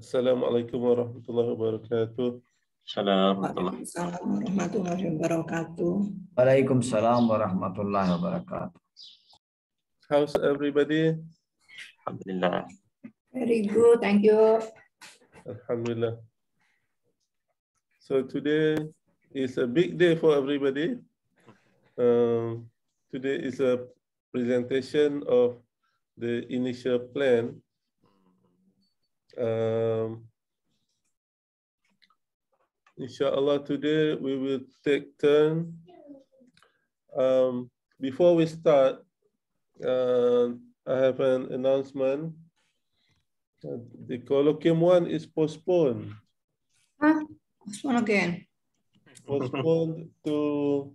Assalamu alaikum wa rahmatullahi wa barakatuh. Assalamu alaikum wa rahmatullahi wa barakatuh. How's everybody? Alhamdulillah. Very good, thank you. Alhamdulillah. So today is a big day for everybody. Um, today is a presentation of the initial plan um, inshallah, today we will take turn. Um, before we start, uh, I have an announcement. Uh, the colloquium one is postponed. Huh? Postponed again. Postponed to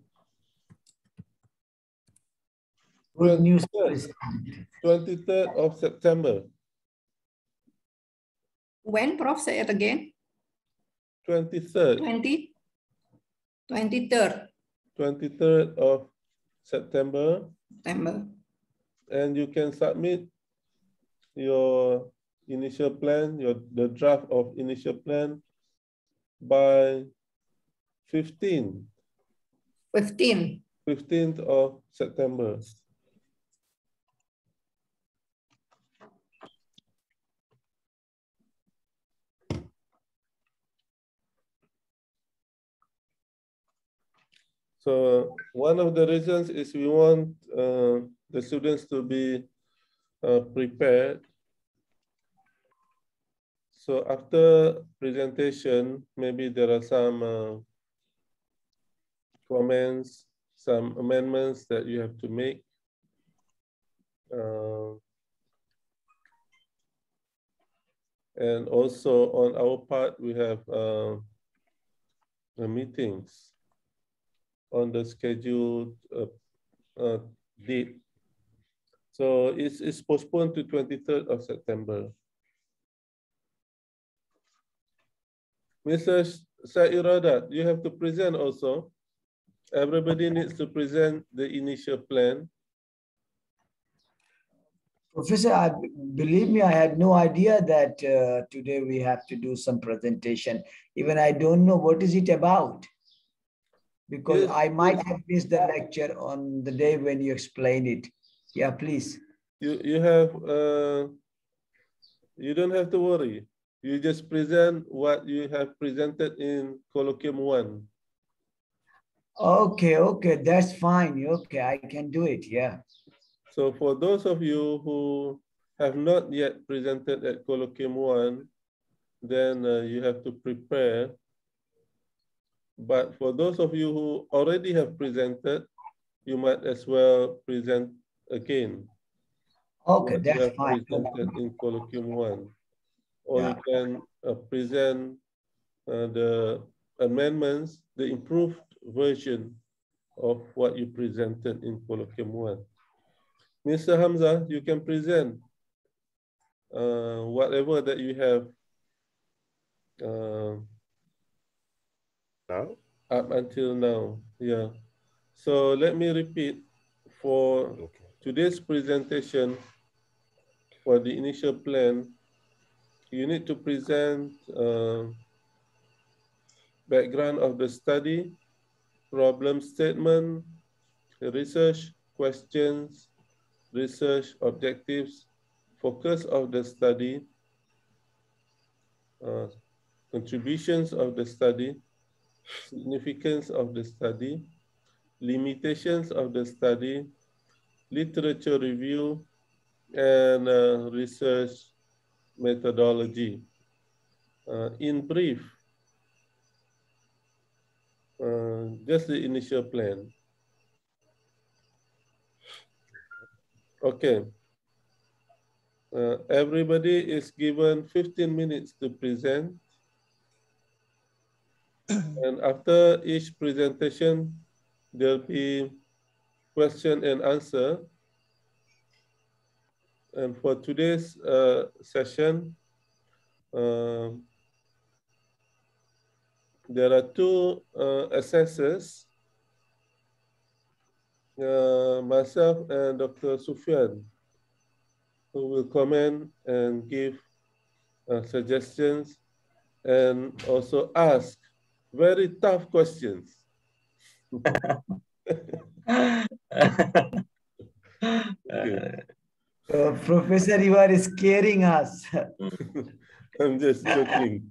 Real news 23rd of September. When, Prof? Say it again. 23rd. 20? 23rd. 23rd of September. September. And you can submit your initial plan, your the draft of initial plan by 15. 15. 15th of September. So one of the reasons is we want uh, the students to be uh, prepared. So after presentation, maybe there are some uh, comments, some amendments that you have to make. Uh, and also on our part, we have uh, meetings on the scheduled uh, uh, date. So it's, it's postponed to 23rd of September. Mr. Sairada, you have to present also. Everybody needs to present the initial plan. Professor, I, believe me, I had no idea that uh, today we have to do some presentation. Even I don't know what is it about because yes. I might have missed the lecture on the day when you explained it. Yeah, please. You you have uh, you don't have to worry. You just present what you have presented in colloquium one. Okay, okay, that's fine. Okay, I can do it. Yeah. So for those of you who have not yet presented at colloquium one, then uh, you have to prepare but for those of you who already have presented, you might as well present again. Okay, that's fine. Presented in colloquium one. Or yeah. you can uh, present uh, the amendments, the improved version of what you presented in colloquium one. Mr. Hamza, you can present uh, whatever that you have uh, now? Up until now, yeah. So let me repeat for okay. today's presentation, for the initial plan, you need to present uh, background of the study, problem statement, research questions, research objectives, focus of the study, uh, contributions of the study, significance of the study, limitations of the study, literature review, and uh, research methodology. Uh, in brief, uh, just the initial plan. Okay. Uh, everybody is given 15 minutes to present and after each presentation, there'll be question and answer. And for today's uh, session, uh, there are two uh, assessors, uh, myself and Dr. Sufyan, who will comment and give uh, suggestions and also ask very tough questions. uh, professor, you are scaring us. I'm just joking.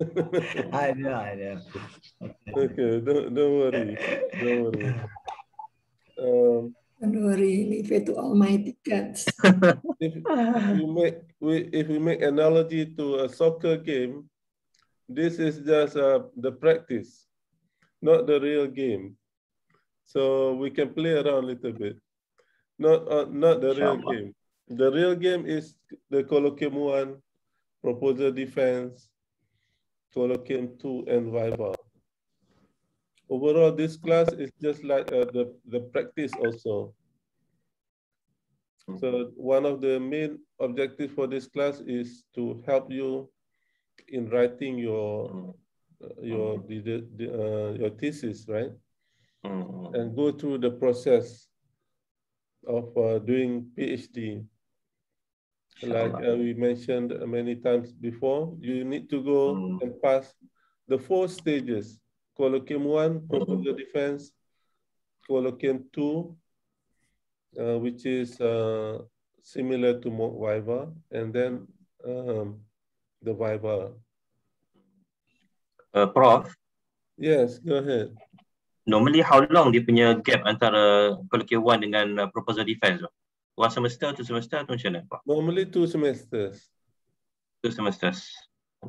I know, I know. Okay, don't, don't worry. Don't worry. Um, don't worry, leave it to Almighty God. if, if, we make, we, if we make analogy to a soccer game, this is just uh, the practice, not the real game. So we can play around a little bit. Not, uh, not the real game. The real game is the colloquium one, proposal defense, colloquium two, and viva. Overall, this class is just like uh, the, the practice also. So mm-hmm. one of the main objectives for this class is to help you in writing your mm. Uh, your mm. The, the, uh, your thesis, right? Mm. And go through the process of uh, doing PhD. Like uh, we mentioned many times before, you need to go mm. and pass the four stages: colloquium one, mm-hmm. proposal defense; colloquium two, uh, which is uh, similar to mock viva, and then um, the Viva. Uh, Prof. Yes, go ahead. Normally, how long dia punya gap antara colloquial 1 dengan uh, proposal defense One semester, two semester atau macam mana? Normally two semesters. Two semesters.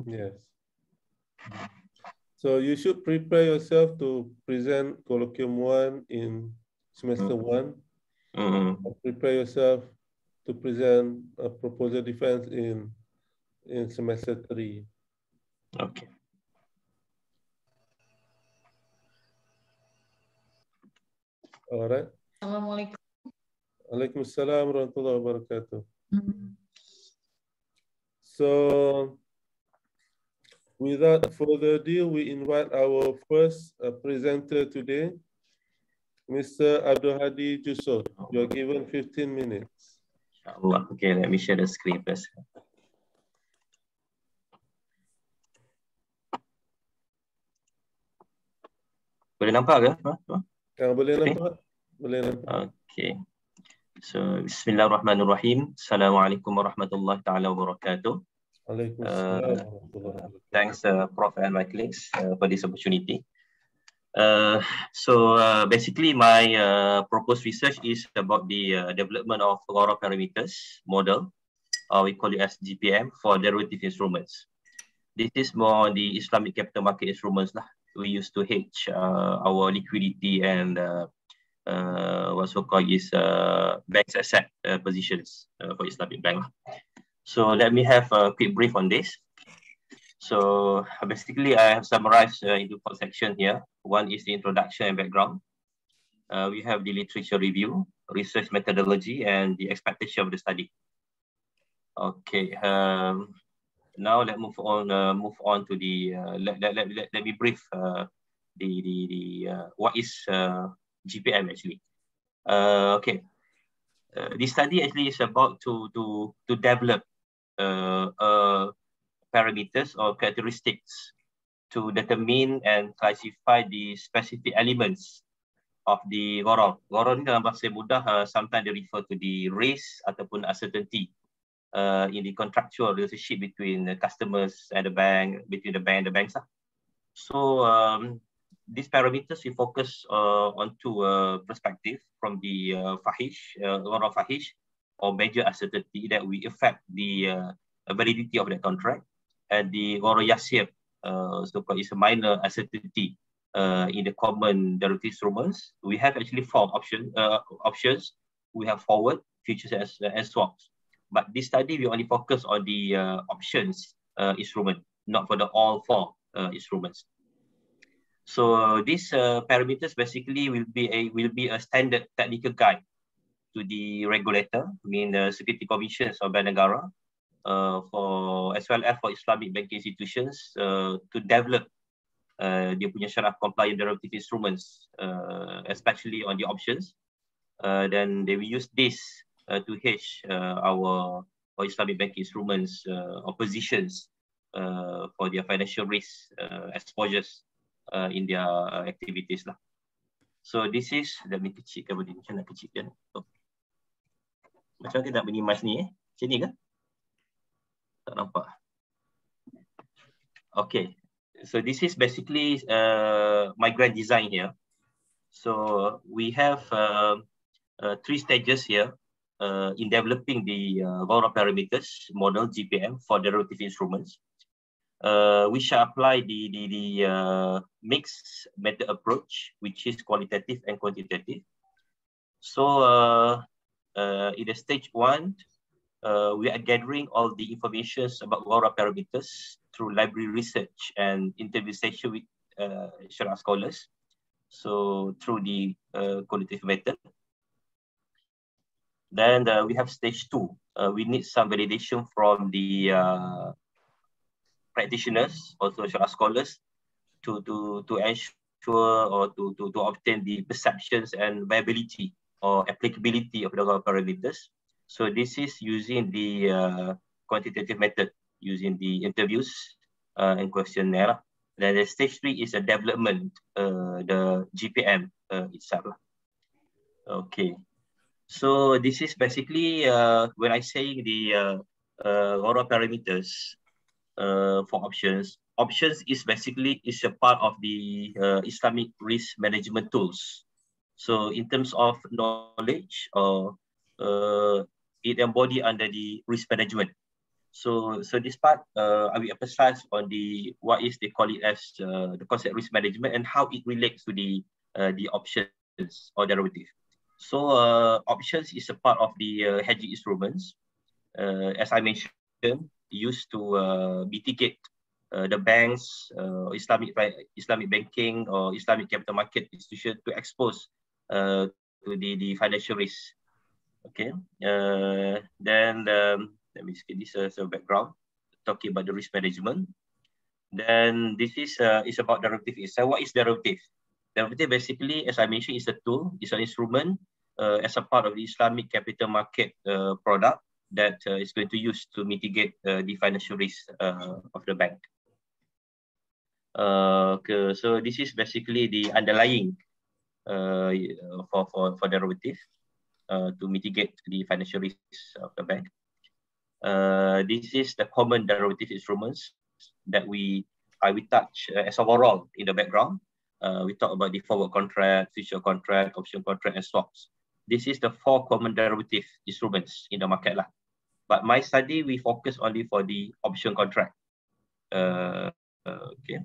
Yes. So you should prepare yourself to present colloquium 1 in semester mm. 1. Mm -hmm. Prepare yourself to present a proposal defense in in semester three. Okay. All right. Assalamualaikum. Waalaikumsalam warahmatullahi wabarakatuh. Mm-hmm. So, without further ado, we invite our first uh, presenter today, Mr. Abdulhadi Hadi Jusuf. You are given 15 minutes. Inshallah. Okay, let me share the screen first. Boleh nampak ke? Ha? Ha? Ya, boleh okay. nampak. Boleh nampak. Okay. So, Bismillahirrahmanirrahim. Assalamualaikum warahmatullahi taala wabarakatuh. Uh, thanks uh, Prof and my colleagues uh, for this opportunity. Uh, so uh, basically my uh, proposed research is about the uh, development of Laura parameters model uh, we call it as GPM for derivative instruments. This is more the Islamic capital market instruments lah we used to hedge uh, our liquidity and uh, uh so called is uh, bank's asset uh, positions uh, for Islamic Bank. So let me have a quick brief on this. So uh, basically, I have summarized into four sections here. One is the introduction and background. we have the literature review, research methodology, and the expectation of the study. Okay, um, now let's move on uh, move on to the uh, let, let, let, let me brief uh, the the, the uh, what is uh, GPM actually uh, okay uh, this study actually is about to to to develop uh, uh, parameters or characteristics to determine and classify the specific elements of the gorong. Gorong ni dalam bahasa mudah uh, sometimes they refer to the race ataupun uncertainty uh, in the contractual relationship between the customers and the bank, between the bank and the banks. Uh. So um, these parameters, we focus uh, on two uh, perspectives from the uh, Fahish, uh, of Fahish, or major uncertainty that will affect the uh, validity of the contract, and the Goro Yasir, uh, so-called is a minor uncertainty uh, in the common derivative instruments. We have actually four option, uh, options. We have forward, futures, as and swaps. But this study, we only focus on the uh, options uh, instrument, not for the all four uh, instruments. So these uh, parameters basically will be a will be a standard technical guide to the regulator, I mean the Security Commissions of uh, for as well as for Islamic banking institutions uh, to develop uh, the punya syarat compliant derivative instruments, uh, especially on the options. Uh, then they will use this uh, to hedge uh, our or Islamic bank instruments uh, or positions for their financial risk exposures in their activities lah. So this is, let me kecilkan boleh, macam nak kecilkan. Oh. Macam kita nak menyimas ni eh? Macam ni ke? Tak nampak. Okay. So this is basically uh, grand design here. So we have uh, uh, three stages here uh, in developing the uh, parameters model GPM for derivative instruments. Uh, we shall apply the, the, the uh, mixed method approach, which is qualitative and quantitative. So uh, uh in the stage one, uh, we are gathering all the information about Gora parameters through library research and interview session with uh, Shara scholars. So through the uh, qualitative method. Then uh, we have stage two. Uh, we need some validation from the uh, practitioners, also scholars, to, to, to ensure or to, to, to obtain the perceptions and viability or applicability of the parameters. So this is using the uh, quantitative method, using the interviews uh, and questionnaire. Then the stage three is a development, uh, the GPM itself. Okay. So this is basically uh, when I say the uh, uh, RORA parameters uh, for options. Options is basically is a part of the uh, Islamic risk management tools. So in terms of knowledge, or uh, it embody under the risk management. So so this part uh, I will emphasize on the what is they call it as uh, the concept risk management and how it relates to the uh, the options or derivative. So uh, options is a part of the uh, hedging instruments. Uh, as I mentioned, used to uh, mitigate uh, the banks, uh, Islamic Islamic banking or Islamic capital market institution to expose to the, the financial risk. Okay, then um, let me skip this as a background, talking about the risk management. Then this is is about derivative So what is derivative? Derivative basically, as I mentioned, is a tool, it's an instrument uh, as a part of the Islamic capital market uh, product that uh, is going to use to mitigate uh, the financial risk uh, of the bank. Uh, okay, so this is basically the underlying for, for, for derivative to mitigate the financial risk of the bank. this is the common derivative instruments that we I will touch as overall in the background uh, we talk about the forward contract, future contract, option contract, and swaps. This is the four common derivative instruments in the market. Lah. But my study, we focus only for the option contract. Uh, uh okay.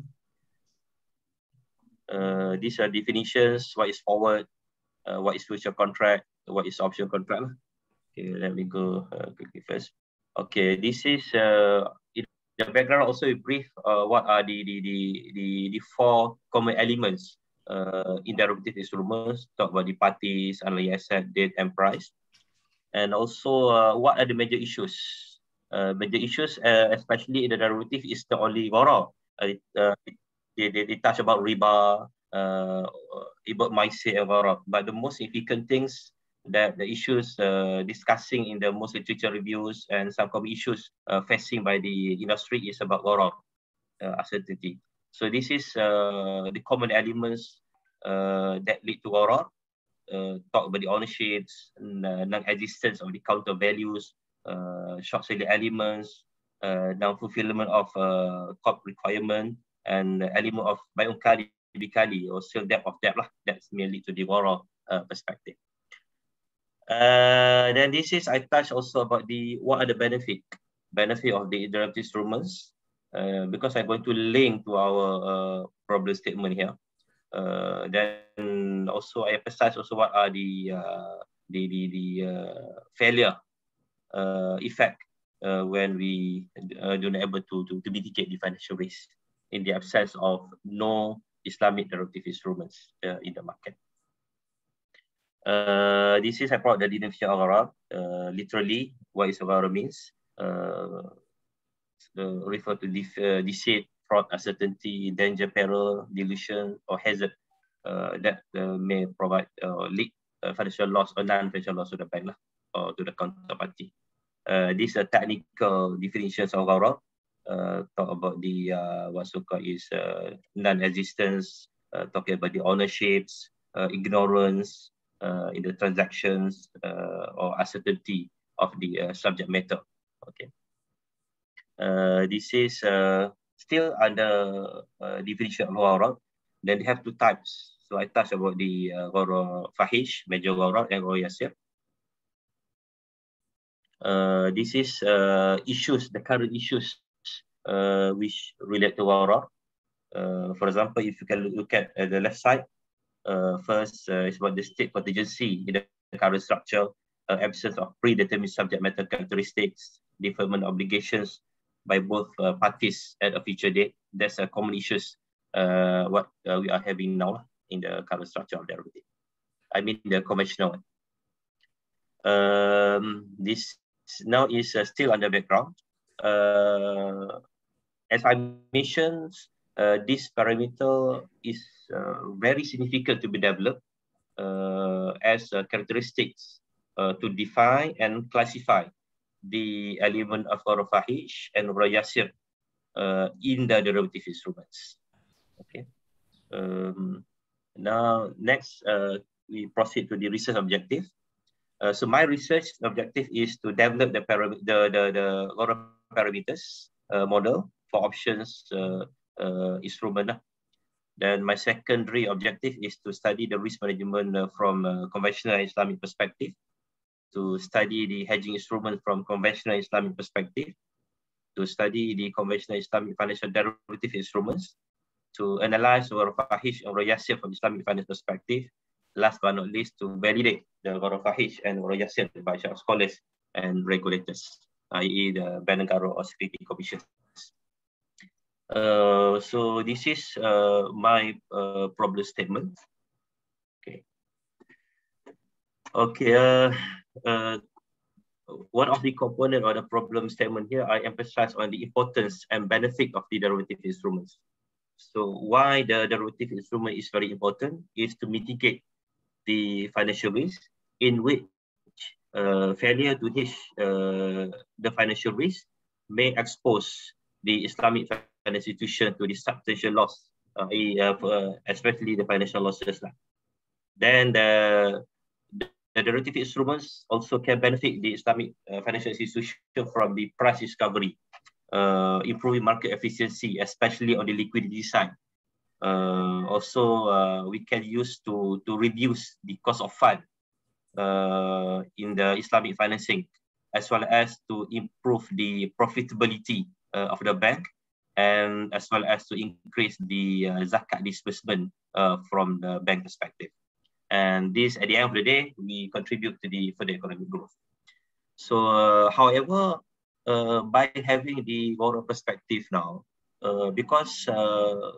Uh, these are definitions, what is forward, uh, what is future contract, what is option contract. Okay, let me go uh, quickly first. Okay, this is uh, in the background also brief uh, what are the, the, the, the, the four common elements uh, in derivative instruments, talk about the parties, unlike asset, date, and price. And also, uh, what are the major issues? Uh, major issues, uh, especially in the derivative, is the only borrow. uh, uh they, they, they touch about riba, uh, about mindset and borrow. But the most significant things that the issues uh, discussing in the most literature reviews and some common issues uh, facing by the industry is about law uh, uncertainty. So this is uh, the common elements uh, that lead to law uh, talk about the ownerships, non-existence of the counter values, short selling elements, non-fulfillment of uh, COP requirement, and element of bayunkali, bikali, or sale debt of debt. Lah. That may lead to the law perspective. Uh, then this is I touch also about the what are the benefit benefit of the derivative instruments uh, because I'm going to link to our uh, problem statement here. Uh, then also I emphasize also what are the uh, the the, the uh, failure uh, effect uh, when we uh, don't able to, to to mitigate the financial risk in the absence of no Islamic derivative instruments uh, in the market. Uh, this is about the definition of Gharab. Uh, literally, what is Gharab means? Uh, uh, refer to def uh, deceit, fraud, uncertainty, danger, peril, delusion, or hazard that may provide uh, lead financial loss or non-financial loss to the bank lah, or to the counterparty. these technical definition of Gharab. talk about the what so called is non-existence, talking about the ownerships, ignorance, uh, in the transactions uh, or uncertainty of the uh, subject matter. Okay. this is still under definition of gharar. Then they have two types. So I touched about the uh, gharar fahish, major gharar, and gharar yasir. Uh, this is uh, issues, the current issues uh, which relate to Aurora. for example, if you can look at the left side, uh, first uh, it's about the state contingency in the current structure, uh, absence of predetermined subject matter characteristics, deferment obligations by both parties at a future date. That's a common issues what we are having now in the current structure of the derivative. I mean the conventional one. Um, this now is uh, still under background. Uh, as I mentioned, uh, this parameter is uh, very significant to be developed uh, as uh, characteristics to define and classify the element of Orofahish and Rayasir in the derivative instruments. Okay. Um, now, next, we proceed to the research objective. Uh, so my research objective is to develop the the the, the Laura parameters uh, model for options uh, uh, instrument. Lah. Then my secondary objective is to study the risk management uh, from a conventional Islamic perspective, to study the hedging instrument from conventional Islamic perspective, to study the conventional Islamic financial derivative instruments, to analyze our fahish and royasir from Islamic finance perspective, last but not least, to validate the Gorofahish and Royasir by scholars and regulators, i.e. the Banangaro or Security Commission. Uh, so this is uh, my uh, problem statement. Okay. Okay. Uh, uh, one of the component or the problem statement here, I emphasize on the importance and benefit of the derivative instruments. So why the derivative instrument is very important is to mitigate the financial risk in which failure to hedge the financial risk may expose the Islamic an institution to the substantial loss, uh, uh, uh, especially the financial losses. Lah. Then the, the derivative instruments also can benefit the Islamic uh, financial institution from the price discovery, improving market efficiency, especially on the liquidity side. Uh, also uh, we can use to, to reduce the cost of fund uh, in the Islamic financing, as well as to improve the profitability of the bank and as well as to increase the uh, zakat disbursement uh, from the bank perspective. And this, at the end of the day, we contribute to the further economic growth. So, uh, however, uh, by having the global perspective now, uh, because uh,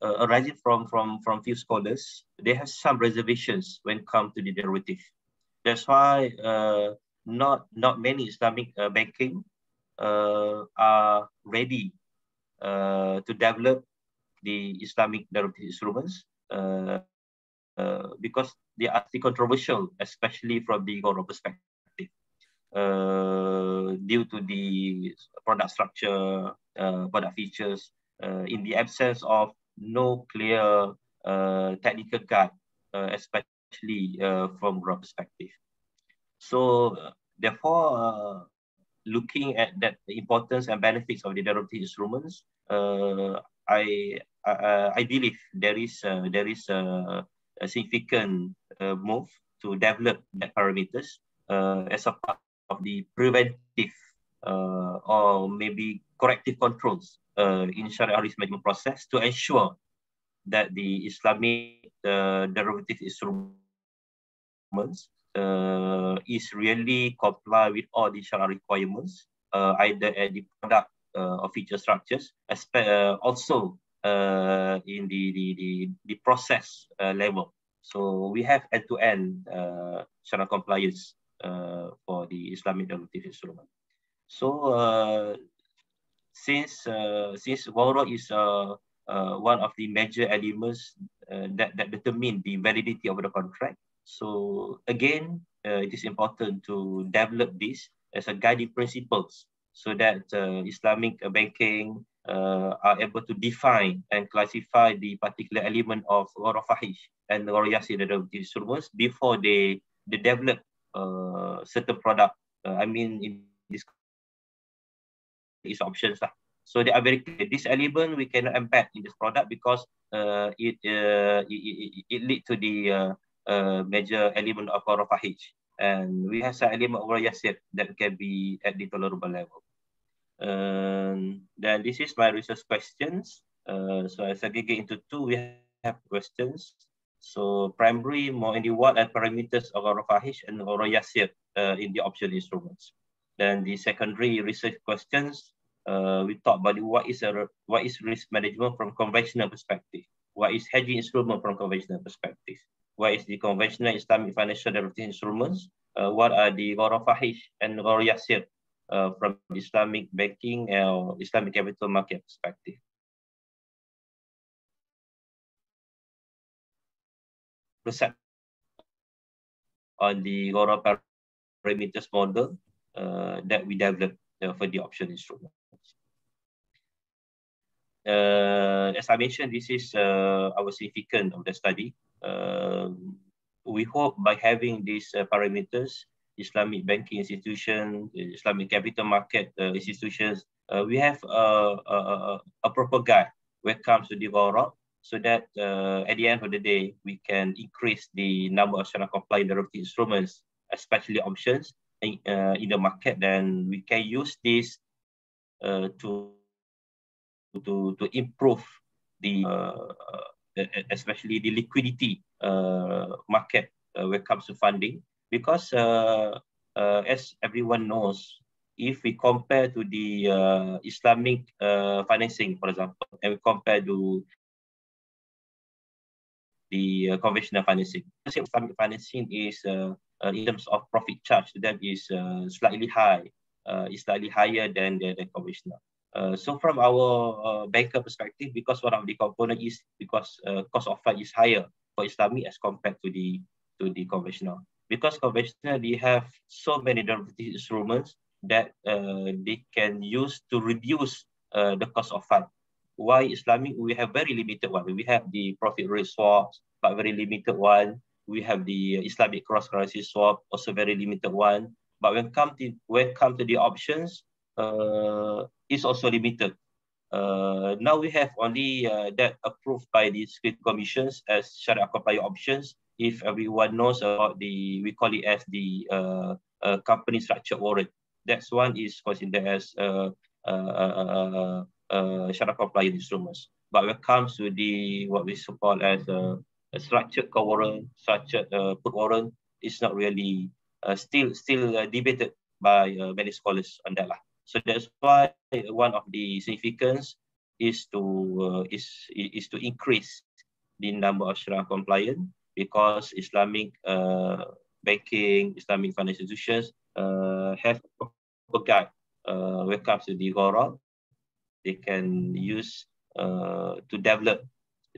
arising from from from few scholars, they have some reservations when it comes to the derivative. That's why not not many Islamic banking are ready uh, to develop the Islamic derivative instruments uh, uh, because they are controversial, especially from the legal perspective. Uh, due to the product structure, uh, product features, uh, in the absence of no clear technical guide, especially from our perspective. So therefore, looking at that the importance and benefits of the derivative instruments, uh, I, I, uh, I believe there is uh, there is a, a significant uh, move to develop that parameters uh, as a part of the preventive uh, or maybe corrective controls in Sharia risk management process to ensure that the Islamic derivative instruments uh, is really comply with all the SRA requirements, uh, either at the product uh, or feature structures, uh, also uh, in the, the, the, the process uh, level. So we have end-to-end -end, uh, SRA compliance uh, for the Islamic derivative Instrument. So uh, since uh, since Wawro is uh, uh, one of the major elements uh, that, that determine the validity of the contract, so again, uh, it is important to develop this as a guiding principles so that uh, Islamic banking uh, are able to define and classify the particular element of Ghara Fahish and Ghara the instruments before they, they develop uh, certain product. Uh, I mean, in this is options. Lah. So they are very clear. This element we cannot embed in this product because uh, it, uh, it, it, it lead to the uh, a major element of our Fahij. And we have some element of Yasir that can be at the tolerable level. Um, then this is my research questions. Uh, so I segregate into two, we have questions. So primary, more in the what and parameters of our Fahij and our Yasir uh, in the option instruments. Then the secondary research questions, uh, we talk about what is a, what is risk management from conventional perspective, what is hedging instrument from conventional perspective what is the conventional Islamic financial derivative instruments, uh, what are the Ghara Fahish and Ghara Yasir uh, from Islamic banking or Islamic capital market perspective. Percept on the Ghara parameters model uh, that we developed uh, for the option instrument as I mentioned, this is uh, our significant of the study. Um, we hope by having these uh, parameters, Islamic banking institutions, Islamic capital market uh, institutions, we have a, a, proper guide when it comes to develop so that uh, at the end of the day, we can increase the number of Sharia compliant derivative instruments, especially options in, uh, in the market. Then we can use this uh, to to, to improve the uh, uh, especially the liquidity uh, market when it comes to funding because as everyone knows if we compare to the uh, Islamic uh, financing, for example, and we compare to the uh, conventional financing, Islamic financing is in terms of profit charge that is slightly high, is slightly higher than the, the conventional. Uh, so from our uh, banker perspective, because one of the component is because uh, cost of fund is higher for Islamic as compared to the to the conventional. Because conventional, they have so many derivative instruments that uh, they can use to reduce uh, the cost of fund. Why Islamic? We have very limited one. We have the profit rate swaps, but very limited one. We have the Islamic cross currency swap, also very limited one. But when come to when come to the options, uh, is also limited. Uh, now we have only uh, that approved by the screen commissions as Sharia compliant options. If everyone knows about the, we call it as the uh, uh, company structure warrant. That one is considered as uh, uh, uh, uh, uh Sharia compliant instruments. But when it comes to the what we call as a, uh, a structured co warrant, structured uh, put warrant, it's not really uh, still still uh, debated by uh, many scholars on that lah. So that's why one of the significance is to uh, is is to increase the number of Sharia compliant because Islamic uh, banking, Islamic financial institutions uh, have a proper guide uh, when it comes to the Ghora. They can use uh, to develop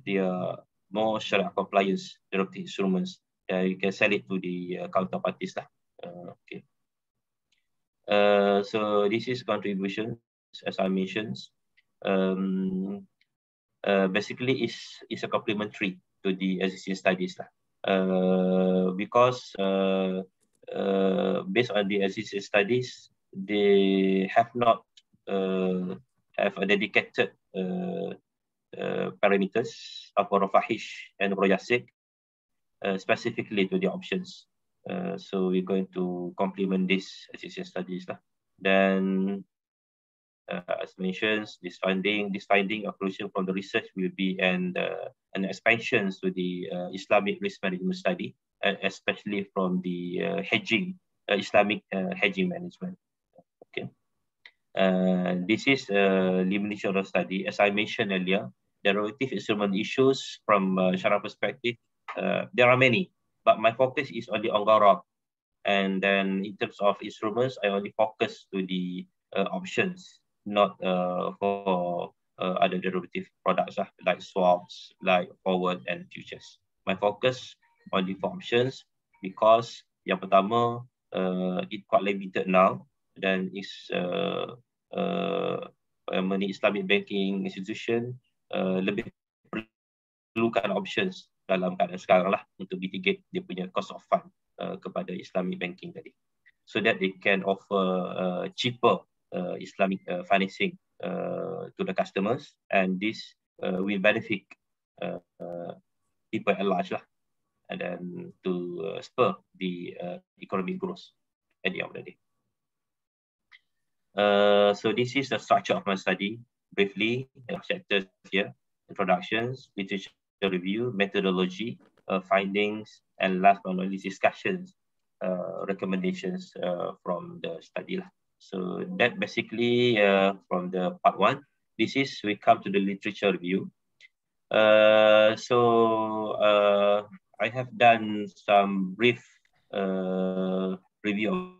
their more Sharia compliance derivative instruments. Uh, you can sell it to the uh, counterparties. Lah. Uh, okay. Uh, so this is contributions, as I mentioned. Um, uh, basically, is is a complementary to the existing studies lah. Uh, because uh, uh, based on the existing studies, they have not uh, have a dedicated uh, uh, parameters of Rofahish and Royasik uh, specifically to the options. Uh, so we're going to complement this assistant studies. Lah. Then, uh, as mentioned, this finding, this finding of crucial from the research will be an, uh, an expansion to the uh, Islamic risk management study, uh, especially from the hedging, Islamic hedging management. Okay. this is a of study. As I mentioned earlier, derivative instrument issues from uh, Shara perspective, there are many but my focus is on the Angara. And then in terms of instruments, I only focus to the uh, options, not uh, for uh, other derivative products uh, like swaps, like forward and futures. My focus on the options because yang pertama, uh, it quite limited now. Then it's uh, uh, many Islamic banking institution uh, lebih perlukan options dalam keadaan sekarang lah untuk mitigate dia punya cost of fund uh, kepada Islamic banking tadi. So that they can offer uh, cheaper uh, Islamic uh, financing uh, to the customers and this uh, will benefit uh, uh, people at large lah and then to uh, spur the uh, economic growth at the end of the day. Uh, so this is the structure of my study briefly. The chapters here, introductions, literature the review, methodology, uh, findings, and last but not least, discussions, uh, recommendations uh, from the study. So that basically uh, from the part one. This is, we come to the literature review. Uh, so uh, I have done some brief uh, review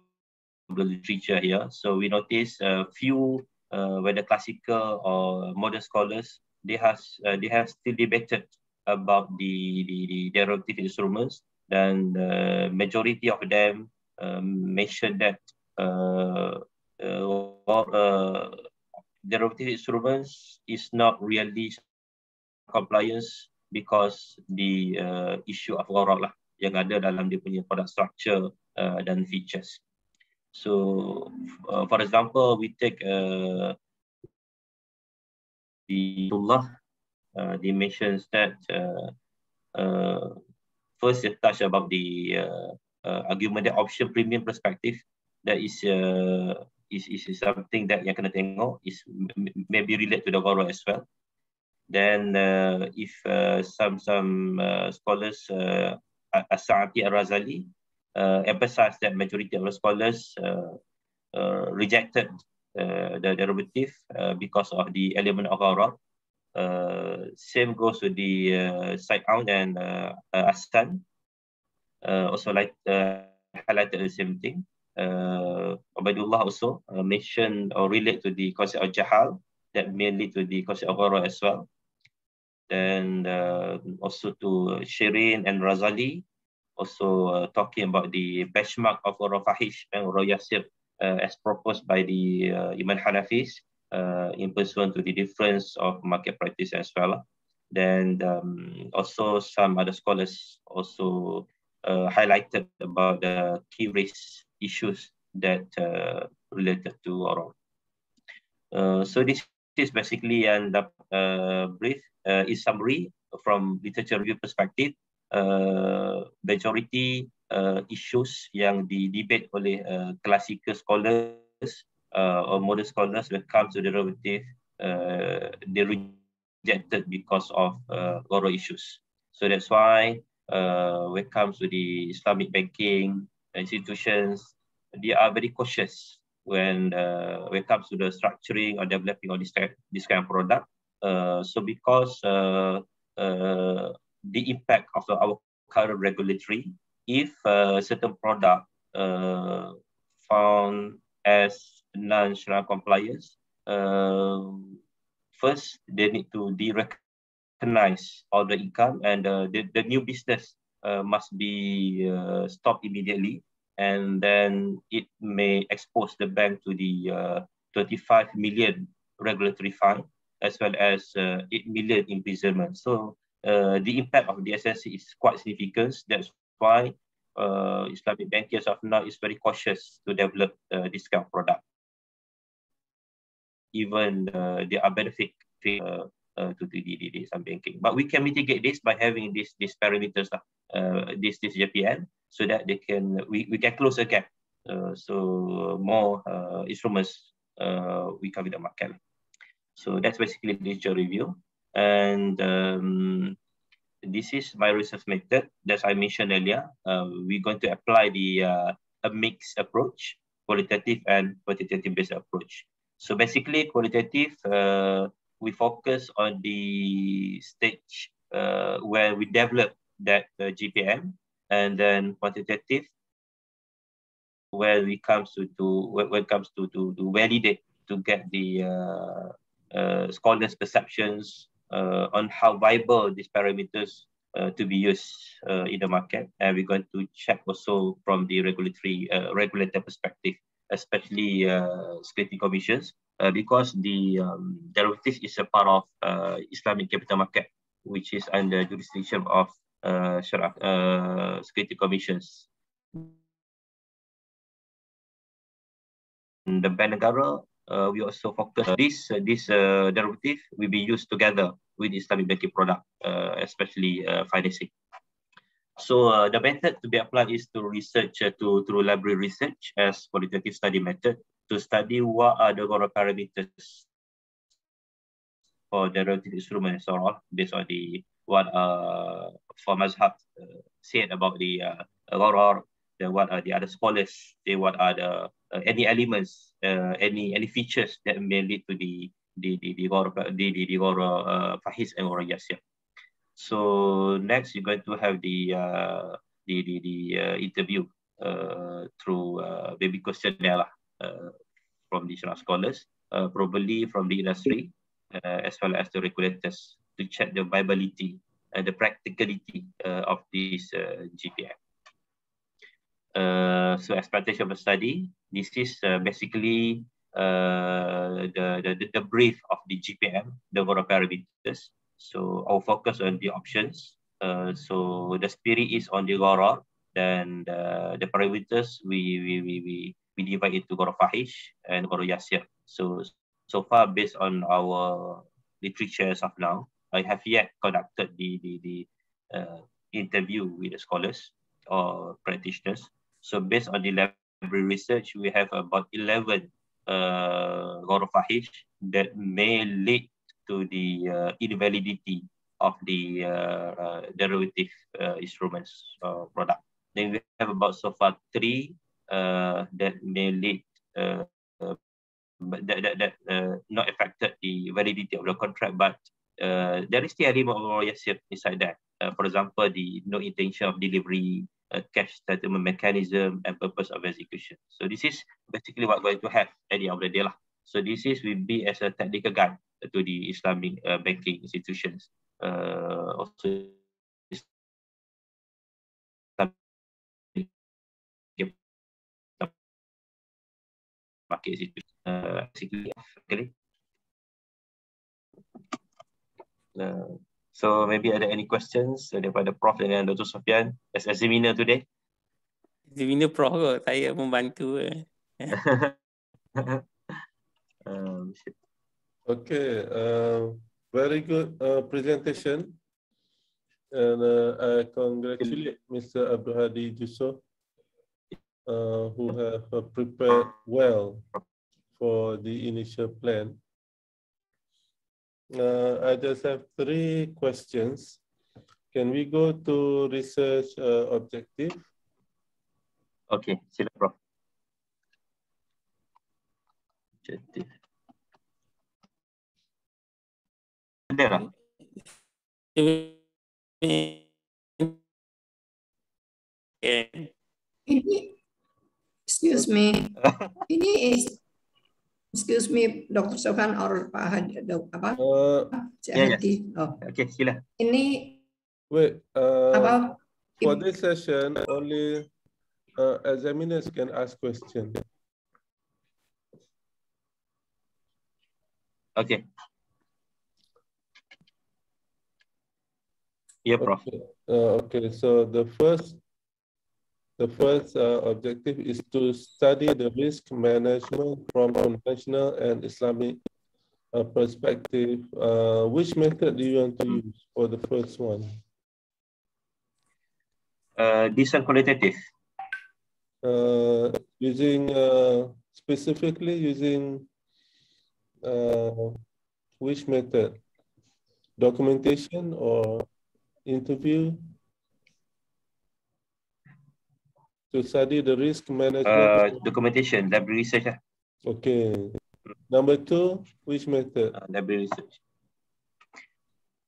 of the literature here. So we notice a few, uh, whether classical or modern scholars, they has uh, they have still debated about the the, the derivative instruments, then the uh, majority of them uh, um, mentioned that uh, uh, uh, derivative instruments is not really compliance because the uh, issue of orang lah yang ada dalam dia punya product structure uh, dan features. So, uh, for example, we take uh, the uh, dimensions that uh, uh, first you touch about the uh, argument that option premium perspective that is is, is, is something that yang kena tengok is maybe related to the overall as well. Then if some some scholars uh, Sa'ati al-Razali uh, emphasized that majority of the scholars uh, uh, rejected uh, the derivative because of the element of role. Uh, same goes to the uh, side out and uh, uh Astan. Uh, also like highlighted the same thing. Uh, Ubaidullah also mentioned or relate to the concept of Jahal that may lead to the concept of Ghara as well. And also to Shirin and Razali, also talking about the benchmark of Ghara Fahish and Ghara Yasir as proposed by the Iman Hanafis uh, in pursuant to the difference of market practice as well. Then um, also some other scholars also uh, highlighted about the key risk issues that uh, related to oral. so this is basically an uh, brief uh, is summary from literature review perspective uh, majority uh, issues yang debate oleh uh, classical scholars uh, or modern scholars will come to the derivative, uh, they rejected because of uh, oral issues. So that's why when it comes to the Islamic banking institutions, they are very cautious when, uh, when it comes to the structuring or developing of this, this kind of product. Uh, so because uh, the impact of our current regulatory, if a certain product found as non compliance, uh, first they need to de-recognize all the income and uh, the, the new business uh, must be uh, stopped immediately and then it may expose the bank to the uh, 25 million regulatory fine as well as uh, 8 million imprisonment. So the impact of the SSC is quite significant. That's why Islamic banking of now is very cautious to develop this kind of product even uh, the benefit uh, uh, to the, the, some banking. But we can mitigate this by having these these parameters, uh, this this JPN, so that they can we, we can close the gap. Uh, so more uh, instruments uh, we cover the market. So that's basically literature review. And um, this is my research method that I mentioned earlier. Uh, we're going to apply the uh, a mixed approach, qualitative and quantitative based approach. So basically, qualitative, uh, we focus on the stage uh, where we develop that uh, GPM, and then quantitative, where we comes to, to when it comes to, to to validate to get the uh, uh, scholars' perceptions uh, on how viable these parameters uh, to be used uh, in the market, and we're going to check also from the regulatory uh, regulator perspective especially uh, security commissions, uh, because the um, derivatives is a part of uh, Islamic capital market, which is under jurisdiction of security commissions. In the bank negara, we also focus this this derivative will be used together with Islamic banking product, especially financing. So uh, the method to be applied is to research uh, to through library research as qualitative study method to study what are the core parameters for the instrument and so on based on the what uh for Mazhab uh, said about the uh, or then what are the other scholars say what are the uh, any elements uh, any any features that may lead to the the the the, the, the, the, the, the, the, the, the, so next, you're going to have the uh, the the, the uh, interview uh, through uh, baby questionnaire uh, from the national scholars, uh, probably from the industry, uh, as well as the regulators to check the viability and uh, the practicality uh, of this uh, GPM. Uh, so expectation of a study, this is uh, basically uh, the, the, the brief of the GPM, the overall parameters, so our focus on the options. Uh, so the spirit is on the Goror, Then the, uh, the parameters we we we we, we divide it to gharar fahish and gharar yasir. So so far based on our literature as of now, I have yet conducted the the, the uh, interview with the scholars or practitioners. So based on the library research, we have about 11 uh, fahish that may lead to the uh, invalidity of the uh, uh, derivative instruments uh, product. Then we have about so far three that may lead that, that, that not affected the validity of the contract, but there is the element of royalty inside that. for example, the no intention of delivery, cash settlement mechanism and purpose of execution. So this is basically what we're going to have at the end of the day. Lah. So this is will be as a technical guide to the Islamic uh, banking institutions. Uh, also, market situation. Uh, uh, so maybe ada any questions daripada Prof dengan Dr. Sofian as a seminar today? Seminar Prof saya membantu. Yeah. um, Okay, uh, very good uh, presentation. And uh, I congratulate Mr. Abduhadi Juso, uh, who have uh, prepared well for the initial plan. Uh, I just have three questions. Can we go to research objective? Okay, sila, bro. Objective. Bandeira. Ini, excuse me, ini is, excuse me, Doctor Sofan or Pak Hadi, dok, apa? Uh, yeah, yeah. Oh. Oke, okay, sila. Ini. Wait. Uh, apa? For this session, only uh, examiners can ask questions. Okay. Yeah, Prof. Okay. Uh, okay, so the first the first uh, objective is to study the risk management from conventional and Islamic uh, perspective. Uh, which method do you want to use for the first one? Uh, decent qualitative. Uh, using uh, specifically using which method? Documentation or interview to study the risk management? Uh, documentation, library research. Yeah. Okay. Number two, which method? Uh, library research.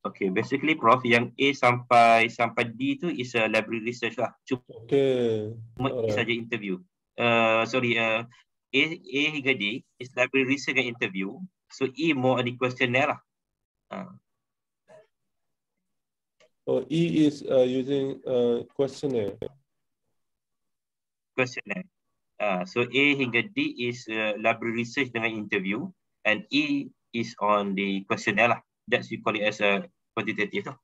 Okay, basically Prof, yang A sampai sampai D itu is a library research lah. Cuma okay. Right. saja interview. Uh, sorry, uh, A, A hingga D is library research and interview. So E more on the questionnaire lah. Uh, Oh, E is uh, using uh, questionnaire. Questionnaire. Uh, so A hingga D is uh, library research dengan interview and E is on the questionnaire lah. That's we call it as a quantitative lah.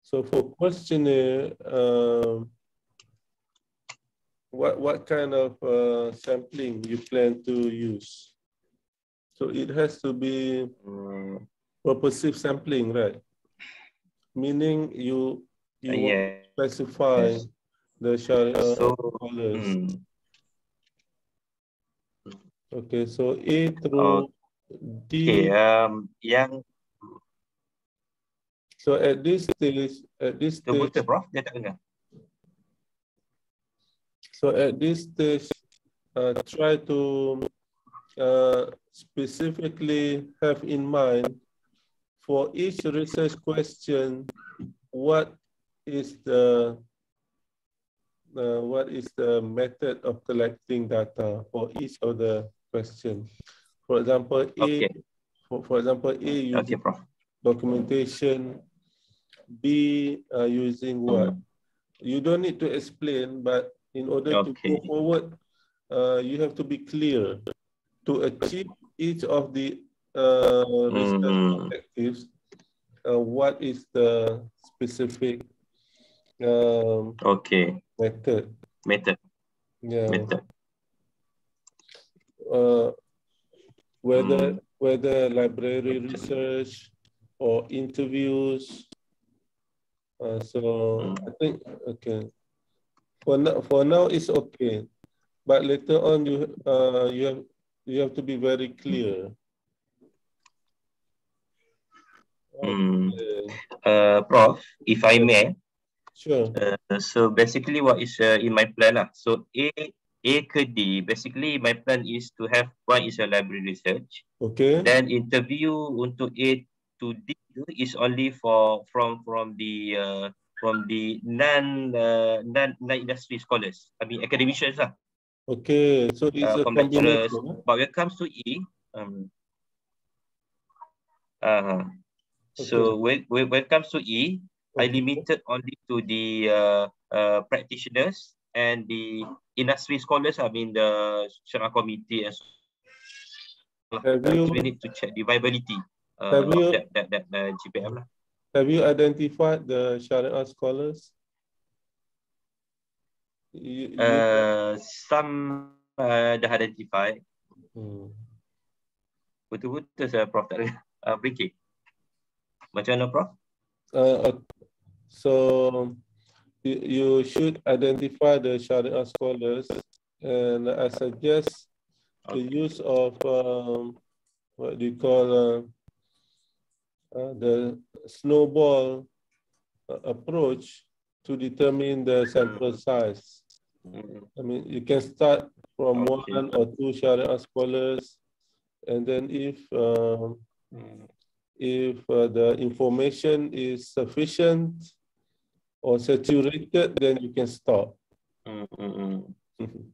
So for questionnaire, um, what what kind of uh, sampling you plan to use? So it has to be uh, purposive sampling, right? Meaning you you uh, yeah. specify yes. the Sharia so, colors. Mm. Okay, so A through oh, okay, D. Um, yang So at this stage, at this stage, Prof. Dia tak dengar. So at this stage, uh, try to uh, specifically have in mind for each research question, what is the uh, what is the method of collecting data for each of the question? For example, A, for, for example, A using okay, documentation, B uh, using mm-hmm. what? You don't need to explain, but in order okay. to go forward, uh, you have to be clear. To achieve each of the uh, research mm. objectives, uh, what is the specific um, okay method method yeah method uh, whether mm. whether library research or interviews uh, so mm. i think okay for now for now it's okay but later on you uh, you have you have to be very clear Hmm. Uh, Prof, if I may. Sure. Uh, so basically what is uh, in my plan lah. So A, A ke D. Basically my plan is to have one is a library research. Okay. Then interview untuk A to D is only for from from the uh, from the non uh, non non industry scholars. I mean academicians lah. Okay, so it's uh, a combination. But when it comes to E, um, uh, So when, when, when it comes to E, okay. I limited only to the uh, uh, practitioners and the industry scholars, I mean the Shura committee and so uh, you, we need to check the viability uh, of you, that, that, that uh, GPM. Lah. Have you identified the Sharia scholars? uh, some uh, dah identified. Hmm. Betul-betul saya Prof tak ada uh, breaking. Macam mana Prof? Uh, so you, should identify the Sharia scholars and I suggest okay. the use of um, what do you call uh, uh, the snowball uh, approach to determine the sample hmm. size. Hmm. I mean, you can start from okay. one or two Sharia scholars, and then if um, hmm if uh, the information is sufficient or saturated, then you can stop. Mm -hmm.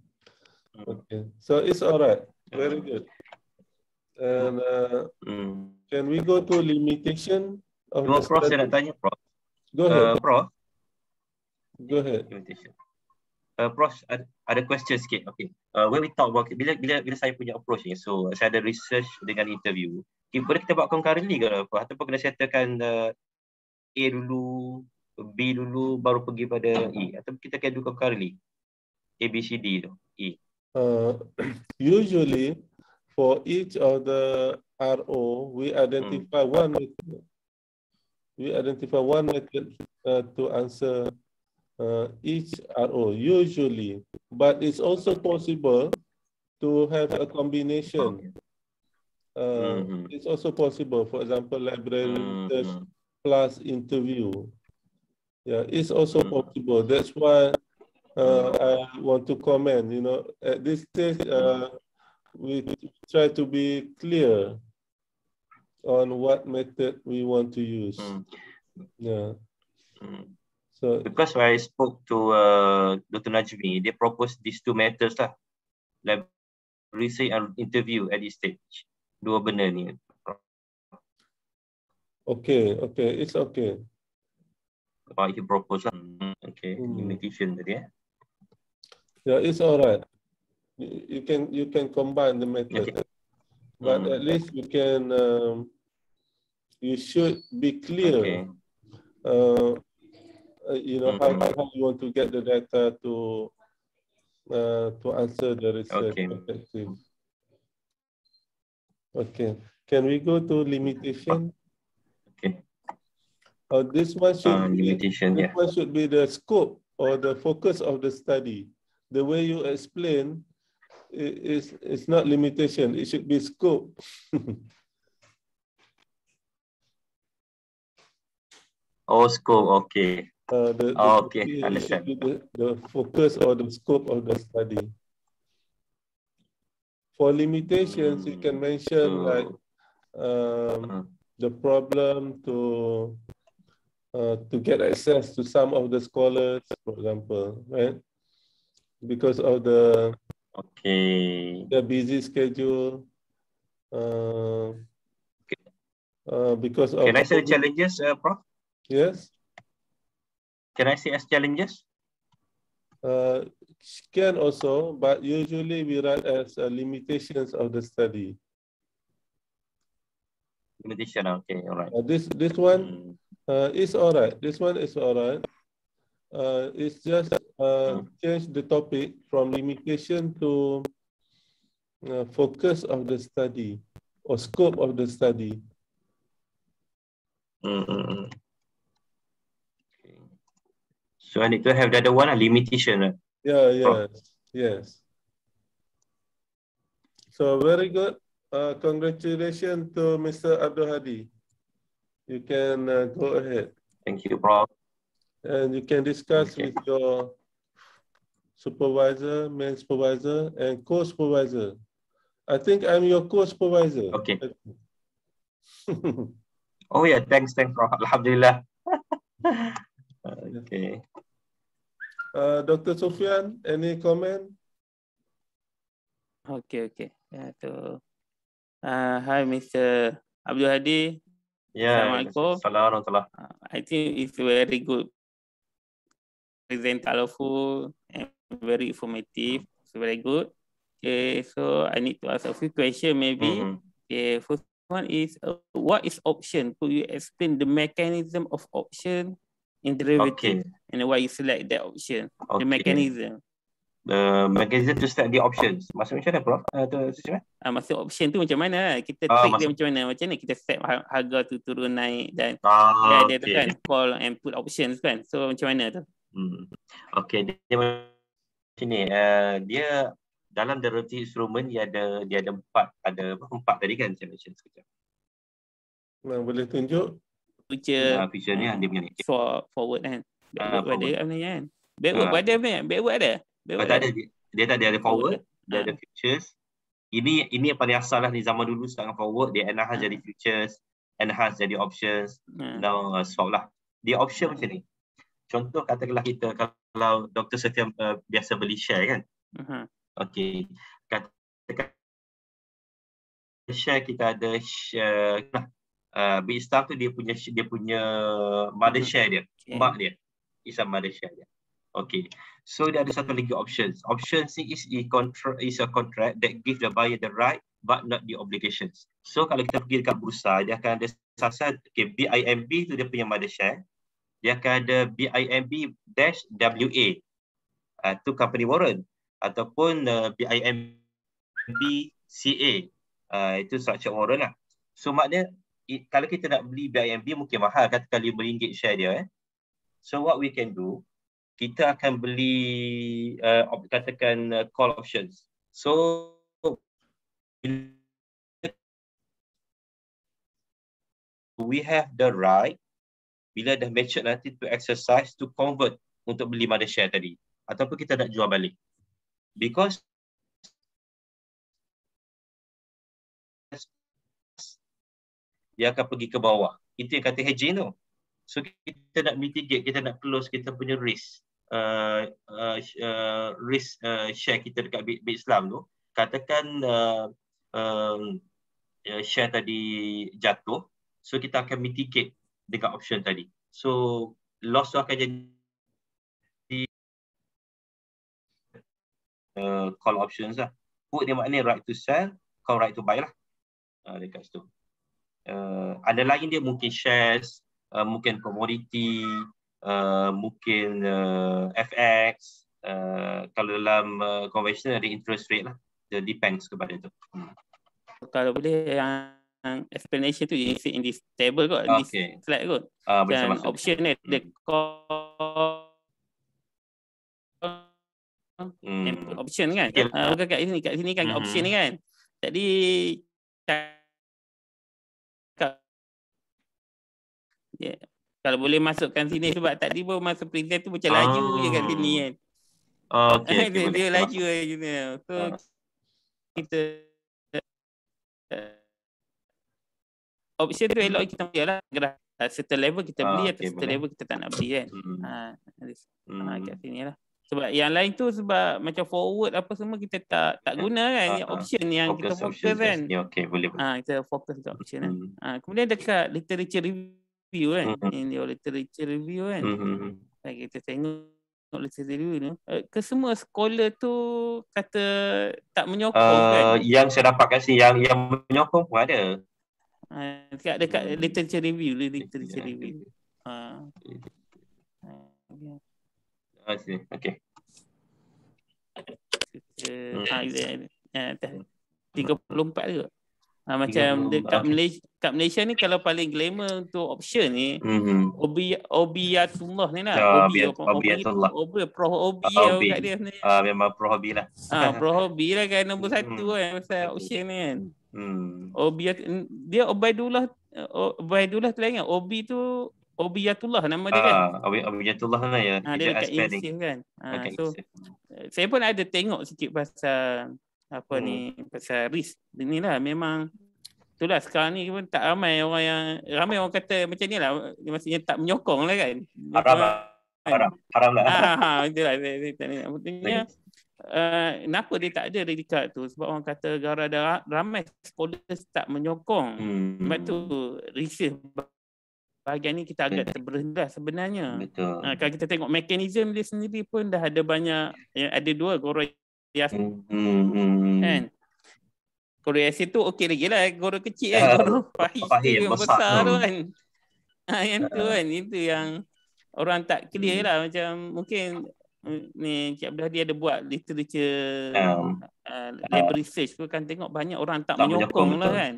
okay, so it's all right. Very good. And uh, mm. can we go to limitation? Of no, Prof, saya nak tanya, Prof. Go ahead. Uh, Prof. Go ahead. Limitation. Uh, Prof, ada, ada question sikit. Okay. Uh, when we talk about, bila, bila, bila saya punya approach ni, so saya ada research dengan interview, Tiba-tiba kita buat concurrently ke apa Ataupun kena settlekan uh, A dulu B dulu baru pergi pada E Atau kita kena do concurrently A, B, C, D tu E uh, Usually for each of the RO we hmm. identify hmm. one method. We identify one method uh, to answer uh, each RO usually, but it's also possible to have a combination. Okay. Uh, mm-hmm. It's also possible, for example, library mm-hmm. plus interview. Yeah, it's also mm-hmm. possible. That's why uh, I want to comment, you know, at this stage, uh, we try to be clear on what method we want to use. Mm. Yeah. Mm. So, because I spoke to uh, Dr. Najmi, they proposed these two methods, lah, like research and interview at this stage dua benda ni. Okay, okay, it's okay. Oh, you propose Okay, hmm. limitation tadi eh. Yeah, it's alright. You can you can combine the method, okay. but hmm. at least you can um, you should be clear. Okay. Uh, uh you know mm -hmm. how, how you want to get the data to uh, to answer the research okay. objective. Okay. Can we go to limitation? Okay. Uh, this one should uh, limitation, be, this yeah. one should be the scope or the focus of the study. The way you explain is it's not limitation. It should be scope. oh, scope. Okay. Uh, the, the, oh, okay. Understand. The, the focus or the scope of the study for limitations, you can mention oh. like um, uh-huh. the problem to uh, to get access to some of the scholars, for example, right? Because of the okay the busy schedule. Uh, uh, because of can I say challenges, uh, Prof? Yes. Can I say as challenges? Uh, can also, but usually we write as uh, limitations of the study. Limitation, okay, all right. Uh, this this one mm. uh, is all right. This one is all right. Uh, it's just uh, mm. change the topic from limitation to uh, focus of the study or scope of the study. Mm -hmm. okay. So I need to have the other one a uh, limitation. Right? Uh. Yeah, yes, yes. So very good. Uh, congratulations to Mr. Abdul Hadi. You can uh, go ahead. Thank you, Prof. And you can discuss okay. with your supervisor, main supervisor, and co-supervisor. I think I'm your co-supervisor. Okay. oh yeah, thanks, thanks, Prof. Alhamdulillah. okay. Uh, Dr. Sofian, any comment? Okay, okay. Yeah, so, uh, hi, Mr. Abdul Hadi. Yeah, Assalamualaikum. Assalamualaikum. Uh, I think it's very good. Present colorful and very informative. It's very good. Okay, so I need to ask a few questions maybe. Mm -hmm. okay, first one is, uh, what is option? Could you explain the mechanism of option in derivative? Okay and why you select that option, okay. the mechanism. The mechanism to set the options. Maksud macam mana, Prof? Uh, uh, maksud option tu macam mana? Kita uh, ah, trick dia macam mana? Macam ni kita set harga tu turun naik dan uh, dia ada okay. kan call and put options kan? So macam mana tu? Hmm. Okay, dia, dia macam ni. Uh, dia dalam derivative instrument dia ada dia ada empat ada empat tadi kan saya macam sekejap. boleh tunjuk future. Ha, future ni uh, dia punya. Ni. For forward kan backward ah, kan? ah. kan? ada kat sebenarnya kan backward uh, ada sebenarnya backward ada backward tak ada dia tak ada ada forward dia ada ah. futures ini ini yang paling asal lah ni zaman dulu sekarang forward dia enhance jadi futures enhance jadi options now uh, swap lah dia option macam ni contoh katakanlah kita kalau Dr. Setia uh, biasa beli share kan uh-huh. okay katakan share kita ada share uh, Big Star tu dia punya dia punya uh, mother share dia okay. mak dia Islam Malaysia ya, Okay. So dia ada satu lagi options. Options ni is a contract is a contract that give the buyer the right but not the obligations. So kalau kita pergi dekat bursa dia akan ada sasat okay, BIMB tu dia punya mother share. Dia akan ada BIMB dash WA. Uh, ah, tu company warrant ataupun uh, BIMB CA. Uh, ah, itu structure warrant lah. So maknanya kalau kita nak beli BIMB mungkin mahal katakan RM5 share dia eh. So what we can do, kita akan beli uh, katakan uh, call options. So we have the right bila dah matured nanti to exercise to convert untuk beli mother share tadi ataupun kita nak jual balik. Because dia akan pergi ke bawah. Itu yang kata hedging tu. So kita nak mitigate, kita nak close kita punya risk uh, uh, uh risk uh, share kita dekat Bid Islam tu. Katakan uh, um, uh, share tadi jatuh, so kita akan mitigate dengan option tadi. So loss tu akan jadi uh, call options lah. Put ni maknanya right to sell, call right to buy lah uh, dekat situ. Uh, ada lain dia mungkin shares uh, mungkin komoditi, uh, mungkin uh, FX, uh, kalau dalam uh, conventional ada interest rate lah. The depends kepada tu. Hmm. Kalau boleh yang explanation tu you see in this table kot, okay. this slide kot. Uh, Dan maksud. option ni, the hmm. hmm. option kan. Okay. Uh, kat sini, kat sini kan hmm. option ni kan. Jadi, yeah. Kalau boleh masukkan sini sebab tadi pun masa present tu macam laju ah. je kat ah. sini kan. Oh, ah, okay. okay dia, laju je gitu. So, ah. kita... Uh, option tu elok kita beli lah. Gerak. Certain level kita beli ah, okay, atau certain level kita tak nak beli kan. Hmm. Ha, kat sini lah. Sebab yang lain tu sebab macam forward apa semua kita tak tak guna hmm. kan. Ah, option yang fokus, kita fokus kan. okay, boleh. Ha, kita fokus ke option lah. hmm. kan. Ha, kemudian dekat literature review review kan. Mm-hmm. In your literature review kan. Mm-hmm. kita tengok literature review ni. Uh, eh, kesemua scholar tu kata tak menyokong uh, kan. Yang saya dapat kat sini, yang, yang menyokong pun ada. Uh, dekat, dekat mm-hmm. literature review. Lah, literature yeah. review. Uh. okay. yeah. Okay. Uh, hmm. ha, 34 ke? Ha, macam dekat Malaysia, kat Malaysia ni kalau paling glamour untuk option ni mm-hmm. Obi Obiatullah ni lah. Ya, Obi Obiatullah. Obi Pro Obi dia sebenarnya. Ah memang Pro Obi lah. Ha, ah, Pro Obi lah kan nombor mm-hmm. satu kan hmm. pasal option ni kan. Hmm. Obi dia Obaidullah Obaidullah tu lain kan. Obi tu Obiatullah nama dia kan. Ah uh, Obiatullah lah ya. Ha, dia dekat kan. Ha, so, saya pun ada tengok sikit pasal apa hmm. ni mm. pasal risk ni lah memang itulah sekarang ni pun tak ramai orang yang ramai orang kata macam ni lah maksudnya tak menyokong lah kan haram lah haram, haram lah ah, ah, ah, maksudnya Uh, kenapa dia tak ada redikat tu sebab orang kata gara ada ramai scholars tak menyokong hmm. sebab tu risih. bahagian ni kita agak terberendah sebenarnya Uh, kalau kita tengok mekanism dia sendiri pun dah ada banyak ya, ada dua goro Hmm hmm. hmm. hmm. Kan? Guru Yasin tu okey lagi lah. Guru kecil kan. Uh, ah, guru pahit, pahit yang besar tu kan. Ha, yang tu ah. kan. Itu yang orang tak clear hmm. lah. Macam mungkin hmm, ni Cik Abdul Hadi ada buat literature um, uh, lab uh, research tu kan tengok banyak orang tak, tak menyokong, menyokong lah kan.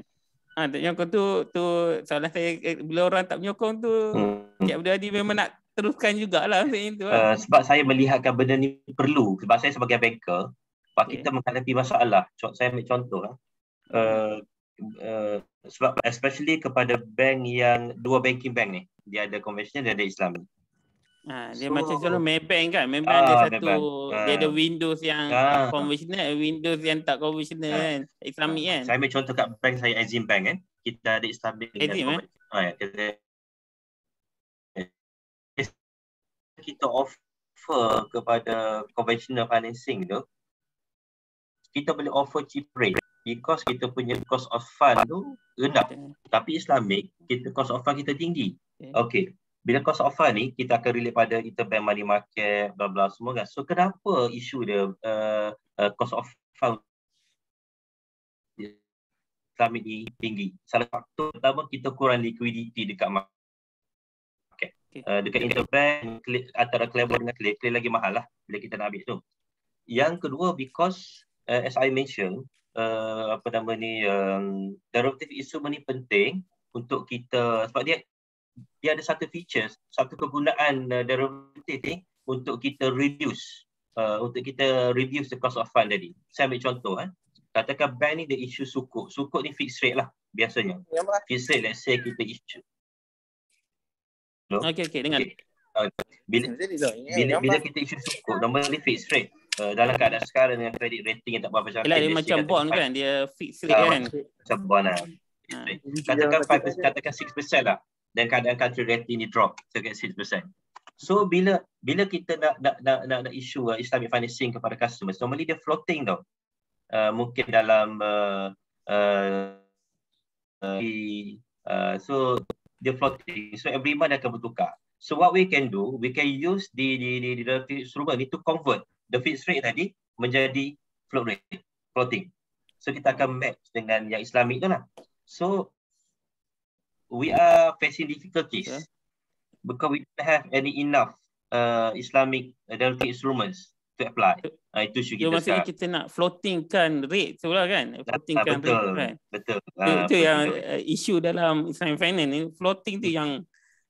Ha, tak menyokong tu, tu soalan saya eh, bila orang tak menyokong tu hmm. Cik Abdul Hadi memang nak teruskan jugalah macam tu. Kan. Uh, sebab saya melihatkan benda ni perlu. Sebab saya sebagai banker sebab okay. kita menghadapi masalah. Saya ambil contoh lah. Mm-hmm. Uh, uh, sebab especially kepada bank yang dua banking bank ni dia ada konvensional dan ada islam ni ah, ha, dia so, macam selalu Maybank kan Memang ah, ada satu Maybank. dia ada ah. windows yang konvensional uh, windows yang tak konvensional uh, kan islamik kan saya macam contoh kat bank saya Azim Bank kan kita ada islam bank Azim eh kita offer kepada conventional financing tu kita boleh offer cheap rate because kita punya cost of fund tu rendah. Okay. Tapi Islamic, kita cost of fund kita tinggi. Okay. okay. Bila cost of fund ni, kita akan relate pada interbank money market, bla bla semua kan. So kenapa isu dia uh, uh, cost of fund Islamic ni tinggi? Salah satu pertama, kita kurang liquidity dekat market. Uh, dekat okay. interbank antara clever dengan clear, lagi mahal lah bila kita nak ambil tu. Yang kedua because uh, as I mentioned uh, apa nama ni um, derivative instrument ni penting untuk kita sebab dia dia ada satu features satu kegunaan uh, derivative ni untuk kita reduce uh, untuk kita reduce the cost of fund tadi saya ambil contoh eh katakan bank ni dia issue sukuk sukuk ni fixed rate lah biasanya ya, fixed rate let's say kita issue no? okay okay dengar okay. Uh, ah, bila, bila, bila kita issue sukuk normally fixed rate Uh, dalam keadaan sekarang dengan credit rating yang tak berapa macam. Yalah dia macam bond kan, dia fix rate ah, kan. Macam bond lah. Ah. Katakan 5%, katakan six 6% lah. Dan kadang-kadang country rating ni drop sekitar 6%. So bila bila kita nak nak nak nak, nak issue uh, Islamic financing kepada customer, normally dia floating tau. Uh, mungkin dalam uh, uh, uh, uh, so dia floating. So every month dia akan bertukar. So what we can do, we can use the the the, the, the instrument ni to convert the fixed rate tadi menjadi float rate, floating. So kita akan match dengan yang Islamik tu lah. So we are facing difficulties yeah. because we don't have any enough uh, Islamic uh, derivative instruments to apply. Uh, itu so, kita maksudnya start. kita nak floatingkan rate tu lah kan? Ah, floating kan rate kan? Betul. Itu, ah, uh, yang uh, isu dalam Islamic finance ni. Floating tu hmm. yang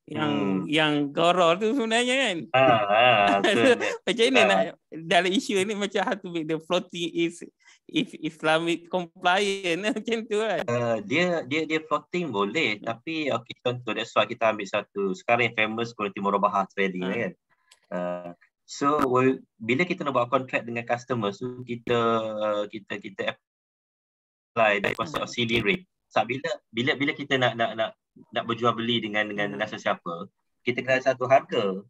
yang hmm. yang goror tu sebenarnya kan. Ha, ha, macam ini ah. nak dalam isu ini macam how to make the floating is if Islamic compliant macam tu kan. Uh, dia dia dia floating boleh tapi okey contoh that's why kita ambil satu sekarang famous quality murabaha trading hmm. kan. Uh, so well, bila kita nak buat contract dengan customer so kita uh, kita kita apply dari pasal hmm. ceiling rate. Sebab so, bila bila bila kita nak nak nak nak berjual beli dengan dengan dengan hmm. sesiapa kita kena satu harga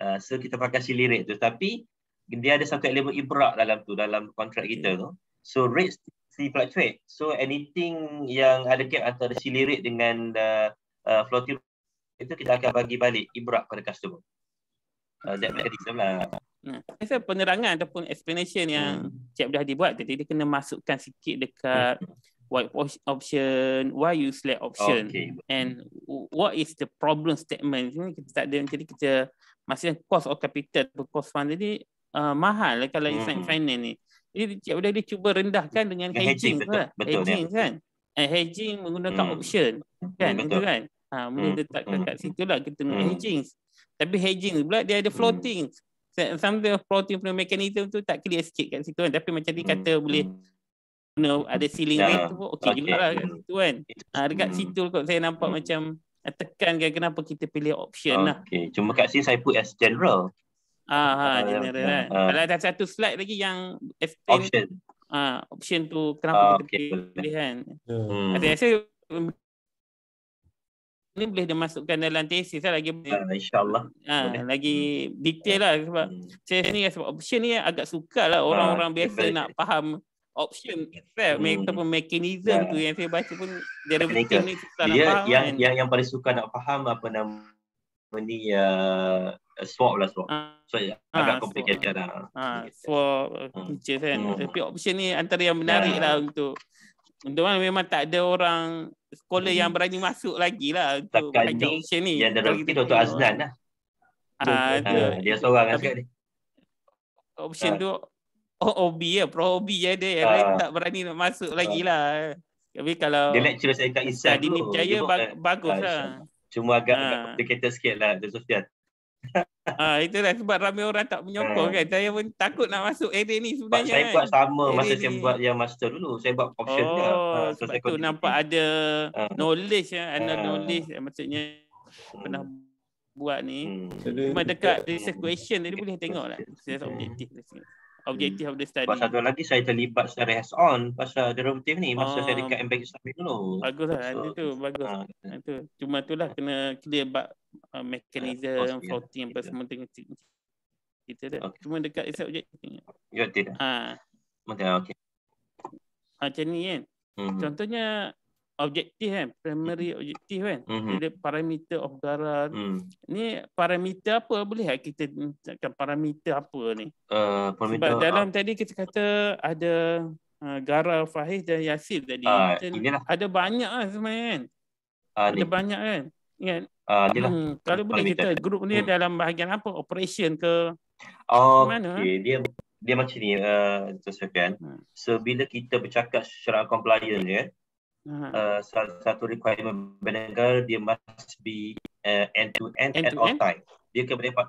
uh, so kita pakai si lirik tu tapi dia ada satu elemen ibrak dalam tu dalam kontrak kita tu so rates si fluctuate so anything yang ada gap antara si lirik dengan uh, uh, floating itu kita akan bagi balik ibrak kepada customer uh, that hmm. lah hmm. Nah, saya penerangan ataupun explanation yang hmm. Cik Abdul Hadi buat tadi dia kena masukkan sikit dekat what option, why you select option okay. and what is the problem statement. Kita tak ada, jadi kita masih cost of capital, cost fund jadi uh, mahal lah kalau mm -hmm. finance ni. Jadi cik Budai dia cuba rendahkan dengan hedging, hedging, betul, lah. betul, ya. hedging kan. And eh, hedging menggunakan mm. option mm, kan. Mm, betul. kan? Ha, mula mm. letak mm. kat, kat situ lah, kita guna mm. hedging. Tapi hedging pula dia ada floating. Mm. Some of the mekanisme mechanism tu tak clear sikit kat situ kan. Tapi macam ni kata mm. boleh no, ada ya. ceiling yeah. tu pun okey okay. juga lah kan situ kan. Ha, dekat hmm. situ kot saya nampak hmm. macam ah, tekan kan kenapa kita pilih option okay. lah. Okey, cuma kat sini saya put as general. Ah, ha, general kan. Uh, Kalau ada satu slide lagi yang option. Ah, ha, option tu kenapa uh, kita okay. pilih kan. Hmm. Ada saya ini boleh dimasukkan dalam tesis lah lagi. Uh, InsyaAllah. Ha, lagi detail hmm. lah sebab hmm. saya ni sebab option ni agak sukar lah orang-orang uh, biasa nak faham option fair hmm. mereka pun mekanisme tu yang saya baca pun dia ada mungkin ni susah dia, nak faham yang, kan. yang yang paling suka nak faham apa nama ni uh, swap lah swap ah. so ha, ah, agak complicated lah ha, swap uh, hmm. features kan hmm. tapi option ni antara yang menarik ya. lah untuk untuk mana memang tak ada orang sekolah hmm. yang berani masuk lagi lah untuk Takkan ni, ni yang dalam kita Dr. Azlan lah ha, ha, dia seorang kan sekarang ni option tu Oh OOB ya, pro OB ya dia. Yang lain ah. tak berani nak masuk ah. lagi lah. Tapi kalau dia lecturer saya kat Isan tu. Dia percaya bagus lah. Cuma agak, ah. agak complicated sikit lah Dr. Sofian. Ah ha, sebab ramai orang tak menyokong ha. kan. Saya pun takut nak masuk area ni sebenarnya. saya kan. buat sama area masa ni. saya buat yang master dulu. Saya buat option oh, dia. so sebab tu nampak ada ha. knowledge ya, ha. ada knowledge eh, maksudnya hmm. pernah buat ni. Hmm. Cuma dekat research question tadi boleh tengok lah. Saya objektif hmm. Lah dari sini objektif hmm. of the study. Pasal tu lagi saya terlibat secara hands on pasal derivatif ni masa oh. saya dekat ah. embed Islamic dulu. Bagus lah, so, itu bagus. Uh, ah, itu. Cuma tu lah kena clear about uh, mechanism, uh, yeah. floating apa semua tengok Kita dah. Okay. Cuma dekat isap objektif. Ya, tidak. Ha. Mungkin, okay. Macam ni kan. hmm Contohnya, objektif kan primary mm-hmm. objektif kan mm-hmm. parameter of garan mm. ni parameter apa boleh tak kita tentukan parameter apa ni uh, parameter sebab dalam uh, tadi kita kata ada uh, gara fahis dan yasir tadi uh, ah, kita, ada banyak lah sebenarnya kan uh, ada ni. banyak kan kan uh, hmm, kalau boleh kita grup ni hmm. dalam bahagian apa operation ke oh, mana dia dia macam ni uh, Tuan Sofian. Hmm. So bila kita bercakap secara compliance ya, yeah, uh-huh. uh, satu requirement bandar dia must be uh, end-to-end, end-to-end at all time. Dia kena dapat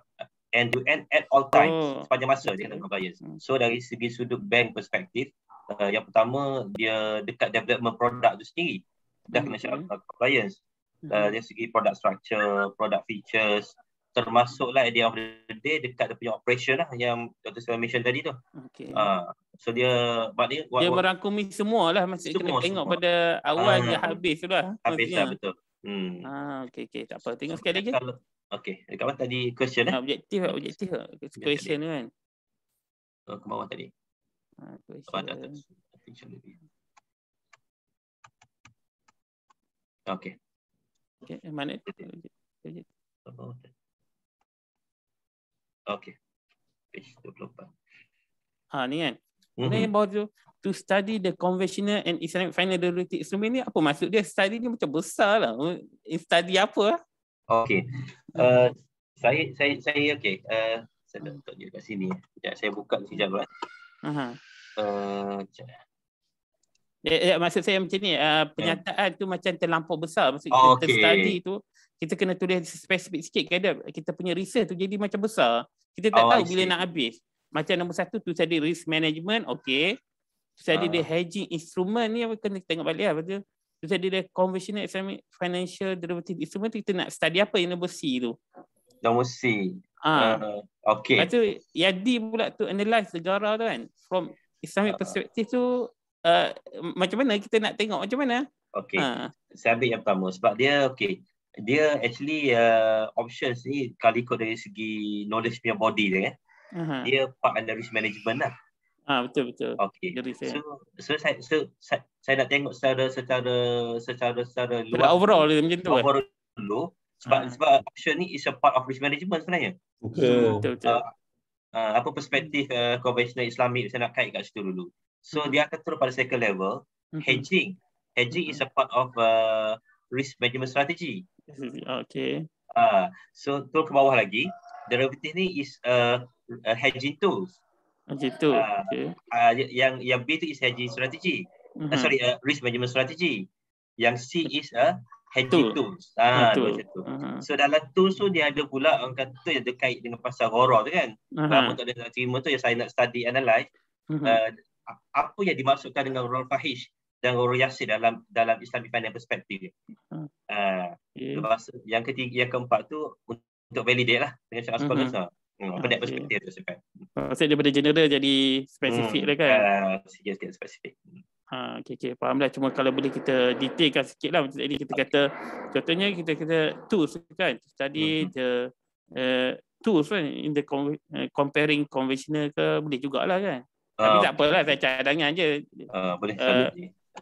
end-to-end at all time oh. sepanjang masa okay. dia kena compliance. Hmm. So dari segi sudut bank perspektif, uh, yang pertama dia dekat development product tu sendiri dah kena hmm. hmm. uh syarat compliance. dari segi produk structure, produk features, termasuklah at the end of the day dekat dia punya operation lah yang Dr. Sam mention tadi tu. Okay. Uh, ah, so dia maknanya dia, dia merangkumi semua lah maksudnya kena semua. tengok pada awal uh, habis tu lah. Habis lah betul. Hmm. Ah, okay, okay. Tak apa. Tengok sekali lagi. Kalau, okay. Dekat mana tadi question eh? Ah, objektif lah. Objektif lah. Question kan. So, ke bawah tadi. Okay. Okay. Mana? Okay. Okay. Page 24. Ha ni kan. Mm-hmm. Ini baru to study the conventional and Islamic final derivative instrument ni apa maksud dia? Study ni macam besar lah. Study apa? Okay. Uh, saya saya saya okay. Uh, saya dah tunjuk kat sini. Sekejap saya buka eh. sekejap pula. Eh, eh, maksud saya macam ni, uh, penyataan eh. tu macam terlampau besar. Maksud oh, okay. study tu, kita kena tulis spesifik sikit ke kita punya research tu jadi macam besar kita tak oh, tahu bila nak habis macam nombor satu tu tadi risk management okey tu tadi uh. dia ah. hedging instrument ni apa kena tengok balik lah betul tu tadi dia conventional economic financial derivative instrument tu kita nak study apa yang nombor C tu nombor C ah uh. uh. Ah, okey lepas tu yadi pula tu analyze negara tu kan from Islamic uh. perspective tu uh, macam mana kita nak tengok macam mana okey uh. saya ambil yang pertama sebab dia okey dia actually uh, options ni kalau ikut dari segi knowledge punya body dia kan. uh Dia part under risk management lah. Ah ha, betul betul. Okay. Ya. So, so saya so, saya, saya nak tengok secara secara secara secara luar. Tidak overall dia macam tu. Eh? Overall dulu sebab ha. sebab option ni is a part of risk management sebenarnya. Okay. So, betul betul. Uh, uh, apa perspektif uh, conventional Islamik saya nak kait kat situ dulu. So mm-hmm. dia akan turun pada second level mm-hmm. hedging. Hedging mm-hmm. is a part of uh, risk management strategy. Okay. Uh, so turun ke bawah lagi, derivative ni is a, uh, a uh, hedging tools. Hedging tools. Uh, ha, okay. Uh, yang yang B tu is hedging strategy. Uh-huh. Uh, mhm. sorry, uh, risk management strategy. Yang C is a uh, hedging tool. tools. Ah, uh, tool. macam tu. Uh-huh. So dalam tools tu dia ada pula orang kata yang terkait dengan pasal horror tu kan. Kalau uh-huh. tak yang saya nak study analyze. Uh-huh. Uh, apa yang dimaksudkan dengan Rolf Fahish dan Roro Yassir dalam dalam Islam independent perspective. Uh, ha. ah, okay. yang ketiga yang keempat tu untuk validate lah dengan cara uh-huh. Collins. Mm-hmm. Hmm, perspektif okay. perspektif tu sebenarnya. Ah, Maksud daripada general jadi spesifik hmm. kan? Ah, sikit-sikit spesifik. Ha, okay, okay. Faham lah. Cuma kalau boleh kita detailkan sikit lah. Jadi kita kata, contohnya kita kata tools kan? Tadi mm the uh, tools kan? In the con- eh, comparing conventional ke boleh jugalah kan? Uh, Tapi tak apalah. Saya cadangan je. Uh, boleh. Uh,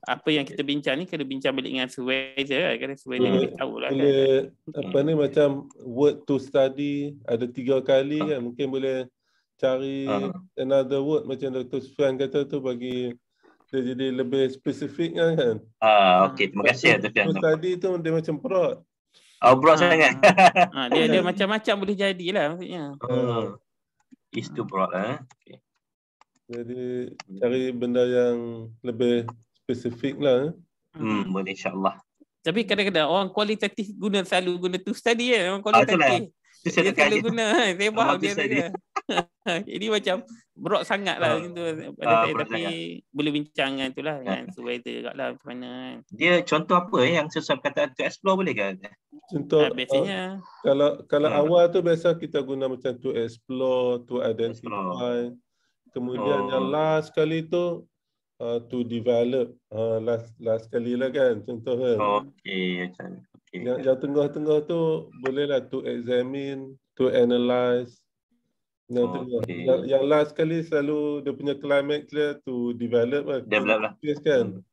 apa yang kita bincang ni kena bincang balik dengan supervisor lah. Kena supervisor yang tahu lah. Kena, kan. apa ni macam word to study ada tiga kali uh. kan. Ah. Mungkin boleh cari uh. another word macam Dr. Sufian kata tu bagi dia jadi lebih spesifik lah kan. Ah, uh, okay. Terima kasih Dr. Sufian. To study tu dia macam broad. Oh, broad uh. sangat. Ah, dia dia macam-macam boleh jadi lah maksudnya. Hmm. Is to too lah. eh. Okay. Jadi cari benda yang lebih spesifik lah. Eh. Hmm, hmm, boleh insyaAllah. Tapi kadang-kadang orang kualitatif guna selalu guna tu study kan. Orang ah, kualitatif. Ah, dia selalu kajian. guna. Eh. Saya faham dia tanya. Jadi macam broad sangat lah. Uh, ah. gitu. Pada ah, tapi sangat. boleh bincang dengan tu lah. Kan? kan. Supaya kat lah macam mana. Kan. Dia contoh apa yang sesuai kata untuk explore boleh ke? Contoh, nah, Uh, kalau kalau yeah. awal tu biasa kita guna macam to explore, to identify. Explore. Kemudian oh. yang last sekali tu Uh, to develop uh, last last kali lah kan contoh kan. Oh, okay macam Yang, yang tengah-tengah tu bolehlah to examine, to analyze. Yang, okay. tengah. yang, yang last kali selalu dia punya climax dia to develop lah. Develop lah. Kan?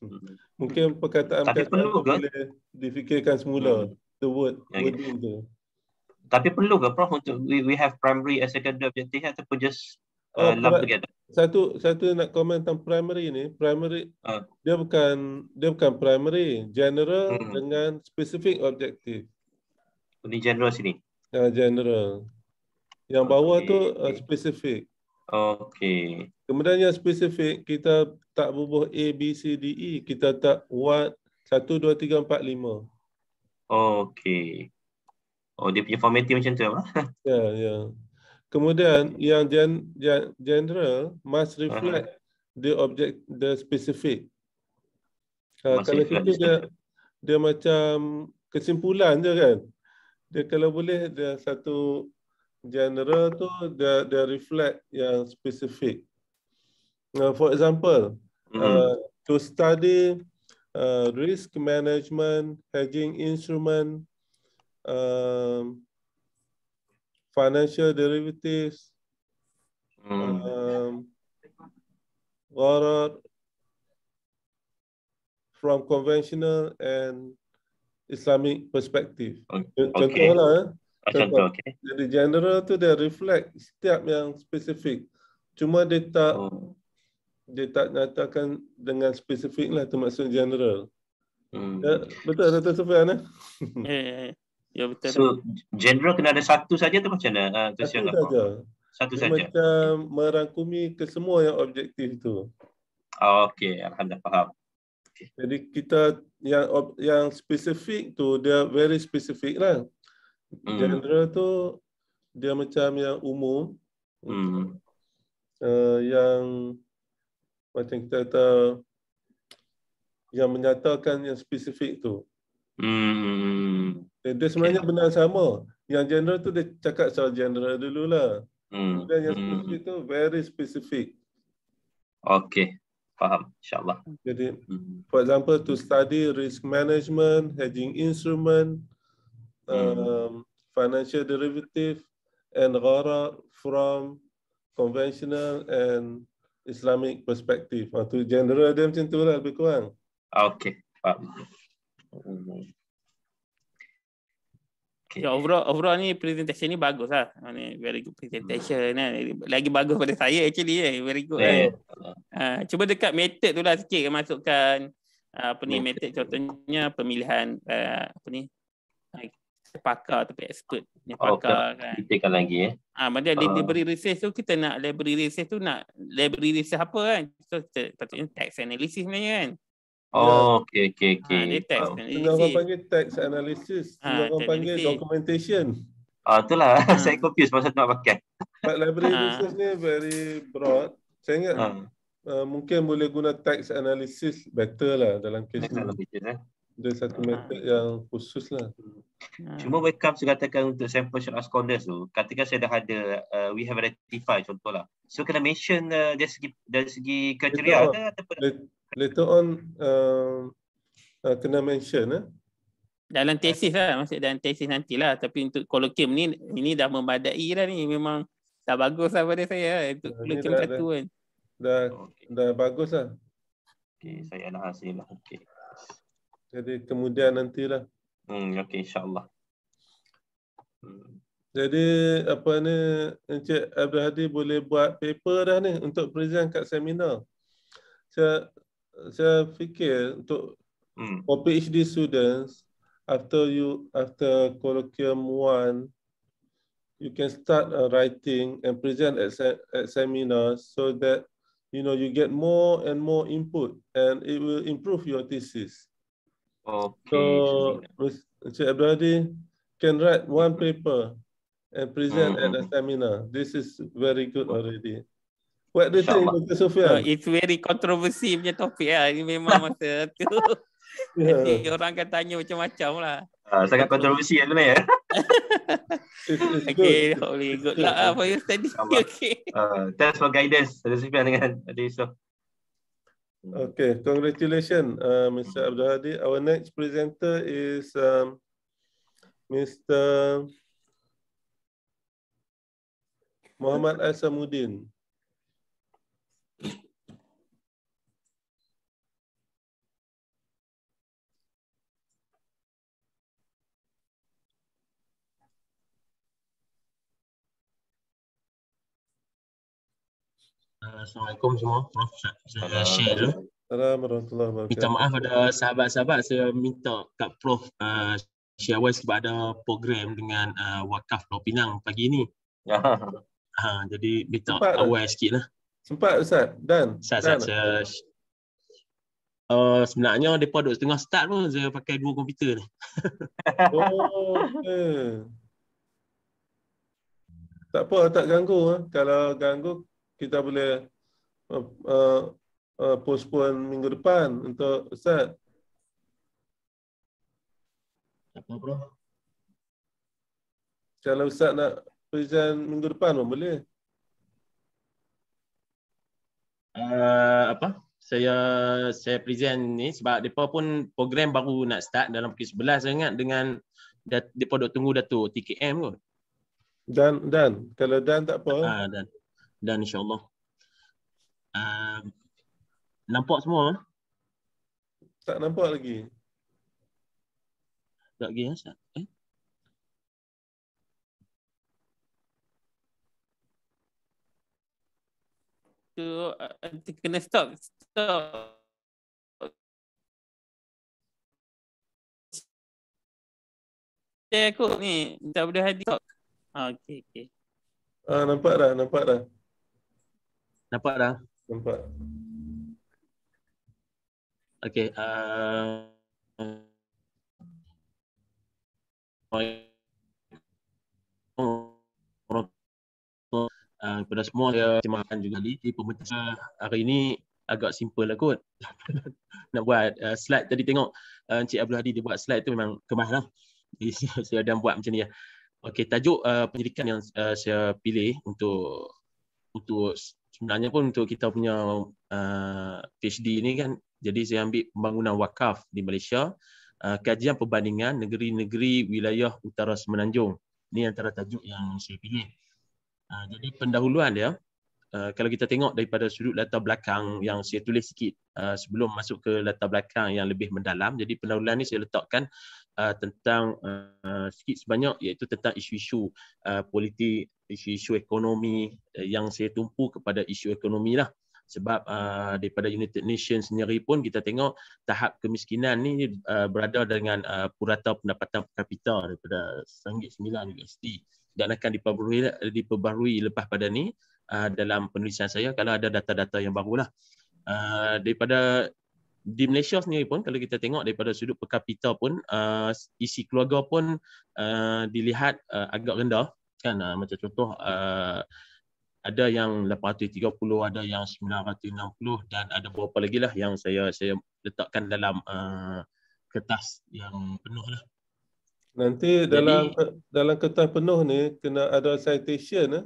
Hmm. Mungkin perkataan Tapi perlu ke? boleh difikirkan semula. Hmm. The word. Yang wording gitu. tu. Tapi perlu ke Prof untuk we, we have primary and secondary objective ataupun just Oh, Satu satu nak komen tentang primary ni, primary uh. dia bukan dia bukan primary, general hmm. dengan specific objective. Ini general sini. Ya uh, general. Yang okay. bawah tu uh, specific. Okey. Kemudian yang specific kita tak bubuh A B C D E, kita tak what 1 2 3 4 5. Okey. Oh dia punya formatting macam tu apa? Lah. Ya ya. Yeah, yeah. Kemudian yang gen, gen, general must reflect uh-huh. the object the specific. Uh, kalau kita dia, dia macam kesimpulan je kan. Dia kalau boleh dia satu general tu dia dia reflect yang specific. Uh, for example, mm-hmm. uh, to study uh, risk management hedging instrument uh, financial derivatives, mm. um, from conventional and Islamic perspective. Okay. okay. lah. Eh. Ah, contoh, okay. Jadi general tu dia reflect setiap yang spesifik. Cuma dia tak, hmm. dia tak nyatakan dengan spesifik lah tu maksud general. Hmm. Ya, betul, Dr. Sufian? Eh? Ya, ya, ya. Ya betul. So general kena ada satu saja tu macam mana? Uh, satu lah. saja. Satu saja. Macam merangkumi kesemua yang objektif tu. Oh, Okey, alhamdulillah faham. Okay. Jadi kita yang yang spesifik tu dia very spesifik lah. Hmm. General tu dia macam yang umum. Hmm. Uh, yang macam kita kata yang menyatakan yang spesifik tu. Hmm. hmm, hmm, hmm. Dan dia sebenarnya okay. benar sama. Yang general tu dia cakap secara general dulu lah. Hmm. Dan yang hmm. spesifik tu very specific. Okay. Faham. InsyaAllah. Jadi, hmm. for example, to study risk management, hedging instrument, hmm. um, financial derivative, and gara from conventional and Islamic perspective. Uh, ha, to general dia macam tu lah lebih kurang. Okay. Faham. Hmm. Okay. So ya, overall, overall ni presentation ni bagus lah. Ni very good presentation. Hmm. Eh. Lagi bagus pada saya actually. Eh. Very good. Kan. Yeah. Eh. Uh, cuba dekat method tu lah sikit. Masukkan uh, apa ni method, method contohnya pemilihan uh, apa ni pakar atau expert ni oh, pakar oh, kan. Detailkan lagi eh. Ah, uh, macam uh. library research tu kita nak library research tu nak library research apa kan. So kita patutnya text analysis sebenarnya kan. Ya. Oh, okay, okay. okey. Ha, dia teks analisis. Tengah orang panggil teks analisis. Ha, Tengah orang panggil documentation. oh, itulah. Ha. Saya confused pasal nak pakai. But library ha. research ni very broad. Saya ingat ha. uh, mungkin boleh guna teks analisis better lah dalam kes ni. Eh? Dia satu ha. metod yang khusus lah. Ha. Cuma wake up katakan untuk sample short responders tu. Katakan saya dah ada, uh, we have identified contohlah. So kena mention uh, dari segi, segi kriteria ke? Ataupun later on uh, uh, kena mention eh? dalam tesis lah masih dalam tesis nantilah tapi untuk kolokium ni ini dah membadai lah ni memang dah bagus lah pada saya eh, untuk kolokium dah, satu dah, kan dah dah, okay. dah bagus lah Okay, saya nak hasil lah Okay. jadi kemudian nantilah hmm okay, insyaallah hmm. jadi apa ni Encik Abdul Hadi boleh buat paper dah ni untuk present kat seminar. Saya saya fikir untuk hmm. for PhD students after you after colloquium one you can start uh, writing and present at at seminars so that you know you get more and more input and it will improve your thesis. Okay. So Mr. Abdi can write one hmm. paper and present mm-hmm. at a hmm. seminar. This is very good hmm. already. What do you think, Dr. Sofia? Uh, it's very controversy punya topik lah. Ini memang masa tu. Ya. Nanti orang akan tanya macam-macam lah. Uh, sangat kontroversi kan lah ni ya. Okay, holy good luck lah for your study. Okay. Uh, thanks for guidance. Ada Sofia dengan Adi Yusof. Okay, congratulations uh, Mr. Hmm. Abdul Hadi. Our next presenter is um, Mr. Muhammad Asamuddin. Assalamualaikum semua. Prof, saya share dulu. Assalamualaikum Minta maaf pada sahabat-sahabat. Saya minta kat Prof uh, share awal sebab ada program dengan uh, Wakaf Pulau Pinang pagi ini. Ya. Ha, jadi minta Sempat awal sikit lah. Sempat Ustaz? Dan? saya Saya, uh, sebenarnya mereka duduk setengah start pun saya pakai dua komputer ni. oh, okay. Tak apa, tak ganggu. Ha. Kalau ganggu, kita boleh uh, uh, uh, postpone minggu depan untuk Ustaz. Kalau Ustaz nak present minggu depan pun boleh. Uh, apa? Saya saya present ni sebab depa pun program baru nak start dalam pukul 11 sangat dengan depa dok tunggu Dato TKM kot. Dan dan kalau dan tak apa. Ah uh, dan dan insyaallah uh, nampak semua tak nampak lagi tak lagi ya eh tu nanti kena stop stop Saya ni, tak boleh hadir. Ah, okey, okay Ah, nampak dah, nampak dah. Nampak dah? Nampak. Okay. Uh, uh, pada semua saya terima kasih juga Ali. Jadi pembentangan hari ini agak simple lah kot. Nak buat uh, slide tadi tengok uh, Encik Abdul Hadi dia buat slide tu memang kemas. lah. saya dah buat macam ni lah. Okay, tajuk uh, penyelidikan yang uh, saya pilih untuk untuk sebenarnya pun untuk kita punya uh, PhD ni kan jadi saya ambil pembangunan wakaf di Malaysia uh, kajian perbandingan negeri-negeri wilayah utara semenanjung ni antara tajuk yang saya pilih uh, jadi pendahuluan dia Eh, kalau kita tengok daripada sudut latar belakang yang saya tulis sikit uh, sebelum masuk ke latar belakang yang lebih mendalam jadi pendahuluan ni saya letakkan uh, tentang uh, sikit sebanyak iaitu tentang isu-isu uh, politik isu-isu ekonomi uh, yang saya tumpu kepada isu ekonomi lah sebab uh, daripada United Nations sendiri pun kita tengok tahap kemiskinan ni uh, berada dengan uh, purata pendapatan per kapita daripada RM1.9 USD dan akan diperbarui, diperbarui lepas pada ni uh, dalam penulisan saya kalau ada data-data yang barulah. Uh, daripada di Malaysia sendiri pun kalau kita tengok daripada sudut per kapita pun uh, isi keluarga pun uh, dilihat uh, agak rendah kan uh, macam contoh uh, ada yang 830 ada yang 960 dan ada beberapa lagi lah yang saya saya letakkan dalam uh, kertas yang penuh lah nanti Jadi, dalam dalam kertas penuh ni kena ada citation eh?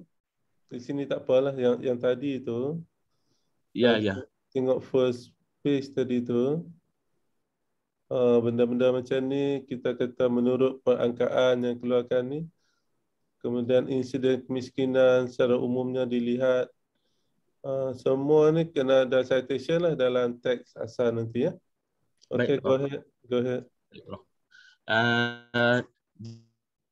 di sini tak apalah yang yang tadi tu. Ya, yeah, ya. Yeah. Tengok first page tadi tu. Ah, benda-benda macam ni kita kata menurut perangkaan yang keluarkan ni kemudian insiden kemiskinan secara umumnya dilihat ah, semua ni kena ada citation lah dalam teks asal nanti ya. Okay, Baik, go ahead. Go ahead. Baik, uh,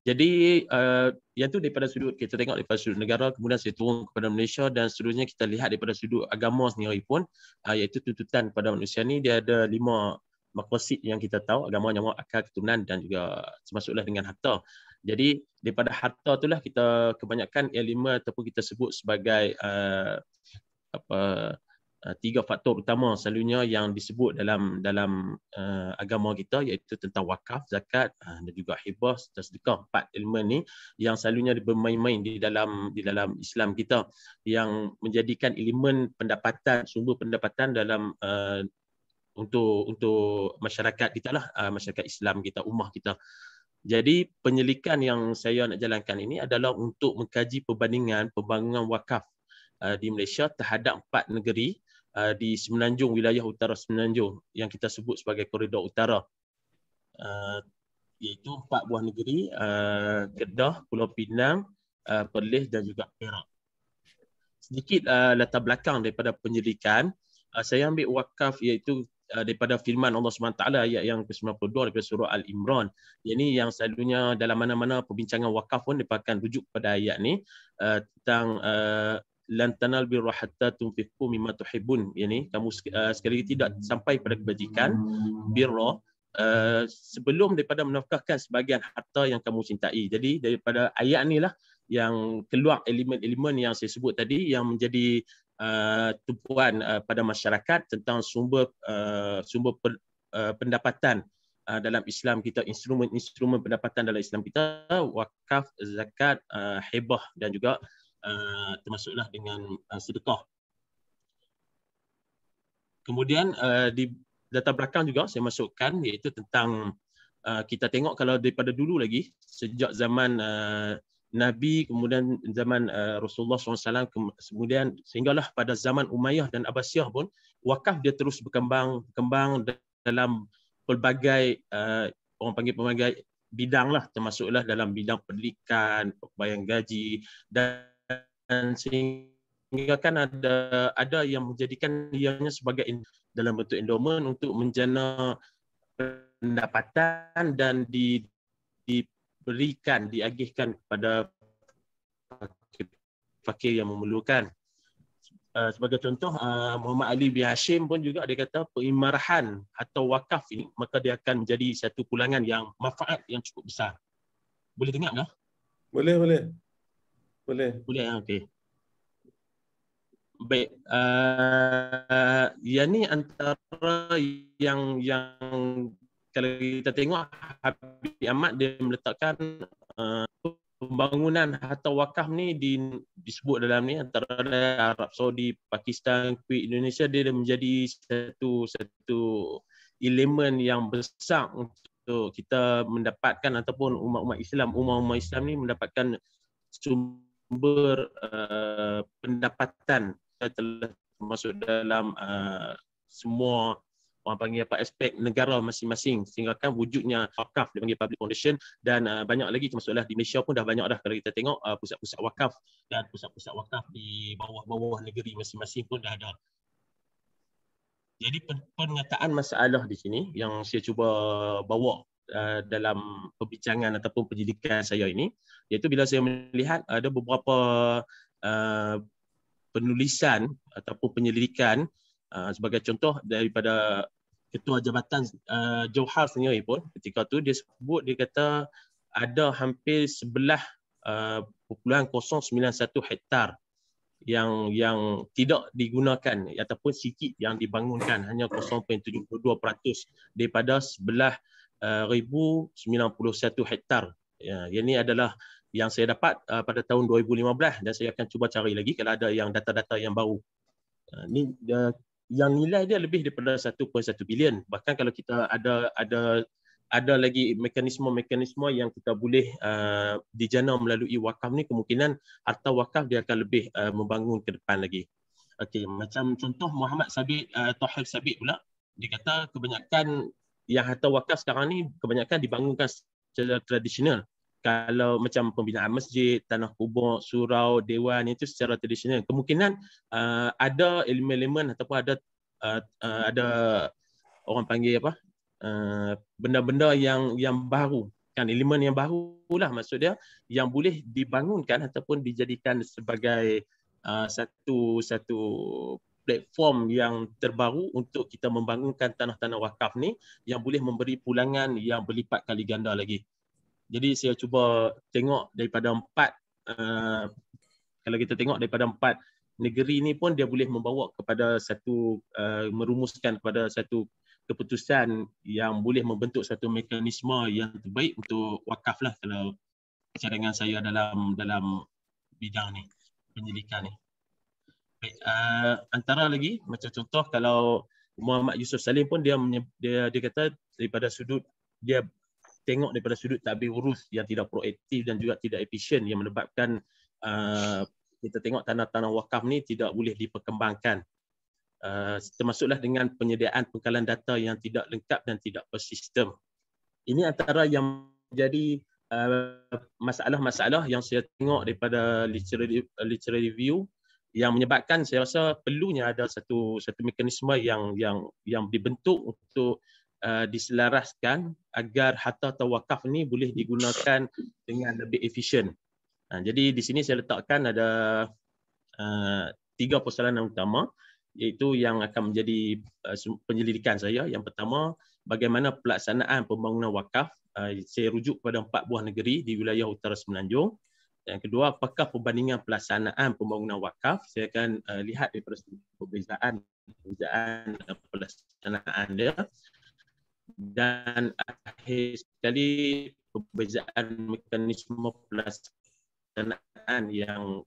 jadi uh, yang tu daripada sudut kita tengok daripada sudut negara kemudian saya turun kepada Malaysia dan seterusnya kita lihat daripada sudut agama sendiri pun uh, iaitu tuntutan kepada manusia ni dia ada lima maqasid yang kita tahu agama nyawa akal keturunan dan juga termasuklah dengan harta. Jadi daripada harta itulah kita kebanyakan elemen ataupun kita sebut sebagai uh, apa Uh, tiga faktor utama selalunya yang disebut dalam dalam uh, agama kita iaitu tentang wakaf, zakat uh, dan juga hibah serta sedekah. Empat elemen ni yang selalunya bermain-main di dalam di dalam Islam kita yang menjadikan elemen pendapatan, sumber pendapatan dalam uh, untuk untuk masyarakat kita lah, uh, masyarakat Islam kita, ummah kita. Jadi penyelidikan yang saya nak jalankan ini adalah untuk mengkaji perbandingan pembangunan wakaf uh, di Malaysia terhadap empat negeri Uh, di Semenanjung, wilayah utara Semenanjung yang kita sebut sebagai koridor utara uh, iaitu empat buah negeri uh, Kedah, Pulau Pinang, Perlis dan juga Perak. Sedikit latar belakang daripada penyelidikan, saya ambil wakaf iaitu daripada firman Allah SWT ayat yang ke-92 dari surah Al-Imran. Yang ini yang selalunya dalam mana-mana perbincangan wakaf pun dia akan rujuk kepada ayat ni tentang lan tanal bir rahatta tunfiqu mimma tuhibbun yani kamu uh, sekali lagi tidak sampai pada kebajikan birra Uh, sebelum daripada menafkahkan sebahagian harta yang kamu cintai. Jadi daripada ayat ni lah yang keluar elemen-elemen yang saya sebut tadi yang menjadi uh, tumpuan uh, pada masyarakat tentang sumber uh, sumber per, uh, pendapatan uh, dalam Islam kita, instrumen-instrumen pendapatan dalam Islam kita, wakaf, zakat, uh, hebah dan juga Eh, termasuklah dengan uh, sedekah. Kemudian uh, di data belakang juga saya masukkan iaitu tentang uh, kita tengok kalau daripada dulu lagi sejak zaman uh, Nabi kemudian zaman uh, Rasulullah SAW kemudian sehinggalah pada zaman Umayyah dan Abbasiyah pun wakaf dia terus berkembang kembang dalam pelbagai uh, orang panggil pelbagai bidang lah termasuklah dalam bidang pendidikan pembayaran gaji dan dan sehingga kan ada ada yang menjadikan ianya sebagai dalam bentuk endowment untuk menjana pendapatan dan di, diberikan diagihkan kepada fakir yang memerlukan. Uh, sebagai contoh uh, Muhammad Ali bin Hashim pun juga dia kata pengimarahan atau wakaf ini maka dia akan menjadi satu pulangan yang manfaat yang cukup besar. Boleh dengar tak? Boleh, boleh. Boleh. Boleh, ah, okey. Baik, uh, ya ni antara yang yang kalau kita tengok Habib Ahmad dia meletakkan uh, pembangunan harta wakaf ni di, disebut dalam ni antara Arab Saudi, Pakistan, Kuwait, Indonesia dia, menjadi satu satu elemen yang besar untuk kita mendapatkan ataupun umat-umat Islam, umat-umat Islam ni mendapatkan sumber sumber uh, pendapatan telah masuk dalam uh, semua orang panggil apa aspek negara masing-masing sehingga kan wujudnya wakaf dipanggil public foundation dan uh, banyak lagi termasuklah di Malaysia pun dah banyak dah kalau kita tengok uh, pusat-pusat wakaf dan pusat-pusat wakaf di bawah-bawah negeri masing-masing pun dah ada jadi pernyataan masalah di sini yang saya cuba bawa Uh, dalam perbincangan ataupun penyelidikan saya ini iaitu bila saya melihat ada beberapa uh, penulisan ataupun penyelidikan uh, sebagai contoh daripada ketua jabatan uh, Johar sendiri pun ketika tu dia sebut dia kata ada hampir sebelah uh, 0.091 hektar yang yang tidak digunakan ataupun sikit yang dibangunkan hanya 0.72% daripada sebelah 1091 hektar. Ya, ini adalah yang saya dapat uh, pada tahun 2015 dan saya akan cuba cari lagi kalau ada yang data-data yang baru. Uh, ni uh, yang nilai dia lebih daripada 1.1 bilion. Bahkan kalau kita ada ada ada lagi mekanisme-mekanisme yang kita boleh uh, dijana melalui wakaf ni kemungkinan harta wakaf dia akan lebih uh, membangun ke depan lagi. Okey, macam contoh Muhammad Sabit uh, Tohir Sabit pula dia kata kebanyakan yang harta wakaf sekarang ni kebanyakan dibangunkan secara tradisional. Kalau macam pembinaan masjid, tanah kubur, surau, dewan itu secara tradisional. Kemungkinan uh, ada elemen-elemen ataupun ada uh, uh, ada orang panggil apa? Uh, benda-benda yang yang baru kan elemen yang baru lah maksud dia yang boleh dibangunkan ataupun dijadikan sebagai uh, satu satu platform yang terbaru untuk kita membangunkan tanah-tanah wakaf ni yang boleh memberi pulangan yang berlipat kali ganda lagi. Jadi saya cuba tengok daripada empat uh, kalau kita tengok daripada empat negeri ni pun dia boleh membawa kepada satu uh, merumuskan kepada satu keputusan yang boleh membentuk satu mekanisme yang terbaik untuk wakaf lah kalau cadangan saya dalam dalam bidang ni penyelidikan ni. Baik, uh, eh, antara lagi macam contoh kalau Muhammad Yusuf Salim pun dia dia dia kata daripada sudut dia tengok daripada sudut tabi urus yang tidak proaktif dan juga tidak efisien yang menyebabkan uh, kita tengok tanah-tanah wakaf ni tidak boleh diperkembangkan uh, termasuklah dengan penyediaan pengkalan data yang tidak lengkap dan tidak bersistem. Ini antara yang jadi uh, masalah-masalah yang saya tengok daripada literary, literary review yang menyebabkan saya rasa perlunya ada satu satu mekanisme yang yang yang dibentuk untuk uh, diselaraskan agar harta atau wakaf ni boleh digunakan dengan lebih efisien. Uh, jadi di sini saya letakkan ada uh, tiga persoalan yang utama iaitu yang akan menjadi uh, penyelidikan saya. Yang pertama, bagaimana pelaksanaan pembangunan wakaf. Uh, saya rujuk kepada empat buah negeri di wilayah Utara Semenanjung. Yang kedua, apakah perbandingan pelaksanaan pembangunan wakaf? Saya akan uh, lihat daripada perbezaan perbezaan eh, pelaksanaan dia. Dan akhir sekali perbezaan mekanisme pelaksanaan yang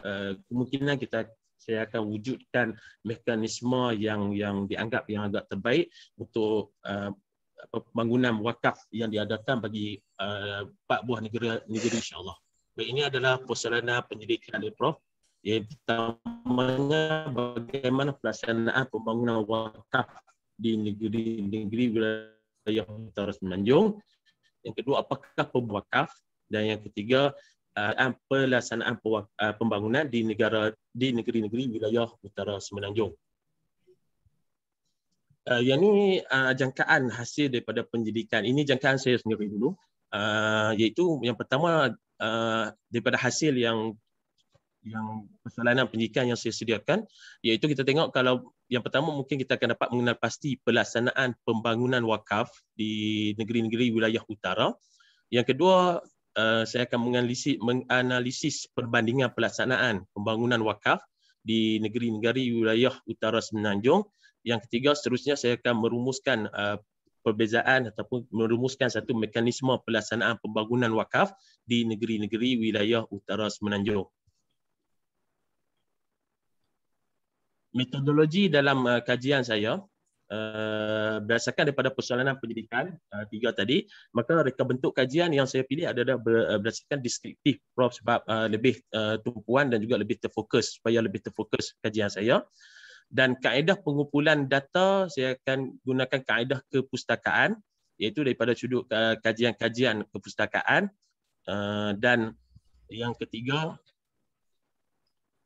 uh, kemungkinan kita saya akan wujudkan mekanisme yang yang dianggap yang agak terbaik untuk uh, pembangunan wakaf yang diadakan bagi uh, empat buah negara negeri insyaallah. Baik, ini adalah perjalanan penyelidikan, dari Prof. Yang pertamanya bagaimana pelaksanaan pembangunan wakaf di negeri-negeri wilayah utara Semenanjung. Yang kedua, apakah pembuakaf? Dan yang ketiga, eh, pelaksanaan eh, pembangunan di negara di negeri-negeri wilayah utara Semenanjung. Uh, yang ini uh, jangkaan hasil daripada penyelidikan. Ini jangkaan saya sendiri dulu. Uh, iaitu yang pertama Uh, daripada hasil yang yang persalinan pendidikan yang saya sediakan iaitu kita tengok kalau yang pertama mungkin kita akan dapat mengenal pasti pelaksanaan pembangunan wakaf di negeri-negeri wilayah utara. Yang kedua, uh, saya akan menganalisis, menganalisis perbandingan pelaksanaan pembangunan wakaf di negeri-negeri wilayah utara Semenanjung. Yang ketiga, seterusnya saya akan merumuskan uh, perbezaan ataupun merumuskan satu mekanisme pelaksanaan pembangunan wakaf di negeri-negeri wilayah utara Semenanjung. Metodologi dalam uh, kajian saya Uh, berdasarkan daripada persoalanan pendidikan uh, tiga tadi, maka reka bentuk kajian yang saya pilih adalah uh, berdasarkan deskriptif prof sebab uh, lebih uh, tumpuan dan juga lebih terfokus supaya lebih terfokus kajian saya dan kaedah pengumpulan data saya akan gunakan kaedah kepustakaan iaitu daripada sudut kajian-kajian kepustakaan uh, dan yang ketiga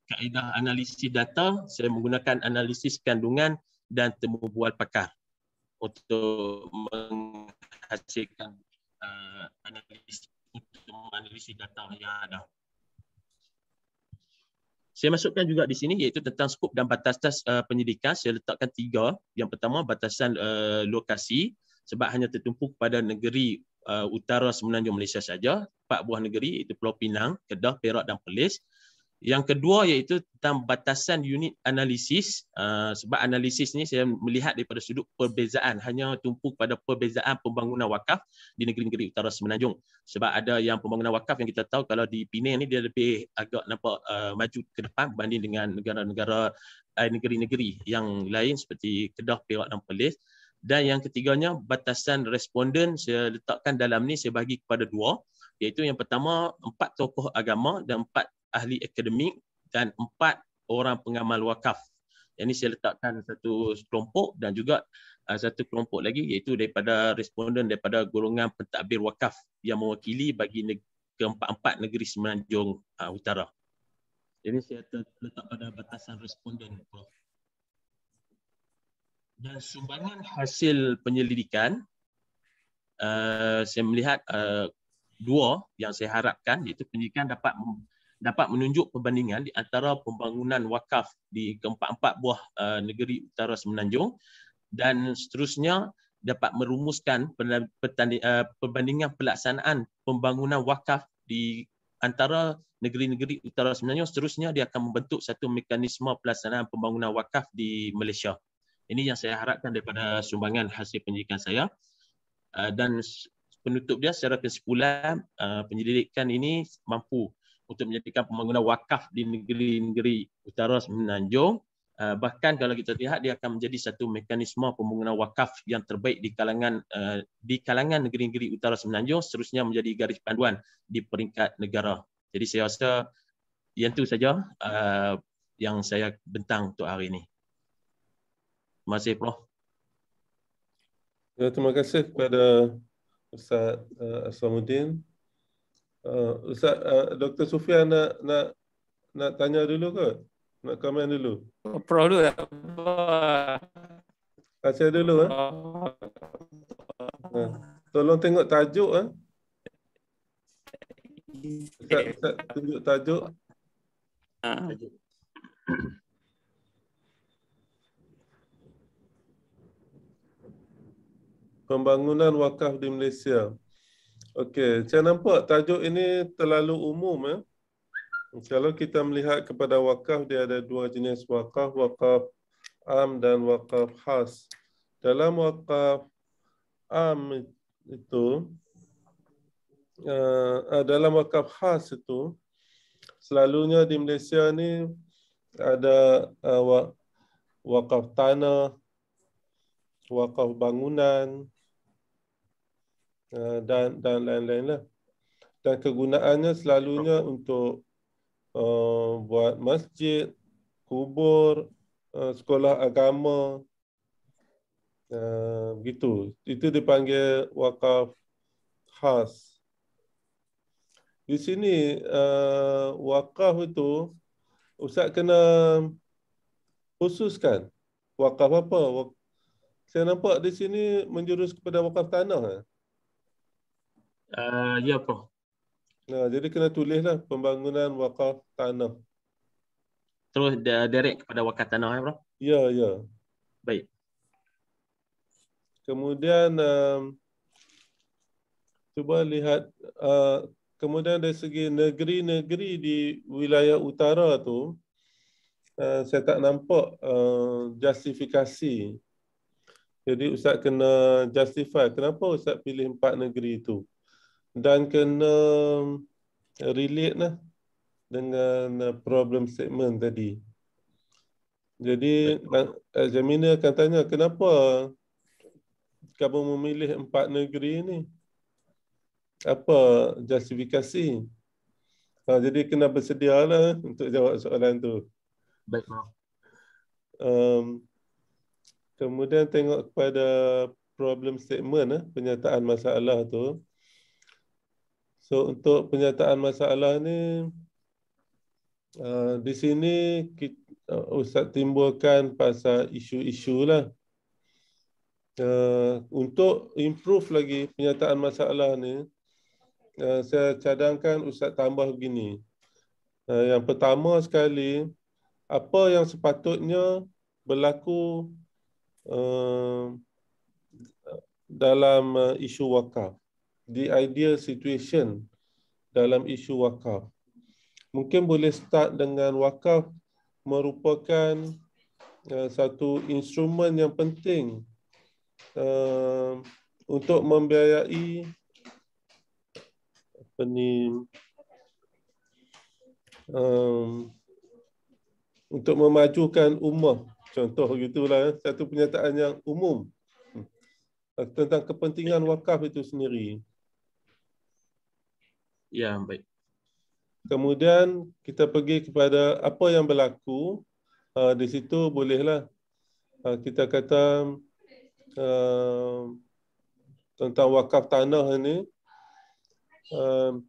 kaedah analisis data saya menggunakan analisis kandungan dan temu temubual pakar untuk menghasilkan uh, analisis untuk menganalisis data yang ada saya masukkan juga di sini iaitu tentang skop dan batas-batas uh, penyelidikan. Saya letakkan tiga. Yang pertama, batasan uh, lokasi sebab hanya tertumpu kepada negeri uh, utara semenanjung Malaysia saja. Empat buah negeri iaitu Pulau Pinang, Kedah, Perak dan Perlis. Yang kedua iaitu tentang batasan unit analisis. Uh, sebab analisis ni saya melihat daripada sudut perbezaan. Hanya tumpu kepada perbezaan pembangunan wakaf di negeri-negeri utara Semenanjung. Sebab ada yang pembangunan wakaf yang kita tahu kalau di Penang ni dia lebih agak nampak uh, maju ke depan berbanding dengan negara-negara uh, negeri-negeri yang lain seperti Kedah, Perak dan Perlis. Dan yang ketiganya batasan responden saya letakkan dalam ni saya bagi kepada dua iaitu yang pertama empat tokoh agama dan empat ahli akademik dan empat orang pengamal wakaf. Yang ini saya letakkan satu kelompok dan juga uh, satu kelompok lagi iaitu daripada responden daripada golongan pentadbir wakaf yang mewakili bagi keempat-empat negeri Semenanjung uh, Utara. Ini saya letak pada batasan responden. Dan sumbangan hasil penyelidikan, uh, saya melihat uh, dua yang saya harapkan iaitu penyelidikan dapat mem- dapat menunjuk perbandingan di antara pembangunan wakaf di keempat-empat buah uh, negeri utara Semenanjung dan seterusnya dapat merumuskan uh, perbandingan pelaksanaan pembangunan wakaf di antara negeri-negeri utara Semenanjung seterusnya dia akan membentuk satu mekanisme pelaksanaan pembangunan wakaf di Malaysia. Ini yang saya harapkan daripada sumbangan hasil penyelidikan saya. Uh, dan penutup dia secara kesimpulan penyelidikan ini mampu untuk menjadikan pembangunan wakaf di negeri-negeri utara semenanjung. Uh, bahkan kalau kita lihat dia akan menjadi satu mekanisme pembangunan wakaf yang terbaik di kalangan uh, di kalangan negeri-negeri utara semenanjung seterusnya menjadi garis panduan di peringkat negara. Jadi saya rasa yang itu saja uh, yang saya bentang untuk hari ini. Terima kasih Prof. Ya, terima kasih kepada Ustaz uh, Aslamuddin. Uh, Ustaz, uh, Dr. Sufian nak, nak nak tanya dulu ke? Nak komen dulu? Pro dulu ya. Kasih dulu. Eh. Nah, uh, tolong tengok tajuk. Eh. Ustaz, eh. Ustaz, tunjuk tajuk. Ah. Pembangunan wakaf di Malaysia. Pembangunan wakaf di Malaysia. Okey, saya nampak tajuk ini terlalu umum ya. Kalau kita melihat kepada wakaf dia ada dua jenis wakaf, wakaf am dan wakaf khas. Dalam wakaf am itu uh, dalam wakaf khas itu selalunya di Malaysia ni ada uh, wakaf tanah, wakaf bangunan, Eh, dan dan lain-lain lah. Dan kegunaannya selalunya untuk uh, buat masjid, kubur, uh, sekolah agama, uh, gitu. Itu dipanggil wakaf khas. Di sini uh, wakaf itu Ustaz kena khususkan wakaf apa? Wak- Saya nampak di sini menjurus kepada wakaf tanah. Eh? Uh, ya, Prof. Nah, jadi kena tulislah pembangunan wakaf tanah. Terus ah, direct kepada wakaf tanah, ya, Prof? Ya, ya. Baik. Kemudian, um, cuba lihat, uh, kemudian dari segi negeri-negeri di wilayah utara tu, uh, saya tak nampak uh, justifikasi. Jadi, Ustaz kena justify. Kenapa Ustaz pilih empat negeri itu? dan kena eh, relate lah dengan eh, problem statement tadi. Jadi eh, Jaminah akan tanya kenapa kamu memilih empat negeri ini? Apa justifikasi? Ha, jadi kena bersedia lah untuk jawab soalan tu. Baik, um, kemudian tengok kepada problem statement, eh, penyataan masalah tu. So untuk penyataan masalah ni uh, di sini kita, uh, Ustaz timbulkan pasal isu-isu lah. Uh, untuk improve lagi penyataan masalah ni, uh, saya cadangkan Ustaz tambah begini. Uh, yang pertama sekali, apa yang sepatutnya berlaku uh, dalam uh, isu wakaf the ideal situation dalam isu wakaf. Mungkin boleh start dengan wakaf merupakan uh, satu instrumen yang penting uh, untuk membiayai apa ni, um, untuk memajukan ummah. Contoh gitulah eh, satu penyataan yang umum hmm, tentang kepentingan wakaf itu sendiri. Ya, baik. Kemudian kita pergi kepada apa yang berlaku. Uh, di situ bolehlah uh, kita kata uh, tentang wakaf tanah ini. Uh,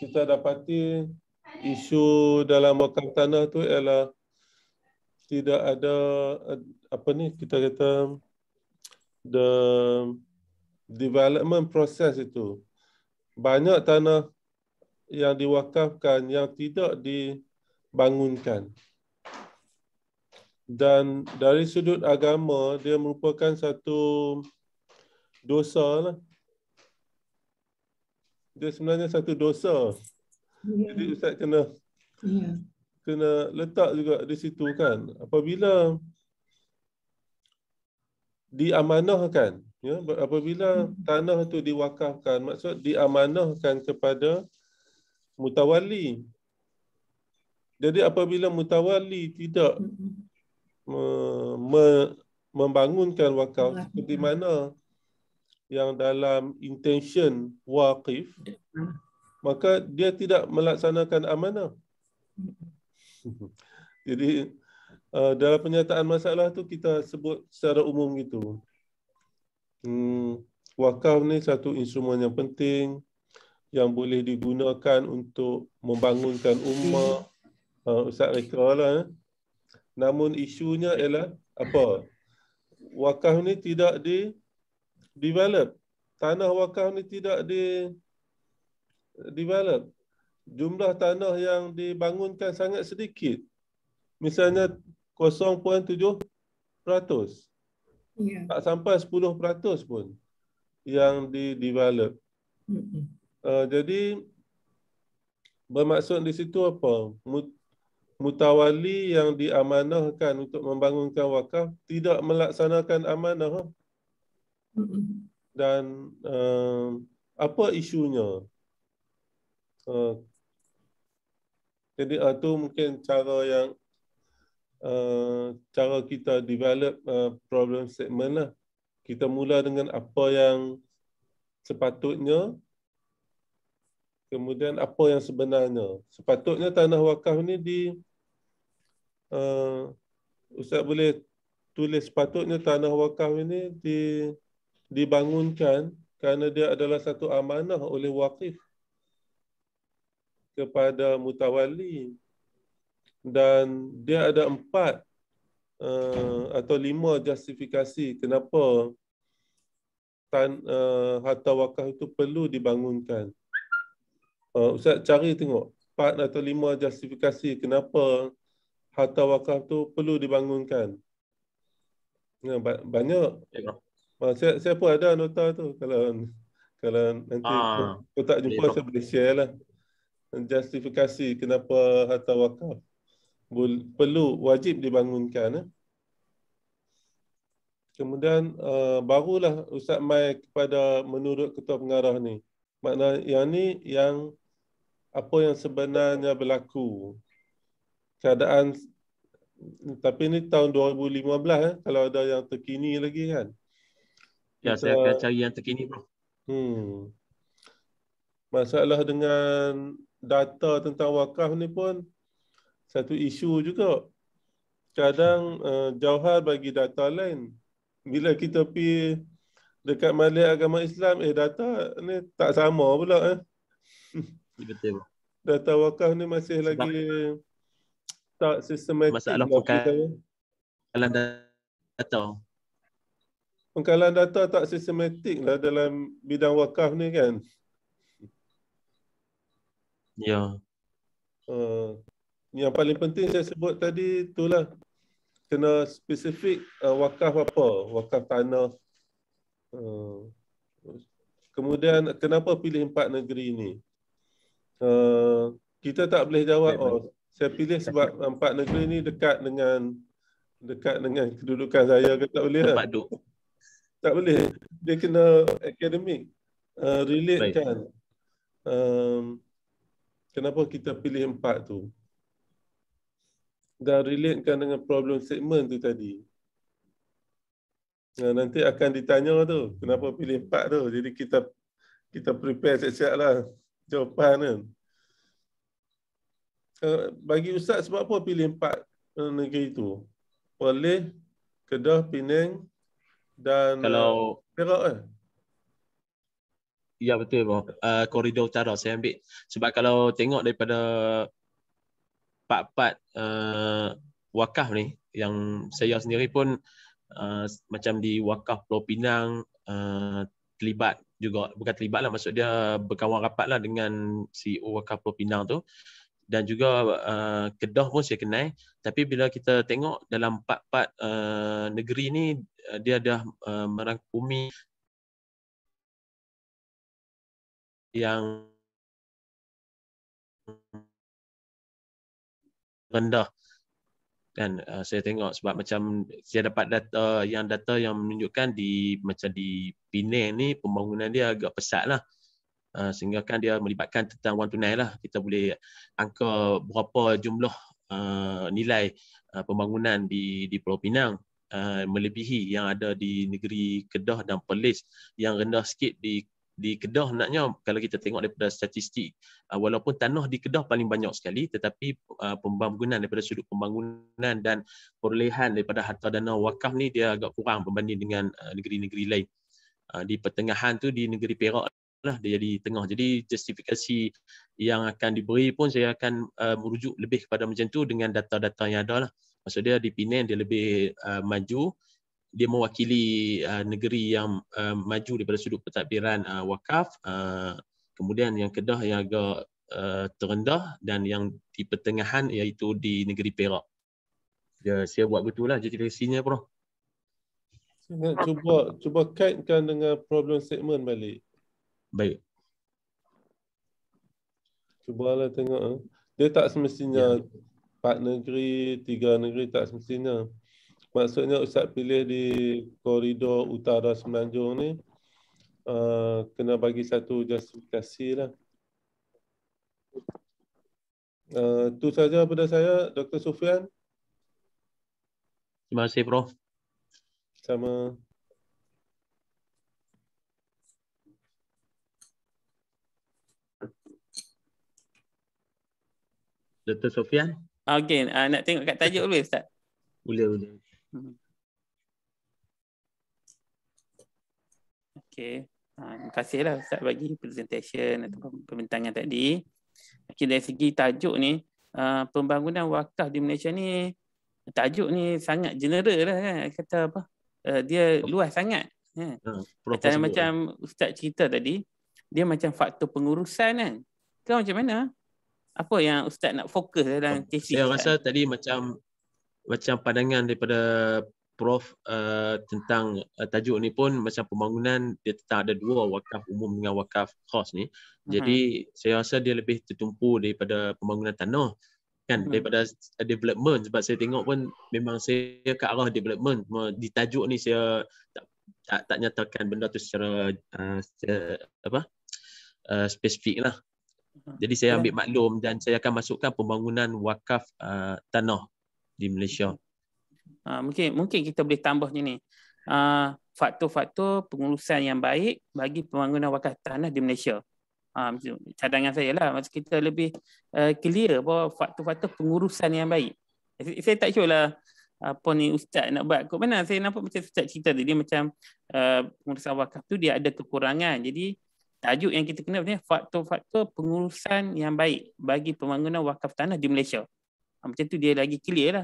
kita dapati isu dalam wakaf tanah tu ialah tidak ada uh, apa ni kita kata the development process itu banyak tanah yang diwakafkan yang tidak dibangunkan. Dan dari sudut agama, dia merupakan satu dosa. Lah. Dia sebenarnya satu dosa. Yeah. Jadi Ustaz kena yeah. kena letak juga di situ kan. Apabila diamanahkan, ya apabila hmm. tanah itu diwakafkan maksud diamanahkan kepada mutawali jadi apabila mutawali tidak hmm. membangunkan wakaf seperti mana yang dalam intention waqif hmm. maka dia tidak melaksanakan amanah jadi eh, dalam penyataan masalah tu kita sebut secara umum gitu hmm, wakaf ni satu instrumen yang penting yang boleh digunakan untuk membangunkan umat uh, Ustaz Reka lah. Eh. Namun isunya ialah apa? Wakaf ni tidak di develop. Tanah wakaf ni tidak di develop. Jumlah tanah yang dibangunkan sangat sedikit. Misalnya 0.7 peratus yeah. tak sampai 10% pun yang di develop. Mm-hmm. Uh, eh, jadi bermaksud di situ apa? Mutawali yang diamanahkan untuk membangunkan wakaf tidak melaksanakan amanah. Mm-hmm. Dan uh, apa isunya? Uh, jadi uh, mungkin cara yang Eh, cara kita develop uh, problem statement lah. Kita mula dengan apa yang sepatutnya, kemudian apa yang sebenarnya. Sepatutnya tanah wakaf ni di uh, Ustaz boleh tulis sepatutnya tanah wakaf ini di dibangunkan kerana dia adalah satu amanah oleh wakif kepada mutawali dan dia ada empat uh, atau lima justifikasi kenapa tan, uh, harta wakaf itu perlu dibangunkan. Uh, Ustaz cari tengok empat atau lima justifikasi kenapa harta wakaf itu perlu dibangunkan. Ya, ba- banyak. Uh, saya, saya pun ada nota tu kalau kalau nanti ah, kalau tak jumpa saya boleh share lah justifikasi kenapa harta wakaf perlu wajib dibangunkan. Eh. Kemudian eh, barulah Ustaz Mai kepada menurut ketua pengarah ni. Makna yang ni yang apa yang sebenarnya berlaku. Keadaan tapi ni tahun 2015 eh, kalau ada yang terkini lagi kan. Ya, Kita, saya akan cari yang terkini bro. Hmm. Masalah dengan data tentang wakaf ni pun satu isu juga. Kadang uh, eh, Jauhar bagi data lain. Bila kita pi dekat Malik Agama Islam, eh data ni tak sama pula eh. Betul. Data wakaf ni masih Sebab lagi tak sistematik. Masalah pengkalan data. Pengkalan data tak sistematik lah dalam bidang wakaf ni kan. Ya. Yeah. Uh, yang paling penting saya sebut tadi itulah kena spesifik uh, wakaf apa wakaf tanah uh, kemudian kenapa pilih empat negeri ini uh, kita tak boleh jawab oh saya pilih sebab empat negeri ini dekat dengan dekat dengan kedudukan saya ke tak boleh tempat duduk tak boleh dia kena akademik uh, relate kan um, kenapa kita pilih empat tu dan relatekan dengan problem segmen tu tadi. Nah, ya, nanti akan ditanya tu, kenapa pilih empat tu. Jadi kita kita prepare siap-siap lah jawapan kan. Eh, bagi Ustaz, sebab apa pilih empat negeri itu? Perlis, Kedah, Penang dan Kalau Perak kan? Ya betul bro. Uh, eh, koridor utara saya ambil. Sebab kalau tengok daripada part-part uh, wakaf ni yang saya sendiri pun uh, macam di wakaf Pulau Pinang uh, terlibat juga bukan terlibat lah maksud dia berkawan rapat lah dengan CEO wakaf Pulau Pinang tu dan juga uh, Kedah pun saya kenal tapi bila kita tengok dalam part-part uh, negeri ni uh, dia dah uh, merangkumi yang rendah kan uh, saya tengok sebab macam saya dapat data yang data yang menunjukkan di macam di Penang ni pembangunan dia agak pesat lah uh, ah, sehingga kan dia melibatkan tentang wang tunai lah kita boleh angka berapa jumlah uh, nilai uh, pembangunan di di Pulau Pinang uh, melebihi yang ada di negeri Kedah dan Perlis yang rendah sikit di di Kedah naknya kalau kita tengok daripada statistik uh, walaupun tanah di Kedah paling banyak sekali tetapi uh, pembangunan daripada sudut pembangunan dan perolehan daripada harta dana wakaf ni dia agak kurang berbanding dengan uh, negeri-negeri lain di pertengahan tu di negeri Perak lah dia jadi tengah jadi justifikasi yang akan diberi pun saya akan merujuk lebih kepada macam tu dengan data-data yang ada lah maksud dia di Penang dia lebih maju dia mewakili uh, negeri yang uh, maju daripada sudut pentadbiran uh, wakaf uh, kemudian yang kedah yang agak uh, terendah dan yang di pertengahan iaitu di negeri Perak. Ya saya buat betul lah resinya, bro. Nak cuba cuba kaitkan dengan problem segmen balik. Baik. lah tengok. Eh. Dia tak semestinya ya. empat negeri, tiga negeri tak semestinya maksudnya ustaz pilih di koridor utara semenanjung ni uh, kena bagi satu justifikasi lah. Itu uh, saja pada saya, Dr. Sufian. Terima kasih, Prof. Sama. Dr. Sofian. Ah, okay, uh, ah, nak tengok kat tajuk dulu Ustaz. Boleh, boleh. Mm-hmm. Okay. Ha, terima kasihlah Ustaz bagi presentation atau pembentangan tadi. Okay, dari segi tajuk ni, uh, pembangunan wakaf di Malaysia ni, tajuk ni sangat general lah kan. Kata apa? Uh, dia luas sangat. Kan? Ha, macam, macam Ustaz cerita tadi, dia macam faktor pengurusan kan. Kau macam mana? Apa yang Ustaz nak fokus dalam kesi? Oh, saya rasa tadi macam macam pandangan daripada Prof uh, tentang uh, tajuk ni pun macam pembangunan dia tetap ada dua wakaf umum dengan wakaf khas ni. Mhm. Jadi mm-hmm. saya rasa dia lebih tertumpu daripada pembangunan tanah kan mhm. daripada uh, development sebab saya tengok pun memang saya ke arah development. Di tajuk ni saya tak tak, tak nyatakan benda tu secara, uh, eh, secara apa? Uh, spesifik lah. Mhm. Jadi saya ya. ambil maklum dan saya akan masukkan pembangunan wakaf uh, tanah di Malaysia. Uh, mungkin mungkin kita boleh tambah je ni. Uh, faktor-faktor pengurusan yang baik bagi pembangunan wakaf tanah di Malaysia. Uh, cadangan saya lah. Maksud kita lebih uh, clear bahawa faktor-faktor pengurusan yang baik. Saya, saya tak sure lah apa ni ustaz nak buat kot mana saya nampak macam ustaz cerita tadi macam uh, pengurusan wakaf tu dia ada kekurangan jadi tajuk yang kita kena ni faktor-faktor pengurusan yang baik bagi pembangunan wakaf tanah di Malaysia Ha, macam tu dia lagi clear lah.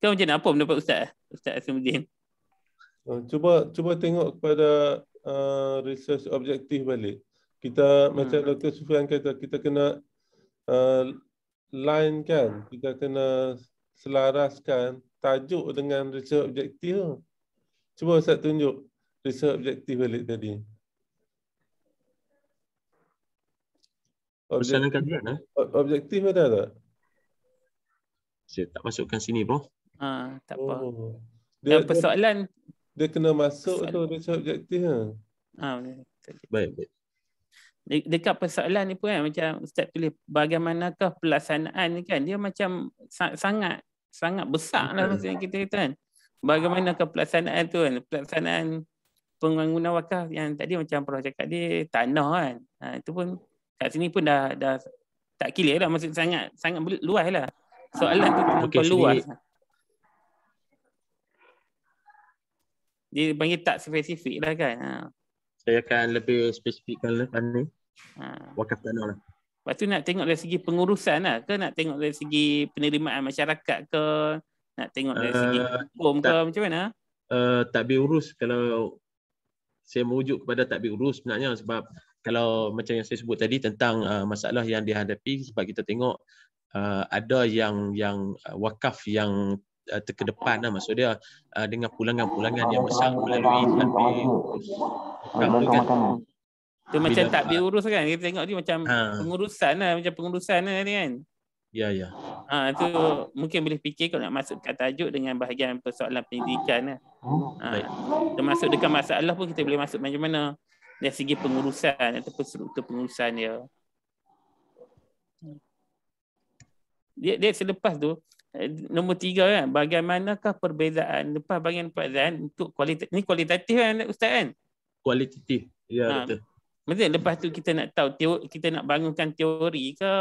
Kau macam mana? Apa pendapat Ustaz? Ustaz Asimuddin. Ah, cuba cuba tengok kepada uh, research objektif balik. Kita hmm. macam Dr. Sufian kata, kita kena uh, line kan, kita kena selaraskan tajuk dengan research objektif. Cuba Ustaz tunjuk research objektif balik tadi. Objektif, eh? objektif ada tak? Saya tak masukkan sini bro. Ah, ha, tak apa. Oh. Dan persoalan dia, dia kena masuk persoalan. tu dia objektif ha. Ha, baik, baik. De- dekat persoalan ni pun kan macam ustaz tulis bagaimanakah pelaksanaan ni kan dia macam sa- sangat sangat besar lah maksudnya kita kata kan bagaimanakah pelaksanaan tu kan pelaksanaan pembangunan wakaf yang tadi macam Prof cakap dia tanah kan ha, itu pun kat sini pun dah dah tak kira lah maksudnya sangat sangat luas lah soalan tu terlalu luas. Dia panggil tak spesifik lah kan. Ha. Saya akan lebih spesifikkan lah ni. Ha. Wakaf tanah lah. Lepas tu nak tengok dari segi pengurusan lah ke? Nak tengok dari segi penerimaan masyarakat ke? Nak tengok dari uh, segi eh, hukum ke? Macam mana? Uh, tak berurus kalau saya merujuk kepada tak berurus sebenarnya sebab kalau macam yang saya sebut tadi tentang uh, masalah yang dihadapi sebab kita tengok uh, ada yang yang uh, wakaf yang uh, terkedepan lah maksud dia uh, dengan pulangan-pulangan yang besar melalui tapi itu macam tak diurus kan kita tengok dia macam ha. pengurusan lah macam pengurusan lah ni kan Ya ya. Ha tu mungkin boleh fikir kalau nak masuk kat tajuk dengan bahagian persoalan pendidikan lah. Ha. masuk dekat masalah pun kita boleh masuk macam mana dari segi pengurusan ataupun struktur pengurusan dia. Ya. dia, dia selepas tu eh, nombor tiga kan bagaimanakah perbezaan lepas bahagian perbezaan untuk kualitatif ni kualitatif kan ustaz kan kualitatif ya ha. betul maksud lepas tu kita nak tahu teori, kita nak bangunkan teori ke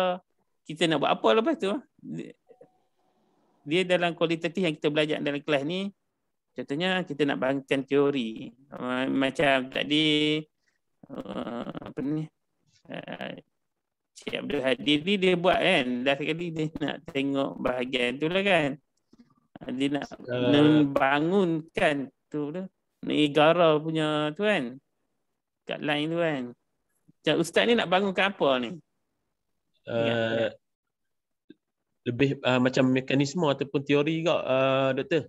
kita nak buat apa lepas tu dia dalam kualitatif yang kita belajar dalam kelas ni contohnya kita nak bangunkan teori ha, macam tadi uh, apa ni uh, Cik Abdul Hadi ni dia buat kan. Dah sekali dia nak tengok bahagian tu lah kan. Dia nak uh, membangunkan tu lah. Negara punya tu kan. Kat lain tu kan. Cik Ustaz ni nak bangunkan apa ni? Uh, lebih uh, macam mekanisme ataupun teori kot uh, doktor.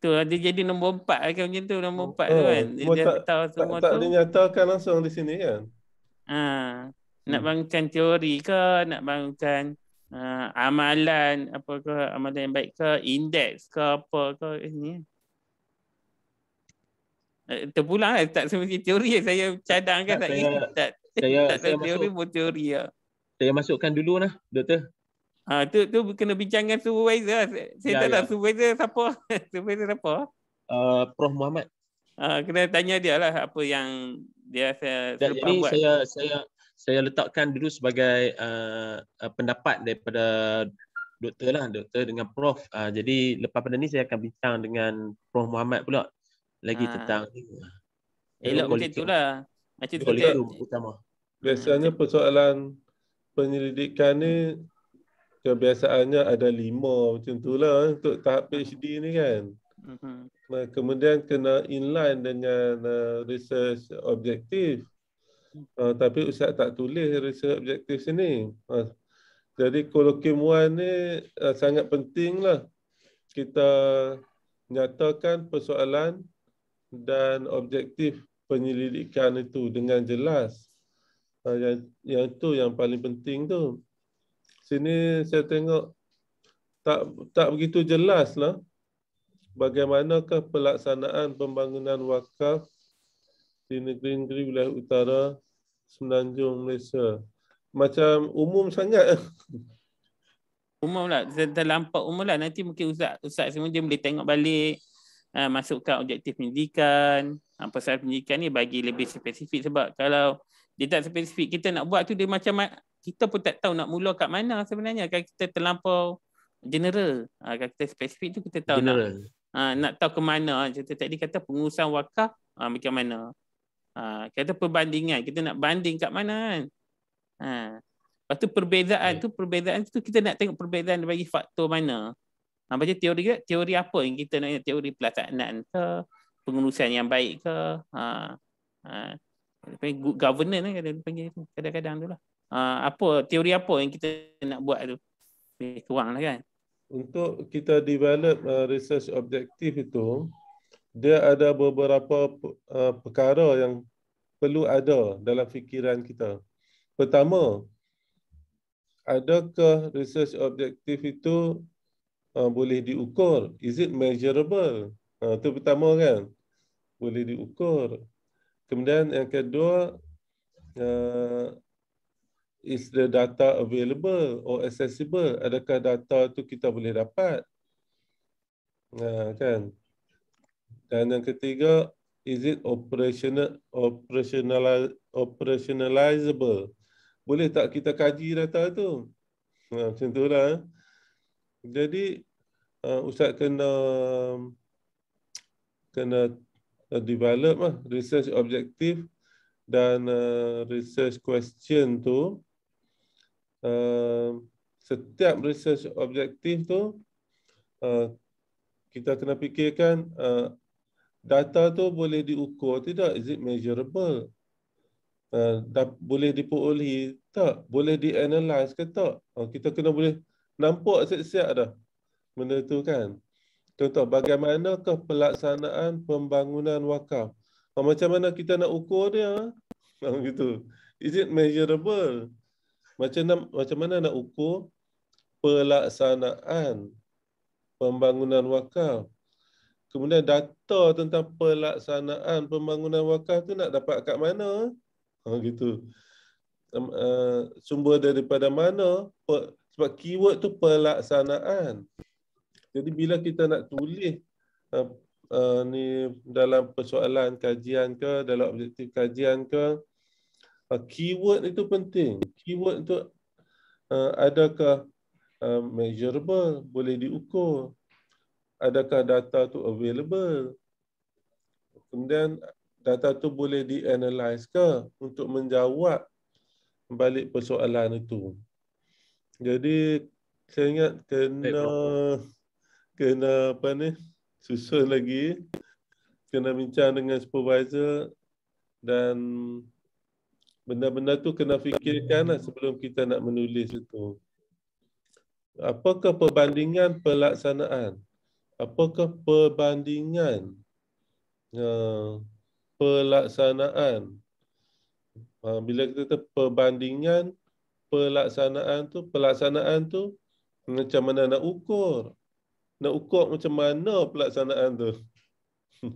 Tu dia jadi nombor empat kan macam tu nombor empat hmm, tu oh, kan. Dia, oh, tak, tahu semua tak, tu. Tak dinyatakan langsung di sini kan. Ah. Uh nak hmm. bangunkan teori ke nak bangunkan uh, amalan apa ke amalan yang baik ke indeks ke apa ke eh, ni eh, terpulang lah. tak semua teori yang saya cadangkan tak, saya, tak, saya, tak, saya, tak saya teori masuk, pun teori ya. saya masukkan dulu lah doktor ha, tu, tu kena bincangkan supervisor lah. saya ya, tak ya. tahu supervisor siapa supervisor siapa uh, Prof Muhammad uh, kena tanya dia lah apa yang dia saya jadi saya saya saya letakkan dulu sebagai uh, uh, pendapat daripada doktor lah doktor dengan prof uh, jadi lepas pada ni saya akan bincang dengan prof Muhammad pula lagi ha. tentang elok macam itulah macam tu utama biasanya persoalan penyelidikan ni kebiasaannya ada lima macam itulah eh, untuk tahap hmm. PhD ni kan hmm. Nah, kemudian kena inline dengan uh, research objektif uh, tapi ustaz tak tulis research objektif sini uh, jadi kolokium 1 ni uh, sangat pentinglah kita nyatakan persoalan dan objektif penyelidikan itu dengan jelas uh, yang yang tu yang paling penting tu sini saya tengok tak tak begitu jelas lah bagaimanakah pelaksanaan pembangunan wakaf di negeri-negeri wilayah utara semenanjung Malaysia. Macam umum sangat. Umumlah, lah. Terlampau umumlah Nanti mungkin Ustaz, Ustaz semua dia boleh tengok balik. Uh, masukkan objektif pendidikan. Uh, pasal pendidikan ni bagi lebih spesifik. Sebab kalau dia tak spesifik, kita nak buat tu dia macam kita pun tak tahu nak mula kat mana sebenarnya. Kalau kita terlampau general. Ah, kalau kita spesifik tu kita tahu general. nak. Uh, nak tahu ke mana. Contoh tadi kata pengurusan wakaf uh, macam mana. Ha, kata perbandingan. Kita nak banding kat mana kan? Ha. Lepas tu perbezaan yeah. Hmm. tu, perbezaan tu kita nak tengok perbezaan bagi faktor mana. Ha, macam teori ke? Teori apa yang kita nak Teori pelaksanaan ke? Pengurusan yang baik ke? Ha. Ha. good governance kan kadang panggil tu. Kadang-kadang tu lah. Ha, apa, teori apa yang kita nak buat tu? Lebih kurang lah kan? Untuk kita develop uh, research objective itu, dia ada beberapa uh, perkara yang perlu ada dalam fikiran kita. Pertama, adakah research objektif itu uh, boleh diukur? Is it measurable? Eh, itu pertama kan? Boleh diukur. Kemudian yang kedua, uh, is the data available or accessible? Adakah data itu kita boleh dapat? Uh, kan? Dan yang ketiga, is it operational operational operationalizable? Boleh tak kita kaji data tu? Ha, macam tu lah. Eh. Jadi, uh, Ustaz kena kena ha, develop lah, research objective dan uh, research question tu. Uh, setiap research objective tu, uh, kita kena fikirkan uh, data tu boleh diukur tidak is it measurable uh, dah, boleh diperoleh tak boleh dianalyze ke tak uh, kita kena boleh nampak siap-siap dah benda tu kan contoh bagaimana ke pelaksanaan pembangunan wakaf uh, macam mana kita nak ukur dia uh, gitu is it measurable macam mana, macam mana nak ukur pelaksanaan pembangunan wakaf Kemudian data tentang pelaksanaan pembangunan wakaf tu nak dapat kat mana? Ha, gitu. Eh, sumber daripada mana? Sebab keyword tu pelaksanaan. Jadi bila kita nak tulis eh, eh, ni dalam persoalan kajian ke, dalam objektif kajian ke, keyword itu penting. Keyword itu adakah measurable, boleh diukur, adakah data tu available kemudian data tu boleh dianalyze ke untuk menjawab balik persoalan itu jadi saya ingat kena kena apa ni susun lagi kena bincang dengan supervisor dan benda-benda tu kena fikirkan lah sebelum kita nak menulis itu. Apakah perbandingan pelaksanaan? apakah perbandingan uh, pelaksanaan uh, bila kita kata perbandingan pelaksanaan tu pelaksanaan tu macam mana nak ukur nak ukur macam mana pelaksanaan tu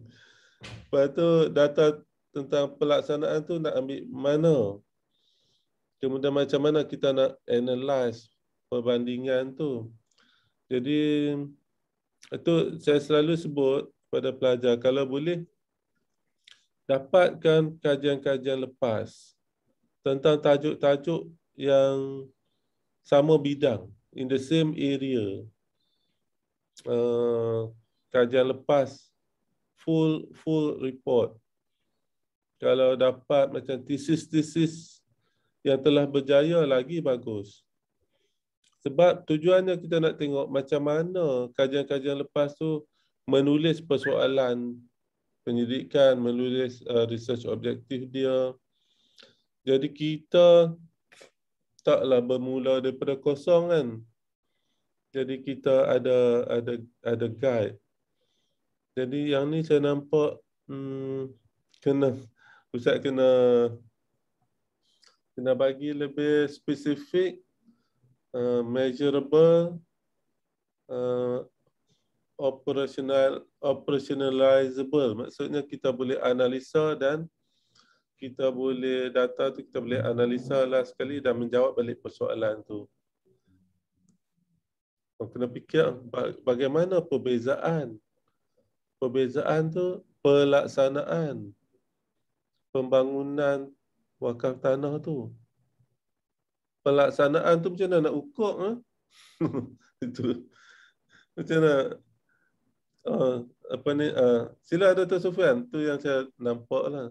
lepas tu data tentang pelaksanaan tu nak ambil mana kemudian macam mana kita nak analyze perbandingan tu jadi itu saya selalu sebut pada pelajar, kalau boleh, dapatkan kajian-kajian lepas tentang tajuk-tajuk yang sama bidang, in the same area. Uh, kajian lepas, full full report. Kalau dapat macam thesis-thesis yang telah berjaya lagi bagus. Sebab tujuannya kita nak tengok macam mana kajian-kajian lepas tu menulis persoalan penyelidikan, menulis uh, research objektif dia. Jadi kita taklah bermula daripada kosong kan. Jadi kita ada ada ada guide. Jadi yang ni saya nampak hmm, kena usah kena kena bagi lebih spesifik measurable uh, operational operationalizable maksudnya kita boleh analisa dan kita boleh data tu kita boleh analisa lah sekali dan menjawab balik persoalan tu kena fikir bagaimana perbezaan perbezaan tu pelaksanaan pembangunan wakaf tanah tu pelaksanaan tu macam mana nak ukur eh? itu macam mana uh, apa ni uh, sila ada tu Sufian tu yang saya nampak lah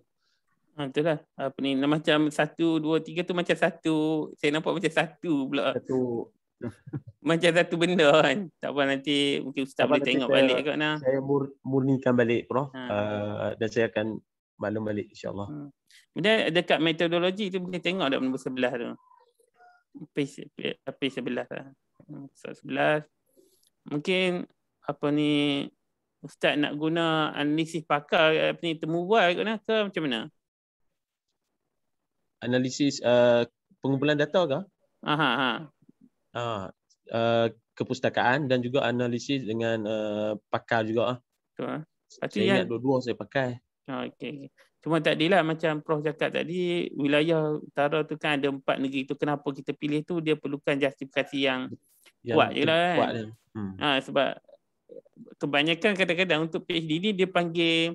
ha, ah, itulah apa ni macam satu dua tiga tu macam satu saya nampak macam satu pula satu macam satu benda kan tak apa nanti mungkin ustaz boleh tengok saya, balik kot nah saya mur- murnikan balik bro ha. uh, dan saya akan maklum balik insyaallah hmm. Kemudian dekat metodologi tu boleh tengok dekat nombor sebelah tu page page sebelah lah. Hmm, Surat sebelah. Mungkin apa ni Ustaz nak guna analisis pakar apa ni temubual ke ke macam mana? Analisis uh, pengumpulan data ke? Aha. Ha, ha. Ah, uh, kepustakaan dan juga analisis dengan uh, pakar juga ah. Betul. Ah. Saya ingat yang... dua-dua saya pakai. Ah, okey. Cuma tak lah macam Prof cakap tadi, wilayah utara tu kan ada empat negeri tu. Kenapa kita pilih tu, dia perlukan justifikasi yang, yang kuat je lah kan. Kuat hmm. ha, sebab kebanyakan kadang-kadang untuk PhD ni dia panggil,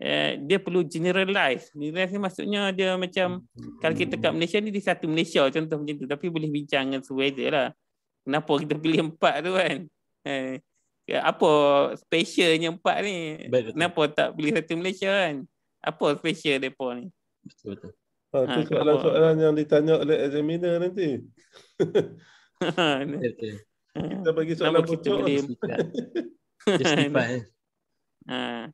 eh, dia perlu generalize. Generalize ni maksudnya dia macam, hmm. kalau kita kat Malaysia ni, di satu Malaysia contoh macam tu. Tapi boleh bincang dengan sweater lah. Kenapa kita pilih empat tu kan. Eh, apa specialnya empat ni? Kenapa tak pilih satu Malaysia kan? apa special depa ni betul betul ha, ha soalan soalan yang ditanya oleh examiner nanti ha, kita bagi soalan pucuk boleh... justify eh. ha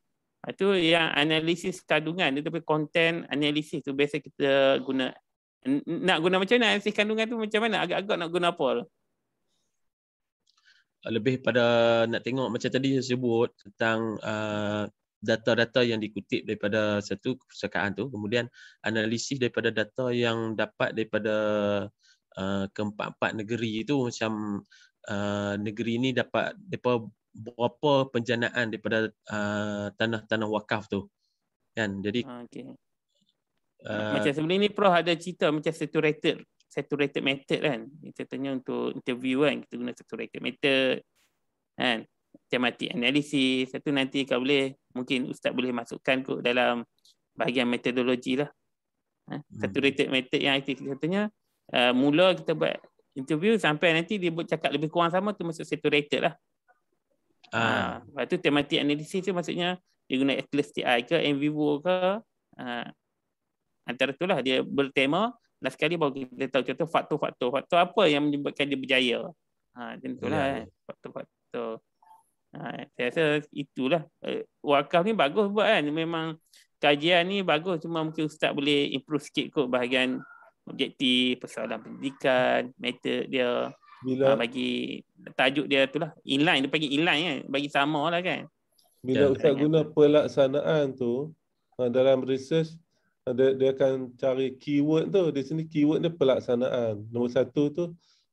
itu ha, yang analisis kandungan dia tapi konten analisis tu biasa kita guna nak guna macam mana analisis kandungan tu macam mana agak-agak nak guna apa lebih pada nak tengok macam tadi saya sebut tentang uh, data-data yang dikutip daripada satu kepusakaan tu kemudian analisis daripada data yang dapat daripada uh, keempat-empat negeri itu macam uh, negeri ini dapat depa berapa penjanaan daripada uh, tanah-tanah wakaf tu kan jadi ah, okay. uh, macam sebelum ni prof ada cerita macam saturated saturated method kan kita untuk interview kan kita guna saturated method kan tematik analisis satu nanti kau boleh mungkin ustaz boleh masukkan kot dalam bahagian metodologi lah. Ha? Satu hmm. retake method yang aktif katanya uh, mula kita buat interview sampai nanti dia buat cakap lebih kurang sama tu masuk satu retake lah. Uh. Ha. Lepas tu tematik analisis tu maksudnya dia guna Atlas TI ke MVVO ke ha. antara tu lah dia bertema dan sekali baru kita tahu contoh faktor-faktor faktor apa yang menyebabkan dia berjaya. Ha, tentulah yeah. eh. faktor-faktor. Ha, saya rasa itulah. Eh, wakaf ni bagus buat kan. Memang kajian ni bagus. Cuma mungkin Ustaz boleh improve sikit kot bahagian objektif, persoalan pendidikan, method dia. Bila, ha, bagi tajuk dia tu lah. Inline, dia panggil inline kan. Bagi sama lah kan. Bila Jom, Ustaz guna tu. pelaksanaan tu, ha, dalam research, ha, dia, dia akan cari keyword tu. Di sini keyword dia pelaksanaan. Nombor satu tu,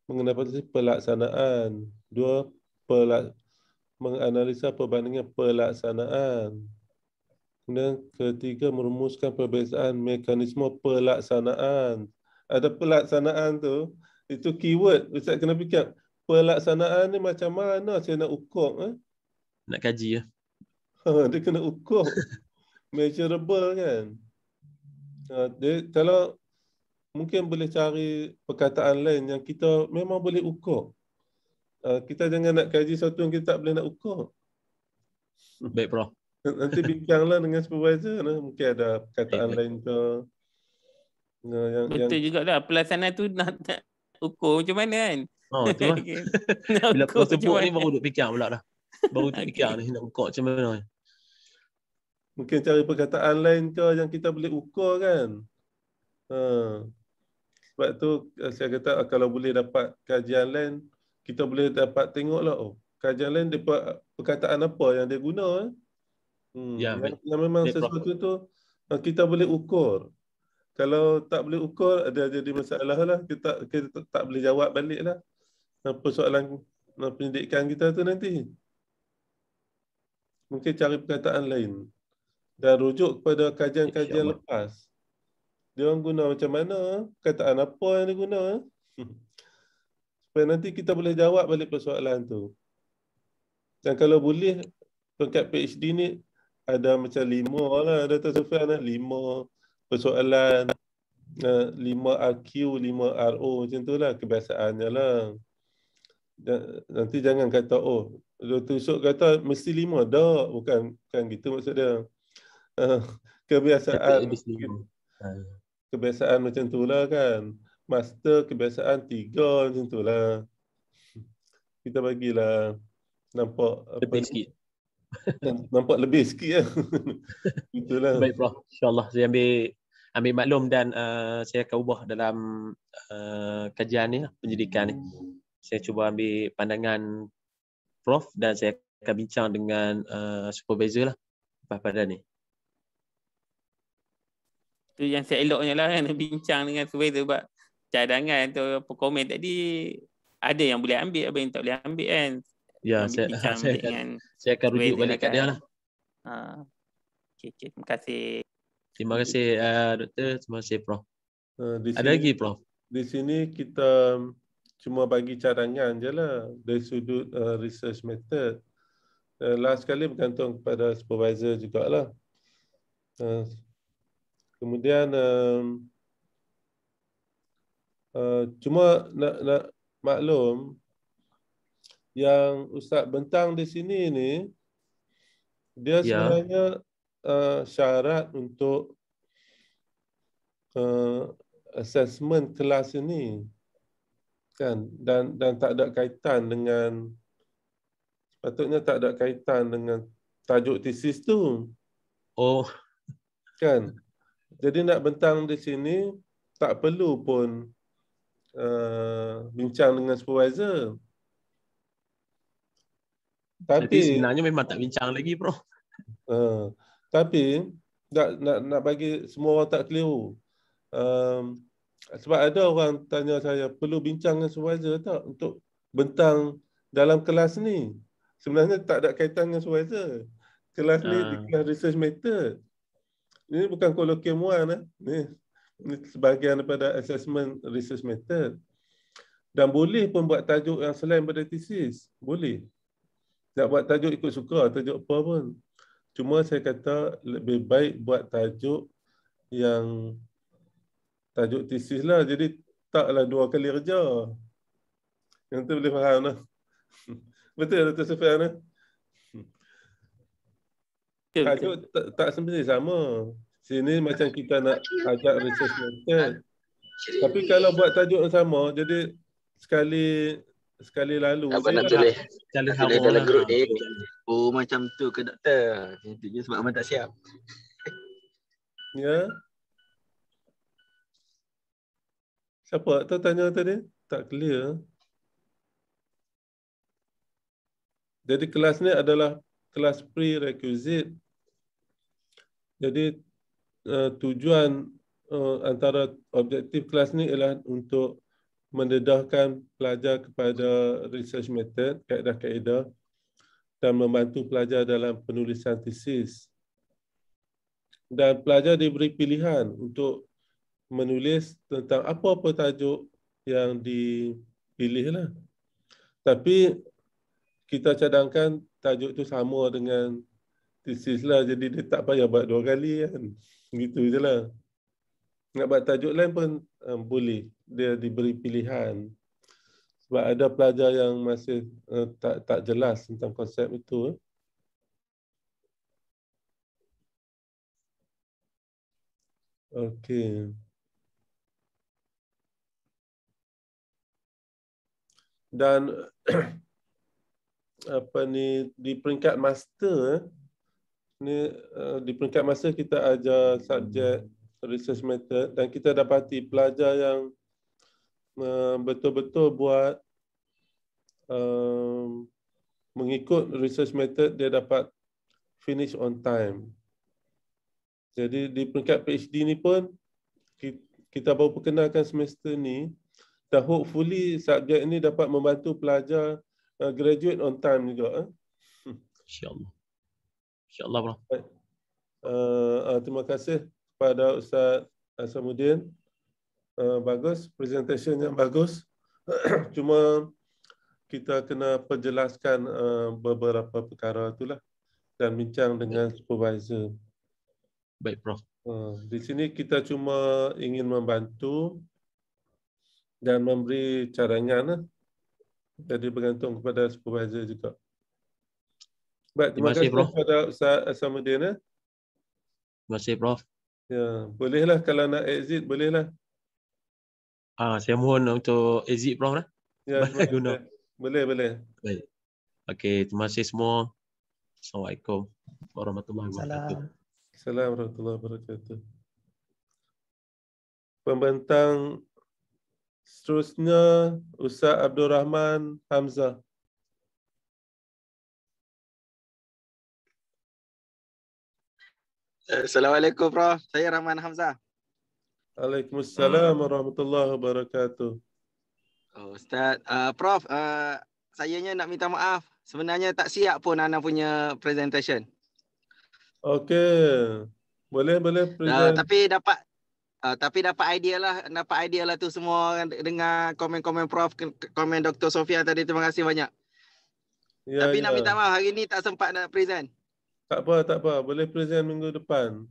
mengenai pelaksanaan. Dua, pelaksanaan menganalisa perbandingan pelaksanaan. Kemudian ketiga, merumuskan perbezaan mekanisme pelaksanaan. Ada pelaksanaan tu, itu keyword. Ustaz kena fikir, pelaksanaan ni macam mana saya nak ukur? Eh? Nak kaji ya? Ha, dia kena ukur. Measurable kan? Ha, dia, kalau mungkin boleh cari perkataan lain yang kita memang boleh ukur. Ah, kita jangan nak kaji satu yang kita tak boleh nak ukur. Baik, Prof. Nanti bincanglah dengan supervisor. Nah. Mungkin ada perkataan baik, lain ke. Nah, yang, Betul yang... juga lah. Pelaksanaan tu nak, nak ukur macam mana kan? Oh, tu lah. Bila kau sebut ni baru duk fikir pula dah. Baru duk fikir ni nak ukur macam mana. Mungkin cari perkataan lain ke yang kita boleh ukur kan? Ha. Sebab tu eh, saya kata ah, kalau boleh dapat kajian lain, kita boleh dapat tengok lah. oh kajian lain dia perkataan apa yang dia guna eh. Hmm. Ya, yang, memang sesuatu tu eh, kita boleh ukur. Kalau tak boleh ukur ada jadi masalah lah. Kita, kita tak, boleh jawab balik lah. Apa eh, Persoalan eh, pendidikan kita tu nanti. Mungkin cari perkataan lain. Dan rujuk kepada kajian-kajian lepas. Dia orang guna macam mana? Kataan apa yang dia guna? Eh? supaya nanti kita boleh jawab balik persoalan tu. Dan kalau boleh, tongkat PhD ni ada macam lima lah, Dr. Sufian lah, eh? lima persoalan, eh, lima RQ, lima RO macam tu lah, kebiasaannya lah. Nanti jangan kata, oh, Dr. Yusuf kata mesti lima. Tak, bukan, kan gitu maksudnya eh, kebiasaan. Kebiasaan macam tu lah kan master kebiasaan tiga macam tu lah. Kita bagilah nampak lebih apa, sikit. Nampak lebih sikit lah. Itulah. Baik bro, insyaAllah saya ambil ambil maklum dan uh, saya akan ubah dalam uh, kajian ni, lah, penyidikan ni. Saya cuba ambil pandangan Prof dan saya akan bincang dengan uh, supervisor lah Pak pada ni. Itu yang saya eloknya lah kan, bincang dengan supervisor buat cadangan atau komen, tadi ada yang boleh ambil apa yang tak boleh ambil kan. Ya, saya, saya, saya, akan, saya akan rujuk balik kat kan? dia lah. Ha. Okay, okay. Terima kasih. Terima kasih uh, doktor. Terima kasih Prof. Uh, di ada sini, lagi Prof? Di sini kita um, cuma bagi cadangan je lah dari sudut uh, research method. Uh, last kali bergantung kepada supervisor jugalah. Uh, kemudian um, Eh, cuma nak nak maklum yang ustaz bentang di sini ni dia ya. sebenarnya uh, syarat untuk uh, assessment kelas ini kan dan dan tak ada kaitan dengan patutnya tak ada kaitan dengan tajuk tesis tu oh kan jadi nak bentang di sini tak perlu pun Eh, bincang dengan supervisor. Tapi, tapi sebenarnya memang tak bincang lagi bro. Uh, tapi nak, nak nak bagi semua orang tak keliru. Um, sebab ada orang tanya saya perlu bincang dengan supervisor tak untuk bentang dalam kelas ni. Sebenarnya tak ada kaitan dengan supervisor. Kelas ni uh. di kelas research method. Ini bukan colloquium one. Eh. Ni. Ini sebahagian daripada assessment research method dan boleh pun buat tajuk yang selain pada thesis boleh nak buat tajuk ikut suka tajuk apa pun cuma saya kata lebih baik buat tajuk yang tajuk thesis lah jadi taklah dua kali kerja yang tu boleh faham lah betul Dr. Sufian lah Tajuk tak, tak sama. Sini macam kita nak ajak research mental. Tapi kalau buat tajuk yang sama, jadi sekali sekali lalu. Apa nak boleh? Boleh dalam lah. grup ni. Oh macam tu ke doktor? Itu sebab Abang tak siap. Ya. Siapa tu tanya tadi? Tak clear. Jadi kelas ni adalah kelas prerequisite. Jadi Eh, tujuan uh, antara objektif kelas ni ialah untuk mendedahkan pelajar kepada research method, kaedah-kaedah dan membantu pelajar dalam penulisan tesis. Dan pelajar diberi pilihan untuk menulis tentang apa-apa tajuk yang dipilihlah. Tapi kita cadangkan tajuk tu sama dengan tesis lah. Jadi dia tak payah buat dua kali kan gitu je lah. Nak buat tajuk lain pun um, boleh. Dia diberi pilihan. Sebab ada pelajar yang masih uh, tak tak jelas tentang konsep itu. Okey. Dan apa ni di peringkat master ni uh, di peringkat masa kita ajar subjek research method dan kita dapati pelajar yang eh, betul-betul uh, buat uh, mengikut research method dia dapat finish on time. Jadi di peringkat PhD ni pun kita baru perkenalkan semester ni dan hopefully subjek ni dapat membantu pelajar uh, graduate on time juga. Eh. InsyaAllah. InsyaAllah, bro. Baik. Uh, terima kasih kepada Ustaz Asamuddin. Uh, eh, bagus, presentation yang bagus. Cuma kita kena perjelaskan uh, beberapa perkara itulah dan bincang dengan supervisor. Baik, Prof. Di sini kita cuma ingin membantu dan memberi carangan. Jadi bergantung kepada supervisor juga. Baik, terima, terima kasih Prof. kepada Ustaz Asamuddin. Eh? Terima kasih Prof. Ya, bolehlah kalau nak exit, bolehlah. Ah, ha, saya mohon untuk exit Prof. Lah. Ya, guna. Boleh, boleh. Baik. Okey, terima kasih semua. Assalamualaikum warahmatullahi wabarakatuh. Assalamualaikum warahmatullahi wabarakatuh. Pembentang seterusnya Ustaz Abdul Rahman Hamzah. Assalamualaikum Prof, Saya Rahman Hamzah. Waalaikumsalam warahmatullahi uh. wabarakatuh. Oh, Ustaz, uh, Prof, uh, saya nak minta maaf. Sebenarnya tak siap pun Ana punya presentation. Okey. Boleh boleh Uh, tapi dapat uh, tapi dapat idea lah, dapat idea lah tu semua dengar komen-komen Prof, komen Dr. Sofia tadi. Terima kasih banyak. Ya, tapi ya. nak minta maaf hari ni tak sempat nak present. Tak apa, tak apa. Boleh present minggu depan.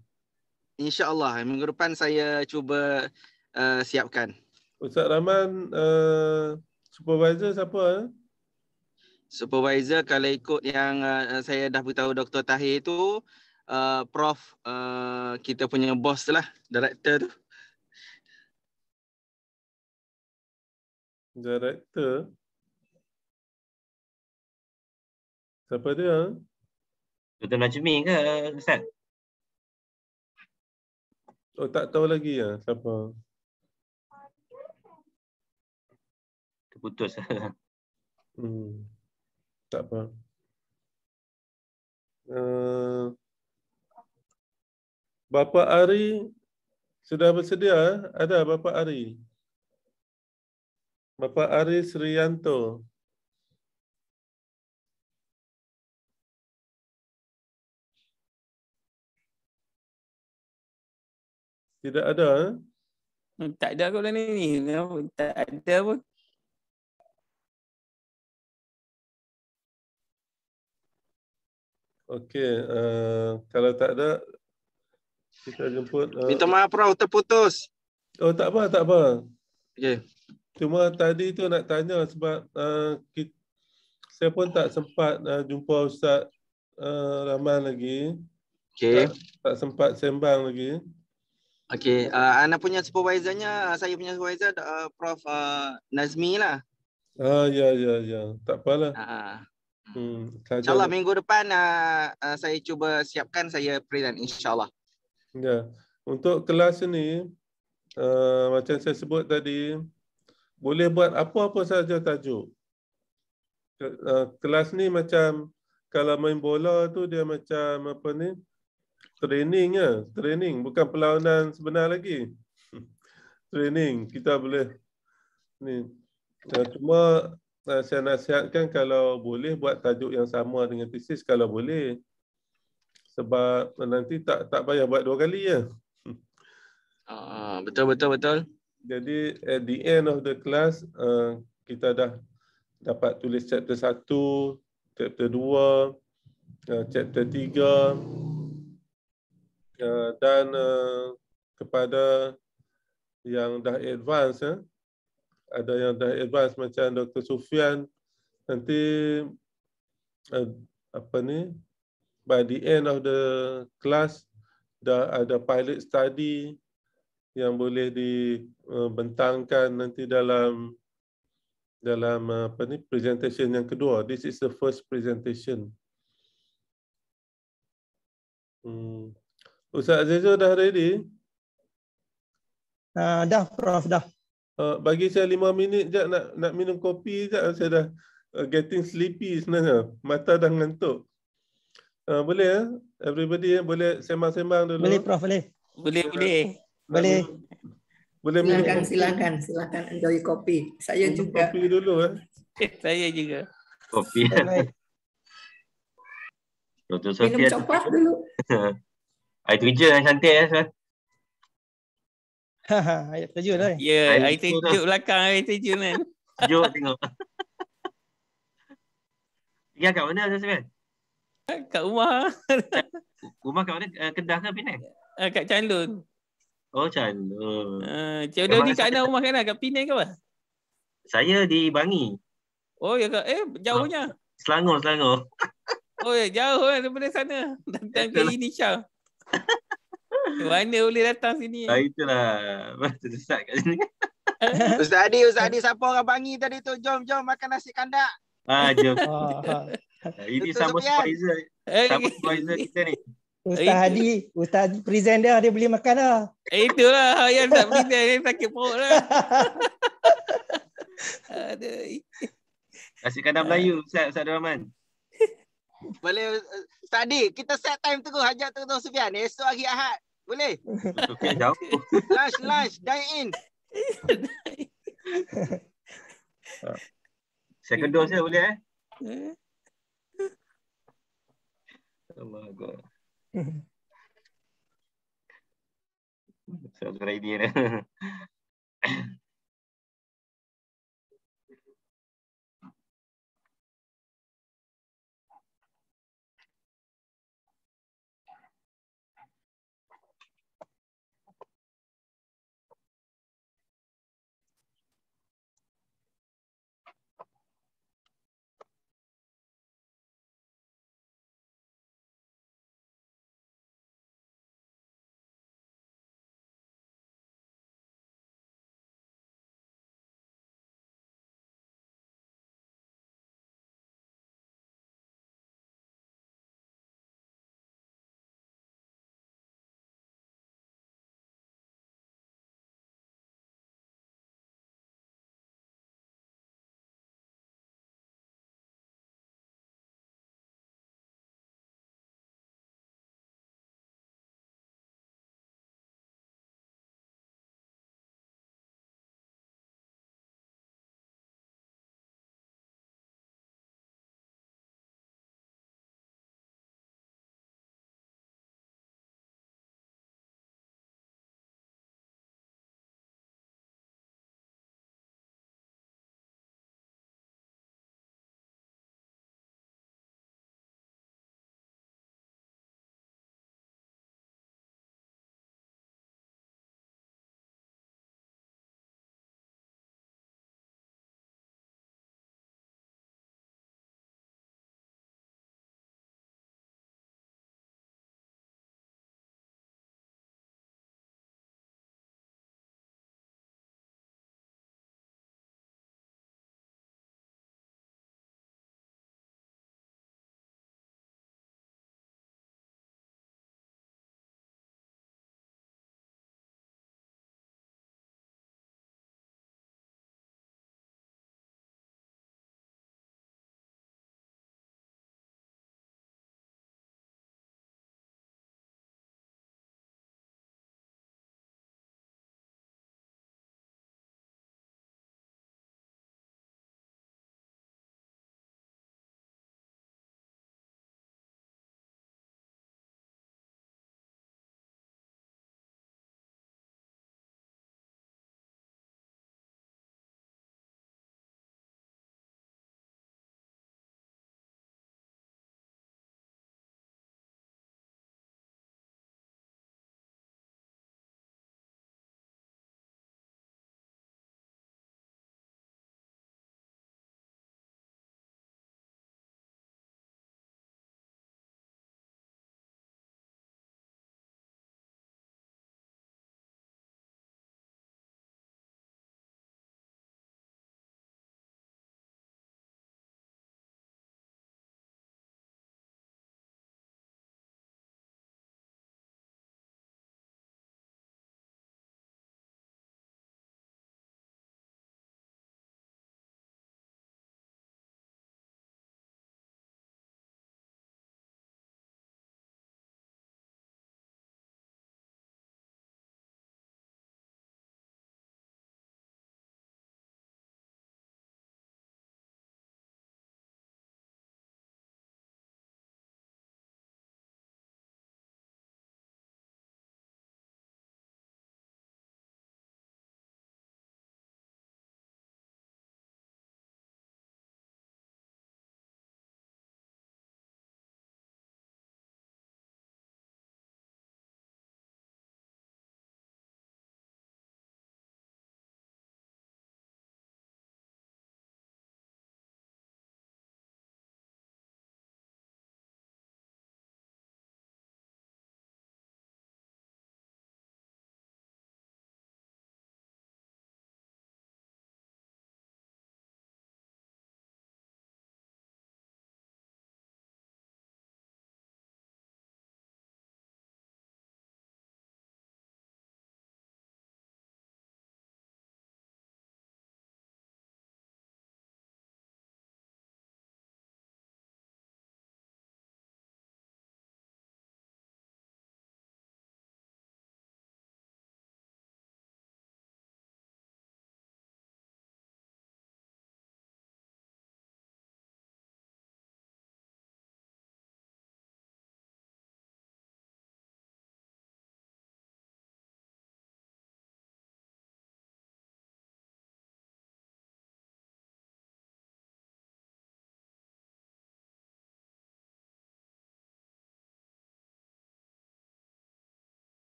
InsyaAllah. Minggu depan saya cuba uh, siapkan. Ustaz Rahman, uh, supervisor siapa? Eh? Supervisor kalau ikut yang uh, saya dah beritahu Dr. Tahir tu, uh, Prof uh, kita punya bos lah, director tu. Director? Siapa dia? Dr. Najmi ke Ustaz? Oh tak tahu lagi ya siapa. Terputus. hmm. Tak apa. Uh, eh, Bapa Ari sudah bersedia? Eh? Ada Bapa Ari? Bapa Ari Srianto. Tidak ada. Ha? Hmm, tak ada kalau ni. Tak ada pun. Okey, uh, kalau tak ada kita jemput. Uh, Minta maaf bro, terputus. Oh, tak apa, tak apa. Okey. Cuma tadi tu nak tanya sebab uh, eh, kita, saya pun tak sempat uh, jumpa Ustaz uh, Rahman lagi. Okey. Tak, tak sempat sembang lagi. Okey, uh, anak punya supervisornya uh, saya punya supervisor uh, Prof uh, Nazmi lah. Ah ya ya ya, tak apalah. lah. Uh-huh. Hmm, hmm insyaallah minggu depan uh, uh, saya cuba siapkan saya insya Allah. Ya. Yeah. Untuk kelas ni uh, macam saya sebut tadi boleh buat apa-apa saja tajuk. Uh, kelas ni macam kalau main bola tu dia macam apa ni? training ya, training bukan perlawanan sebenar lagi. Training kita boleh ni. Ah, cuma ah, saya nasihatkan kalau boleh buat tajuk yang sama dengan tesis kalau boleh. Sebab nanti tak tak payah buat dua kali ya. Ah betul betul betul. Jadi at the end of the class kita dah dapat tulis chapter 1, chapter 2, chapter 3, Ya, dan eh, kepada yang dah advance ya. ada yang dah advance macam Dr Sufian nanti eh, apa ni by the end of the class dah ada pilot study yang boleh dibentangkan nanti dalam dalam apa ni presentation yang kedua this is the first presentation hmm. Ustaz Azizu dah ready? Uh, dah, Prof. Dah. Uh, bagi saya lima minit je nak, nak minum kopi je. Saya dah uh, getting sleepy sebenarnya. Lah. Mata dah ngantuk. Uh, boleh ya? Eh? Everybody ya? Boleh sembang-sembang dulu? Boleh, Prof. Boleh. Boleh, boleh. Boleh. Boleh silakan, kopi. silakan, silakan enjoy kopi. Saya minum juga. Kopi dulu ya. Eh? saya juga. Kopi. Minum coklat dulu. Hari kerja lah, yang cantik ya, Haha, ayat terjun lah. Ya, ayat terjun lah. belakang ayat terjun kan. Sejuk tengok. Tinggal ya, kat mana, Ustaz Sufian? Kat rumah. rumah kat mana? Eh, Kedah ke Penang? Uh, kat Canlun. Oh, Canlun. Uh, eh, Cik Odo ni kat mana rumah kan? Kat Penang ke apa? Saya di Bangi. Oh, ya kak. Eh, jauhnya. Selangor, Selangor. oh, ya, jauh kan daripada sana. Datang ke Inisha. Mana boleh datang sini? Ah itulah. Rasa sesak kat sini. Ustaz Adi, Ustaz Adi siapa orang bangi tadi tu? Jom, jom makan nasi kandak. Ah, jom. Ah, ah. Ini sama supervisor. Eh. Sama supervisor kita ni. Ustaz Hadi, Ustaz present dia, dia boleh makan lah. Eh, itulah. Ya, Ustaz present dia sakit perut lah. Aduh. Nasi kandang Melayu, Ustaz, Ustaz Rahman. Boleh eh, tadi kita set time terus hajat tu Tuan Sufian. Esok hari Ahad. Boleh? Okey, jauh. Lunch, lunch, dine in. Second dose boleh eh? Allah oh God. Sebab so, ni. Eh?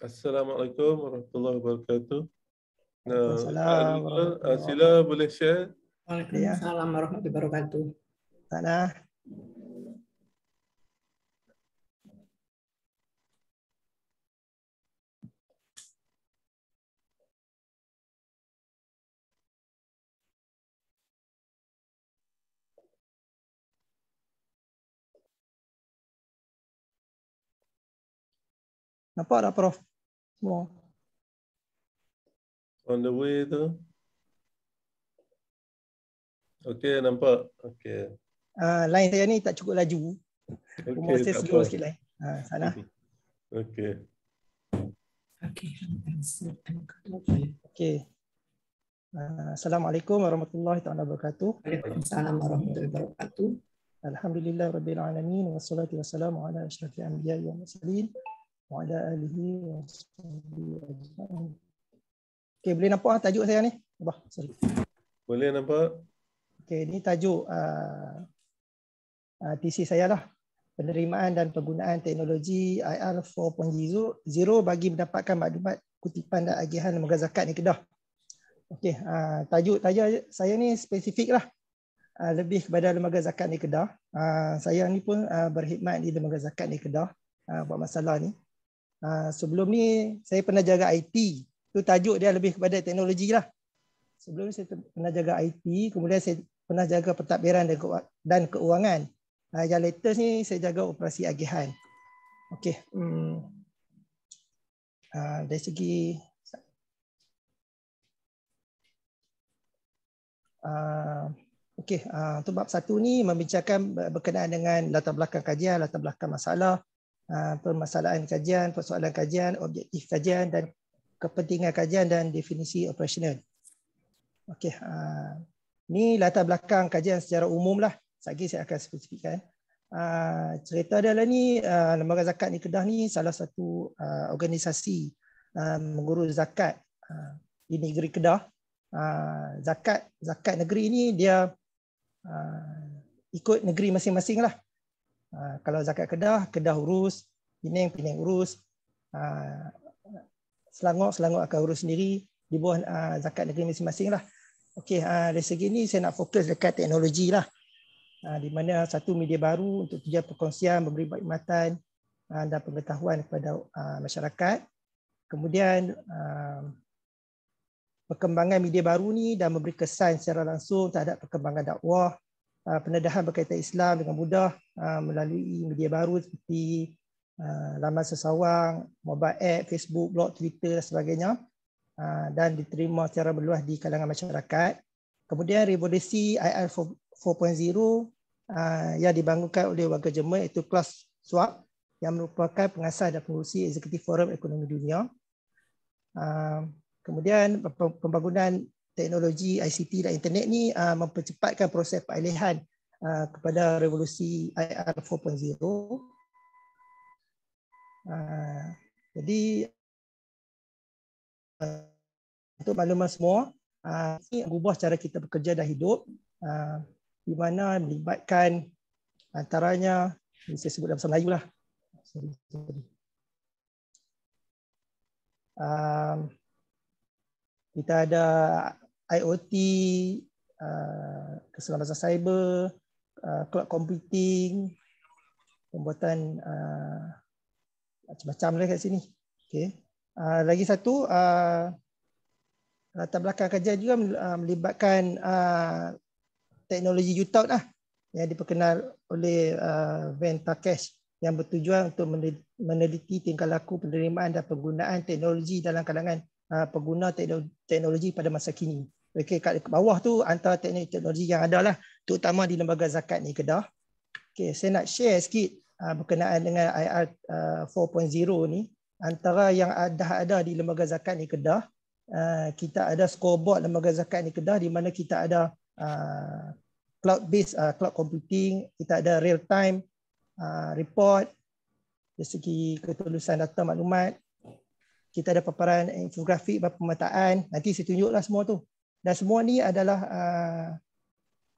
Assalamualaikum warahmatullahi wabarakatuh. Assalamualaikum. Uh, Sila boleh share. Waalaikumsalam warahmatullahi wabarakatuh. Tana. Nampak tak Prof? more. On the way tu. Okay, nampak. Okay. uh, line saya ni tak cukup laju. Okay, Mesti slow apa. sikit lah. Ha, salah. Okay. Okay. Ah, assalamualaikum warahmatullahi taala wabarakatuh. Waalaikumsalam warahmatullahi wabarakatuh. Alhamdulillah rabbil alamin wassalatu wassalamu ala asyrafil anbiya'i wal mursalin wa alihi okay boleh nampak ah tajuk saya ni? Apa? Sorry. Boleh nampak. Okey, ni tajuk a uh, uh, ah, TC saya lah. Penerimaan dan penggunaan teknologi IR 4.0 bagi mendapatkan maklumat kutipan dan agihan lembaga zakat ni Kedah. Okey, a uh, tajuk tajuk saya ni spesifik lah. Uh, lebih kepada lembaga zakat ni Kedah. Uh, saya ni pun uh, berkhidmat di lembaga zakat ni Kedah uh, buat masalah ni. Ha, sebelum ni saya pernah jaga IT. Itu tajuk dia lebih kepada teknologi lah. Sebelum ni saya pernah jaga IT, kemudian saya pernah jaga pentadbiran dan, dan keuangan. Uh, yang latest ni saya jaga operasi agihan. Okey. Hmm. Uh, dari segi uh, Okey, uh, untuk bab satu ni membincangkan berkenaan dengan latar belakang kajian, latar belakang masalah, Ah, permasalahan kajian, persoalan kajian, objektif kajian dan kepentingan kajian dan definisi operasional. Okey, ah, ni latar belakang kajian secara umum lah. Sekejap saya akan spesifikkan. Ah, cerita adalah ni Lembaga Zakat Kedah ni salah satu organisasi mengurus zakat di negeri Kedah. Zakat zakat negeri ni dia ikut negeri masing-masing lah. Ah, kalau zakat Kedah, Kedah urus, Pinang, Pinang urus, ah, Selangor, Selangor akan urus sendiri di bawah ah, zakat negeri masing-masing lah. Okey, dari segi ini saya nak fokus dekat teknologi lah. di mana satu media baru untuk tujuan perkongsian, memberi perkhidmatan dan pengetahuan kepada masyarakat. Kemudian perkembangan media baru ni dan memberi kesan secara langsung terhadap perkembangan dakwah, Ah, pendedahan berkaitan Islam dengan mudah ah, melalui media baru seperti ah, laman sesawang, mobile app, Facebook, blog, Twitter dan sebagainya dan diterima secara berluas di kalangan masyarakat. Kemudian revolusi IR 4.0 yang dibangunkan oleh warga Jerman iaitu kelas Swap yang merupakan pengasas dan pengurusi Executive Forum Ekonomi Dunia. Kemudian pembangunan teknologi ICT dan internet ni uh, mempercepatkan proses peralihan uh, ah, kepada revolusi IR 4.0. Uh, jadi uh, untuk maklumat semua, uh, ini mengubah cara kita bekerja dan hidup uh, di mana melibatkan antaranya ini saya sebut dalam bahasa Melayu lah. Sorry, sorry. Uh, kita ada IoT, uh, keselamatan cyber, uh, cloud computing, pembuatan uh, macam-macam lah kat sini. Okay. Lagi satu, latar belakang kerja juga melibatkan teknologi Utah lah yang diperkenal oleh Van Takesh yang bertujuan untuk meneliti tingkah laku penerimaan dan penggunaan teknologi dalam kalangan Ah, pengguna teknologi pada masa kini. Okey, kat bawah tu antara teknologi yang ada lah, terutama di lembaga zakat ni Kedah. Okey, saya nak share sikit ah, berkenaan dengan IR 4.0 ah, ni. Antara yang ada ada di lembaga zakat ni Kedah, kita ada scoreboard lembaga zakat ni Kedah di mana kita ada cloud based cloud computing, kita ada real time report dari segi ketulusan data maklumat, kita ada paparan infografik bab pemetaan nanti saya tunjuklah semua tu dan semua ni adalah uh,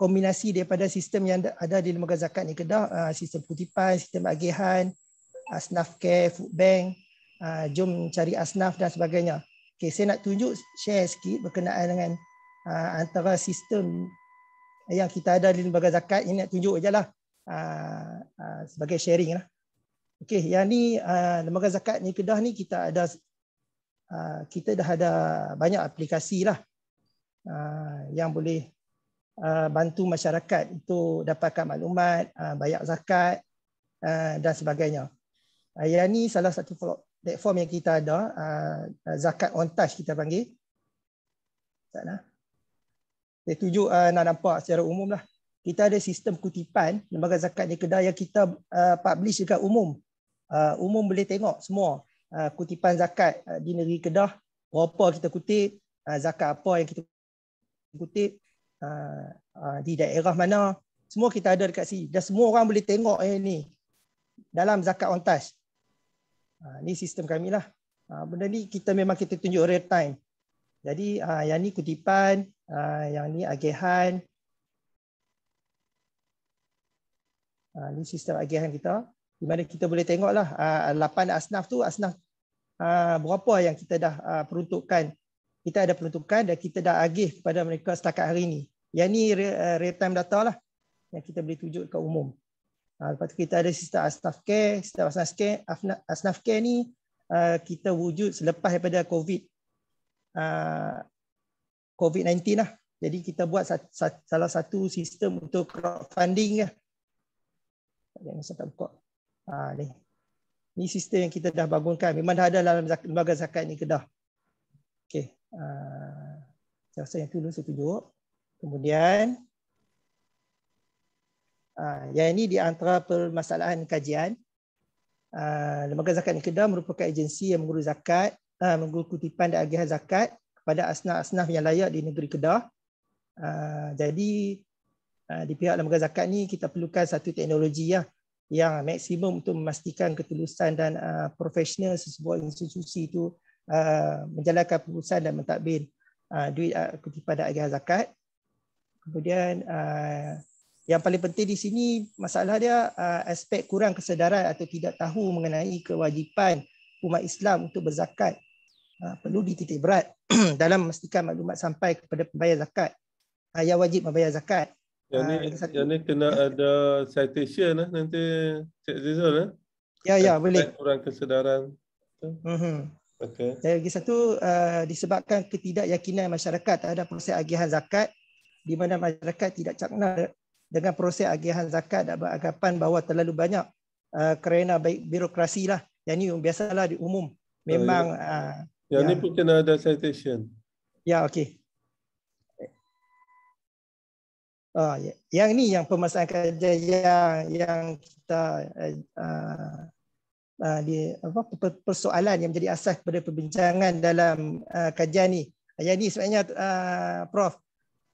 kombinasi daripada sistem yang ada di lembaga zakat ni kedah uh, sistem kutipan sistem agihan uh, asnaf ke, food bank uh, jom cari asnaf dan sebagainya okey saya nak tunjuk share sikit berkenaan dengan uh, antara sistem yang kita ada di lembaga zakat ini nak tunjuk ajalah uh, uh, sebagai sharing lah Okey, yang ni uh, lembaga zakat ni Kedah ni kita ada Ah, kita dah ada banyak aplikasi lah ah, yang boleh ah, bantu masyarakat itu dapatkan maklumat, bayar zakat dan sebagainya. Yang ini salah satu platform yang kita ada, Zakat On Touch kita panggil. Sana. Saya tuju nak nampak secara umum lah. Kita ada sistem kutipan lembaga zakat di kedai yang kita publish dekat umum. umum boleh tengok semua. Uh, kutipan zakat uh, di negeri Kedah berapa kita kutip uh, zakat apa yang kita kutip di daerah mana semua kita ada dekat sini dan semua orang boleh tengok eh, ni dalam zakat on touch ni sistem kami lah benda ni kita memang kita tunjuk real time jadi yang ni kutipan yang ni agihan ni sistem agihan kita di mana kita boleh tengok lah Lapan asnaf tu asnaf Ah, berapa yang kita dah ah, peruntukkan kita ada peruntukan dan kita dah agih kepada mereka setakat hari ini. Yang ni ah, real time data lah yang kita boleh tunjuk ke umum. lepas tu kita ada sistem asnaf care, sistem asnaf care, asnaf care ni kita wujud selepas daripada COVID COVID-19 lah. Jadi kita buat salah satu sistem untuk crowdfunding lah. Jangan saya tak buka. Ha, ini sistem yang kita dah bangunkan memang dah ada lah dalam lembaga zakat ni kedah okey uh, saya rasa yang tu dulu saya tunjuk kemudian uh, yang ini di antara permasalahan kajian uh, lembaga zakat ni kedah merupakan agensi yang mengurus zakat uh, mengurus kutipan dan agihan zakat kepada asnaf-asnaf yang layak di negeri kedah uh, jadi uh, di pihak lembaga zakat ni kita perlukan satu teknologi ya yang maksimum untuk memastikan ketulusan dan uh, profesional sesebuah institusi itu uh, menjalankan pengurusan dan mentadbir uh, duit uh, kutipan dan agihan zakat. Kemudian uh, yang paling penting di sini masalah dia uh, aspek kurang kesedaran atau tidak tahu mengenai kewajipan umat Islam untuk berzakat uh, perlu dititik berat dalam memastikan maklumat sampai kepada pembayar zakat uh, yang wajib membayar zakat. Yang ni, uh, yang ni kena ya. ada citation lah nanti Cik Zizul eh. Ya, ya, boleh. Kurang kesedaran. Mm-hmm. Okay. Dan lagi satu, uh, disebabkan ketidakyakinan masyarakat terhadap proses agihan zakat, di mana masyarakat tidak cakna dengan proses agihan zakat dan beranggapan bahawa terlalu banyak uh, kerana baik birokrasi lah. Yang ni biasalah di umum. Oh, ya. Memang. Uh, yang, uh, yang ni ya. pun kena ada citation. Ya, okey. Ah, ya. yang ni yang permasalahan kerja yang yang kita uh, uh, di apa persoalan yang menjadi asas pada perbincangan dalam uh, kajian ni. Yang ni sebenarnya uh, Prof.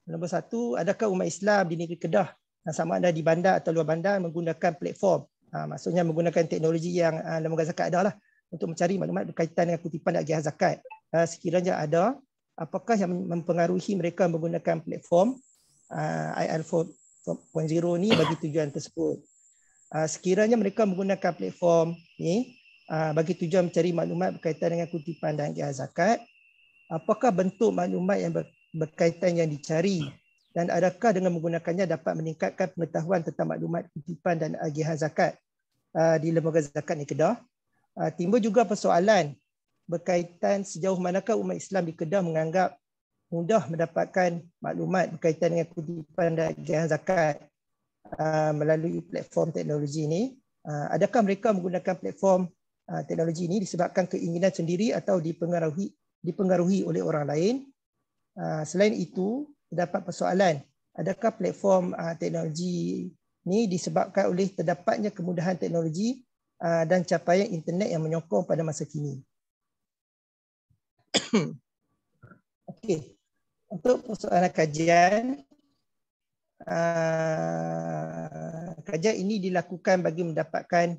Nombor satu, adakah umat Islam di negeri Kedah sama ada di bandar atau luar bandar menggunakan platform uh, maksudnya menggunakan teknologi yang uh, lembaga zakat ada lah untuk mencari maklumat berkaitan dengan kutipan dan zakat. Uh, sekiranya ada, apakah yang mempengaruhi mereka menggunakan platform Uh, IL4.0 ni bagi tujuan tersebut. Uh, sekiranya mereka menggunakan platform ni uh, bagi tujuan mencari maklumat berkaitan dengan kutipan dan kiah zakat, apakah bentuk maklumat yang berkaitan yang dicari dan adakah dengan menggunakannya dapat meningkatkan pengetahuan tentang maklumat kutipan dan agihan zakat di lembaga zakat di Kedah? Timbul juga persoalan berkaitan sejauh manakah umat Islam di Kedah menganggap mudah mendapatkan maklumat berkaitan dengan kutipan dan agihan zakat uh, melalui platform teknologi ini. Uh, adakah mereka menggunakan platform uh, teknologi ini disebabkan keinginan sendiri atau dipengaruhi dipengaruhi oleh orang lain? Selain itu, terdapat persoalan. Adakah platform teknologi ini disebabkan oleh terdapatnya kemudahan teknologi dan capaian internet yang menyokong pada masa kini? Okey, untuk persoalan kajian uh, kajian ini dilakukan bagi mendapatkan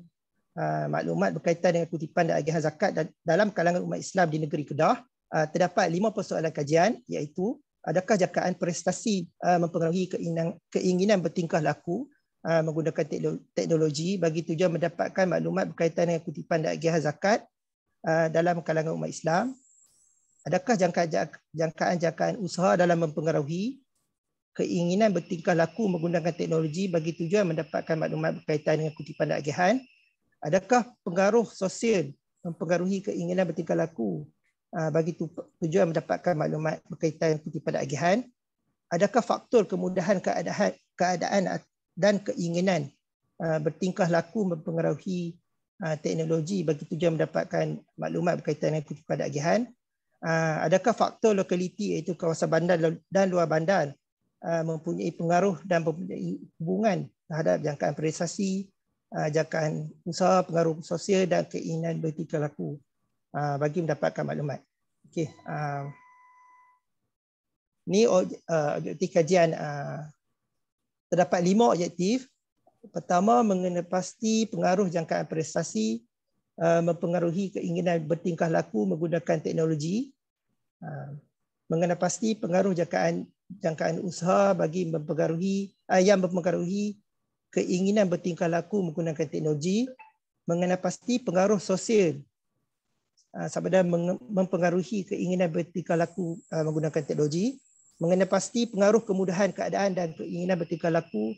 uh, maklumat berkaitan dengan kutipan dan agihan zakat dalam kalangan umat Islam di negeri Kedah uh, terdapat lima persoalan kajian iaitu adakah jangkaan prestasi uh, mempengaruhi keinginan, keinginan bertingkah laku uh, menggunakan teknologi bagi tujuan mendapatkan maklumat berkaitan dengan kutipan dan agihan zakat uh, dalam kalangan umat Islam Adakah jangkaan-jangkaan usaha dalam mempengaruhi keinginan bertingkah laku menggunakan teknologi bagi tujuan mendapatkan maklumat berkaitan dengan kutipan agihan? Adakah pengaruh sosial mempengaruhi keinginan bertingkah laku ah, bagi tujuan mendapatkan maklumat berkaitan dengan kutipan agihan? Adakah faktor kemudahan keadaan, dan keinginan ah, bertingkah laku mempengaruhi ah, teknologi bagi tujuan mendapatkan maklumat berkaitan dengan kutipan agihan? Ah, adakah faktor lokaliti iaitu kawasan bandar dan luar bandar ah, mempunyai pengaruh dan mempunyai hubungan terhadap jangkaan prestasi, ah, jangkaan usaha, pengaruh sosial dan keinginan bertikal laku bagi mendapatkan maklumat. Okey, ini objektif kajian terdapat lima objektif. Pertama, mengenai pasti pengaruh jangkaan prestasi Uh, mempengaruhi keinginan bertingkah laku menggunakan teknologi. Uh, mengenai pasti pengaruh jangkaan jangkaan usaha bagi mempengaruhi ayam uh, mempengaruhi keinginan bertingkah laku menggunakan teknologi. mengenai pasti pengaruh sosial sama mempengaruhi keinginan bertingkah laku menggunakan teknologi. mengenai pasti pengaruh kemudahan keadaan dan keinginan bertingkah laku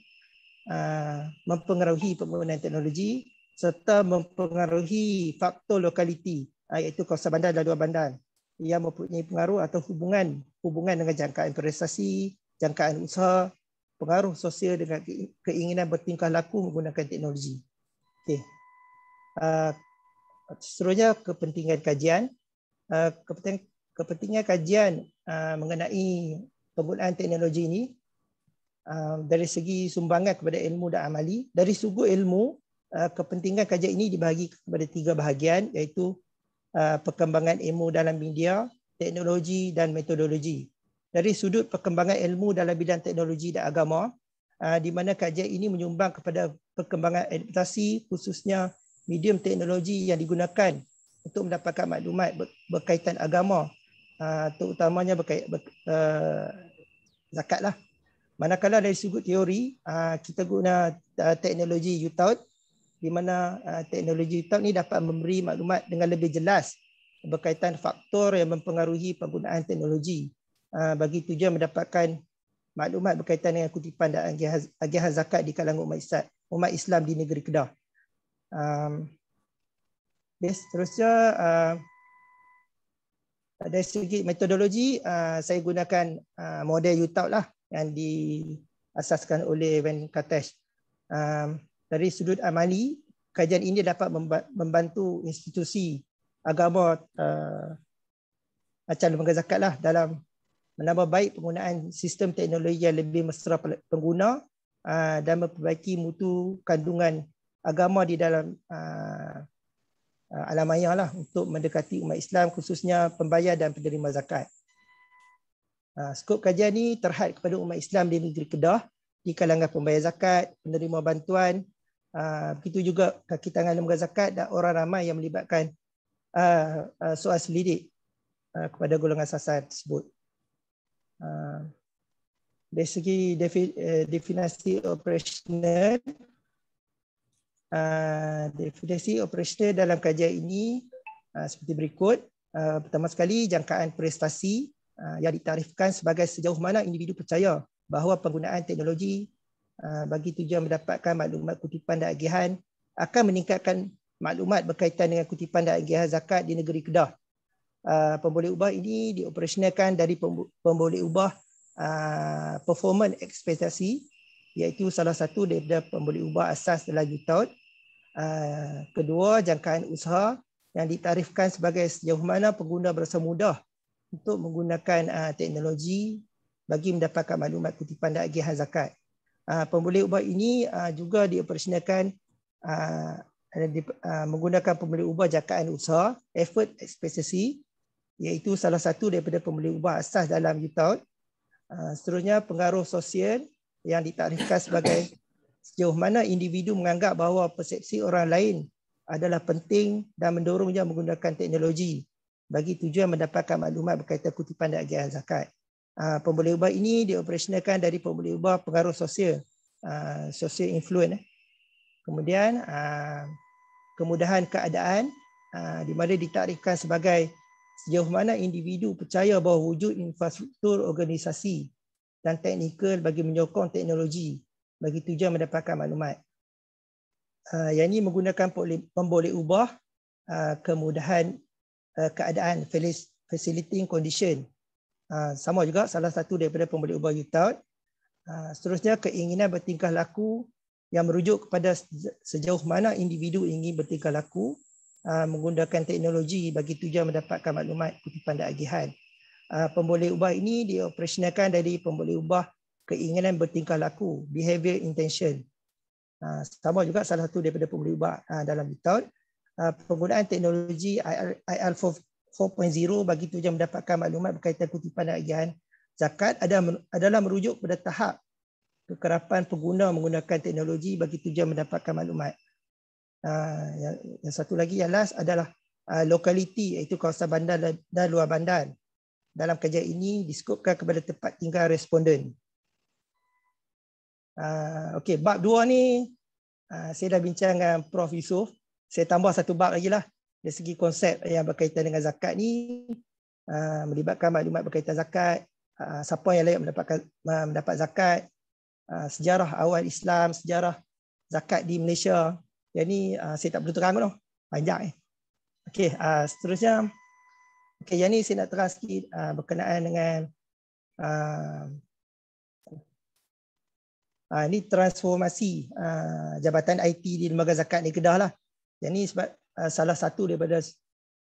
mempengaruhi penggunaan teknologi serta mempengaruhi faktor lokaliti ah, iaitu kawasan bandar dan luar bandar yang mempunyai pengaruh atau hubungan hubungan dengan jangkaan prestasi, jangkaan usaha, pengaruh sosial dengan keinginan bertingkah laku menggunakan teknologi. Okey. Ah, seterusnya kepentingan kajian ah, kepentingan kepentingan kajian mengenai penggunaan teknologi ini dari segi sumbangan kepada ilmu dan amali dari sudut ilmu Uh, kepentingan kajian ini dibahagi kepada tiga bahagian iaitu uh, perkembangan ilmu dalam media, teknologi dan metodologi. Dari sudut perkembangan ilmu dalam bidang teknologi dan agama, uh, di mana kajian ini menyumbang kepada perkembangan adaptasi khususnya medium teknologi yang digunakan untuk mendapatkan maklumat berkaitan agama, terutamanya berkait, ber, uh, zakat. Lah. Manakala dari sudut teori, kita guna teknologi UTOUT di mana uh, teknologi TOP ini dapat memberi maklumat dengan lebih jelas berkaitan faktor yang mempengaruhi penggunaan teknologi uh, bagi tujuan mendapatkan maklumat berkaitan dengan kutipan dan agihan zakat di kalangan umat Islam di negeri Kedah. Um, Seterusnya, uh, dari segi metodologi, saya gunakan model UTOP lah yang diasaskan oleh Van Katesh. Um, dari sudut amali kajian ini dapat membantu institusi agama uh, acara lembaga zakat lah dalam menambah baik penggunaan sistem teknologi yang lebih mesra pengguna uh, dan memperbaiki mutu kandungan agama di dalam uh, alam maya lah untuk mendekati umat Islam khususnya pembayar dan penerima zakat. Skop kajian ini terhad kepada umat Islam di negeri Kedah di kalangan pembayar zakat, penerima bantuan, Ah, begitu juga kaki tangan lembaga zakat dan orang ramai yang melibatkan ah, ah, soal selidik kepada golongan sasaran tersebut. Dari segi eh, definisi operasional, definisi operasional dalam kajian ini seperti berikut. Pertama sekali, jangkaan prestasi yang ditarifkan sebagai sejauh mana individu percaya bahawa penggunaan teknologi Ah, bagi tujuan mendapatkan maklumat kutipan dan agihan akan meningkatkan maklumat berkaitan dengan kutipan dan agihan zakat di negeri Kedah. Ah, pemboleh ubah ini dioperasionalkan dari pemboleh ubah ah, performance ekspektasi iaitu salah satu daripada pemboleh ubah asas dalam UTOT. Kedua, jangkaan usaha yang ditarifkan sebagai sejauh mana pengguna berasa mudah untuk menggunakan teknologi bagi mendapatkan maklumat kutipan dan agihan zakat. Ah, pembeli ubah ini ah, juga dioperasikan ah, menggunakan pembeli ubah jangkaan usaha effort expectancy iaitu salah satu daripada pembeli ubah asas dalam UTOT. Seterusnya pengaruh sosial yang ditakrifkan sebagai sejauh mana individu menganggap bahawa persepsi orang lain adalah penting dan mendorongnya menggunakan teknologi bagi tujuan mendapatkan maklumat berkaitan kutipan dan agihan zakat. Ah, pembeli ubah ini dioperasionalkan dari pembeli ubah pengaruh sosial ah, sosial influence eh. kemudian ah, kemudahan keadaan di mana ditarikkan sebagai sejauh mana individu percaya bahawa wujud infrastruktur organisasi dan teknikal bagi menyokong teknologi bagi tujuan mendapatkan maklumat. Yang ini menggunakan pemboleh ubah kemudahan keadaan facilitating condition Ha, sama juga salah satu daripada pembeli ubah yutaud. Ha, seterusnya, keinginan bertingkah laku yang merujuk kepada sejauh mana individu ingin bertingkah laku ha, menggunakan teknologi bagi tujuan mendapatkan maklumat kutipan dan agihan. Pemboleh ubah ini dioperasionalkan dari pemboleh ubah keinginan bertingkah laku, behavior intention. Sama juga salah satu daripada pemboleh ubah dalam Vitaud. Penggunaan teknologi IR, IR 4.0 bagi tujuan mendapatkan maklumat berkaitan kutipan agihan zakat adalah merujuk pada tahap kekerapan pengguna menggunakan teknologi bagi tujuan mendapatkan maklumat. Ah, yang satu lagi yang last adalah ah, lokaliti iaitu kawasan bandar dan luar bandar. Dalam kerja ini diskopkan kepada tempat tinggal responden. Ah, okay, bab dua ni saya dah bincang dengan Prof. Yusof. Saya tambah satu bab lagi lah dari segi konsep yang berkaitan dengan zakat ni ah, melibatkan maklumat berkaitan zakat ah, siapa yang layak mendapatkan ah, mendapat zakat sejarah awal Islam sejarah zakat di Malaysia yang ni saya tak perlu terang noh panjang eh okey seterusnya okey yang ni saya nak terang sikit berkenaan dengan ini transformasi jabatan IT di Lembaga Zakat ni Kedah lah. Yang ni sebab Uh, salah satu daripada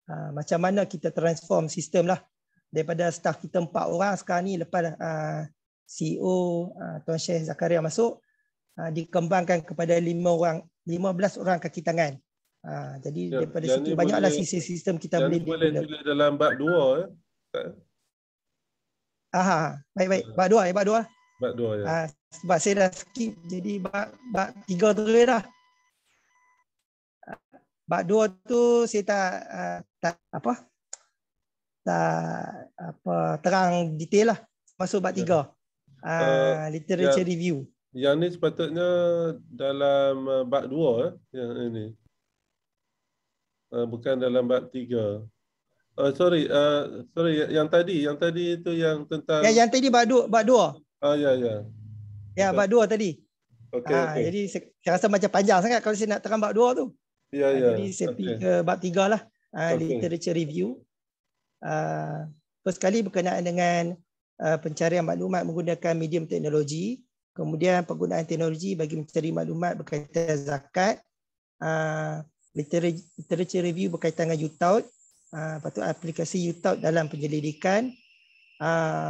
uh, macam mana kita transform sistem lah daripada staff kita empat orang sekarang ni lepas uh, CEO uh, Tuan Syekh Zakaria masuk uh, dikembangkan kepada lima orang lima belas orang kaki tangan. Uh, jadi ya, daripada situ banyaklah sisi sistem kita yang boleh boleh dalam bab dua. eh. baik ya. baik. Eh? Bab dua, ya, bab 2. Bab 2 ya. Uh, sebab saya dah skip jadi bab bab 3 terus dah. Bab dua tu saya tak, uh, tak apa tak apa terang detail lah masuk bab tiga ya. uh, literature ya. review. Yang ni sepatutnya dalam uh, bab dua eh, yang ini. Uh, bukan dalam bab tiga. Uh, sorry, uh, sorry yang, tadi, yang tadi itu yang tentang. Ya, yang tadi bab dua, bab dua. Ah uh, ya ya. Ya bab dua tadi. Okay, uh, okay. Jadi saya rasa macam panjang sangat kalau saya nak terang bab dua tu. Ya, ya. Jadi saya okay. ke bab tiga lah. Ah, okay. Literature review. Ah, first sekali berkenaan dengan ah, pencarian maklumat menggunakan medium teknologi. Kemudian penggunaan teknologi bagi mencari maklumat berkaitan zakat. Literature review berkaitan dengan YouTube. Lepas tu aplikasi YouTube dalam penyelidikan.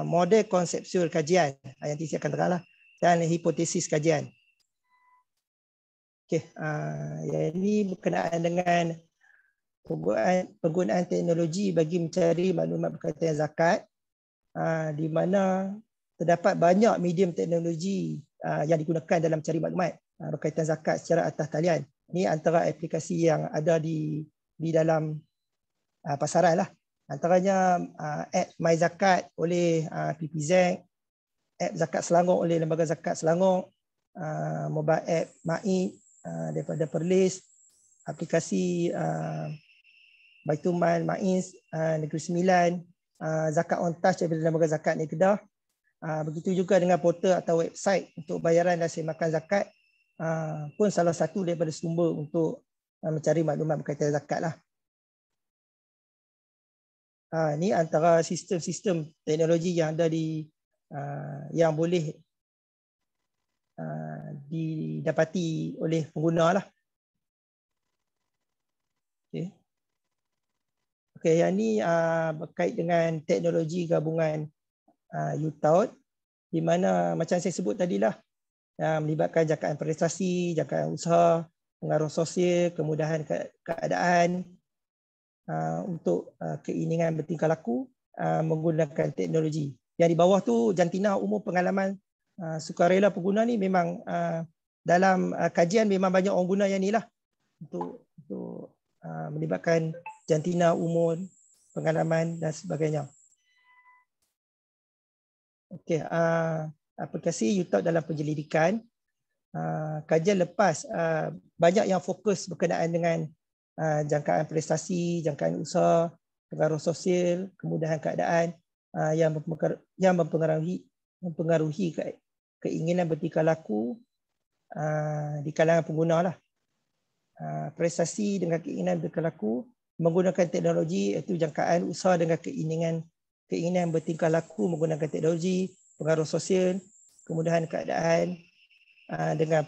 Model konsepsual kajian. Yang nanti saya akan terang lah. Dan hipotesis kajian. Okey, uh, yang ini berkenaan dengan penggunaan, penggunaan teknologi bagi mencari maklumat berkaitan zakat uh, di mana terdapat banyak medium teknologi uh, yang digunakan dalam mencari maklumat uh, berkaitan zakat secara atas talian. Ini antara aplikasi yang ada di di dalam uh, pasaran lah. Antaranya uh, app MyZakat oleh uh, PPZ, app Zakat Selangor oleh Lembaga Zakat Selangor, uh, mobile app Ma'id Uh, daripada Perlis, aplikasi uh, Baitulmal Maiz uh, Negeri Sembilan, uh, Zakat On Touch daripada Lembaga Zakat ni Kedah. Uh, begitu juga dengan portal atau website untuk bayaran dan semakan zakat uh, pun salah satu daripada sumber untuk uh, mencari maklumat berkaitan zakat. Lah. Uh, ini antara sistem-sistem teknologi yang ada di uh, yang boleh uh, didapati oleh pengguna lah. Okay. Okay, yang ni uh, berkait dengan teknologi gabungan uh, ah, UTOUT di mana macam saya sebut tadi lah uh, ah, melibatkan jangkaan prestasi, jangkaan usaha, pengaruh sosial, kemudahan ke- keadaan uh, untuk uh, keinginan bertingkah laku uh, menggunakan teknologi. Yang di bawah tu jantina umur pengalaman Ah, sukarela pengguna ni memang uh, dalam uh, kajian memang banyak orang guna yang ni lah untuk, untuk uh, melibatkan jantina umur pengalaman dan sebagainya. Okey, uh, aplikasi YouTube dalam penyelidikan uh, kajian lepas uh, banyak yang fokus berkenaan dengan uh, jangkaan prestasi, jangkaan usaha, pengaruh sosial, kemudahan keadaan uh, yang mempengaruhi mempengaruhi keinginan bertingkah laku uh, ah, di kalangan pengguna lah. Uh, prestasi dengan keinginan bertingkah laku menggunakan teknologi iaitu jangkaan usaha dengan keinginan keinginan bertingkah laku menggunakan teknologi, pengaruh sosial, kemudahan keadaan ah, dengan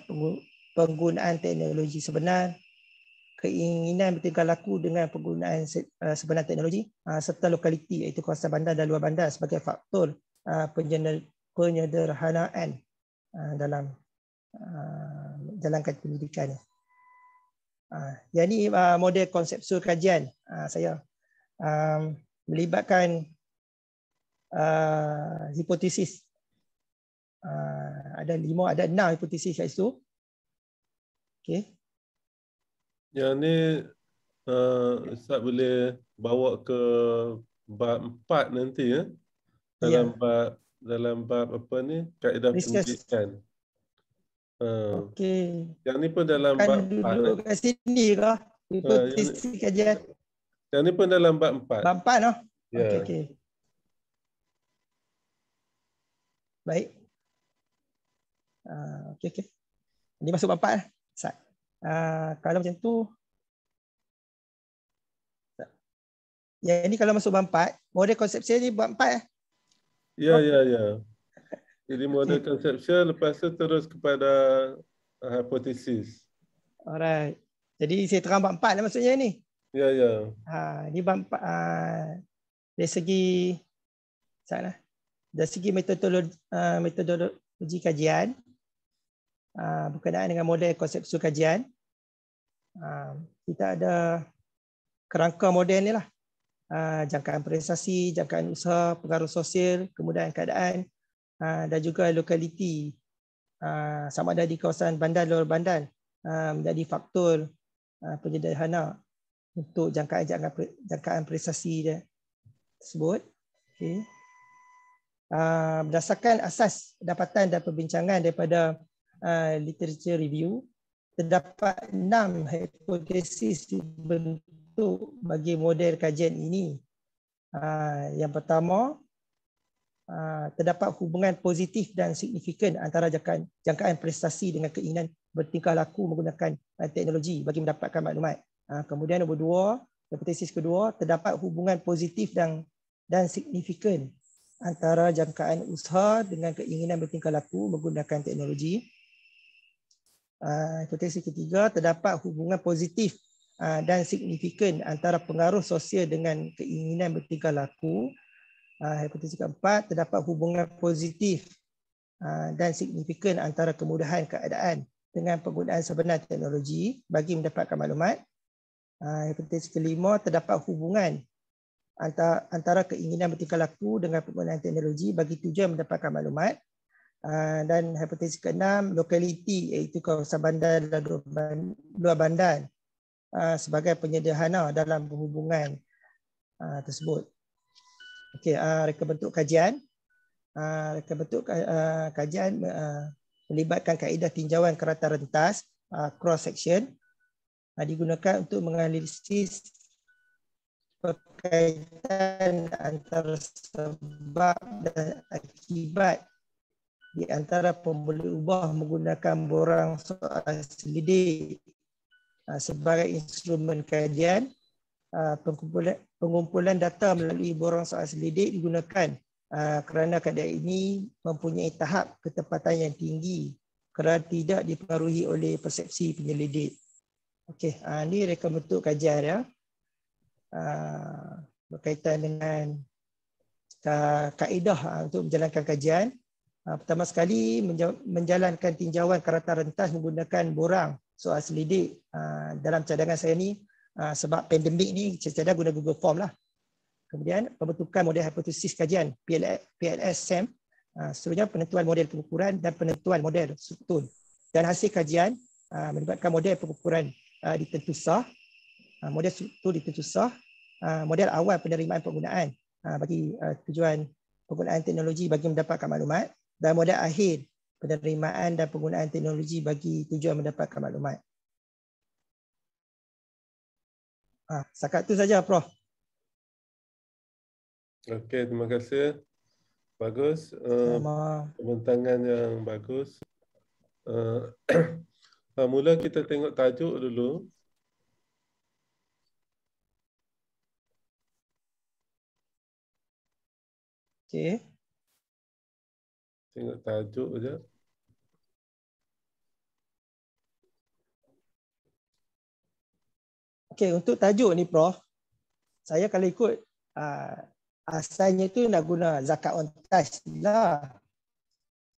penggunaan teknologi sebenar, keinginan bertingkah laku dengan penggunaan sebenar teknologi serta lokaliti iaitu kawasan bandar dan luar bandar sebagai faktor penyederhanaan ah, dalam dalam ah, ah, kajian pendidikan. Yang ini model konsepsual kajian saya melibatkan hipotesis. Ada lima, ada enam hipotesis kat situ. Okay. Yang ni uh, Ustaz boleh bawa ke bab empat nanti ya. Dalam yeah. bab dalam bab apa ni kaedah pendidikan. Uh. Ha. Okey. Kan ha, yang ni pun dalam bab duduk kat sini ke? Itu uh, kajian. Yang ni pun dalam bab 4. Bab 4 noh. Yeah. Okey okey. Baik. Uh, okey okey. Ini masuk bab 4 lah. Uh, kalau macam tu Ya ini kalau masuk bab 4, model konsep saya ni bab 4 eh. Ya, yeah, ya, yeah, ya. Yeah. Jadi model konsepsi lepas tu terus kepada hipotesis. Uh, Alright. Jadi saya terang bab empat lah maksudnya ni. Ya, yeah, ya. Yeah. Ha, ni bab empat. Ha, dari segi sana. Lah. Dari segi metodologi, uh, ha, metodologi kajian. Uh, berkenaan dengan model konsepsi kajian. Uh, kita ada kerangka model ni lah. Ah, jangkaan prestasi, jangkaan usaha, pengaruh sosial, kemudahan keadaan ah, dan juga lokaliti ah, sama ada di kawasan bandar luar bandar menjadi faktor penyederhana untuk jangkaan jangkaan, jangkaan prestasi tersebut. Okay. Berdasarkan asas dapatan dan perbincangan daripada literature review, terdapat enam hipotesis dibentuk untuk bagi model kajian ini. Ah, yang pertama, ah, terdapat hubungan positif dan signifikan antara jangkaan, jangkaan prestasi dengan keinginan bertingkah laku menggunakan ah, teknologi bagi mendapatkan maklumat. Kemudian nombor dua, hipotesis kedua, terdapat hubungan positif dan dan signifikan antara jangkaan usaha dengan keinginan bertingkah laku menggunakan teknologi. Hipotesis ketiga, terdapat hubungan positif Ah, dan signifikan antara pengaruh sosial dengan keinginan bertingkah laku. Ah, hipotesis keempat, terdapat hubungan positif ah, dan signifikan antara kemudahan keadaan dengan penggunaan sebenar teknologi bagi mendapatkan maklumat. Hipotesis kelima, terdapat hubungan antara keinginan bertingkah laku dengan penggunaan teknologi bagi tujuan mendapatkan maklumat. Dan hipotesis keenam, lokaliti iaitu kawasan bandar dan luar bandar Uh, sebagai penyederhana dalam hubungan uh, tersebut. Okey, uh, reka bentuk kajian. Reka bentuk kajian melibatkan kaedah tinjauan kerata rentas cross-section digunakan untuk menganalisis perkaitan antara sebab dan akibat di antara pembeli ubah menggunakan borang soal selidik Ah, sebagai instrumen kajian ah, pengumpulan pengumpulan data melalui borang soal selidik digunakan ah, kerana kajian ini mempunyai tahap ketepatan yang tinggi kerana tidak dipengaruhi oleh persepsi penyelidik. Okey, ini reka bentuk kajian ya. berkaitan dengan kaedah untuk menjalankan kajian. pertama sekali menjalankan tinjauan kerata rentas menggunakan borang So uh, selidik uh, dalam cadangan saya ni uh, sebab pandemik ni cadang guna Google Form lah. Kemudian pembentukan model hipotesis kajian PLS, PLS SEM uh, seterusnya penentuan model pengukuran dan penentuan model struktur dan hasil kajian uh, melibatkan model pengukuran uh, ditentu sah uh, model struktur ditentu sah uh, model awal penerimaan penggunaan uh, bagi uh, tujuan penggunaan teknologi bagi mendapatkan maklumat dan model akhir penerimaan dan penggunaan teknologi bagi tujuan mendapatkan maklumat. Ha, sakat tu saja, Prof. Okey, terima kasih. Bagus. Eh, Pementangan uh, yang bagus. Uh, mula kita tengok tajuk dulu. Okey. Tengok tajuk je. Okey, untuk tajuk ni Prof, saya kalau ikut uh, asalnya tu nak guna zakat on touch lah.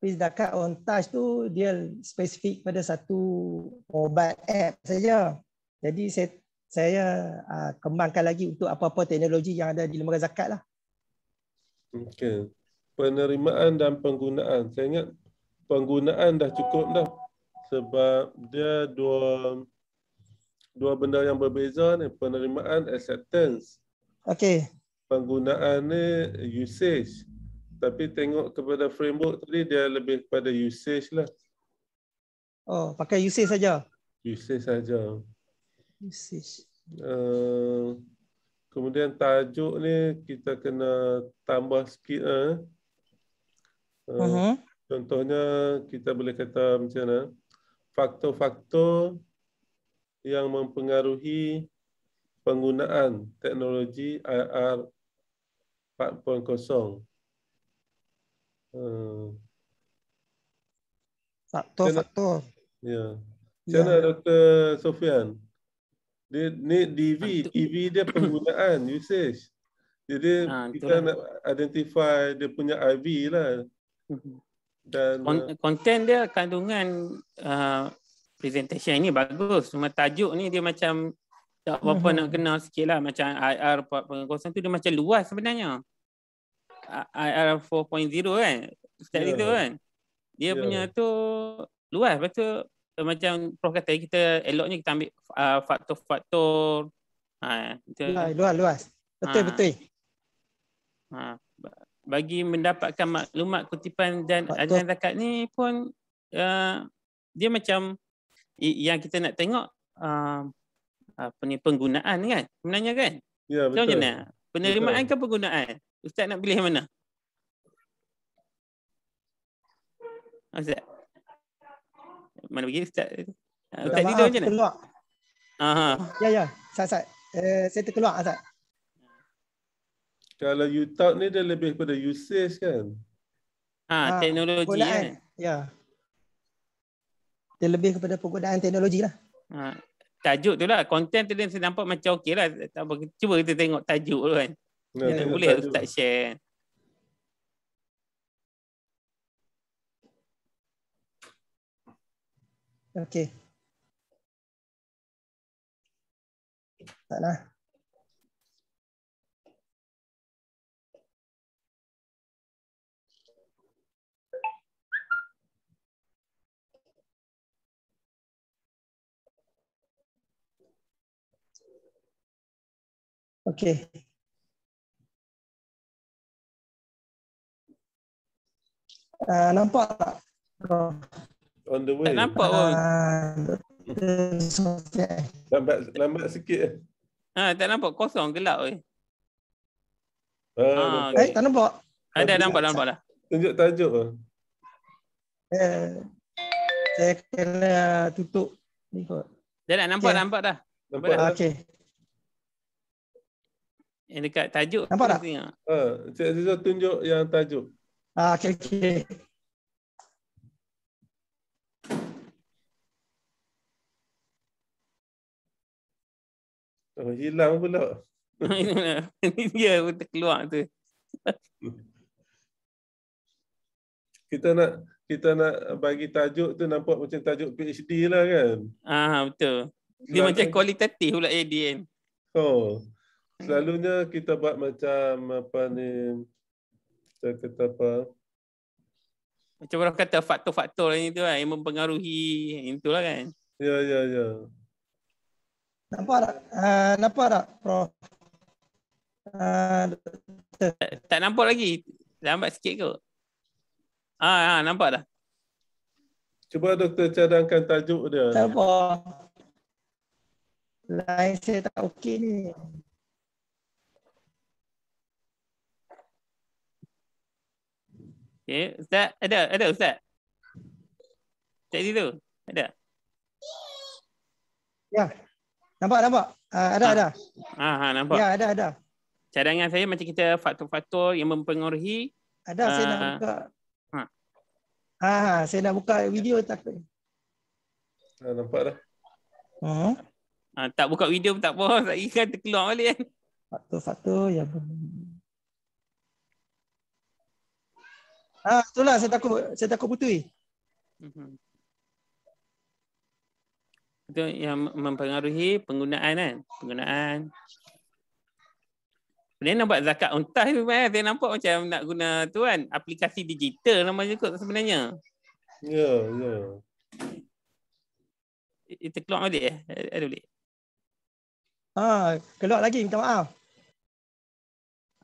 Tapi zakat on touch tu dia spesifik pada satu mobile app saja. Jadi saya saya uh, kembangkan lagi untuk apa-apa teknologi yang ada di lembaga zakat lah. Okay penerimaan dan penggunaan. Saya ingat penggunaan dah cukup dah. Sebab dia dua dua benda yang berbeza ni. Penerimaan, acceptance. Okay. Penggunaan ni usage. Tapi tengok kepada framework tadi, dia lebih kepada usage lah. Oh, pakai usage saja. Usage saja. Usage. Uh, kemudian tajuk ni kita kena tambah sikit. Uh. Uh-huh. Contohnya kita boleh kata macam mana faktor-faktor yang mempengaruhi penggunaan teknologi AR 4.0. Uh. Faktor-faktor. Ya. Cara ya. Dr. Sofian. Dia ni DV, TV dia penggunaan usage. Jadi ha, kita nak identify dia punya IV lah. Mhm. dan eh, konten dia kandungan uh, presentation ini bagus cuma tajuk ni dia macam tak apa-apa mm-hmm. nak kenal sikit lah. macam IR 4.0 tu dia macam luas sebenarnya IR 4.0 kan start yeah. itu kan dia yeah. punya tu luas lepas tu macam Prof kata kita eloknya kita ambil uh, faktor-faktor ha, kita, ya, luas, luas, luas. Betul, ha. betul. Ha bagi mendapatkan maklumat kutipan dan ajaran zakat ni pun uh, dia macam yang kita nak tengok uh, apa ni penggunaan kan sebenarnya kan ya betul macam mana? penerimaan betul. ke penggunaan ustaz nak pilih mana ustaz mana pergi ustaz ustaz ni macam mana keluar ya ya ustaz, ustaz. Eh, saya terkeluar ustaz kalau you talk ni dia lebih kepada uses kan? Ha, ah ha teknologi kan. Ya. Dia lebih kepada penggunaan teknologi lah. Ha, tajuk tu lah. Konten tu dia nampak macam okey lah. Cuba kita tengok tajuk tu kan. Ya, ya, boleh tajuk. Ustaz share. Kan? Okay. Tak lah. Okay. Uh, nampak tak? On the way. nampak pun. Uh, ah, lambat, lambat sikit. Ha, tak nampak. Kosong, gelap. Eh, uh, ha, eh tak nampak. Ha, dah nampak, nampak dah. Tunjuk tajuk. Eh, saya kena tutup. Ni Dah nampak, okay. nampak dah. Nampak, nampak dah. Okey. Yang dekat tajuk. Nampak tak? Ha, saya Azizah tunjuk yang tajuk. Ah, ha, okay, okay. Oh, hilang pula. Ini dia betul, terkeluar tu. kita nak kita nak bagi tajuk tu nampak macam tajuk PhD lah kan. Ah betul. Dia Selatan. macam kualitatif pula ADN. Oh. Hmm. selalunya kita buat macam apa ni kita kata apa macam orang kata faktor-faktor ni tu lah yang mempengaruhi itulah kan ya ya ya nampak tak uh, nampak tak prof uh, tak, tak nampak lagi lambat sikit ke ah, ah nampak dah cuba doktor cadangkan tajuk dia nampak lain saya tak okey ni Okay, eh, Ustaz, ada, ada Ustaz? Ustaz situ, ada? Ya, nampak, nampak. Uh, ada, ha. ada. Ha, ha, nampak. Ya, ada, ada. Cadangan saya macam kita faktor-faktor yang mempengaruhi. Ada, uh, saya nak buka. Ha. Ha, saya nak buka video tak apa. Ha, nampak dah. Uh-huh. Ha, tak buka video pun tak apa. Saya kan terkeluar balik kan. Faktor-faktor yang mempengaruhi. Ha, itulah saya takut saya takut putui. Mm-hmm. Itu yang mempengaruhi penggunaan kan? Penggunaan. Dia nak buat zakat untah tu kan? Saya nampak macam nak guna tu kan? Aplikasi digital nama je kot sebenarnya. Ya, yeah, ya. Yeah. Itu keluar balik eh? Ada balik? Ha, keluar lagi minta maaf.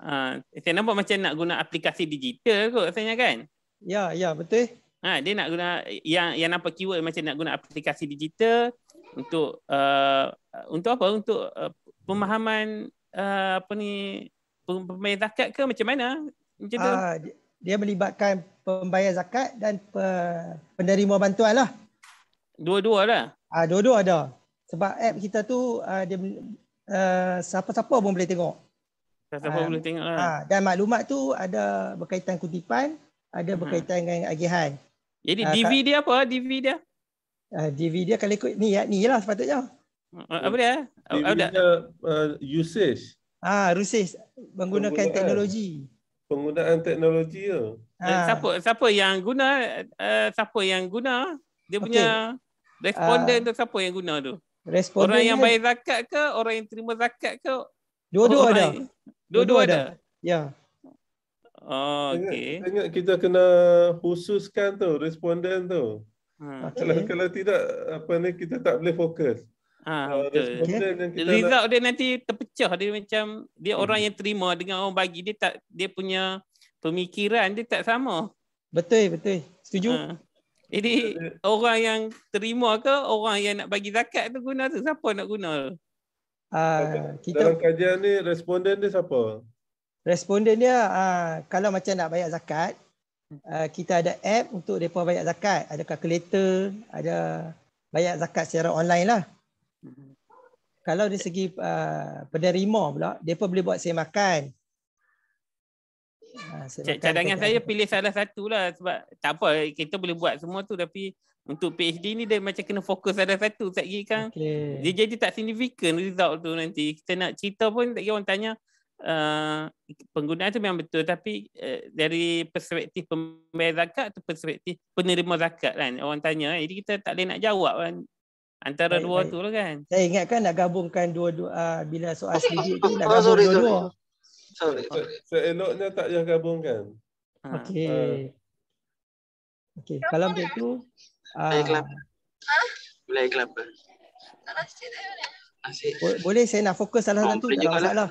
Uh, saya nampak macam nak guna aplikasi digital kot rasanya kan? Ya, ya betul. Uh, dia nak guna yang yang nampak keyword macam nak guna aplikasi digital untuk uh, untuk apa? Untuk uh, pemahaman uh, apa ni pembayar zakat ke macam mana? Macam uh, dia melibatkan pembayar zakat dan pe, penerima bantuan lah. Dua-dua lah? Uh, dua-dua ada. Sebab app kita tu uh, dia uh, siapa-siapa pun boleh tengok. Siapa um, boleh tengok lah. Ha, dan maklumat tu ada berkaitan kutipan, ada berkaitan hmm. dengan agihan. Jadi ah, DV uh, dia apa? DV dia? Uh, DV dia kalau ikut ni, ya, ni lah sepatutnya. Uh, apa dia? DV dia uh, usage. Ah, ha, usage. Menggunakan teknologi. Penggunaan teknologi tu. Ha. Siapa, siapa yang guna? Uh, siapa yang guna? Dia okay. punya responden uh, tu siapa yang guna tu? orang yang bayar zakat ke? Orang yang terima zakat ke? Dua-dua ada. Dua-dua ada. Ya. Oh, okey. Ingat kita kena khususkan tu responden tu. Ha. Okay. Ah, kalau kalau tidak apa ni kita tak boleh fokus. Ha, ah, betul. Okay. Result dia nanti terpecah dia macam dia orang hmm. yang terima dengan orang bagi dia tak dia punya pemikiran dia tak sama. Betul, betul. Setuju? Ha. Jadi orang yang terima ke orang yang nak bagi zakat tu guna tu siapa nak guna tu? Ah, kita dalam kajian ni responden dia siapa? Responden dia uh, kalau macam nak bayar zakat, uh, kita ada app untuk depa bayar zakat, ada calculator, ada bayar zakat secara online lah. Kalau dari segi uh, penerima pula, depa boleh buat saya makan. Ha, cadangan saya pilih salah satulah sebab tak apa kita boleh buat semua tu tapi untuk PhD ni dia macam kena fokus ada satu Ustaz Gi kan. Okay. Dia jadi tak signifikan result tu nanti. Kita nak cerita pun tak kira orang tanya uh, penggunaan tu memang betul tapi uh, dari perspektif pembayar zakat atau perspektif penerima zakat kan orang tanya. Kan? Jadi kita tak boleh nak jawab kan. Antara baik, dua baik. tu lah kan. Saya ingat kan nak gabungkan dua-dua uh, ah, bila soal sendiri tu nak oh, gabung sorry, dua-dua. Sorry. Sorry. Seeloknya tak payah gabungkan. Okey. Uh, Okey, kalau begitu Air kelapa. Boleh air ah. kelapa. Asyik. Boleh saya nak fokus salah satu tak ada lah. masalah.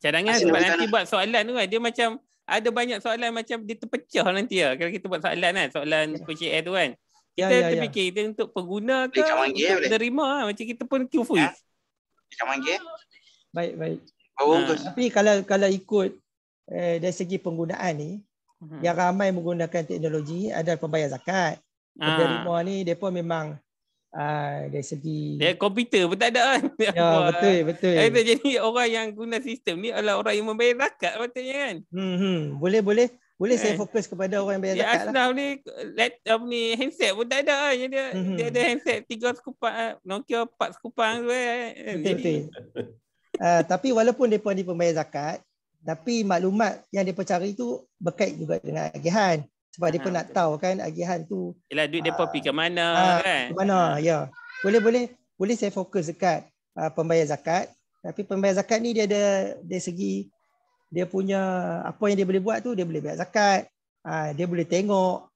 Cadangan Asyik sebab nanti buat soalan tu kan, dia macam ada banyak soalan macam dia terpecah nanti ya. Kalau kita buat soalan kan, soalan ya. kunci air tu kan. Ya, kita ya, ya. terfikir ya. untuk pengguna ke untuk penerima ya, macam kita pun QF. Ya. Kita manggil. Baik, baik. ha. Tapi kalau kalau ikut eh, dari segi penggunaan ni, hmm. yang ramai menggunakan teknologi ada pembayar zakat. Ah. Rimor ni dia memang ah, dari segi dia komputer pun tak ada kan. Ya betul betul. Ayat, eh, jadi orang yang guna sistem ni adalah orang yang membayar zakat patutnya kan. Hmm, hmm. boleh boleh boleh saya eh. fokus kepada orang yang bayar zakat ya, Asnaf ni, let, apa ni handset pun tak ada lah. Dia, mm-hmm. dia ada handset tiga sekupang, Nokia empat sekupang tu eh. uh, tapi walaupun mereka ni pembayar zakat, tapi maklumat yang mereka cari tu berkait juga dengan agihan sebab depa ha, ah, nak tahu kan agihan tu ialah duit depa pergi ke ah, mana ha, kan ke mana ha. ya boleh boleh boleh saya fokus dekat uh, pembayar zakat tapi pembayar zakat ni dia ada dari segi dia punya apa yang dia boleh buat tu dia boleh bayar zakat uh, dia boleh tengok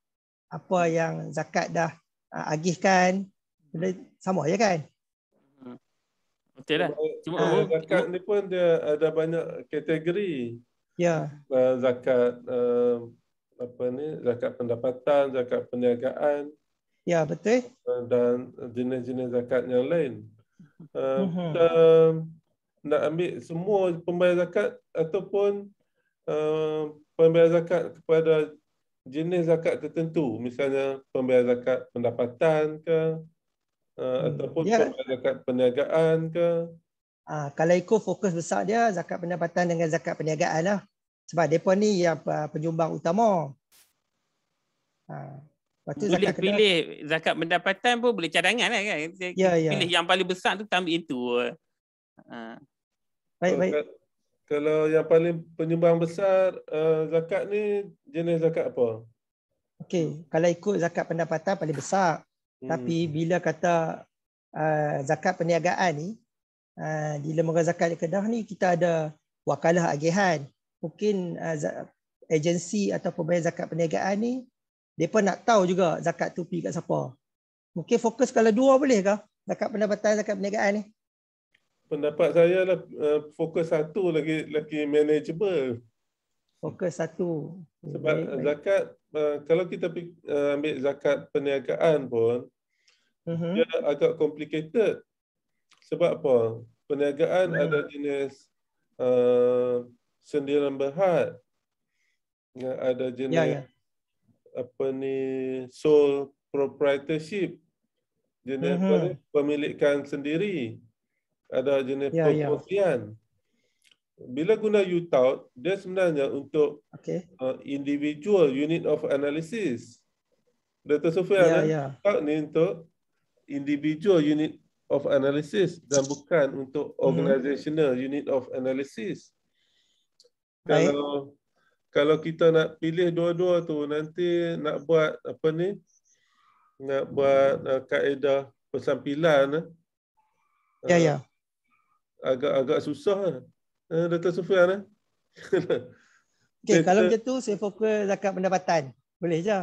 apa yang zakat dah uh, agihkan boleh sama aja kan hmm. betul lah cuma uh, zakat ni pun dia ada banyak kategori ya yeah. zakat uh, apa ni zakat pendapatan, zakat perniagaan. Ya betul. Eh, dan jenis-jenis zakat yang lain. Uh, eh, huh mhm. kita nak ambil semua pembayar zakat ataupun uh, pembayar zakat kepada jenis zakat tertentu, misalnya pembayar zakat pendapatan ke uh, hmm. ataupun ya. pembayar zakat perniagaan ke. Ah, kalau ikut fokus besar dia zakat pendapatan dengan zakat perniagaan lah sebab depa ni yang penyumbang utama. Ha. Lepas boleh zakat kedai. pilih zakat pendapatan pun boleh cadangan lah kan. Ya, ya, pilih yang paling besar tu tambah itu. Ha. Baik, baik. Kalau yang paling penyumbang besar eh, zakat ni jenis zakat apa? Okey, kalau ikut zakat pendapatan paling besar. Hmm. Tapi bila kata eh, zakat perniagaan ni eh, di lembaga zakat di Kedah ni kita ada wakalah agihan mungkin uh, agensi atau pembayar zakat perniagaan ni depa nak tahu juga zakat tu pergi kat siapa. Mungkin fokus kalau dua boleh ke zakat pendapatan zakat perniagaan ni? Pendapat saya lah uh, fokus satu lagi lagi manageable. Fokus satu. Sebab baik, zakat uh, kalau kita uh, ambil zakat perniagaan pun mhm. dia agak complicated. Sebab apa? Perniagaan mhm. ada jenis uh, sendirian berhad yang ada jenis ya, ya. apa ni sole proprietorship jenis uh-huh. pemilikan sendiri ada jenis ya, ya. perkongsian ya. bila guna utout dia sebenarnya untuk okay. uh, individual unit of analysis Data Sofian, ya, ya. ni untuk individual unit of analysis dan bukan untuk mhm. organizational hmm. unit of analysis. Baik. Kalau kalau kita nak pilih dua-dua tu nanti nak buat apa ni? Nak buat uh, kaedah persampilan. Eh. Ya ya. Uh, agak-agak susah ah. Uh, Dr. Sufian eh. eh, eh. Okey, kalau macam tu saya fokus zakat pendapatan. Boleh je.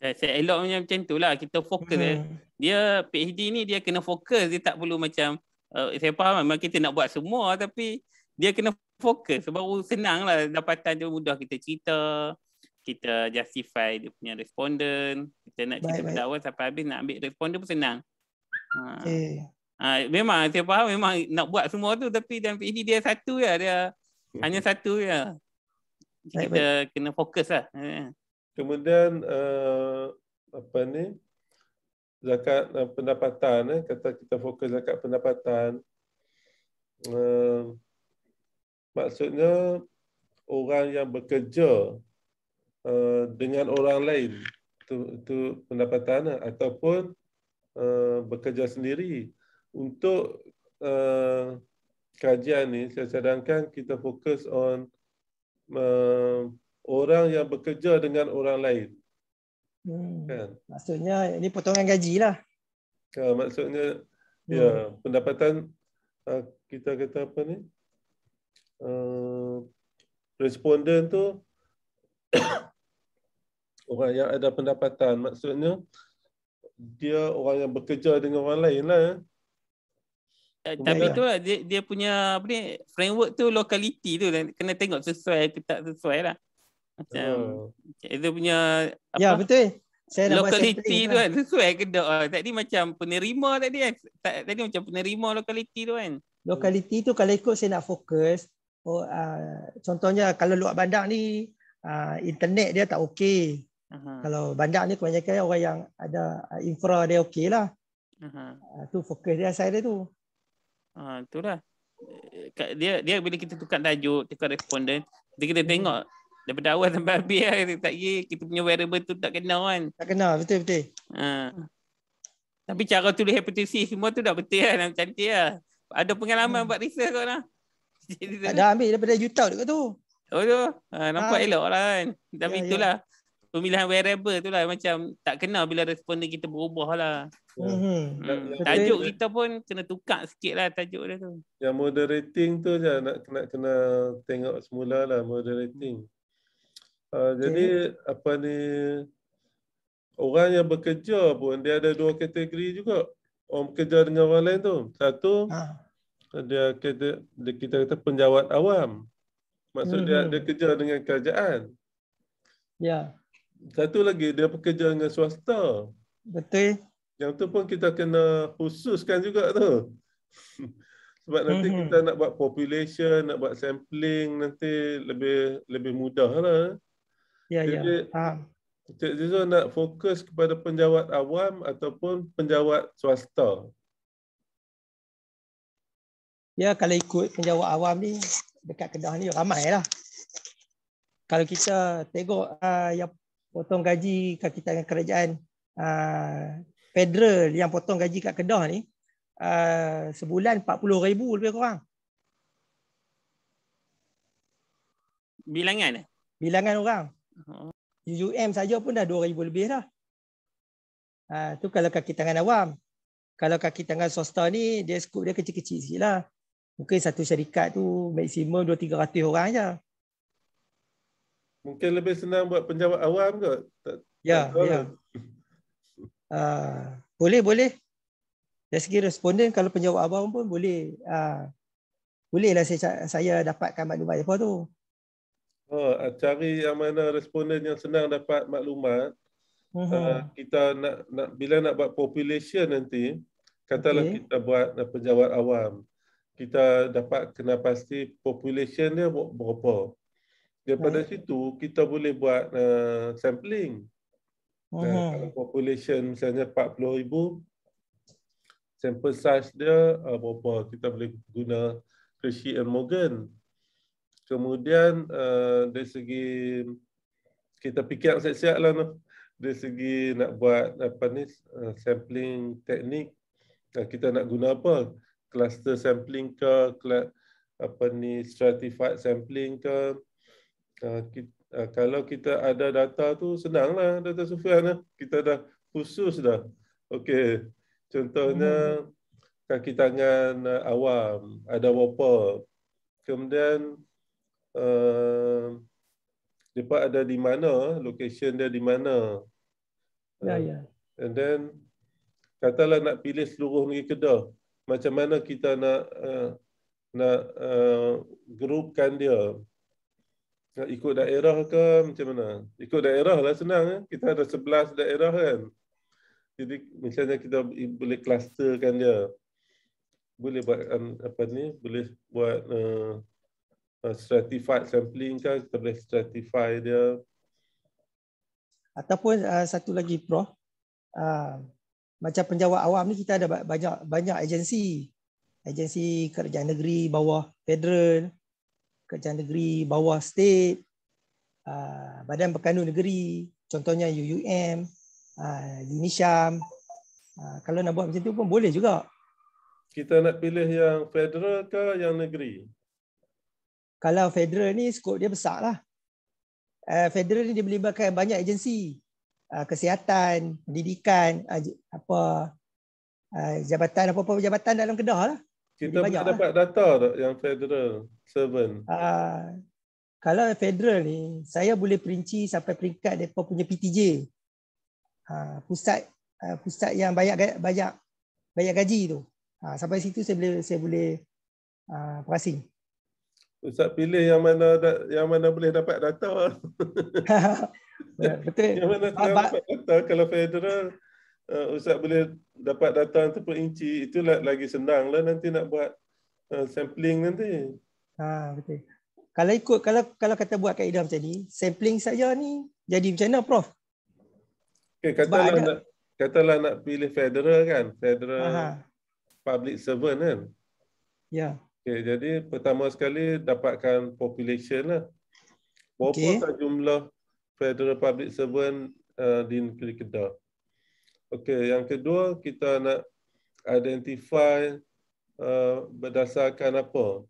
Saya, saya elok macam tu lah kita fokus hmm. eh. Dia PhD ni dia kena fokus dia tak perlu macam uh, saya faham memang kita nak buat semua tapi dia kena fokus baru senang lah dapatan dia mudah kita cerita kita justify dia punya responden kita nak cerita pada awal sampai habis nak ambil responden pun senang ha. okay. ha. memang saya faham memang nak buat semua tu tapi dalam PhD dia satu ya dia okay. Hmm. hanya satu ya kita baik. kena fokus lah ha. kemudian uh, apa ni zakat uh, pendapatan eh. kata kita fokus zakat pendapatan uh, maksudnya orang yang bekerja uh, dengan orang lain itu, itu pendapatan ataupun uh, bekerja sendiri untuk uh, kajian ni saya cadangkan kita fokus on uh, orang yang bekerja dengan orang lain hmm. kan maksudnya ini potongan gaji lah uh, maksudnya hmm. ya pendapatan uh, kita kata apa ni uh, eh, responden tu orang yang ada pendapatan maksudnya dia orang yang bekerja dengan orang lain lah eh. eh tapi tu lah dia, dia punya apa ni framework tu locality tu kena tengok sesuai ke tak sesuai lah macam itu hmm. oh. punya apa? ya betul saya locality tu lah. kan sesuai ke tak ah, tadi macam penerima tadi kan tadi macam penerima locality tu kan locality tu kalau ikut saya nak fokus oh, uh, contohnya kalau luar bandar ni uh, internet dia tak okey. Uh-huh. Kalau bandar ni kebanyakan orang yang ada ah, infra dia okey lah. Uh-huh. Uh, tu fokus dia saya dia tu. Ah uh, itulah. Eh, eh, dia dia bila kita tukar tajuk, tukar responden, kita hmm. tengok daripada awal sampai habis lah, kita tak ye? kita punya variable tu tak kena kan. Tak kena, betul betul. Uh. Tapi cara tulis repetisi semua tu dah betul lah, cantik lah. Ada pengalaman hmm. buat riset kau lah. Tak ada ambil daripada YouTube dekat tu. Oh tu. Ha, nampak ha. elok lah kan. Tapi ya, ya. itulah. Pemilihan variable tu lah. Macam tak kenal bila responden kita berubah lah. Ya. Mhm. Ya, hmm. Tajuk kita pun kena tukar sikit lah tajuk dia tu. Yang moderating tu je nak kena, kena tengok semula lah moderating. Uh, ha, okay. jadi apa ni orang yang bekerja pun dia ada dua kategori juga. Orang bekerja dengan orang lain tu. Satu ha dia kita kita kata penjawat awam. Maksud dia mm-hmm. dia kerja dengan kerajaan. Ya. Yeah. Satu lagi dia bekerja dengan swasta. Betul. Yang tu pun kita kena khususkan juga tu. Sebab nanti mm-hmm. kita nak buat population, nak buat sampling nanti lebih lebih mudah lah. Ya, yeah, ya. Yeah. Cik Zizo nak fokus kepada penjawat awam ataupun penjawat swasta. Ya kalau ikut penjawat awam ni dekat Kedah ni ramai lah. Kalau kita tengok uh, yang potong gaji kat kita dengan kerajaan uh, federal yang potong gaji kat Kedah ni uh, sebulan 40,000 lebih kurang. Bilangan eh? Bilangan orang. Oh. UUM saja pun dah 2,000 lebih lah. Ha, tu kalau kaki tangan awam. Kalau kaki tangan swasta ni, dia skup dia kecil-kecil sikit lah mungkin satu syarikat tu maksimum 2-300 orang aja. Mungkin lebih senang buat penjawat awam ke? ya, ya. Uh, boleh, boleh. Dari segi responden, kalau penjawat awam pun boleh. Uh, lah saya, saya dapatkan maklumat apa tu. Oh, ah, cari yang mana responden yang senang dapat maklumat. Uh, kita nak, nak bila nak buat population nanti, katalah okay. kita buat penjawat awam kita dapat kena pasti population dia berapa. Daripada right. situ kita boleh buat uh, sampling. Uh-huh. Uh, kalau population misalnya 40,000, sample size dia uh, berapa kita boleh guna Hershey and Morgan. Kemudian uh, dari segi kita fikir siap-siap lah. Dari segi nak buat apa ni, sampling teknik, kita nak guna apa cluster sampling ke apa ni stratified sampling ke uh, ah, kita, uh, kalau kita ada data tu senanglah data Sufiana ah. kita dah khusus dah okey contohnya hmm. kaki tangan ah, awam ada berapa kemudian uh, depa ada di mana location dia di mana ya yeah, ya yeah. and then katalah nak pilih seluruh negeri kedah macam mana kita nak uh, nak uh, eh, grupkan dia nak ikut daerah ke macam mana ikut daerah lah senang eh? kita ada 11 daerah kan jadi misalnya kita boleh klasterkan dia boleh buat um, apa ni boleh buat uh, stratified sampling kan kita boleh stratify dia ataupun uh, satu lagi bro uh, ah, macam penjawat awam ni kita ada banyak banyak agensi. Agensi kerajaan negeri bawah federal, kerajaan negeri bawah state, ah, badan perkanun negeri, contohnya UUM, ah, UNISHAM. Ah, kalau nak buat macam tu pun boleh juga. Kita nak pilih yang federal ke yang negeri? Kalau federal ni skop dia besar lah. Federal ni dia melibatkan banyak agensi. Ah, kesihatan, pendidikan, ah, apa ah, jabatan apa apa jabatan dalam Kedah lah. Kita banyak dapat lah. data tak yang federal seven. kalau federal ni saya boleh perinci sampai peringkat depa punya PTJ. pusat pusat yang banyak banyak banyak gaji tu. sampai situ saya boleh saya boleh uh, Pusat pilih yang mana yang mana boleh dapat data. Ya, betul. Yang mana tahu, Abang. tahu kalau federal uh, ustaz boleh dapat datang tu per itu lagi senang lah nanti nak buat uh, sampling nanti. Ha betul. Kalau ikut kalau kalau kata buat kaedah macam ni, sampling saja ni jadi macam mana prof? Okay, katalah ada... nak, katalah nak pilih federal kan, federal Aha. public servant kan. Ya. Yeah. jadi pertama sekali dapatkan population lah. Berapa okay. jumlah federal public servant uh, di negeri Kedah. Okey, yang kedua kita nak identify uh, berdasarkan apa?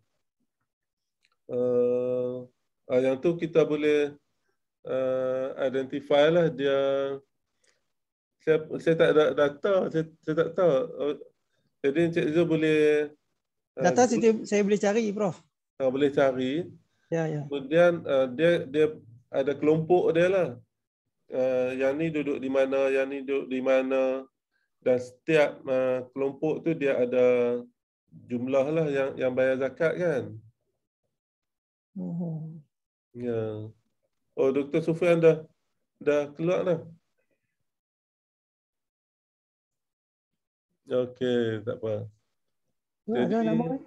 Uh, uh, yang tu kita boleh uh, identify lah dia saya, saya tak ada data, saya, saya tak tahu. Oh, jadi Encik Zul boleh... Uh, data uh, saya, saya boleh cari, Prof. Uh, boleh cari. Ya, ya. Kemudian uh, dia, dia ada kelompok dia lah. Uh, yang ni duduk di mana, yang ni duduk di mana. Dan setiap uh, kelompok tu dia ada jumlah lah yang, yang bayar zakat kan. Oh. Ya. Yeah. Oh, Dr. Sufian dah, dah keluar lah. Okey, tak apa. Jadi, nah, eh,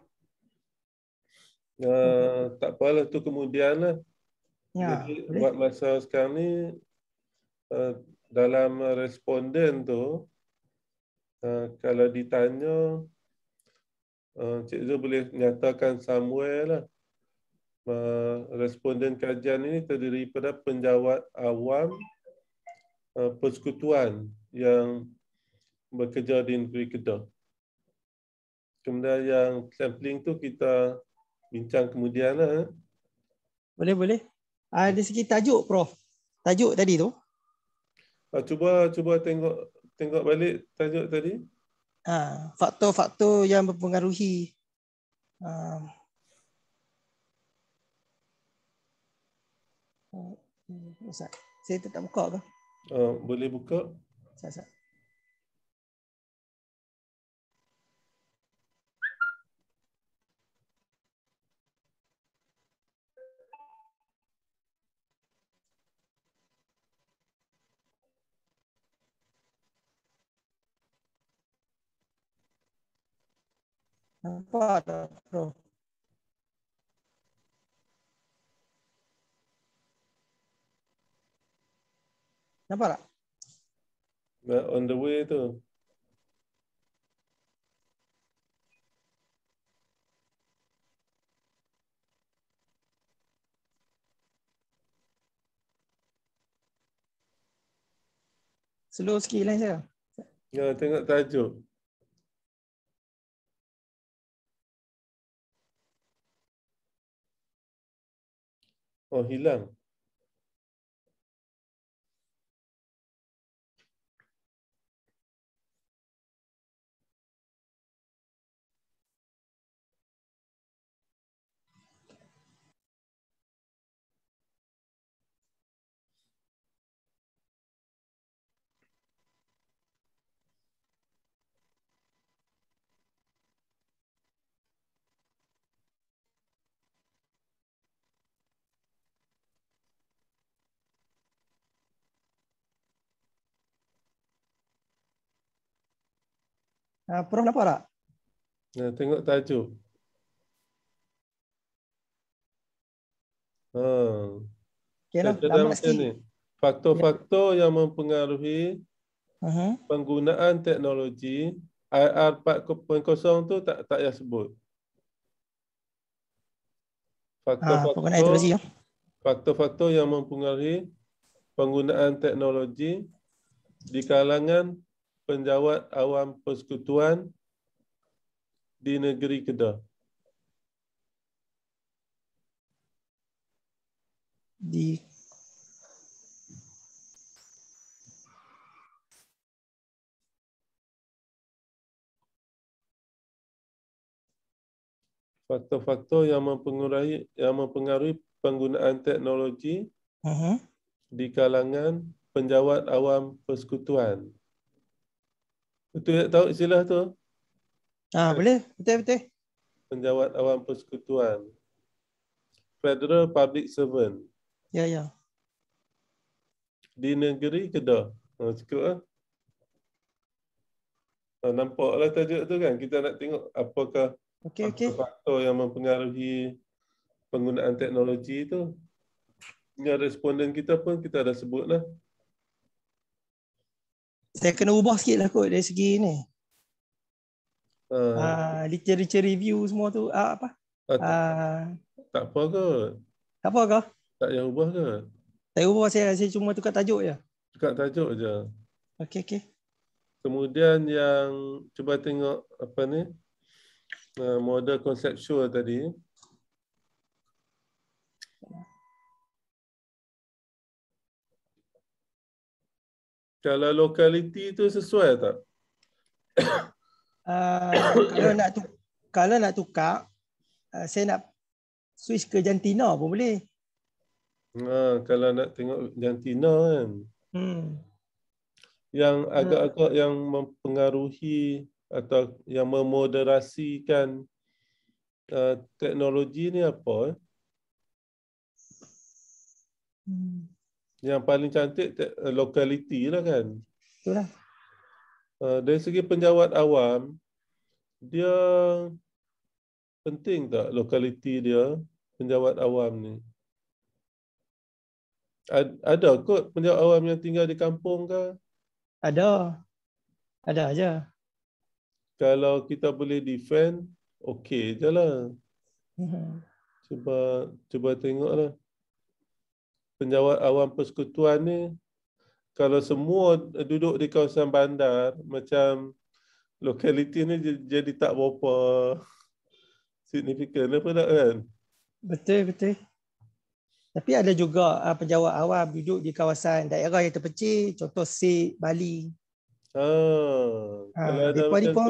uh, tak apalah tu kemudian lah. Ya, Jadi boleh. buat masa sekarang ni uh, dalam responden tu uh, kalau ditanya uh, Cik Zul boleh nyatakan somewhere lah. Uh, responden kajian ini terdiri pada penjawat awam uh, persekutuan yang bekerja di negeri Kedah. Kemudian yang sampling tu kita bincang kemudian lah. Boleh, boleh. Uh, dari segi tajuk prof. Tajuk tadi tu. Uh, cuba cuba tengok tengok balik tajuk tadi. Ha, uh, faktor-faktor yang mempengaruhi uh, saya tetap buka ke? Uh, boleh buka. Ustaz, Ustaz. Nampak tak, Prof? Nampak tak? On the way tu. Slow sikit line saya. Ya, tengok tajuk. Oh, he learned. Ah, prof nampak tak? Ya, tengok tajuk. Ha. Okay, lah. Dalam ni. Faktor-faktor ya. yang mempengaruhi uh-huh. penggunaan teknologi IR 4.0 tu tak tak payah sebut. Ah, faktor-faktor, faktor-faktor yang mempengaruhi penggunaan teknologi di kalangan penjawat awam persekutuan di negeri Kedah. Di faktor-faktor yang mempengaruhi yang mempengaruhi penggunaan teknologi uh-huh. di kalangan penjawat awam persekutuan. Betul tak tahu istilah tu? Ah ha, boleh. Betul betul. Penjawat awam persekutuan. Federal public servant. Ya ya. Di negeri Kedah. Ha, cukup ah. Ha? Ha, nampaklah tajuk tu kan. Kita nak tengok apakah okay, okay. faktor yang mempengaruhi penggunaan teknologi tu. Dengan responden kita pun kita dah sebut lah saya kena ubah sikit lah kot dari segi ni. Uh, uh, literature review semua tu uh, apa? Uh, uh, tak, apa ke? Tak apa ke? Tak yang ubah ke? Tak ubah saya, saya cuma tukar tajuk je. Tukar tajuk je. Okey, okey. Kemudian yang cuba tengok apa ni? model conceptual tadi. kalau lokaliti tu sesuai tak? Uh, kalau nak tu kalau nak tukar uh, saya nak switch ke jantina pun boleh. Ha uh, kalau nak tengok jantina kan. Hmm. Yang agak-agak yang mempengaruhi atau yang memoderasikan uh, teknologi ni apa? Eh? Hmm yang paling cantik eh, lokaliti lah kan. Itulah. Uh, dari segi penjawat awam, dia penting tak lokaliti dia, penjawat awam ni? Ad, ada kot penjawat awam yang tinggal di kampung ke? Ada. Ada aja. Kalau kita boleh defend, okey je lah. Hmm. Cuba, cuba tengok lah penjawat awam persekutuan ni kalau semua duduk di kawasan bandar macam lokaliti ni jadi tak berapa signifikan apa tak kan? Betul betul. Tapi ada juga uh, penjawat awam duduk di kawasan daerah yang terpencil contoh si Bali. Ah, ha, kalau ada depa ni pun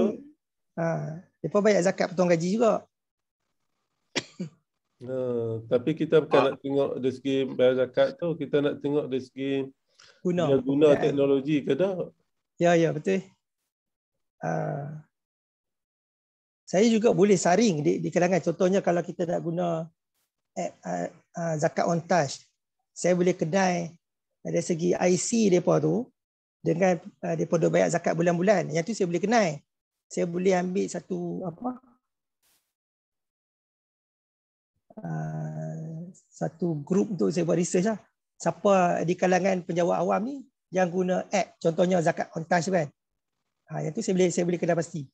ah, depa bayar zakat potong gaji juga. Ya, tapi kita bukan ha. nak tengok dari segi bayar zakat tu, kita nak tengok dari segi guna, guna ya. teknologi ke tak? Ya, ya, betul. Uh, saya juga boleh saring di, di kalangan. Contohnya kalau kita nak guna uh, uh, zakat on touch, saya boleh kedai dari segi IC mereka tu dengan uh, mereka dah bayar zakat bulan-bulan. Yang tu saya boleh kenai. Saya boleh ambil satu apa Ah, satu grup untuk saya buat research lah. Siapa di kalangan penjawat awam ni yang guna app contohnya zakat on cash kan. Ha, yang tu saya boleh saya boleh kena pasti.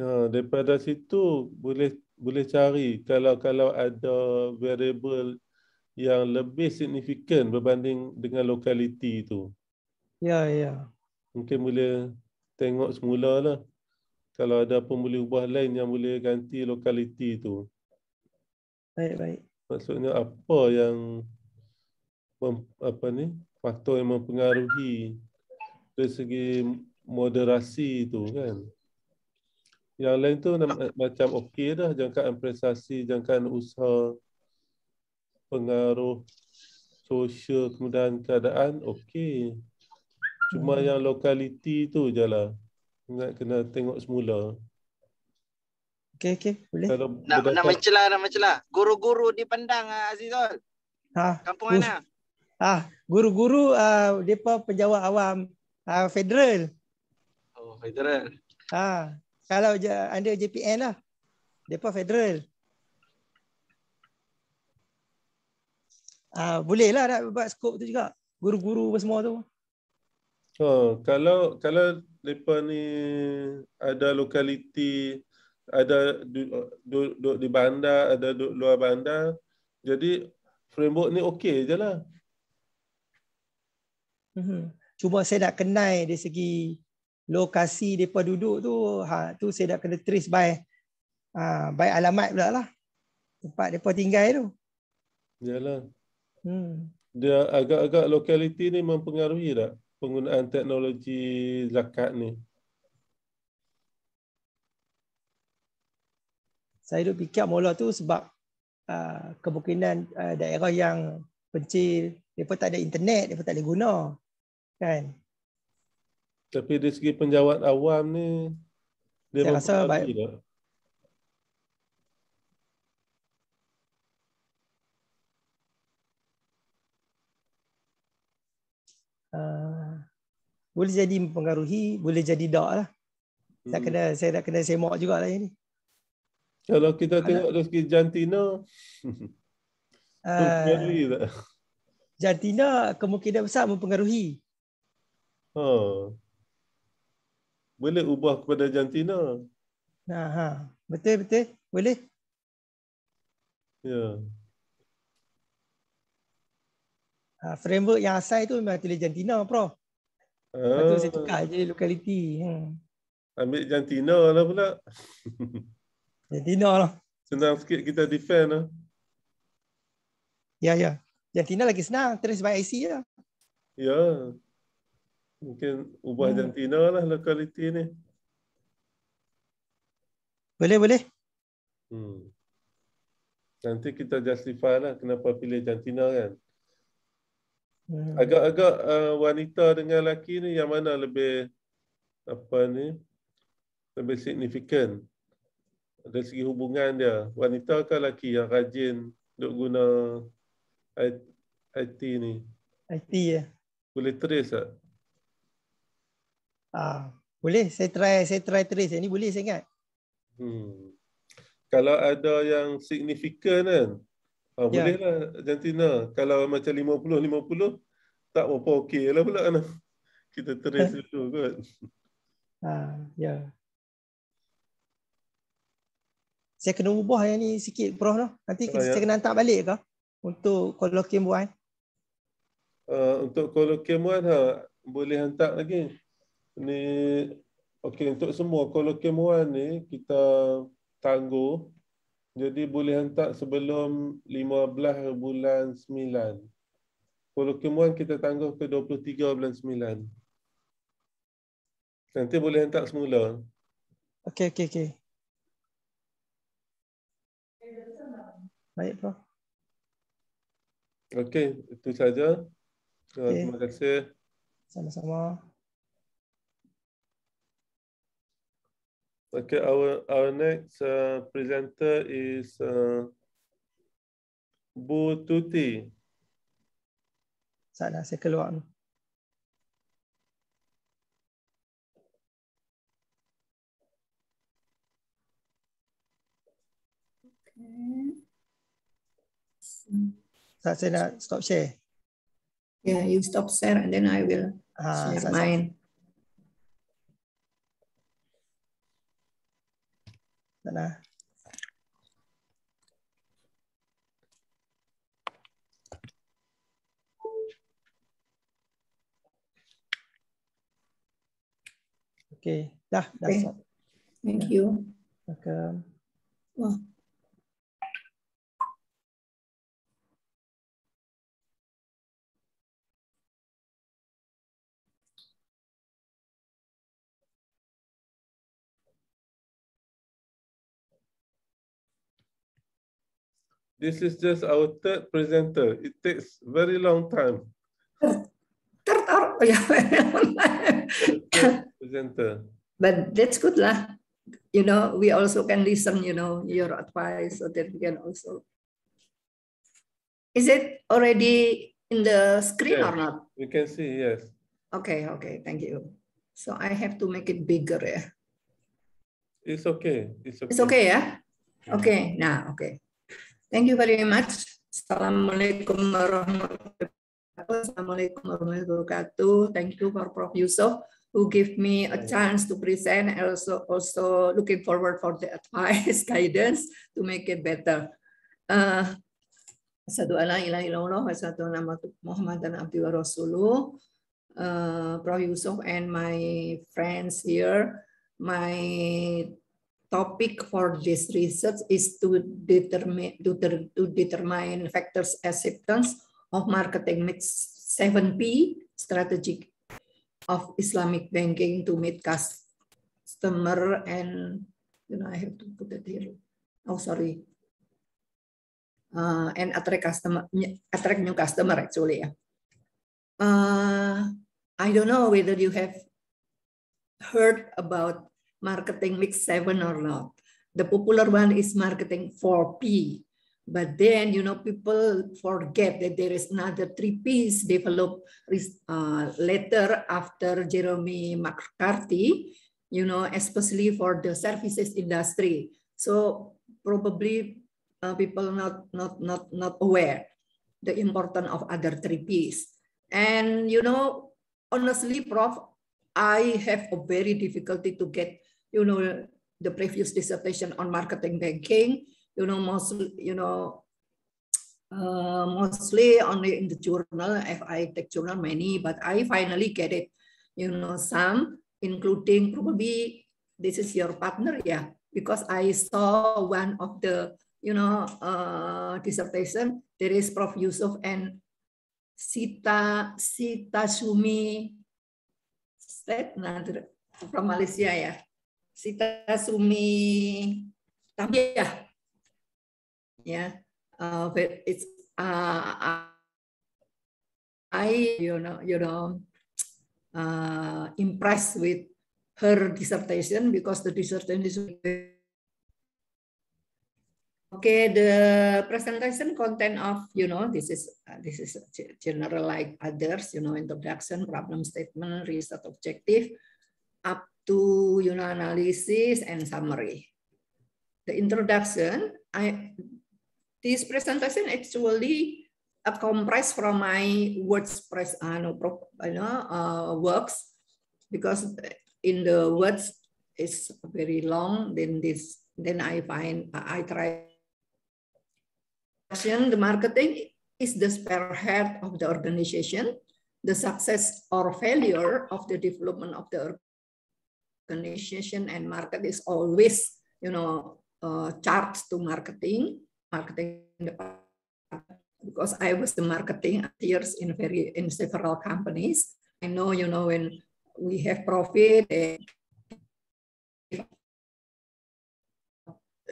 Ha, daripada situ boleh boleh cari kalau kalau ada variable yang lebih signifikan berbanding dengan lokaliti tu. Ya, ya. Mungkin boleh tengok semula lah. Kalau ada apa boleh ubah lain yang boleh ganti lokaliti tu. Baik, baik. Maksudnya apa yang mem, apa ni? Faktor yang mempengaruhi dari segi moderasi itu kan? Yang lain tu eh, macam okey dah jangkaan prestasi, jangkaan usaha, pengaruh sosial kemudian keadaan okey. Cuma hmm. yang lokaliti tu je lah. kena tengok semula. Okey okey boleh. Nak betul-betul. nak mencelah nak mencelah. Guru-guru dipandang Azizul. Ah, ha. Kampung mana? Ha, guru-guru uh, depa penjawat awam uh, federal. Oh, federal. Ha. Kalau je anda JPN lah. Depa federal. Ah, uh, boleh lah nak buat skop tu juga. Guru-guru semua tu. Oh, kalau kalau depa ni ada lokaliti ada duduk du, du, di bandar, ada duduk luar bandar. Jadi framework ni okey je lah. Mhm. Cuma saya nak kenai di segi lokasi mereka duduk tu, ha, tu saya nak kena trace by ha, by alamat pula lah. Tempat mereka tinggal tu. Yalah. Hmm. Dia agak-agak lokaliti ni mempengaruhi tak penggunaan teknologi zakat ni? saya duk fikir mula tu sebab uh, kemungkinan uh, daerah yang pencil depa tak ada internet depa tak boleh guna kan tapi dari segi penjawat awam ni dia saya rasa baik dia. Uh, ah, boleh jadi mempengaruhi, boleh jadi tak lah. Saya kena saya nak kena semak jugalah ini. Kalau kita tengok rezeki jantina, ah. mempengaruhi uh, Jantina kemungkinan besar mempengaruhi. Oh. Boleh ubah kepada jantina. Nah, ha, ha. Betul, betul. Boleh. Ya. Yeah. Ha, framework yang asal itu memang tulis jantina, Prof. Ah. Lepas tu saya ah. tukar je lokaliti. Hmm. Ha. Ambil jantina lah pula. Dia tina lah. Senang sikit kita defend lah. Ya, ya. Yang tina lagi senang. Terus by IC lah. Ya. Mungkin ubah hmm. jantina lah lokaliti ni. Boleh, boleh. Hmm. Nanti kita justify lah kenapa pilih jantina kan. Hmm. Agak-agak uh, wanita dengan lelaki ni yang mana lebih apa ni lebih signifikan dari segi hubungan dia wanita ke lelaki yang rajin duk guna IT ni IT ya boleh trace tak ah boleh saya try saya try trace ni boleh saya ingat hmm kalau ada yang signifikan kan ah, ya. boleh lah jantina kalau macam 50 50 tak apa-apa okay lah pula kan? kita trace dulu kan. ah ya saya kena ubah yang ni sikit prof noh. Nanti kena, oh, ya. saya kena hantar balik ke untuk kolokium buat. Uh, untuk kolokium buat ha, boleh hantar lagi. Ni okey untuk semua kolokium buat ni kita tangguh. Jadi boleh hantar sebelum 15 bulan 9. Kolokium buat kita tangguh ke 23 bulan 9. Nanti boleh hantar semula. Okey okey okey. Baik, Prof. Okey, itu saja. Okay. Terima kasih. Sama-sama. Okay, our our next uh, presenter is uh, Bu Tuti. Sana saya keluar. Sa- sẽ Sina, stop share. Yeah, you stop share and then I will uh, share mine. Sana. Okay, dah, dah. Okay. Thank you. Welcome. Wow. This is just our third presenter. It takes very long time. Third or oh, yeah, very long time. presenter. But that's good lah. You know, we also can listen. You know, your advice, so that we can also. Is it already in the screen yes, or not? We can see. Yes. Okay. Okay. Thank you. So I have to make it bigger. Yeah. It's okay. It's okay. It's okay. Yeah. Mm-hmm. Okay. Now. Okay. Thank you very much. Assalamualaikum Assalamualaikum warahmatullahi wabarakatuh. Thank you for Prof. Yusuf who give me a chance to present and also, also looking forward for the advice, guidance to make it better. Uh, uh, Prof. Yusuf and my friends here, my topic for this research is to determine to, ter, to determine factors acceptance of marketing mix 7P strategy of Islamic banking to meet customer and you know I have to put it here. Oh sorry. Uh, and attract customer attract new customer actually yeah. Uh, I don't know whether you have heard about marketing mix seven or not. The popular one is marketing 4P. But then, you know, people forget that there is another three P's developed uh, later after Jeremy McCarthy, you know, especially for the services industry. So probably uh, people not, not, not, not aware the importance of other three P's. And, you know, honestly, Prof, I have a very difficulty to get you know the previous dissertation on marketing banking you know mostly you know uh, mostly only in the journal fi tech journal many but i finally get it you know some including probably this is your partner yeah because i saw one of the you know uh, dissertation there is prof yusuf and sita sita sumi state from malaysia yeah Sita Sumi iya. Ya, Yeah, uh, but it's uh, I you know you know uh, impressed with her dissertation because the dissertation is okay the presentation content of you know this is uh, this is general like others you know introduction problem statement research objective up to you know analysis and summary. The introduction, I this presentation actually uh, compressed from my WordPress uh, no, pro, you know, uh, works because in the words it's very long. Then this then I find uh, I try. The marketing is the spearhead of the organization. The success or failure of the development of the organization and market is always, you know, uh, charged to marketing, marketing department because I was the marketing years in very in several companies. I know, you know, when we have profit,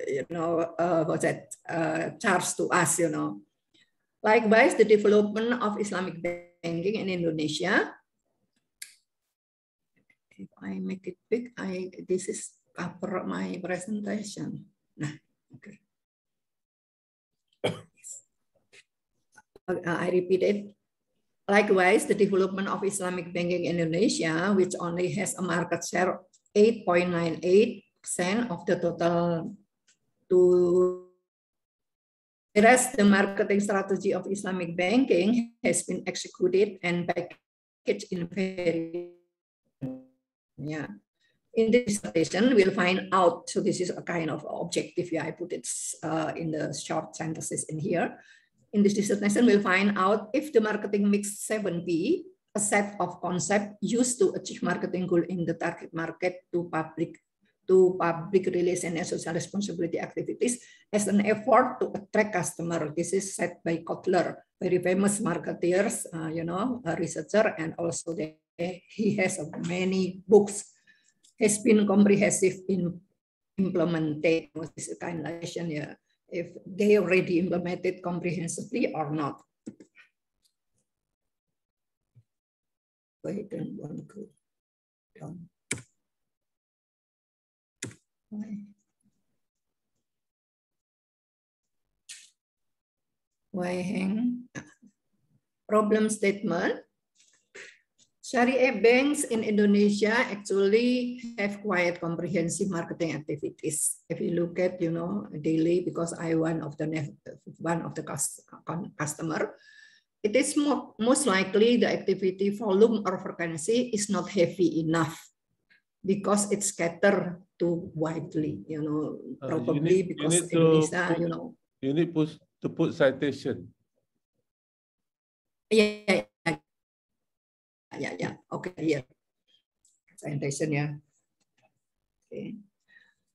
you know, uh, what's that uh, charged to us, you know. Likewise, the development of Islamic banking in Indonesia if I make it big, I this is my presentation. Nah, okay. I repeat it. Likewise, the development of Islamic banking in Indonesia, which only has a market share 8.98% of the total to rest, the marketing strategy of Islamic banking has been executed and packaged in various yeah. In this dissertation, we'll find out, so this is a kind of objective, yeah, I put it uh, in the short sentences in here. In this dissertation, we'll find out if the marketing mix 7P, a set of concepts used to achieve marketing goal in the target market to public to public relations and social responsibility activities as an effort to attract customer. This is said by Kotler, very famous marketeers, uh, you know, researcher, and also the he has many books, has been comprehensive in implementation, this kind of nation, yeah, if they already implemented comprehensively or not. Wait, and one go down. Why? Why hang? Problem statement Syariah eh, banks in Indonesia actually have quite comprehensive marketing activities. If you look at, you know, daily, because I one of the one of the customer, it is most likely the activity volume or frequency is not heavy enough because it scatter too widely. You know, probably uh, you need, because you need Indonesia, put, you know, you need to put citation. Yeah, yeah, yeah. Okay, here. ya. yeah. Gitu. Okay. Iya. Ya.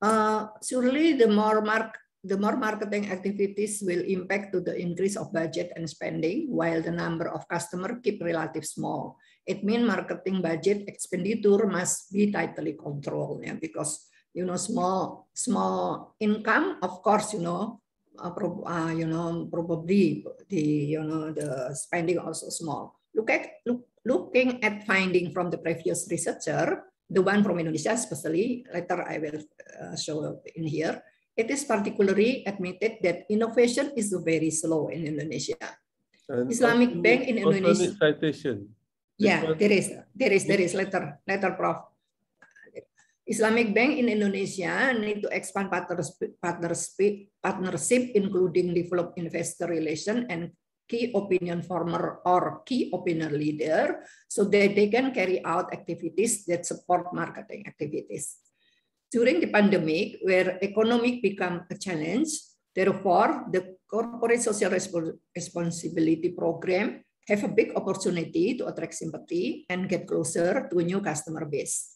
Uh, surely the more mark the more marketing activities will impact to the increase of budget and spending while the number of customer keep relative small. It mean marketing budget expenditure must be tightly controlled yeah, because you know small small income of course you know uh, prob uh, you know probably the you know the spending also small. Look at look looking at finding from the previous researcher, the one from Indonesia especially, later I will uh, show in here, it is particularly admitted that innovation is very slow in Indonesia. And Islamic also, Bank in Indonesia. citation. yeah, there is, there is, there is later, later, Prof. Islamic Bank in Indonesia need to expand partners, partnership, partnership including develop investor relation and key opinion former or key opinion leader so that they can carry out activities that support marketing activities. During the pandemic, where economic become a challenge, therefore the corporate social responsibility program have a big opportunity to attract sympathy and get closer to a new customer base.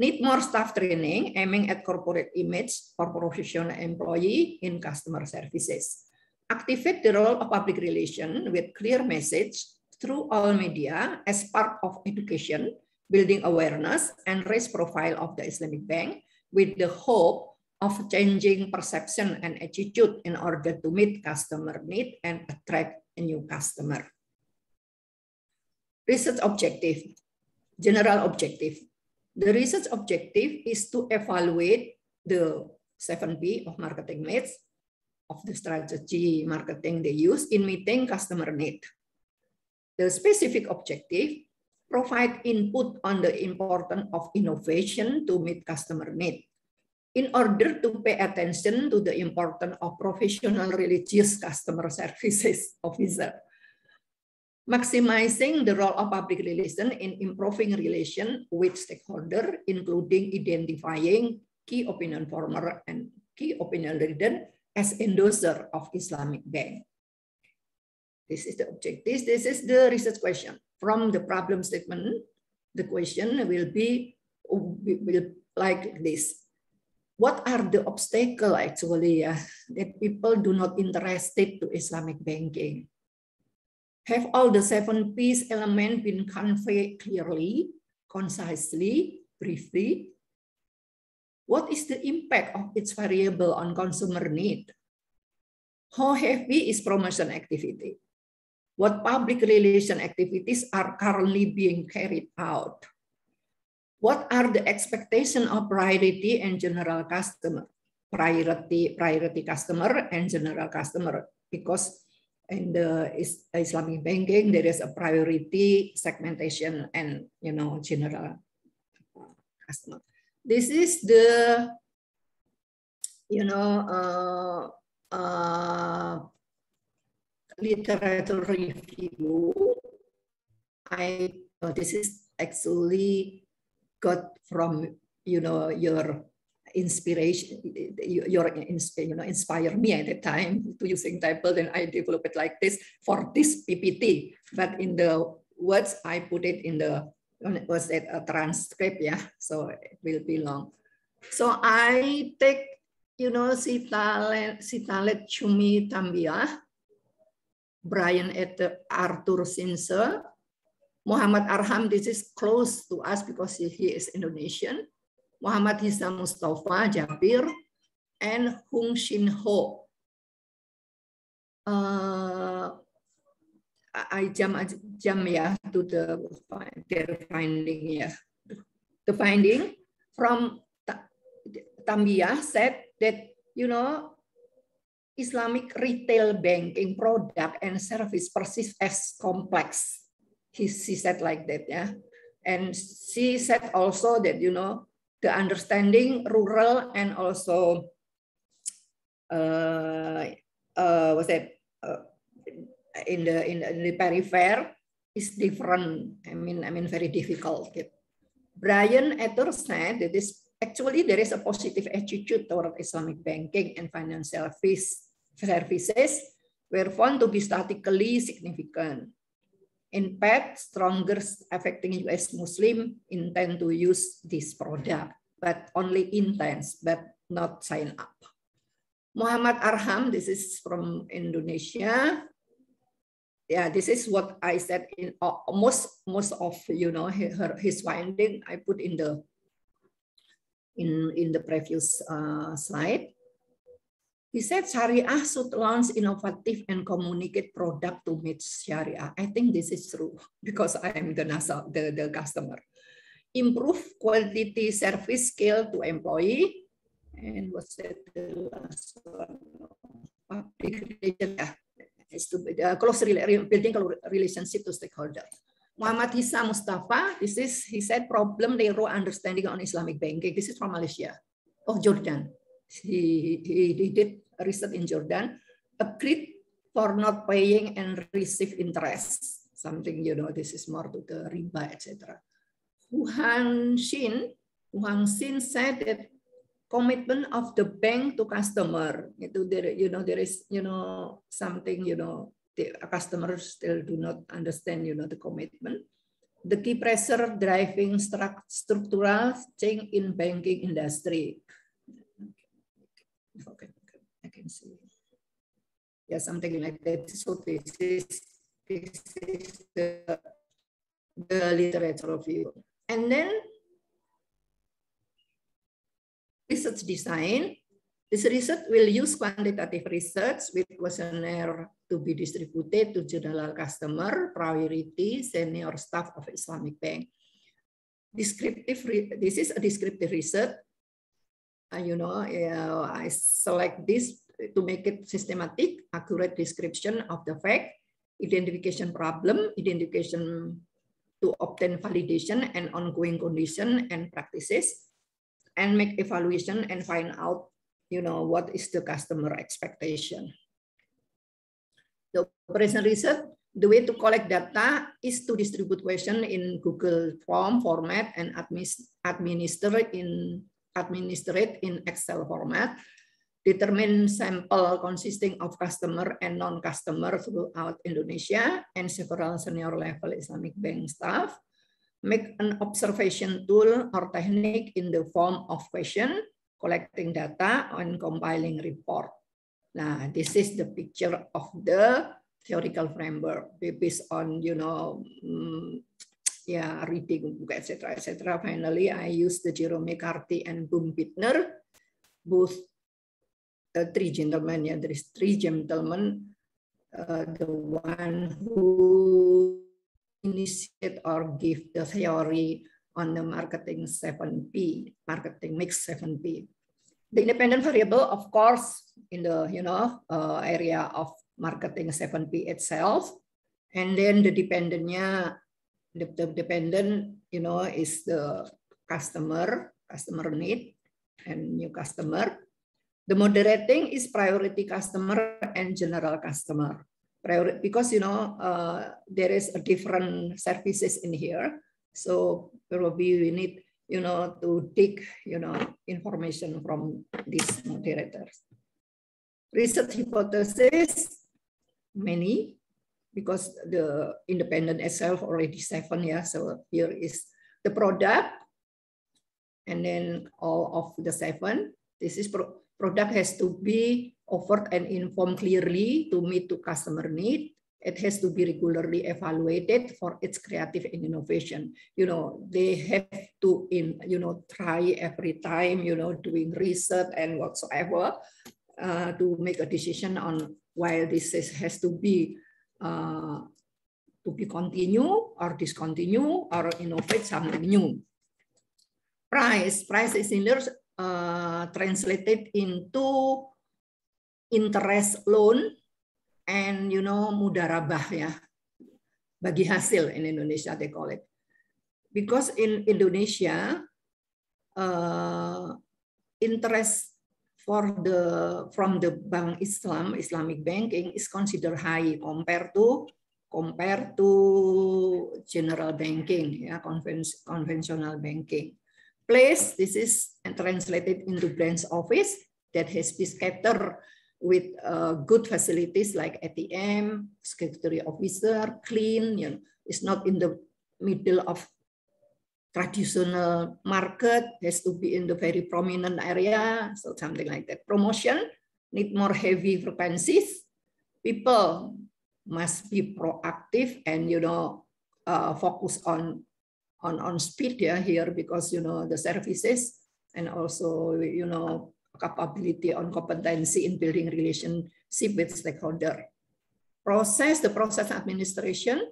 Need more staff training aiming at corporate image for professional employee in customer services activate the role of public relation with clear message through all media as part of education, building awareness, and raise profile of the Islamic Bank with the hope of changing perception and attitude in order to meet customer need and attract a new customer. Research objective, general objective. The research objective is to evaluate the 7B of marketing mix of the strategy marketing they use in meeting customer need. The specific objective, provide input on the importance of innovation to meet customer need. In order to pay attention to the importance of professional religious customer services officer. Maximizing the role of public relations in improving relation with stakeholder, including identifying key opinion former and key opinion leader as endorser of Islamic Bank. This is the object. This, this is the research question. From the problem statement, the question will be will like this. What are the obstacle actually uh, that people do not interested to Islamic banking? Have all the seven piece element been conveyed clearly, concisely, briefly, what is the impact of its variable on consumer need? How heavy is promotion activity? What public relation activities are currently being carried out? What are the expectation of priority and general customer? Priority, priority customer and general customer because in the Islamic banking, there is a priority segmentation and you know general customer this is the, you know, uh, uh, literature review. I, oh, this is actually got from, you know, your inspiration your you know inspire me at that time to using table then i develop it like this for this ppt but in the words i put it in the was it a transcript? Yeah, so it will be long. So I take, you know, Sitalet, Sitalet Chumi Tambia, Brian at Arthur Sinse, Muhammad Arham, this is close to us because he is Indonesian, Muhammad Hisa Mustafa Jabir, and Hung Shin Ho. Uh, I jam jump ya to the their finding ya. The finding from Tambia said that you know Islamic retail banking product and service perceive as complex. He, she said like that ya. And she said also that you know the understanding rural and also uh, uh, what's that uh, in the in the peripher is different. I mean, I mean very difficult. Brian Etter said that this actually there is a positive attitude toward Islamic banking and financial service, services were found to be statistically significant. In fact, stronger affecting US Muslim intend to use this product, but only intends, but not sign up. Muhammad Arham, this is from Indonesia, yeah, this is what I said in uh, most most of you know his, her, his finding I put in the in in the previous uh, slide. He said Shariah should launch innovative and communicate product to meet Sharia. I think this is true because I am the NASA, the, the customer. Improve quality service skill to employee. And what's the last one? Public Yeah is to uh, close building relationship to stakeholder. Muhammad Hisa Mustafa, this is he said problem narrow understanding on Islamic banking. This is from Malaysia, oh Jordan. He, he, he did research in Jordan, agreed for not paying and receive interest. Something you know, this is more to the riba, etc. Wuhan Xin, Wuhan Xin said that commitment of the bank to customer itu there you know there is you know something you know the customers still do not understand you know the commitment the key pressure driving structural change in banking industry okay, okay. I can see yeah something like that so this is this is the, the literature review and then research design. This research will use quantitative research with questionnaire to be distributed to general customer, priority, senior staff of Islamic Bank. Descriptive, this is a descriptive research. Uh, you know, uh, I select this to make it systematic, accurate description of the fact, identification problem, identification to obtain validation and ongoing condition and practices, and make evaluation and find out you know what is the customer expectation the operation research the way to collect data is to distribute question in google form format and administer in administrate in excel format determine sample consisting of customer and non-customer throughout indonesia and several senior level islamic bank staff make an observation tool or technique in the form of question, collecting data, and compiling report. Nah, this is the picture of the theoretical framework based on, you know, um, mm, yeah, reading, book, etc., etc. Finally, I use the Jerome McCarthy and Boom Bittner, both the uh, three gentlemen. Yeah, there is three gentlemen. Uh, the one who initiate or give the theory on the marketing 7P, marketing mix 7P. The independent variable, of course, in the you know uh, area of marketing 7P itself, and then the dependentnya, the, the dependent you know is the customer, customer need, and new customer. The moderating is priority customer and general customer. priority because you know uh, there is a different services in here so probably we need you know to take you know information from these moderators research hypothesis many because the independent itself already seven yeah so here is the product and then all of the seven this is pro product has to be offered and informed clearly to meet to customer need. It has to be regularly evaluated for its creative and innovation. You know, they have to in you know try every time, you know, doing research and whatsoever uh, to make a decision on why this is, has to be uh, to be continue or discontinue or innovate something new. Price, price is in uh, translated into interest loan and you know mudarabah ya bagi hasil in Indonesia they call it because in Indonesia uh, interest for the from the bank Islam Islamic banking is considered high compared to compared to general banking ya conventional banking place this is translated into branch office that has been scattered with uh, good facilities like ATM, security officer, clean. You know, it's not in the middle of traditional market, has to be in the very prominent area, so something like that. Promotion need more heavy frequencies. People must be proactive and you know uh, focus on on on speed yeah, here because you know the services and also you know capability on competency in building relationship with stakeholder. Process, the process administration,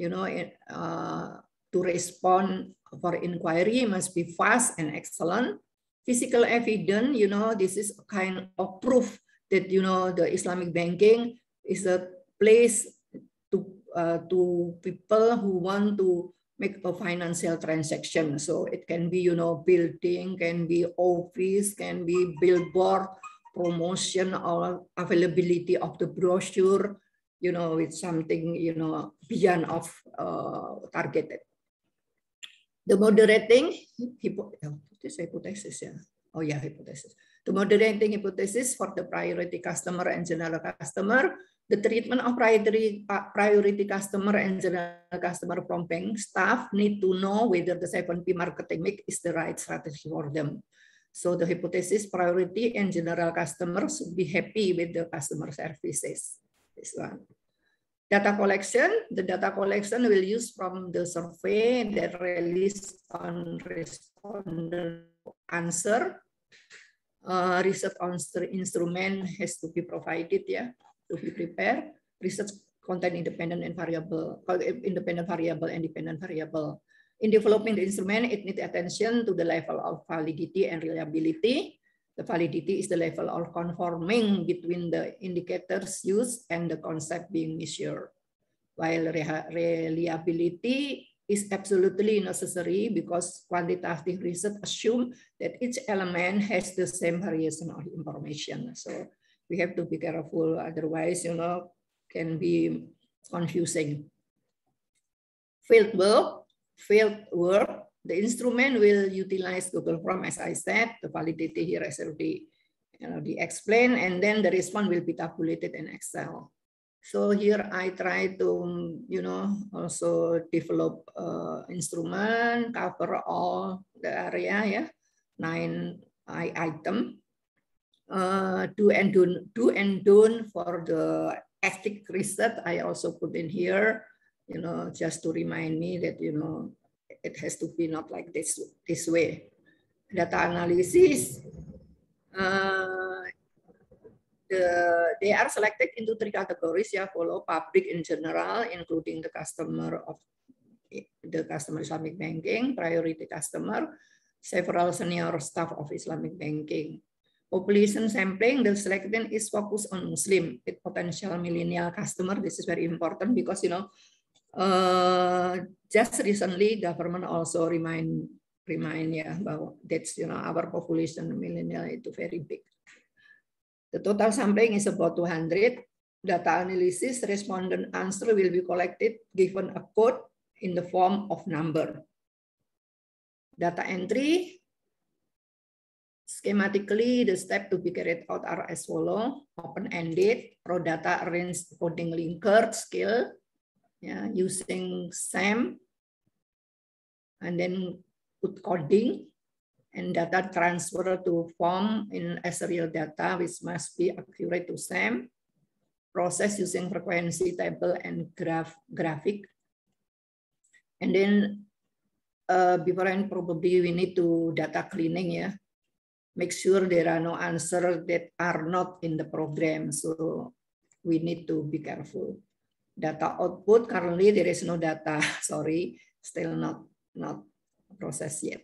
you know, uh, to respond for inquiry must be fast and excellent. Physical evidence, you know, this is a kind of proof that, you know, the Islamic banking is a place to, uh, to people who want to make a financial transaction. So it can be, you know, building, can be office, can be billboard, promotion or availability of the brochure, you know, it's something, you know, beyond of uh, targeted. The moderating oh, hypothesis, yeah. Oh yeah, hypothesis. The moderating hypothesis for the priority customer and general customer the treatment of priority, priority customer and general customer from bank staff need to know whether the 7P marketing mix is the right strategy for them. So the hypothesis priority and general customers should be happy with the customer services. This one. Data collection, the data collection will use from the survey that release on respondent answer. Uh, research on instrument has to be provided ya. Yeah. to be prepared, research content independent and variable, uh, independent variable and dependent variable. In developing the instrument, it needs attention to the level of validity and reliability. The validity is the level of conforming between the indicators used and the concept being measured. While reliability is absolutely necessary because quantitative research assume that each element has the same variation of information. So we have to be careful otherwise you know can be confusing field work field work the instrument will utilize google form as i said the validity here is already you know the explain and then the response will be tabulated in excel so here i try to you know also develop uh, instrument cover all the area yeah nine item do uh, and do do and don't for the ethic reset. I also put in here, you know, just to remind me that you know it has to be not like this this way. Data analysis. Uh, the, they are selected into three categories. Yeah, follow public in general, including the customer of the customer Islamic banking, priority customer, several senior staff of Islamic banking. population sampling, the selection is focused on Muslim with potential millennial customer. This is very important because you know, uh, just recently government also remind remind ya yeah, bahwa that's you know our population millennial itu very big. The total sampling is about 200. Data analysis respondent answer will be collected given a code in the form of number. Data entry Schematically, the step to be carried out are as follow: open-ended, raw data arranged according linker skill, yeah, using SAM, and then put coding and data transfer to form in as real data, which must be accurate to SAM. Process using frequency table and graph graphic, and then uh, and probably we need to data cleaning ya. Yeah make sure there are no answers that are not in the program. So we need to be careful. Data output currently there is no data. Sorry, still not not processed yet.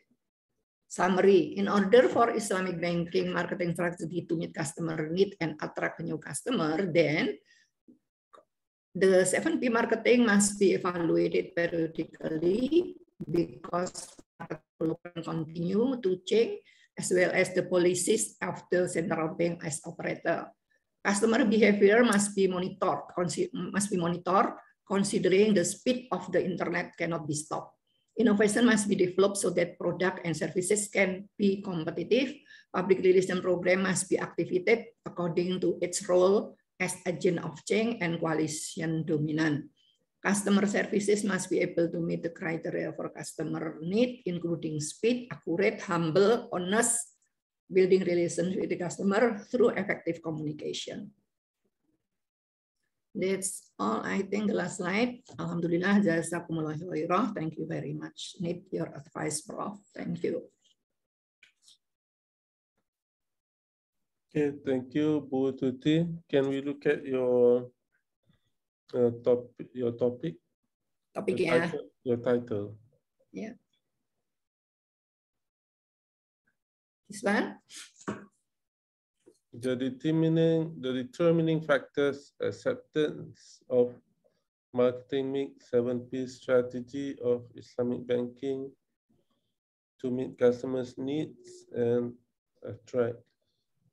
Summary, in order for Islamic banking marketing strategy to meet customer need and attract new customer, then the 7P marketing must be evaluated periodically because market will continue to change as well as the policies of the central bank as operator. Customer behavior must be monitored, must be monitored, considering the speed of the internet cannot be stopped. Innovation must be developed so that product and services can be competitive. Public release and program must be activated according to its role as agent of change and coalition dominant. Customer services must be able to meet the criteria for customer need, including speed, accurate, humble, honest, building relations with the customer through effective communication. That's all I think. The last slide. Alhamdulillah, jasa kumulah Thank you very much. Need your advice, Prof. Thank you. Okay, thank you, Bu Tuti. Can we look at your uh, top, your topic? Topic, your yeah. Title, your title. Yeah. This one? The determining, the determining factors acceptance of marketing mix, seven P strategy of Islamic banking to meet customers' needs and attract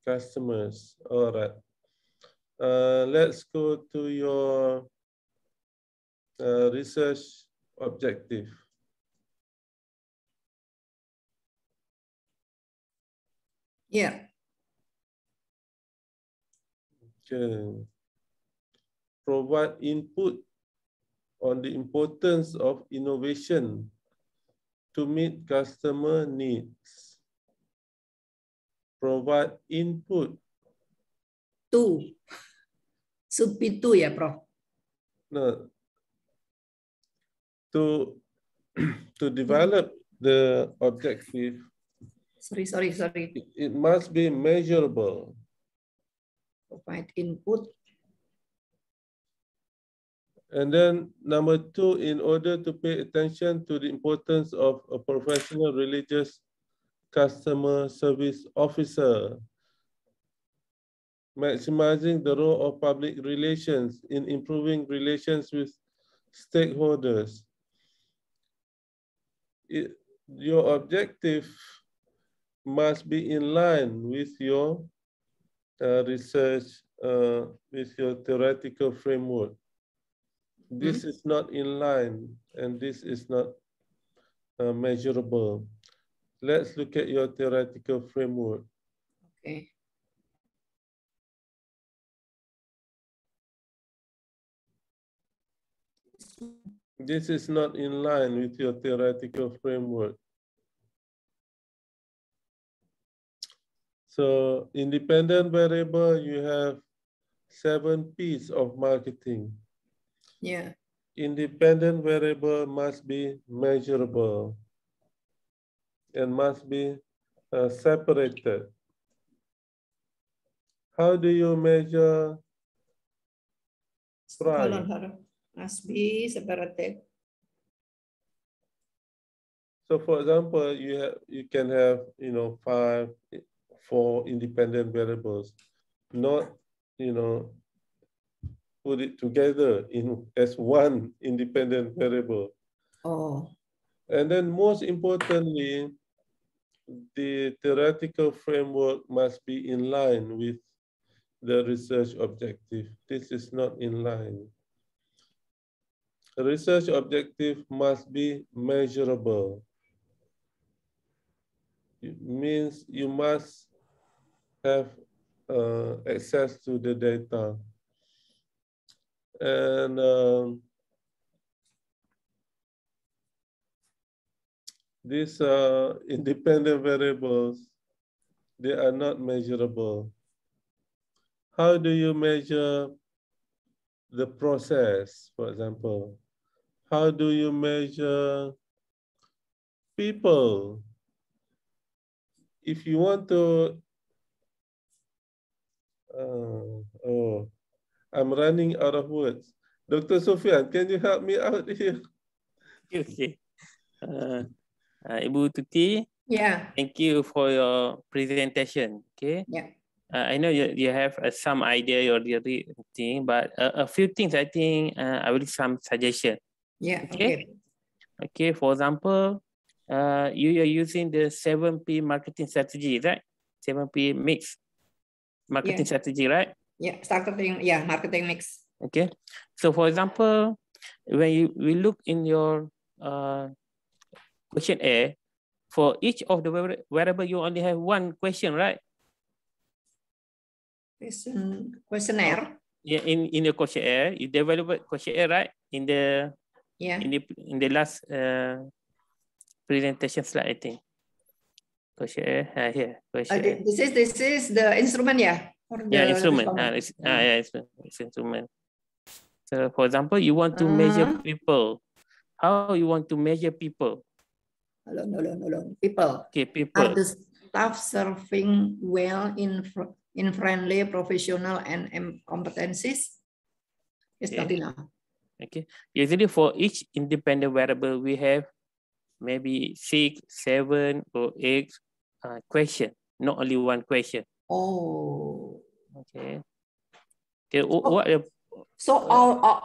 customers. All right. Uh, let's go to your research objective. Yeah. Okay. Provide input on the importance of innovation to meet customer needs. Provide input. to. Should be two, yeah, bro. No, to to develop the objective sorry sorry sorry it, must be measurable provide input and then number two in order to pay attention to the importance of a professional religious customer service officer maximizing the role of public relations in improving relations with stakeholders it, your objective must be in line with your uh, research, uh, with your theoretical framework. Mm-hmm. This mm -hmm. is not in line and this is not uh, measurable. Let's look at your theoretical framework. Okay. This is not in line with your theoretical framework. So independent variable, you have seven P's of marketing. Yeah. Independent variable must be measurable and must be uh, separated. How do you measure price? must be separated. So for example, you have, you can have, you know, five, four independent variables, not, you know, put it together in as one independent variable. Oh. And then most importantly, the theoretical framework must be in line with the research objective. This is not in line research objective must be measurable. It means you must have uh, access to the data. And um, these uh, independent variables, they are not measurable. How do you measure the process, for example? How do you measure people? If you want to, uh, oh, I'm running out of words. Dr. Sofian, can you help me out here? Okay. Uh, uh, Ibu Tuti. Yeah. Thank you for your presentation. Okay. Yeah. Uh, I know you, you have uh, some idea or the thing, but uh, a few things I think uh, I will some suggestion. Yeah. Okay. Okay. for example, uh, you are using the seven P marketing strategy, right? Seven P mix marketing yeah. strategy, right? Yeah. Marketing. Yeah. Marketing mix. Okay. So for example, when you we look in your uh, question A, for each of the variable, you only have one question, right? Question questionnaire. Yeah, in in the questionnaire, you develop questionnaire, right? In the yeah. In the in the last uh, presentation slide, I think. Go share uh, here. Uh, Go Okay. Uh, this is this is the instrument, yeah. The, yeah, instrument. Ah, it's, ah, yeah, it's, it's instrument. So, for example, you want to uh -huh. measure people. How you want to measure people? No no Alone, no alone. People. Okay, people. Are the staff serving well in in friendly, professional, and competencies? It's okay. not enough okay usually for each independent variable we have maybe six seven or eight uh, question not only one question oh okay okay oh. so, what uh, so all, all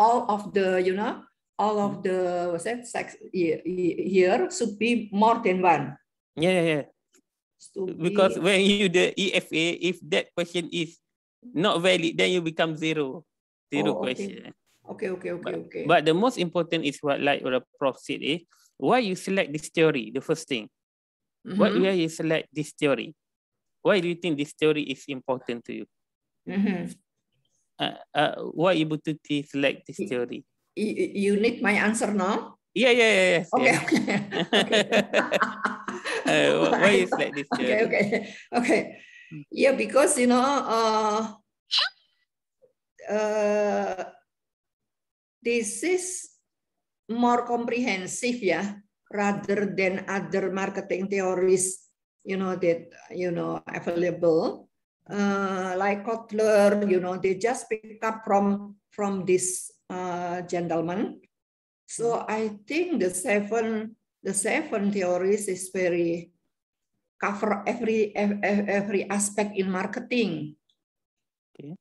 all of the you know all of hmm. the what's that sex here should be more than one yeah yeah, yeah. because be, when you the efa if that question is not valid then you become zero zero oh, question okay. Okay, okay, okay, but, okay. But the most important is what like what a prof said eh? why you select this theory, the first thing. Mm-hmm. Why, why you select this theory? Why do you think this theory is important to you? Mm-hmm. Uh, uh, why able to select this theory? You, need my answer now? Yeah, yeah, yeah. yeah. okay, okay. okay. uh, why you select this theory? Okay, okay. okay. Yeah, because, you know, uh, uh, this is more comprehensive ya rather than other marketing theories you know that you know available uh, like Kotler you know they just pick up from from this uh, gentleman so I think the seven the seven theories is very cover every every aspect in marketing okay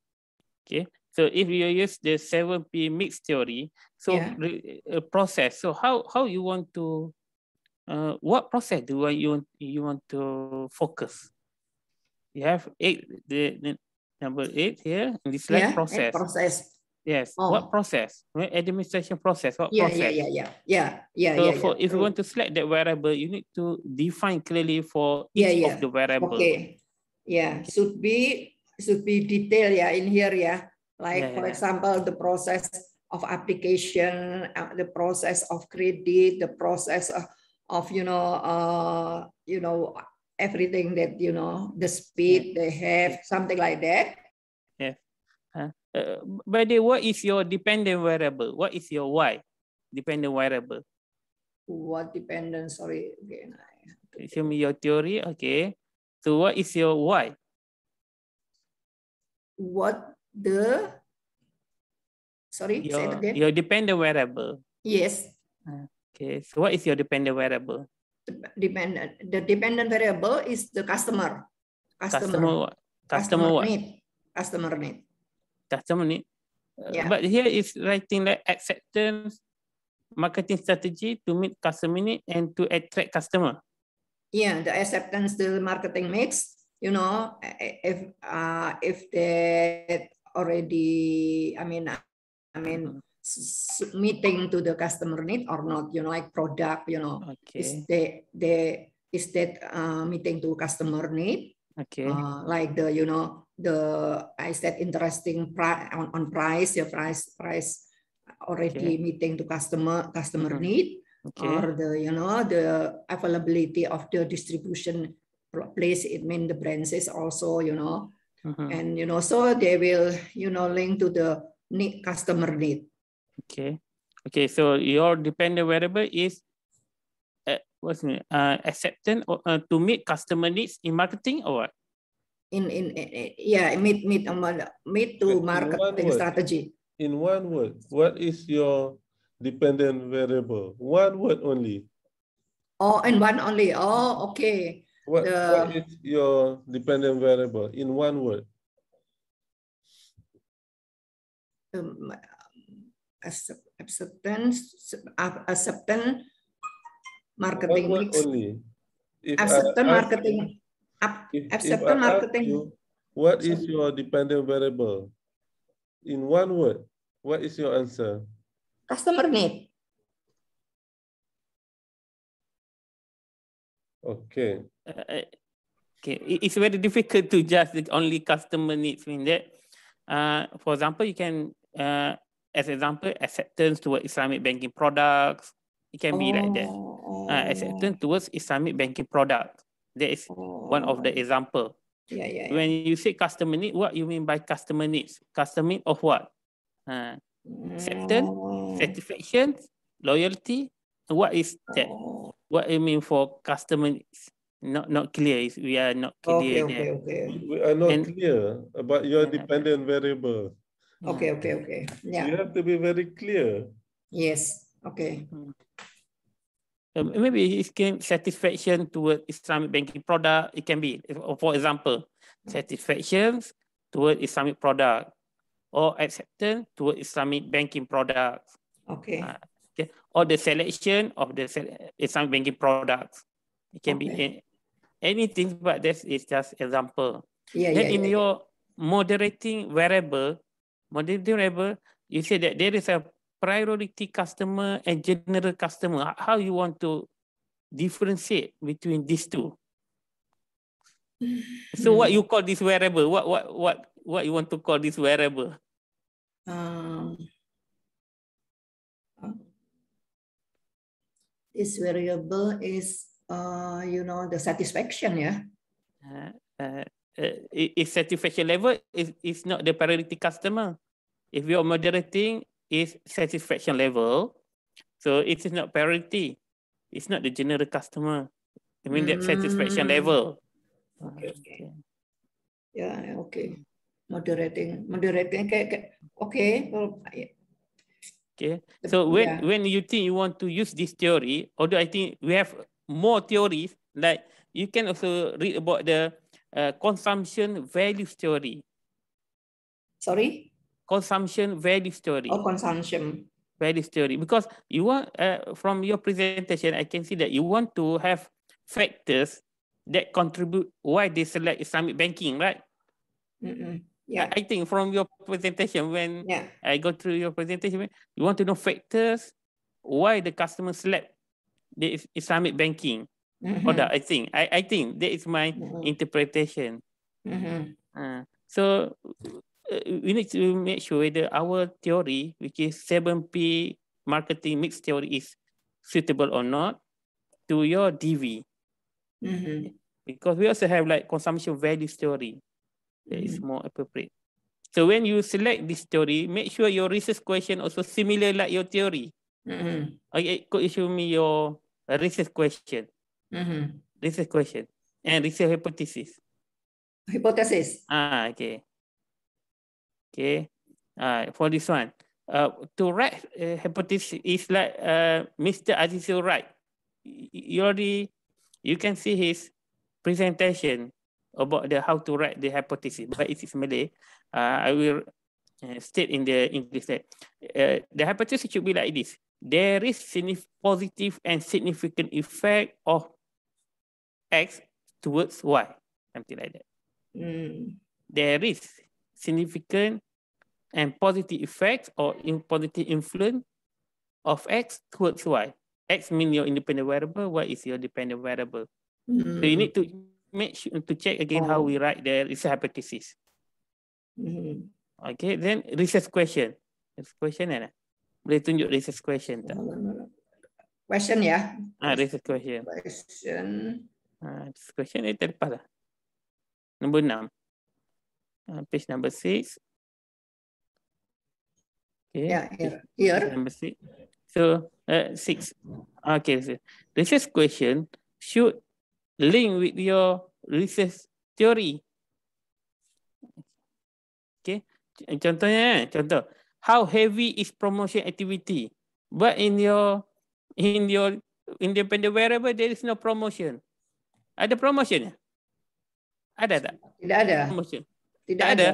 okay So if you use the 7P mix theory, so yeah. Uh, process. So how how you want to uh, what process do you want you want to focus? You have eight the, the number eight here in this yeah, process. process. Yes. Oh. What process? Administration process. What yeah, process? Yeah, yeah, yeah, yeah, yeah. So yeah, for yeah. if you want to select that variable, you need to define clearly for yeah, each yeah. of the variable. Okay. Yeah, should be should be detailed. yeah in here yeah like yeah, for example the process of application uh, the process of credit the process of, of you know uh, you know everything that you know the speed yeah. they have something like that yeah huh? uh, by the what is your dependent variable what is your y dependent variable what dependent sorry again okay, show me your theory okay so what is your y what the sorry your, say it again. your dependent variable yes okay so what is your dependent variable dependent the dependent variable is the customer customer customer, customer what? need customer need customer need uh, yeah. but here is writing like acceptance marketing strategy to meet customer need and to attract customer yeah the acceptance the marketing mix you know if uh, if that already, I mean, I mean, meeting mm-hmm. to the customer need or not, you know, like product, you know, okay. is they, is that uh, meeting to customer need? Okay. Uh, like the, you know, the, I said interesting price on, on price, your price, price already okay. meeting to customer, customer mm -hmm. need okay. or the, you know, the availability of the distribution place. It mean the branches also, you know, Mm-hmm. And you know, so they will you know link to the need, customer need. Okay, okay. So your dependent variable is uh, what's it, uh, acceptance or, uh, to meet customer needs in marketing or what? In in, in yeah, meet meet um, uh, meet to in marketing strategy. In one word, what is your dependent variable? One word only. Oh, and one only. Oh, okay. What, the, what is your dependent variable in one word? Um, acceptance, uh, acceptance, marketing one mix. Only. If acceptance marketing. If, acceptance if marketing. You, what is your dependent variable? In one word, what is your answer? Customer need. Okay. Uh, uh, okay. It's very difficult to just only customer needs in that. Uh, for example, you can, uh, as example, acceptance towards Islamic banking products. It can be like that. Oh. Uh, acceptance towards Islamic banking products. That is oh. one of the example. Yeah, yeah, yeah, When you say customer need, what you mean by customer needs? Customer need of what? Uh, acceptance, mm. satisfaction, loyalty, what is that? Oh. What you mean for customer? Not not clear. If we are not clear. Okay, okay, okay. We are not and, clear about your dependent okay. variable. Hmm. Okay, okay, okay. Yeah. You have to be very clear. Yes. Okay. Hmm. Um, maybe it can satisfaction toward Islamic banking product. It can be, for example, satisfaction toward Islamic product or acceptance toward Islamic banking product. Okay. Ah, or the selection of the eh, some banking products. It can okay. be anything, but this is just example. Yeah, then yeah, in yeah, your moderating variable, moderating variable, you say that there is a priority customer and general customer. How you want to differentiate between these two? so what you call this variable? What what what what you want to call this variable? Um, is variable is uh, you know the satisfaction yeah uh, uh, if satisfaction level is is not the priority customer if you are moderating is satisfaction level so it is not priority it's not the general customer i mean that satisfaction mm. level okay, okay. yeah okay moderating moderating okay okay Okay, so when yeah. when you think you want to use this theory, although I think we have more theories, like you can also read about the uh, consumption values theory. Sorry. Consumption values theory. Oh, consumption values theory. Because you want uh, from your presentation, I can see that you want to have factors that contribute why they select Islamic banking, right? Mm -mm yeah. I think from your presentation, when yeah. I go through your presentation, you want to know factors why the customer select the Islamic banking mm-hmm. I think I, I think that is my mm-hmm. interpretation. Mm-hmm. Uh, so uh, we need to make sure whether our theory, which is seven P marketing mix theory, is suitable or not to your DV. Mm-hmm. Because we also have like consumption value theory that is mm. more appropriate. So when you select this theory, make sure your research question also similar like your theory. Mm-hmm. Okay, oh, could you show me your uh, research question? Mm-hmm. Research question and research hypothesis. Hypothesis. Ah, okay. Okay. Uh, for this one, uh, to write uh, hypothesis is like uh, Mr. Azizul right. You already, you can see his presentation about the how to write the hypothesis, but it is Malay. Uh, I will uh, state in the English that uh, the hypothesis should be like this. There is positive and significant effect of X towards Y, something like that. Mm. There is significant and positive effects or in positive influence of X towards Y. X means your independent variable, Y is your dependent variable. Mm. So you hmm. need to make sure to check again oh. how we oh. write the research hypothesis. Mm -hmm. Okay, then research question. Research question, Nana. Boleh tunjuk research question tak? Question ya? Yeah. Ah, research question. Question. Ah, research question ni eh, terlepas lah. Nombor enam. Ah, page number six. Okay. Yeah, here. here. Number six. So, uh, six. Okay, so research question should link with your research theory. Okay, contohnya, eh? contoh, how heavy is promotion activity? But in your in your independent variable, there is no promotion. Ada promotion? Ada tak? Tidak ada. Promotion. Tidak, Tidak ada.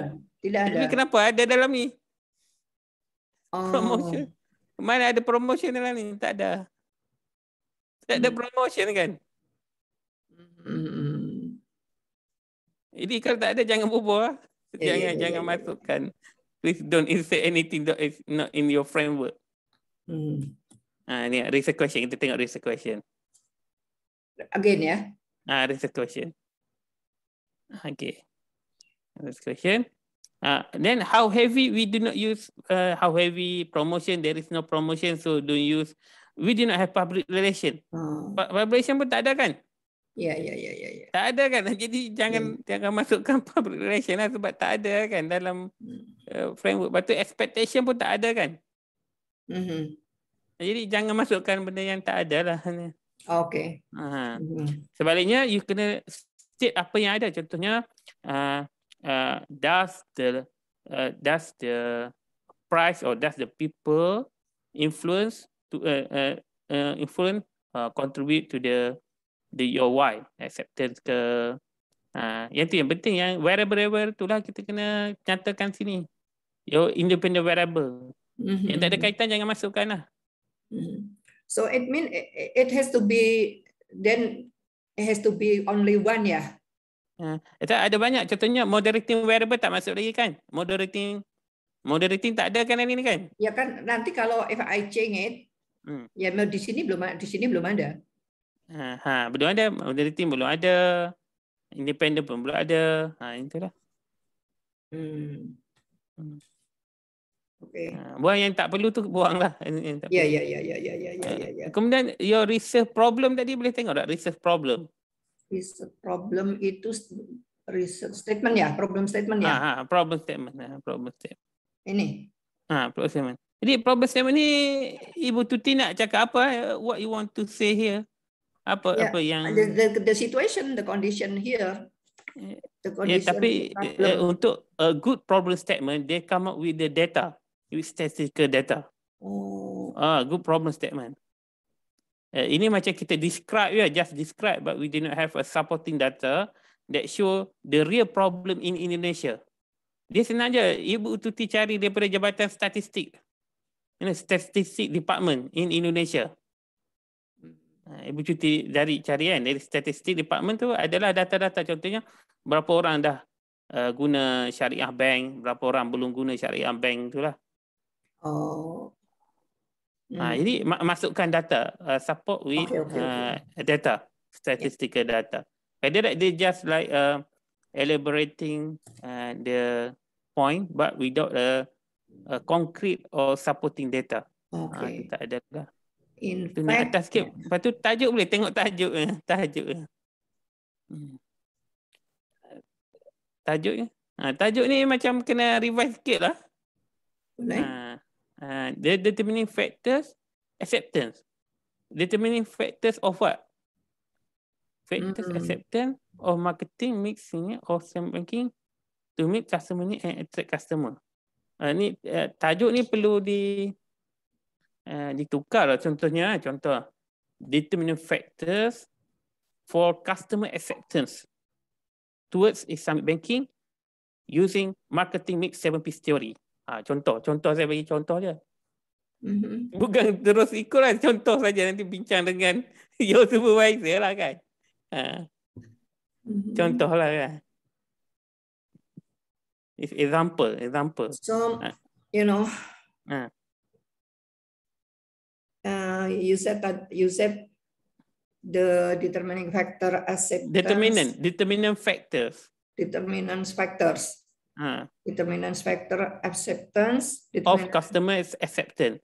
Tidak ada. Tapi kenapa ada dalam ni? Oh. Promotion. Mana ada promotion dalam ni? Tak ada. Tak ada hmm. promotion kan? Jadi kalau tak ada jangan bubuh lah. Eh, jangan yeah, jangan yeah, masukkan. Please don't insert anything that is not in your framework. Hmm. Ah ha, ni ada question kita tengok ada question. Again ya. Yeah. Ah ada question. Okay. Next question. Uh, then how heavy we do not use uh, how heavy promotion there is no promotion so don't use we do not have public relation. Hmm. Vibration pun tak ada kan? Hmm. Ya, ya, ya, ya, ya, Tak ada kan? Jadi jangan hmm. jangan masukkan public relation lah sebab tak ada kan dalam hmm. uh, framework. Lepas tu expectation pun tak ada kan? hmm Jadi jangan masukkan benda yang tak ada lah. Oh, okay. Ha. Mm-hmm. Sebaliknya, you kena state apa yang ada. Contohnya, uh, uh, does the uh, does the price or does the people influence to uh, uh, uh, influence uh, contribute to the the your why acceptance ke uh, yang tu yang penting yang variable variable itulah kita kena nyatakan sini your independent variable mm -hmm. yang tak ada kaitan jangan masukkanlah mm-hmm. so it mean it has to be then it has to be only one ya yeah? Ha, uh, ada banyak contohnya moderating variable tak masuk lagi kan moderating moderating tak ada kan ini kan ya kan nanti kalau if i change it hmm. ya di sini belum di sini belum ada Ha, ha, belum ada. Moderating belum ada. Independent pun belum ada. Ha, itulah. Hmm. Okay. Ha, buang yang tak perlu tu buanglah. Ya, ya, ya, ya, ya, ya, ya, ya, ya. Kemudian your research problem tadi boleh tengok tak research problem? Research problem itu research statement ya, problem statement ya. Ha, ha, problem statement, ha, problem statement. Ini. Ha, problem statement. Jadi problem statement ni Ibu Tuti nak cakap apa? What you want to say here? apa yeah. apa yang the, the the situation the condition here the eh, eh, condition yeah, tapi uh, untuk a good problem statement they come up with the data with statistical data oh ah good problem statement uh, ini macam kita describe yeah just describe but we do not have a supporting data that show the real problem in Indonesia dia sengaja ibu tuti cari daripada jabatan statistik you statistik department in Indonesia Ha, ibu cuti dari carian dari statistik department tu adalah data-data contohnya berapa orang dah uh, guna syariah bank, berapa orang belum guna syariah bank itulah. Oh. Nah, ha, hmm. jadi masukkan data uh, support with okay, okay, okay. Uh, data, statistical yeah. data. Federal they just like uh, elaborating uh, the point but without a, a concrete or supporting data. Ha, okay. Uh, tak ada lah. In fact, atas sikit. Ya. Lepas tu tajuk boleh. Tengok tajuk. Eh, tajuk. Eh. Hmm. Tajuk. Ha, tajuk ni macam kena revise sikit lah. Boleh. Ha, ha, determining factors acceptance. Determining factors of what? Factors mm -hmm. acceptance of marketing mixing or banking to meet customer ni and attract customer. Uh, ni eh, tajuk ni perlu di Eh, ditukar lah contohnya eh, contoh determinant factors for customer acceptance towards Islamic banking using marketing mix 7 piece theory. Ha, contoh, contoh saya bagi contoh dia. Mm-hmm. Bukan terus ikutlah contoh saja nanti bincang dengan your supervisor lah kan. Ha. Mm-hmm. Contohlah kan. It's example, example. So, ha. you know. Ha. Uh, you said that you said the determining factor acceptance. Determinant, determinant factors. Determinant factors. Uh, determinant factor acceptance. Determinant of customer acceptance.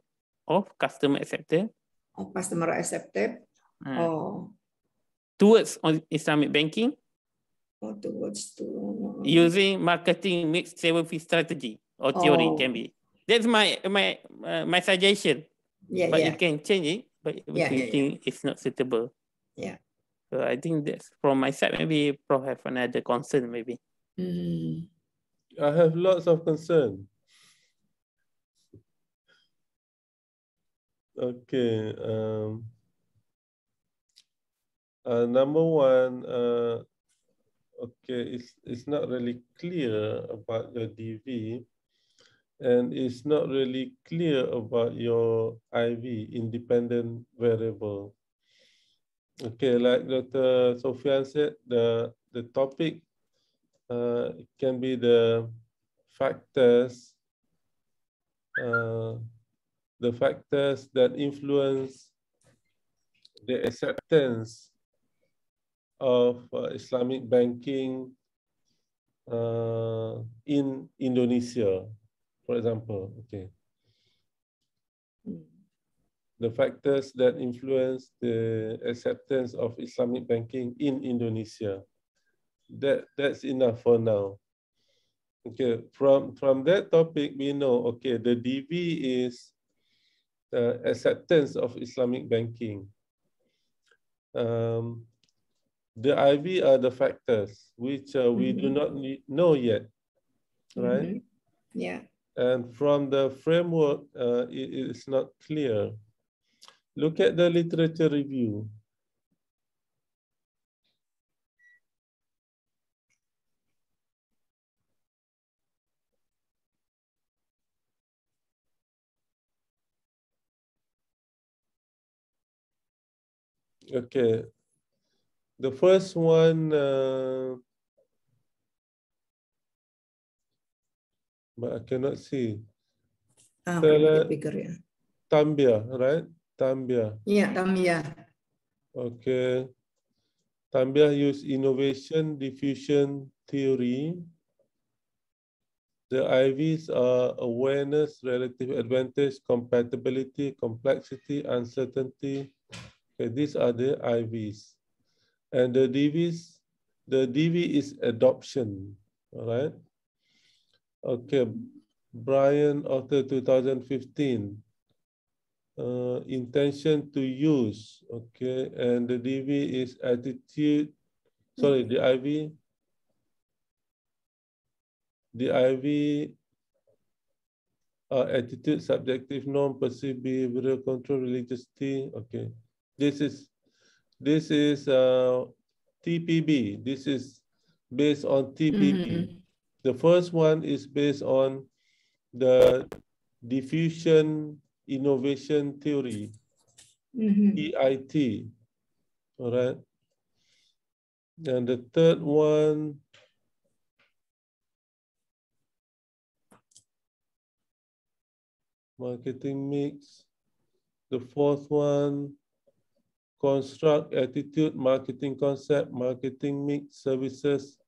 Of customer acceptance. Of customer acceptance. Uh, oh. Towards on Islamic banking. Or oh, towards to. Using marketing mixed savvy strategy or theory oh. can be. That's my my uh, my suggestion. Yeah, but yeah. you can change it, but yeah, you yeah, think yeah. it's not suitable. Yeah. So I think that's from my side, maybe Prof have another concern, maybe. Mm. I have lots of concern. Okay. Um, uh, number one, uh, okay, it's, it's not really clear about the DV and it's not really clear about your IV, independent variable. Okay, like Dr. Sofian said, the, the topic uh, can be the factors, uh, the factors that influence the acceptance of uh, Islamic banking uh, in Indonesia for example, okay. Hmm. The factors that influence the acceptance of Islamic banking in Indonesia. That, that's enough for now. Okay, from, from that topic, we know, okay, the DV is the uh, acceptance of Islamic banking. Um, the IV are the factors which uh, we mm -hmm. do mm-hmm. not need, know yet, right? Mm -hmm. Yeah. And from the framework, uh, it, it's not clear. Look at the literature review. Okay. The first one, uh, but I cannot see. Ah, Tele bigger, yeah. Tambia, right? Tambia. Yeah, Tambia. Okay. Tambia use innovation diffusion theory. The IVs are awareness, relative advantage, compatibility, complexity, uncertainty. Okay, these are the IVs. And the DVs, the DV is adoption, all right? Okay, Brian, author 2015. Uh, intention to use, okay, and the DV is attitude, sorry, the IV, the IV uh, attitude, subjective norm, perceived behavioral control, religiosity, okay. This is, this is uh, TPB, this is based on TPB. Mm -hmm. The first one is based on the diffusion innovation theory, mm -hmm. EIT. All right. And the third one marketing mix. The fourth one, construct attitude, marketing concept, marketing mix, services,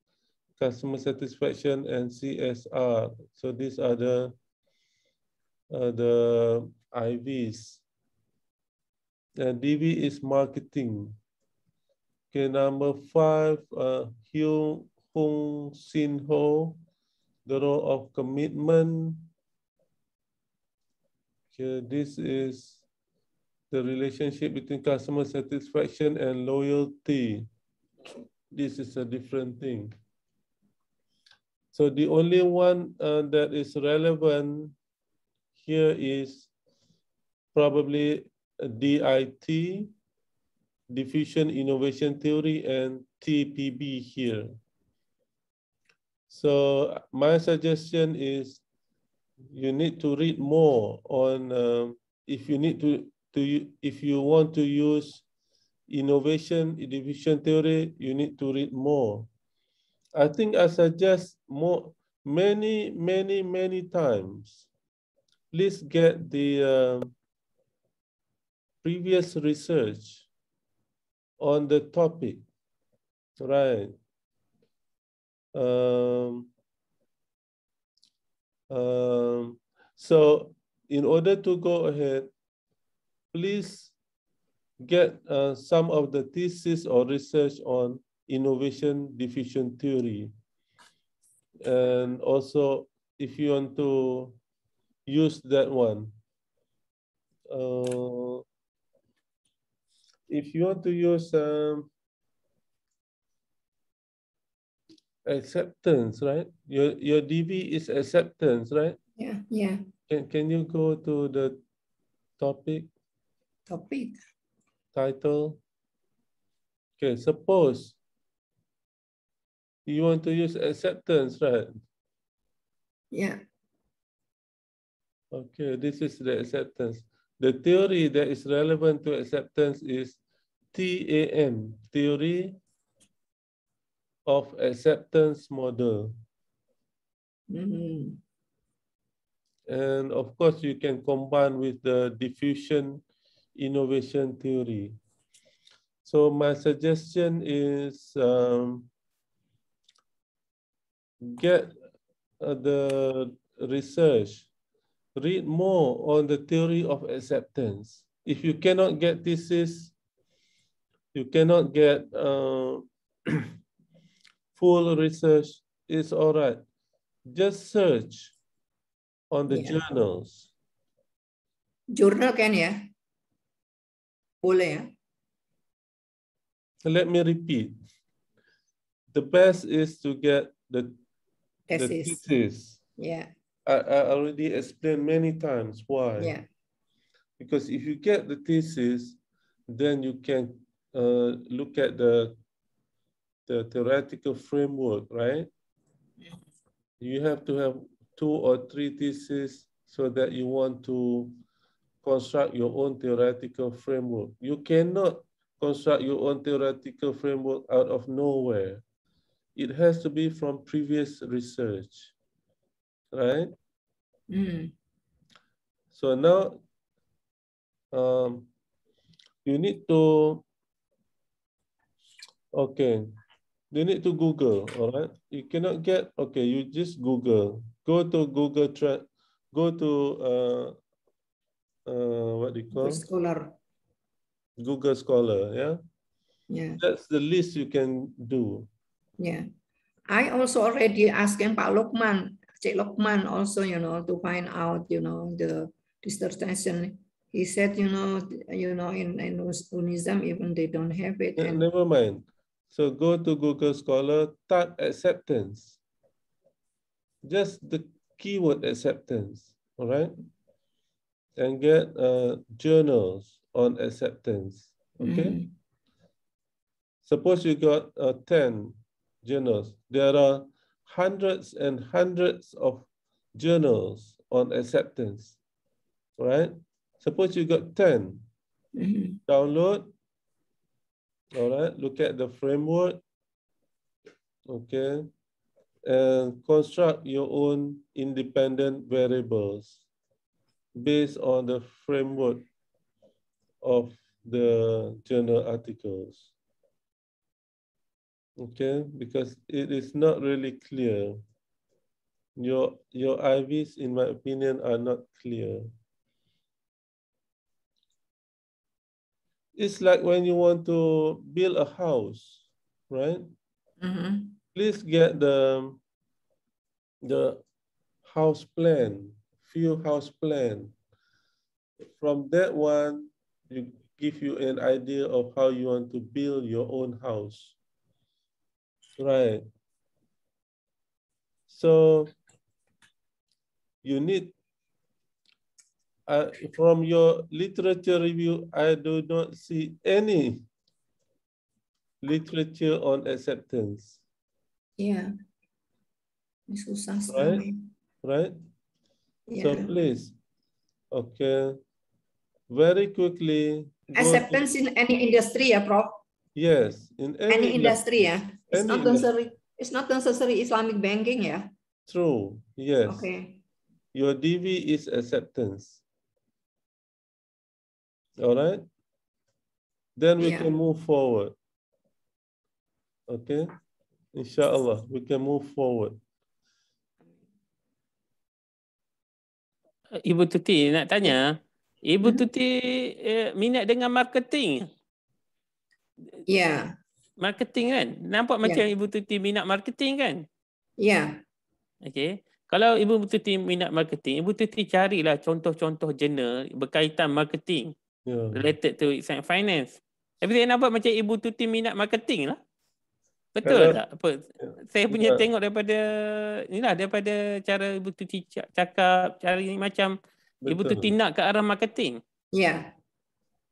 customer satisfaction and CSR. So these are the uh, the IVs. And DV is marketing. Okay, number five, uh, Hyo Hong Sin Ho, the role of commitment. Okay, this is the relationship between customer satisfaction and loyalty. This is a different thing. So the only one uh, that is relevant here is probably DIT, Diffusion Innovation Theory, and TPB here. So my suggestion is you need to read more on um, if you need to, to if you want to use innovation diffusion theory, you need to read more I think I suggest more many, many, many times. Please get the uh, previous research on the topic, right? Um, um, so in order to go ahead, please get uh, some of the thesis or research on innovation diffusion theory. And also, if you want to use that one, uh, if you want to use um, acceptance, right? Your your DB is acceptance, right? Yeah, yeah. Can can you go to the topic? Topic. Title. Okay, suppose you want to use acceptance, right? Yeah. Okay, this is the acceptance. The theory that is relevant to acceptance is TAM, Theory of Acceptance Model. Mm -hmm. And of course, you can combine with the diffusion innovation theory. So my suggestion is um, get uh, the research, read more on the theory of acceptance. If you cannot get thesis, you cannot get uh, full research, it's all right. Just search on the yeah. journals. Journal can yeah. Let me repeat. The best is to get the thesis. The thesis. Yeah. I, I already explained many times why. Yeah. Because if you get the thesis, then you can uh, look at the, the theoretical framework, right? Yeah. You have to have two or three theses so that you want to construct your own theoretical framework. You cannot construct your own theoretical framework out of nowhere it has to be from previous research, right? Mm. So now um, you need to, okay, you need to Google, all right? You cannot get, okay, you just Google. Go to Google, tra go to, uh, uh, what do you call? Google Scholar. Google Scholar, yeah? Yeah. That's the least you can do. Yeah. I also already asking Pak Lokman, Cik Lokman also, you know, to find out, you know, the dissertation. He said, you know, you know, in, in Unism, even they don't have it. never mind. So go to Google Scholar, type acceptance. Just the keyword acceptance, all right? And get uh, journals on acceptance, okay? Mm. Suppose you got uh, 10 journals. There are hundreds and hundreds of journals on acceptance, right? Suppose you got 10, mm-hmm. download, all right, look at the framework, okay, and construct your own independent variables based on the framework of the journal articles okay? Because it is not really clear. Your, your IVs, in my opinion, are not clear. It's like when you want to build a house, right? Mm -hmm. Please get the, the house plan, few house plan. From that one, you give you an idea of how you want to build your own house right. So you need, uh, from your literature review, I do not see any literature on acceptance. Yeah. Right? Right? Yeah. So please, okay, very quickly. Acceptance to... in any industry, yeah, Prof? Yes, in any, any industry, yeah. it's not necessary. It's not necessary Islamic banking, yeah. True. Yes. Okay. Your DV is acceptance. All right. Then we yeah. can move forward. Okay. Inshallah, we can move forward. Eh, Ibu Tuti nak tanya, Ibu hmm? Tuti eh, minat dengan marketing? Ya. Yeah marketing kan? Nampak ya. macam yeah. Ibu Tuti minat marketing kan? Ya. Yeah. Okey. Kalau Ibu Tuti minat marketing, Ibu Tuti carilah contoh-contoh jurnal berkaitan marketing. Yeah. Related to Finance. Tapi saya nampak macam Ibu Tuti minat marketing lah. Betul Kalau, tak? Apa? Saya punya yeah. tengok daripada lah, daripada cara Ibu Tuti cakap, cara ini macam Betul. Ibu Tuti nak ke arah marketing. Ya.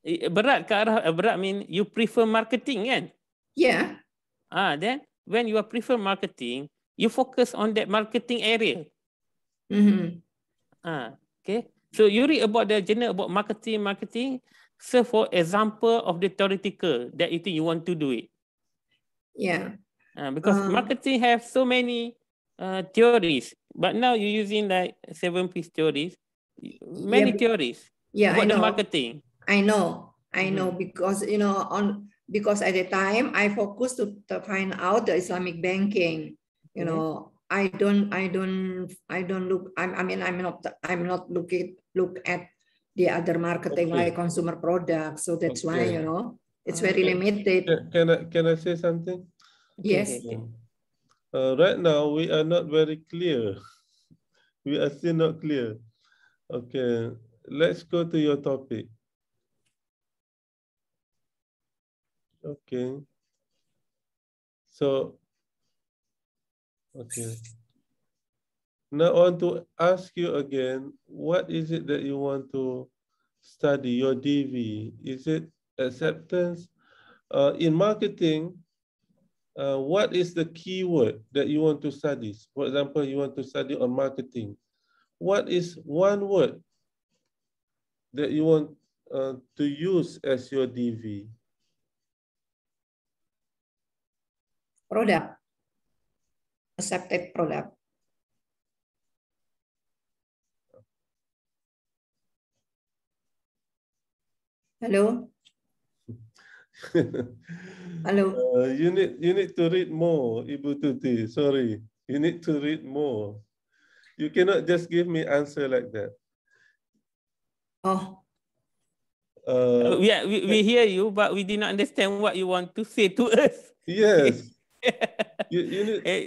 Yeah. Berat ke arah, berat mean you prefer marketing kan? Yeah. Ah, then when you prefer marketing, you focus on that marketing area. Mm-hmm. Ah, okay. So you read about the general about marketing, marketing. So for example of the theoretical that you think you want to do it. Yeah. Ah, because um, marketing have so many uh, theories, but now you're using like seven piece theories, many yeah, theories. Yeah, about I know. marketing. I know, I mm-hmm. know, because you know on because at the time I focused to, to find out the Islamic banking. You mm-hmm. know, I don't, I don't, I don't look. I, I mean, I'm not, I'm not looking look at the other marketing okay. like consumer products. So that's okay. why you know it's very okay. limited. Can I can I say something? Yes. Mm. Uh, right now we are not very clear. We are still not clear. Okay, let's go to your topic. Okay. So, okay. Now I want to ask you again, what is it that you want to study, your DV? Is it acceptance? Uh, in marketing, uh, what is the keyword that you want to study? For example, you want to study on marketing. What is one word that you want uh, to use as your DV? product, accepted product. Hello? Hello. Uh, you need you need to read more, Ibu Tuti. Sorry, you need to read more. You cannot just give me answer like that. Oh. Uh, yeah, we, we hear you, but we did not understand what you want to say to us. Yes. you, you, need, eh,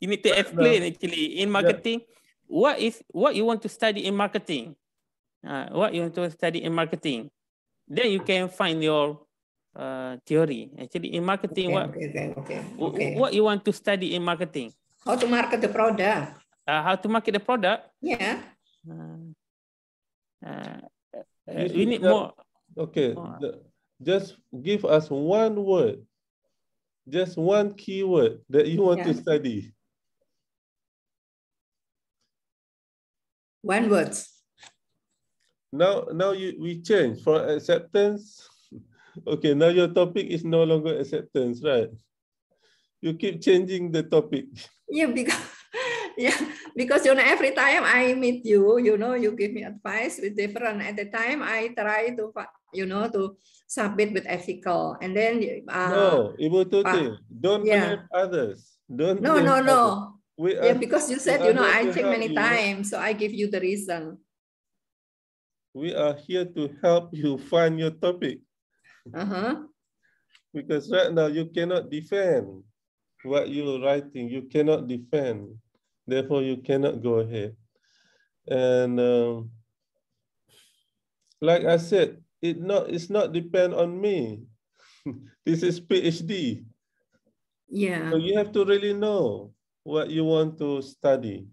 you need to explain no. actually in marketing. Yeah. What is what you want to study in marketing? Uh, what you want to study in marketing? Then you can find your uh, theory. Actually, in marketing, okay, what okay, okay, okay. what you want to study in marketing? How to market the product? Uh, how to market the product? Yeah. Uh, uh, we need more. Okay, more. The, just give us one word just one keyword that you want yeah. to study. One word. Now, now you, we change for acceptance. Okay, now your topic is no longer acceptance, right? You keep changing the topic. Yeah, because yeah, because you know every time I meet you, you know, you give me advice with different. At the time, I try to you know to submit with ethical, and then uh, no, Ibu Tuti, uh, don't yeah. others. Don't no, no, others. no. We yeah, because you said you know I check many times, so I give you the reason. We are here to help you find your topic. Uh huh. Because right now you cannot defend what you're writing. You cannot defend. Therefore, you cannot go ahead. And um, like I said, it not it's not depend on me. this is PhD. Yeah. So you have to really know what you want to study.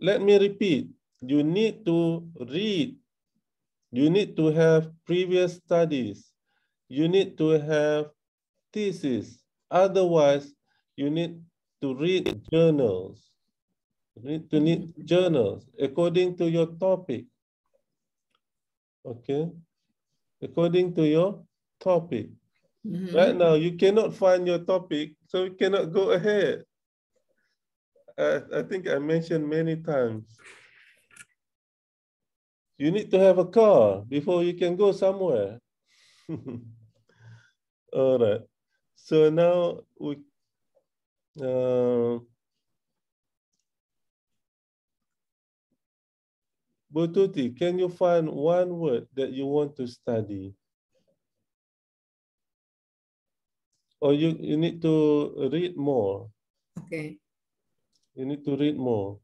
Let me repeat, you need to read. You need to have previous studies. You need to have thesis. Otherwise, you need to read journals, read, to need journals according to your topic. Okay? According to your topic. Mm -hmm. Right now, you cannot find your topic, so you cannot go ahead. I, I think I mentioned many times. You need to have a car before you can go somewhere. All right. So now we uh, Bututi, can you find one word that you want to study? Or you, you need to read more. Okay. You need to read more.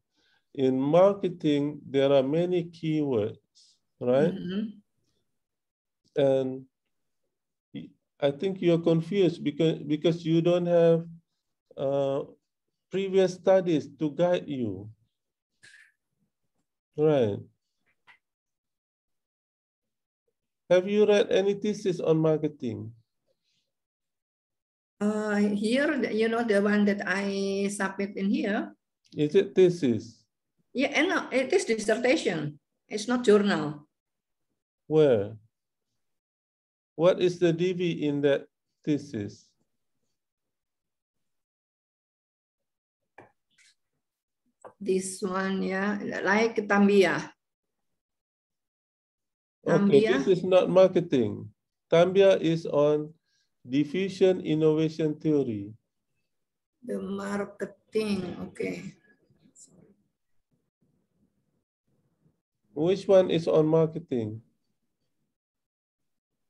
In marketing, there are many keywords, right? Mm -hmm. And I think you're confused because, because you don't have uh, previous studies to guide you. Right. Have you read any thesis on marketing? Uh, here, you know, the one that I submit in here. Is it thesis? Yeah, and no, uh, it is dissertation. It's not journal. Where? What is the DV in that thesis? this one, yeah, like Tambia. Tambia. Okay, this is not marketing. Tambia is on diffusion innovation theory. The marketing, okay. Which one is on marketing?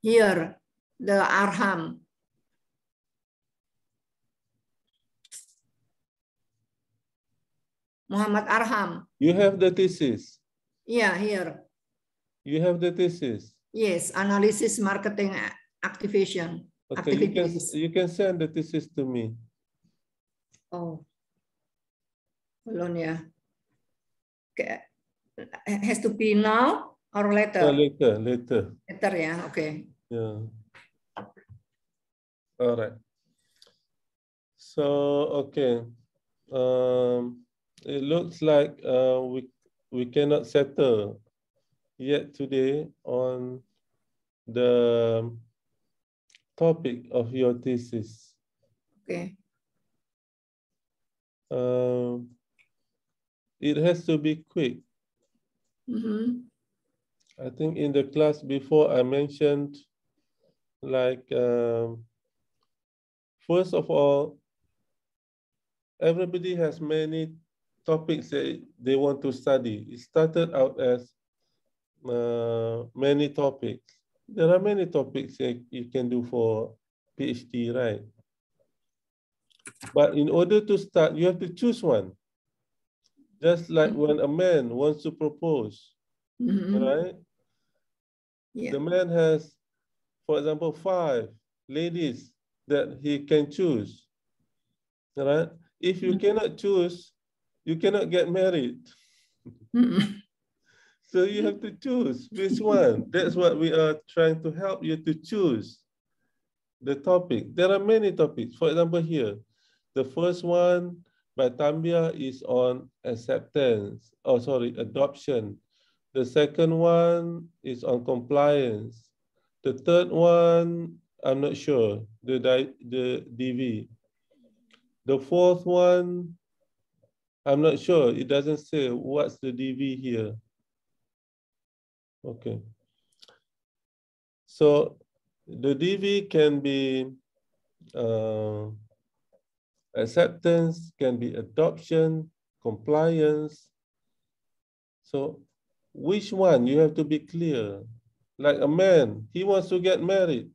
Here, the Arham. Muhammad Arham. You have the thesis. Yeah, here. You have the thesis. Yes, analysis marketing activation. Okay, you can, you can send the thesis to me. Oh, hold on, yeah. Okay. Has to be now or later? Uh, later, later. Later, yeah, okay. Yeah. All right. So, okay. Um, it looks like uh, we, we cannot settle yet today on the topic of your thesis. Okay. Uh, it has to be quick. Mm -hmm. I think in the class before I mentioned like uh, first of all, everybody has many topics that they want to study. It started out as uh, many topics. There are many topics that you can do for PhD, right? But in order to start, you have to choose one. Just like when a man wants to propose, mm -hmm. right? Yeah. The man has, for example, five ladies that he can choose, right? If you mm -hmm. cannot choose you cannot get married. so you have to choose which one. That's what we are trying to help you to choose the topic. There are many topics. For example, here, the first one by Tambia is on acceptance, oh, sorry, adoption. The second one is on compliance. The third one, I'm not sure, the, the DV. The fourth one I'm not sure. It doesn't say what's the dV here. Okay. So the dV can be uh, acceptance, can be adoption, compliance. So which one? You have to be clear. Like a man, he wants to get married.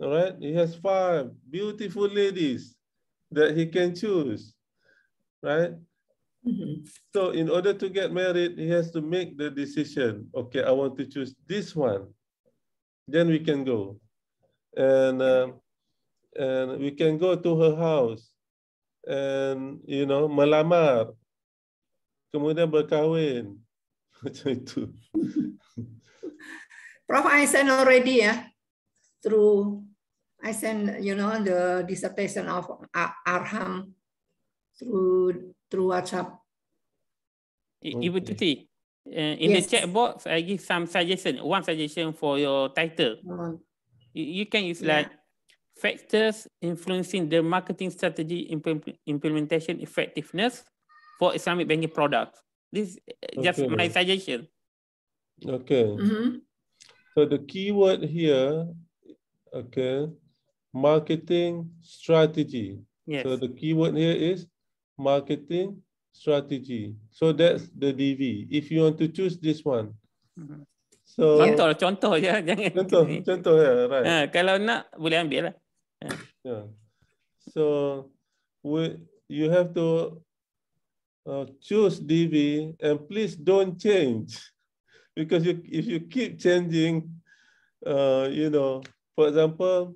All right, he has five beautiful ladies that he can choose, right? Mm -hmm. So in order to get married, he has to make the decision. Okay, I want to choose this one. Then we can go, and uh, and we can go to her house, and you know melamar, kemudian berkahwin macam itu. Prof, I send already ya through I sent you know the dissertation of Arham through through WhatsApp. Ibu Tuti, uh, in yes. the chat box, I give some suggestion. One suggestion for your title. You, you, can use yeah. like factors influencing the marketing strategy implementation effectiveness for Islamic banking products. This is just my suggestion. Okay. Mm -hmm. So the keyword here, okay, marketing strategy. Yes. So the keyword here is marketing strategy. So that's the DV. If you want to choose this one. So contoh yeah. contoh ya jangan contoh ini. contoh ya right. Ha, kalau nak boleh ambil lah. Ha. Yeah. So we you have to uh, choose DV and please don't change because you, if you keep changing uh, you know for example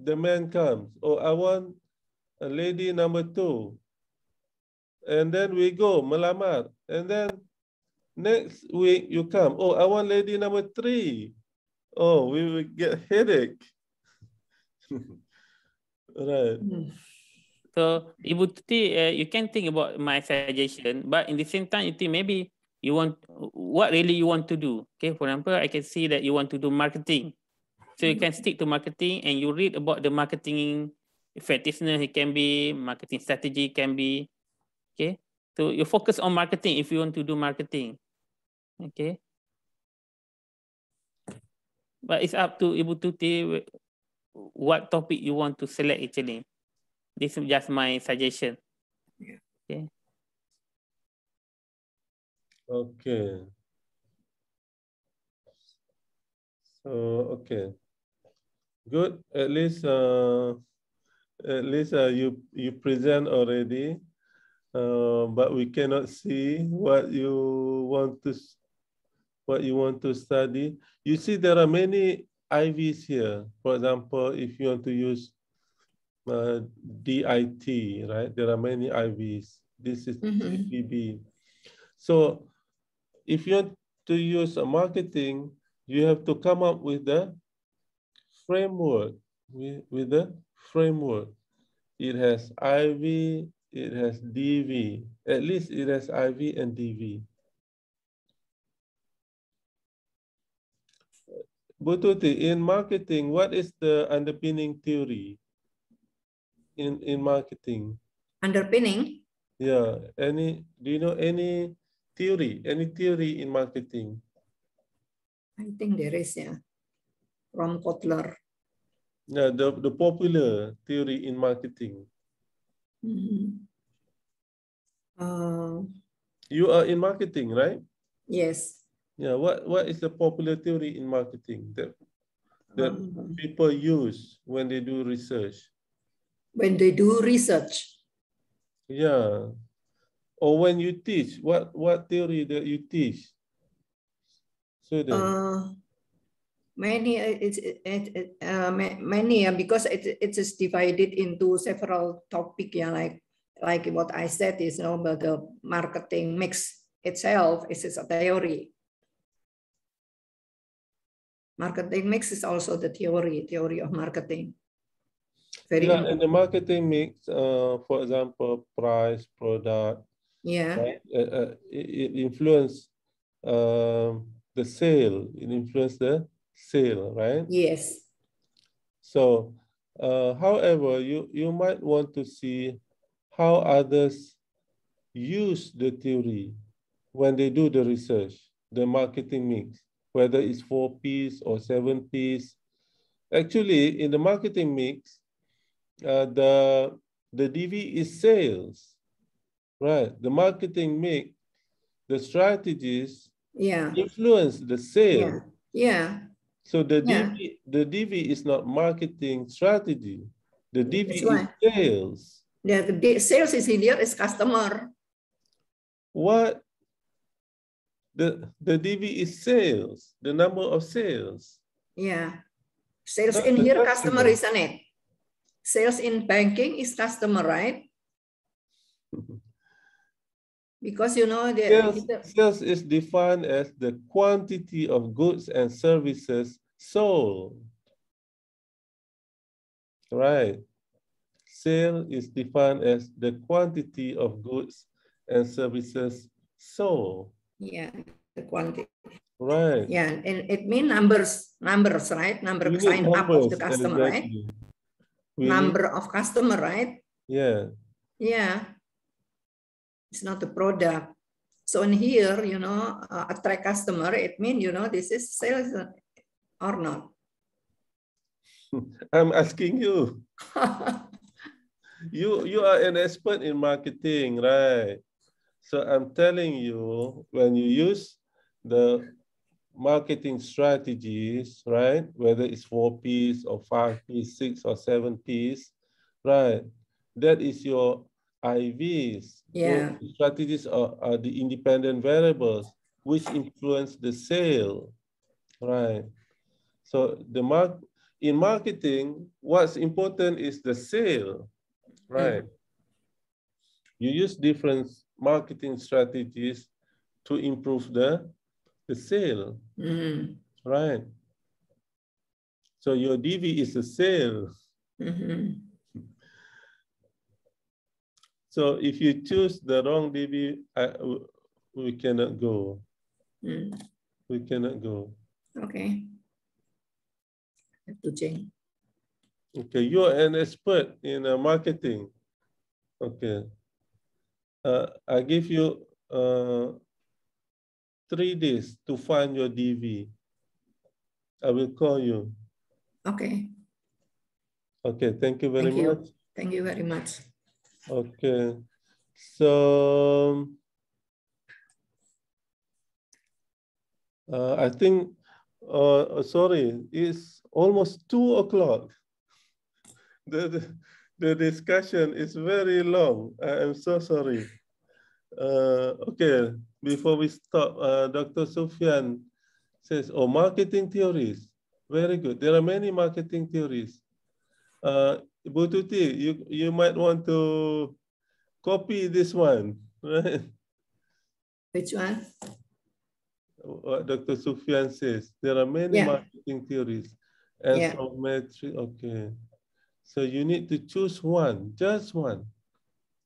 the man comes oh I want a lady number two and then we go melamar, and then next week you come. Oh, I want lady number three. Oh, we will get headache. right. Hmm. So Ibu Tuti, uh, you can think about my suggestion, but in the same time, you think maybe you want what really you want to do. Okay, for example, I can see that you want to do marketing. So you can hmm. stick to marketing and you read about the marketing effectiveness. It can be marketing strategy, can be Okay, so you focus on marketing if you want to do marketing. Okay. But it's up to Ibu Tuti what topic you want to select actually. This is just my suggestion. Yeah. Okay. Okay. So okay, good. At least, uh, at least uh, you you present already. Uh, but we cannot see what you want to what you want to study. You see, there are many IVs here. For example, if you want to use uh, DIT, right? There are many IVs. This is mm-hmm. DPB. So if you want to use a marketing, you have to come up with the framework, with, with the framework. It has IV, it has dv. At least it has iv and dv. Bututi, in marketing, what is the underpinning theory in, in marketing? Underpinning? Yeah. Any do you know any theory? Any theory in marketing? I think there is, yeah. From Kotler. Yeah, the, the popular theory in marketing. -hmm. uh, you are in marketing, right? Yes. Yeah. What What is the popular theory in marketing that that um, people use when they do research? When they do research. Yeah. Or when you teach, what what theory that you teach? So that. Uh, many uh, it's it, uh, many uh, because it it is divided into several topic yeah like like what I said is you know about the marketing mix itself is a theory. Marketing mix is also the theory theory of marketing. Very yeah, and the marketing mix, uh, for example, price, product. Yeah. Right? Uh, uh it, it influences um, the sale. It influences the sale, right? Yes. So, uh, however, you, you might want to see how others use the theory when they do the research, the marketing mix, whether it's four piece or seven piece, Actually, in the marketing mix, uh, the, the DV is sales, right? The marketing mix, the strategies yeah. influence the sale. Yeah. yeah. So the yeah. DV, the DV is not marketing strategy. The DV is sales. Yeah, the sales is here is customer. What the the DV is sales, the number of sales. Yeah. Sales not in here customer. customer, isn't it? Sales in banking is customer, right? Because you know the sales, sales is defined as the quantity of goods and services sold. Right. Sale is defined as the quantity of goods and services sold. Yeah, the quantity. Right. Yeah, and it means numbers, numbers, right? Number we sign numbers, up of the customer, exactly. right? We number need... of customer, right? Yeah. Yeah. It's not the product. So in here, you know, uh, attract customer, it means, you know, this is sales or not. I'm asking you. you you are an expert in marketing, right? So I'm telling you, when you use the marketing strategies, right? Whether it's four piece or five piece, six or seven piece, right? That is your IVs. Yeah. strategies are, are the independent variables which influence the sale, right? So the mark in marketing, what's important is the sale, mm. right? Mm. You use different marketing strategies to improve the the sale, mm. right? So your DV is the sale. Mm -hmm. So if you choose the wrong DB, I, we cannot go. Mm. We cannot go. Okay. have to change. Okay, you're an expert in uh, marketing. Okay. Uh, I give you uh, three days to find your DV. I will call you. Okay. Okay, thank you very thank much. You. Thank you very much. Okay. So uh, I think, uh, uh, sorry, it's almost two o'clock. The, the, the, discussion is very long. I am so sorry. Uh, okay, before we stop, uh, Dr. Sufyan says, oh, marketing theories. Very good. There are many marketing theories. Uh, Bututi, you, you might want to copy this one, right? Which one? What Dr. Sufyan says, there are many yeah. marketing theories. And yeah. so metric, okay. So you need to choose one, just one,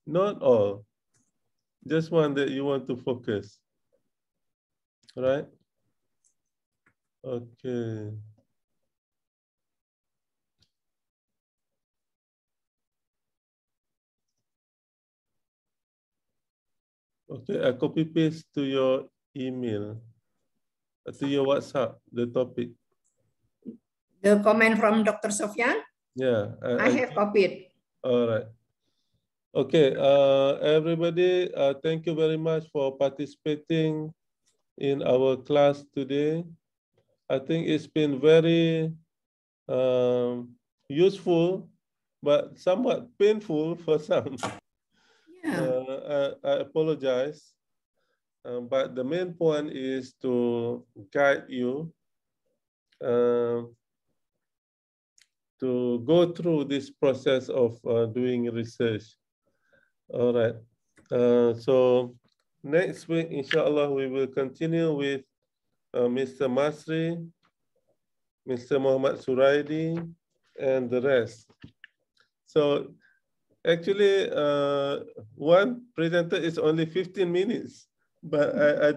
not all. Just one that you want to focus, right? Okay. Okay, I copy paste to your email, uh, to your WhatsApp, the topic. The comment from Dr. Sofyan? Yeah. I, I have I, copied. All right. Okay, uh, everybody, uh, thank you very much for participating in our class today. I think it's been very um, useful, but somewhat painful for some. Yeah. Uh, uh, I apologize. Um, but the main point is to guide you uh, to go through this process of uh, doing research. All right. Uh, so next week, inshallah, we will continue with uh, Mr. Masri, Mr. Muhammad Suraidi, and the rest. So actually uh, one presenter is only 15 minutes, but I, I,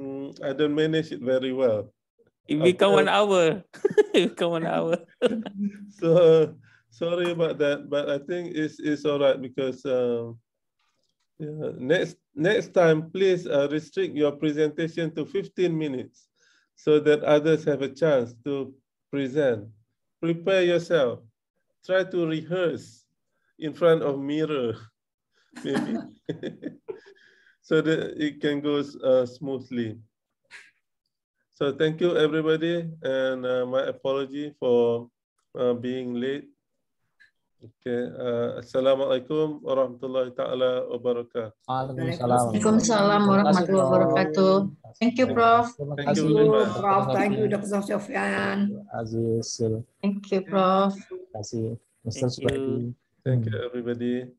mm, I don't manage it very well. It become uh, one hour. it become one hour. so sorry about that, but I think it's it's all right because uh, yeah, next next time please uh, restrict your presentation to 15 minutes so that others have a chance to present. Prepare yourself. Try to rehearse in front of mirror, maybe. so that it can go uh, smoothly. So thank you everybody and uh, my apology for uh, being late. Okay. Uh, Assalamualaikum warahmatullahi taala wabarakatuh. Waalaikumsalam warahmatullahi wabarakatuh. Thank you, Prof. Thank you, Prof. Thank you, Dr. Sofyan. Thank you, Prof. Thank you, Mr. Subhati. Thank you, mm. everybody.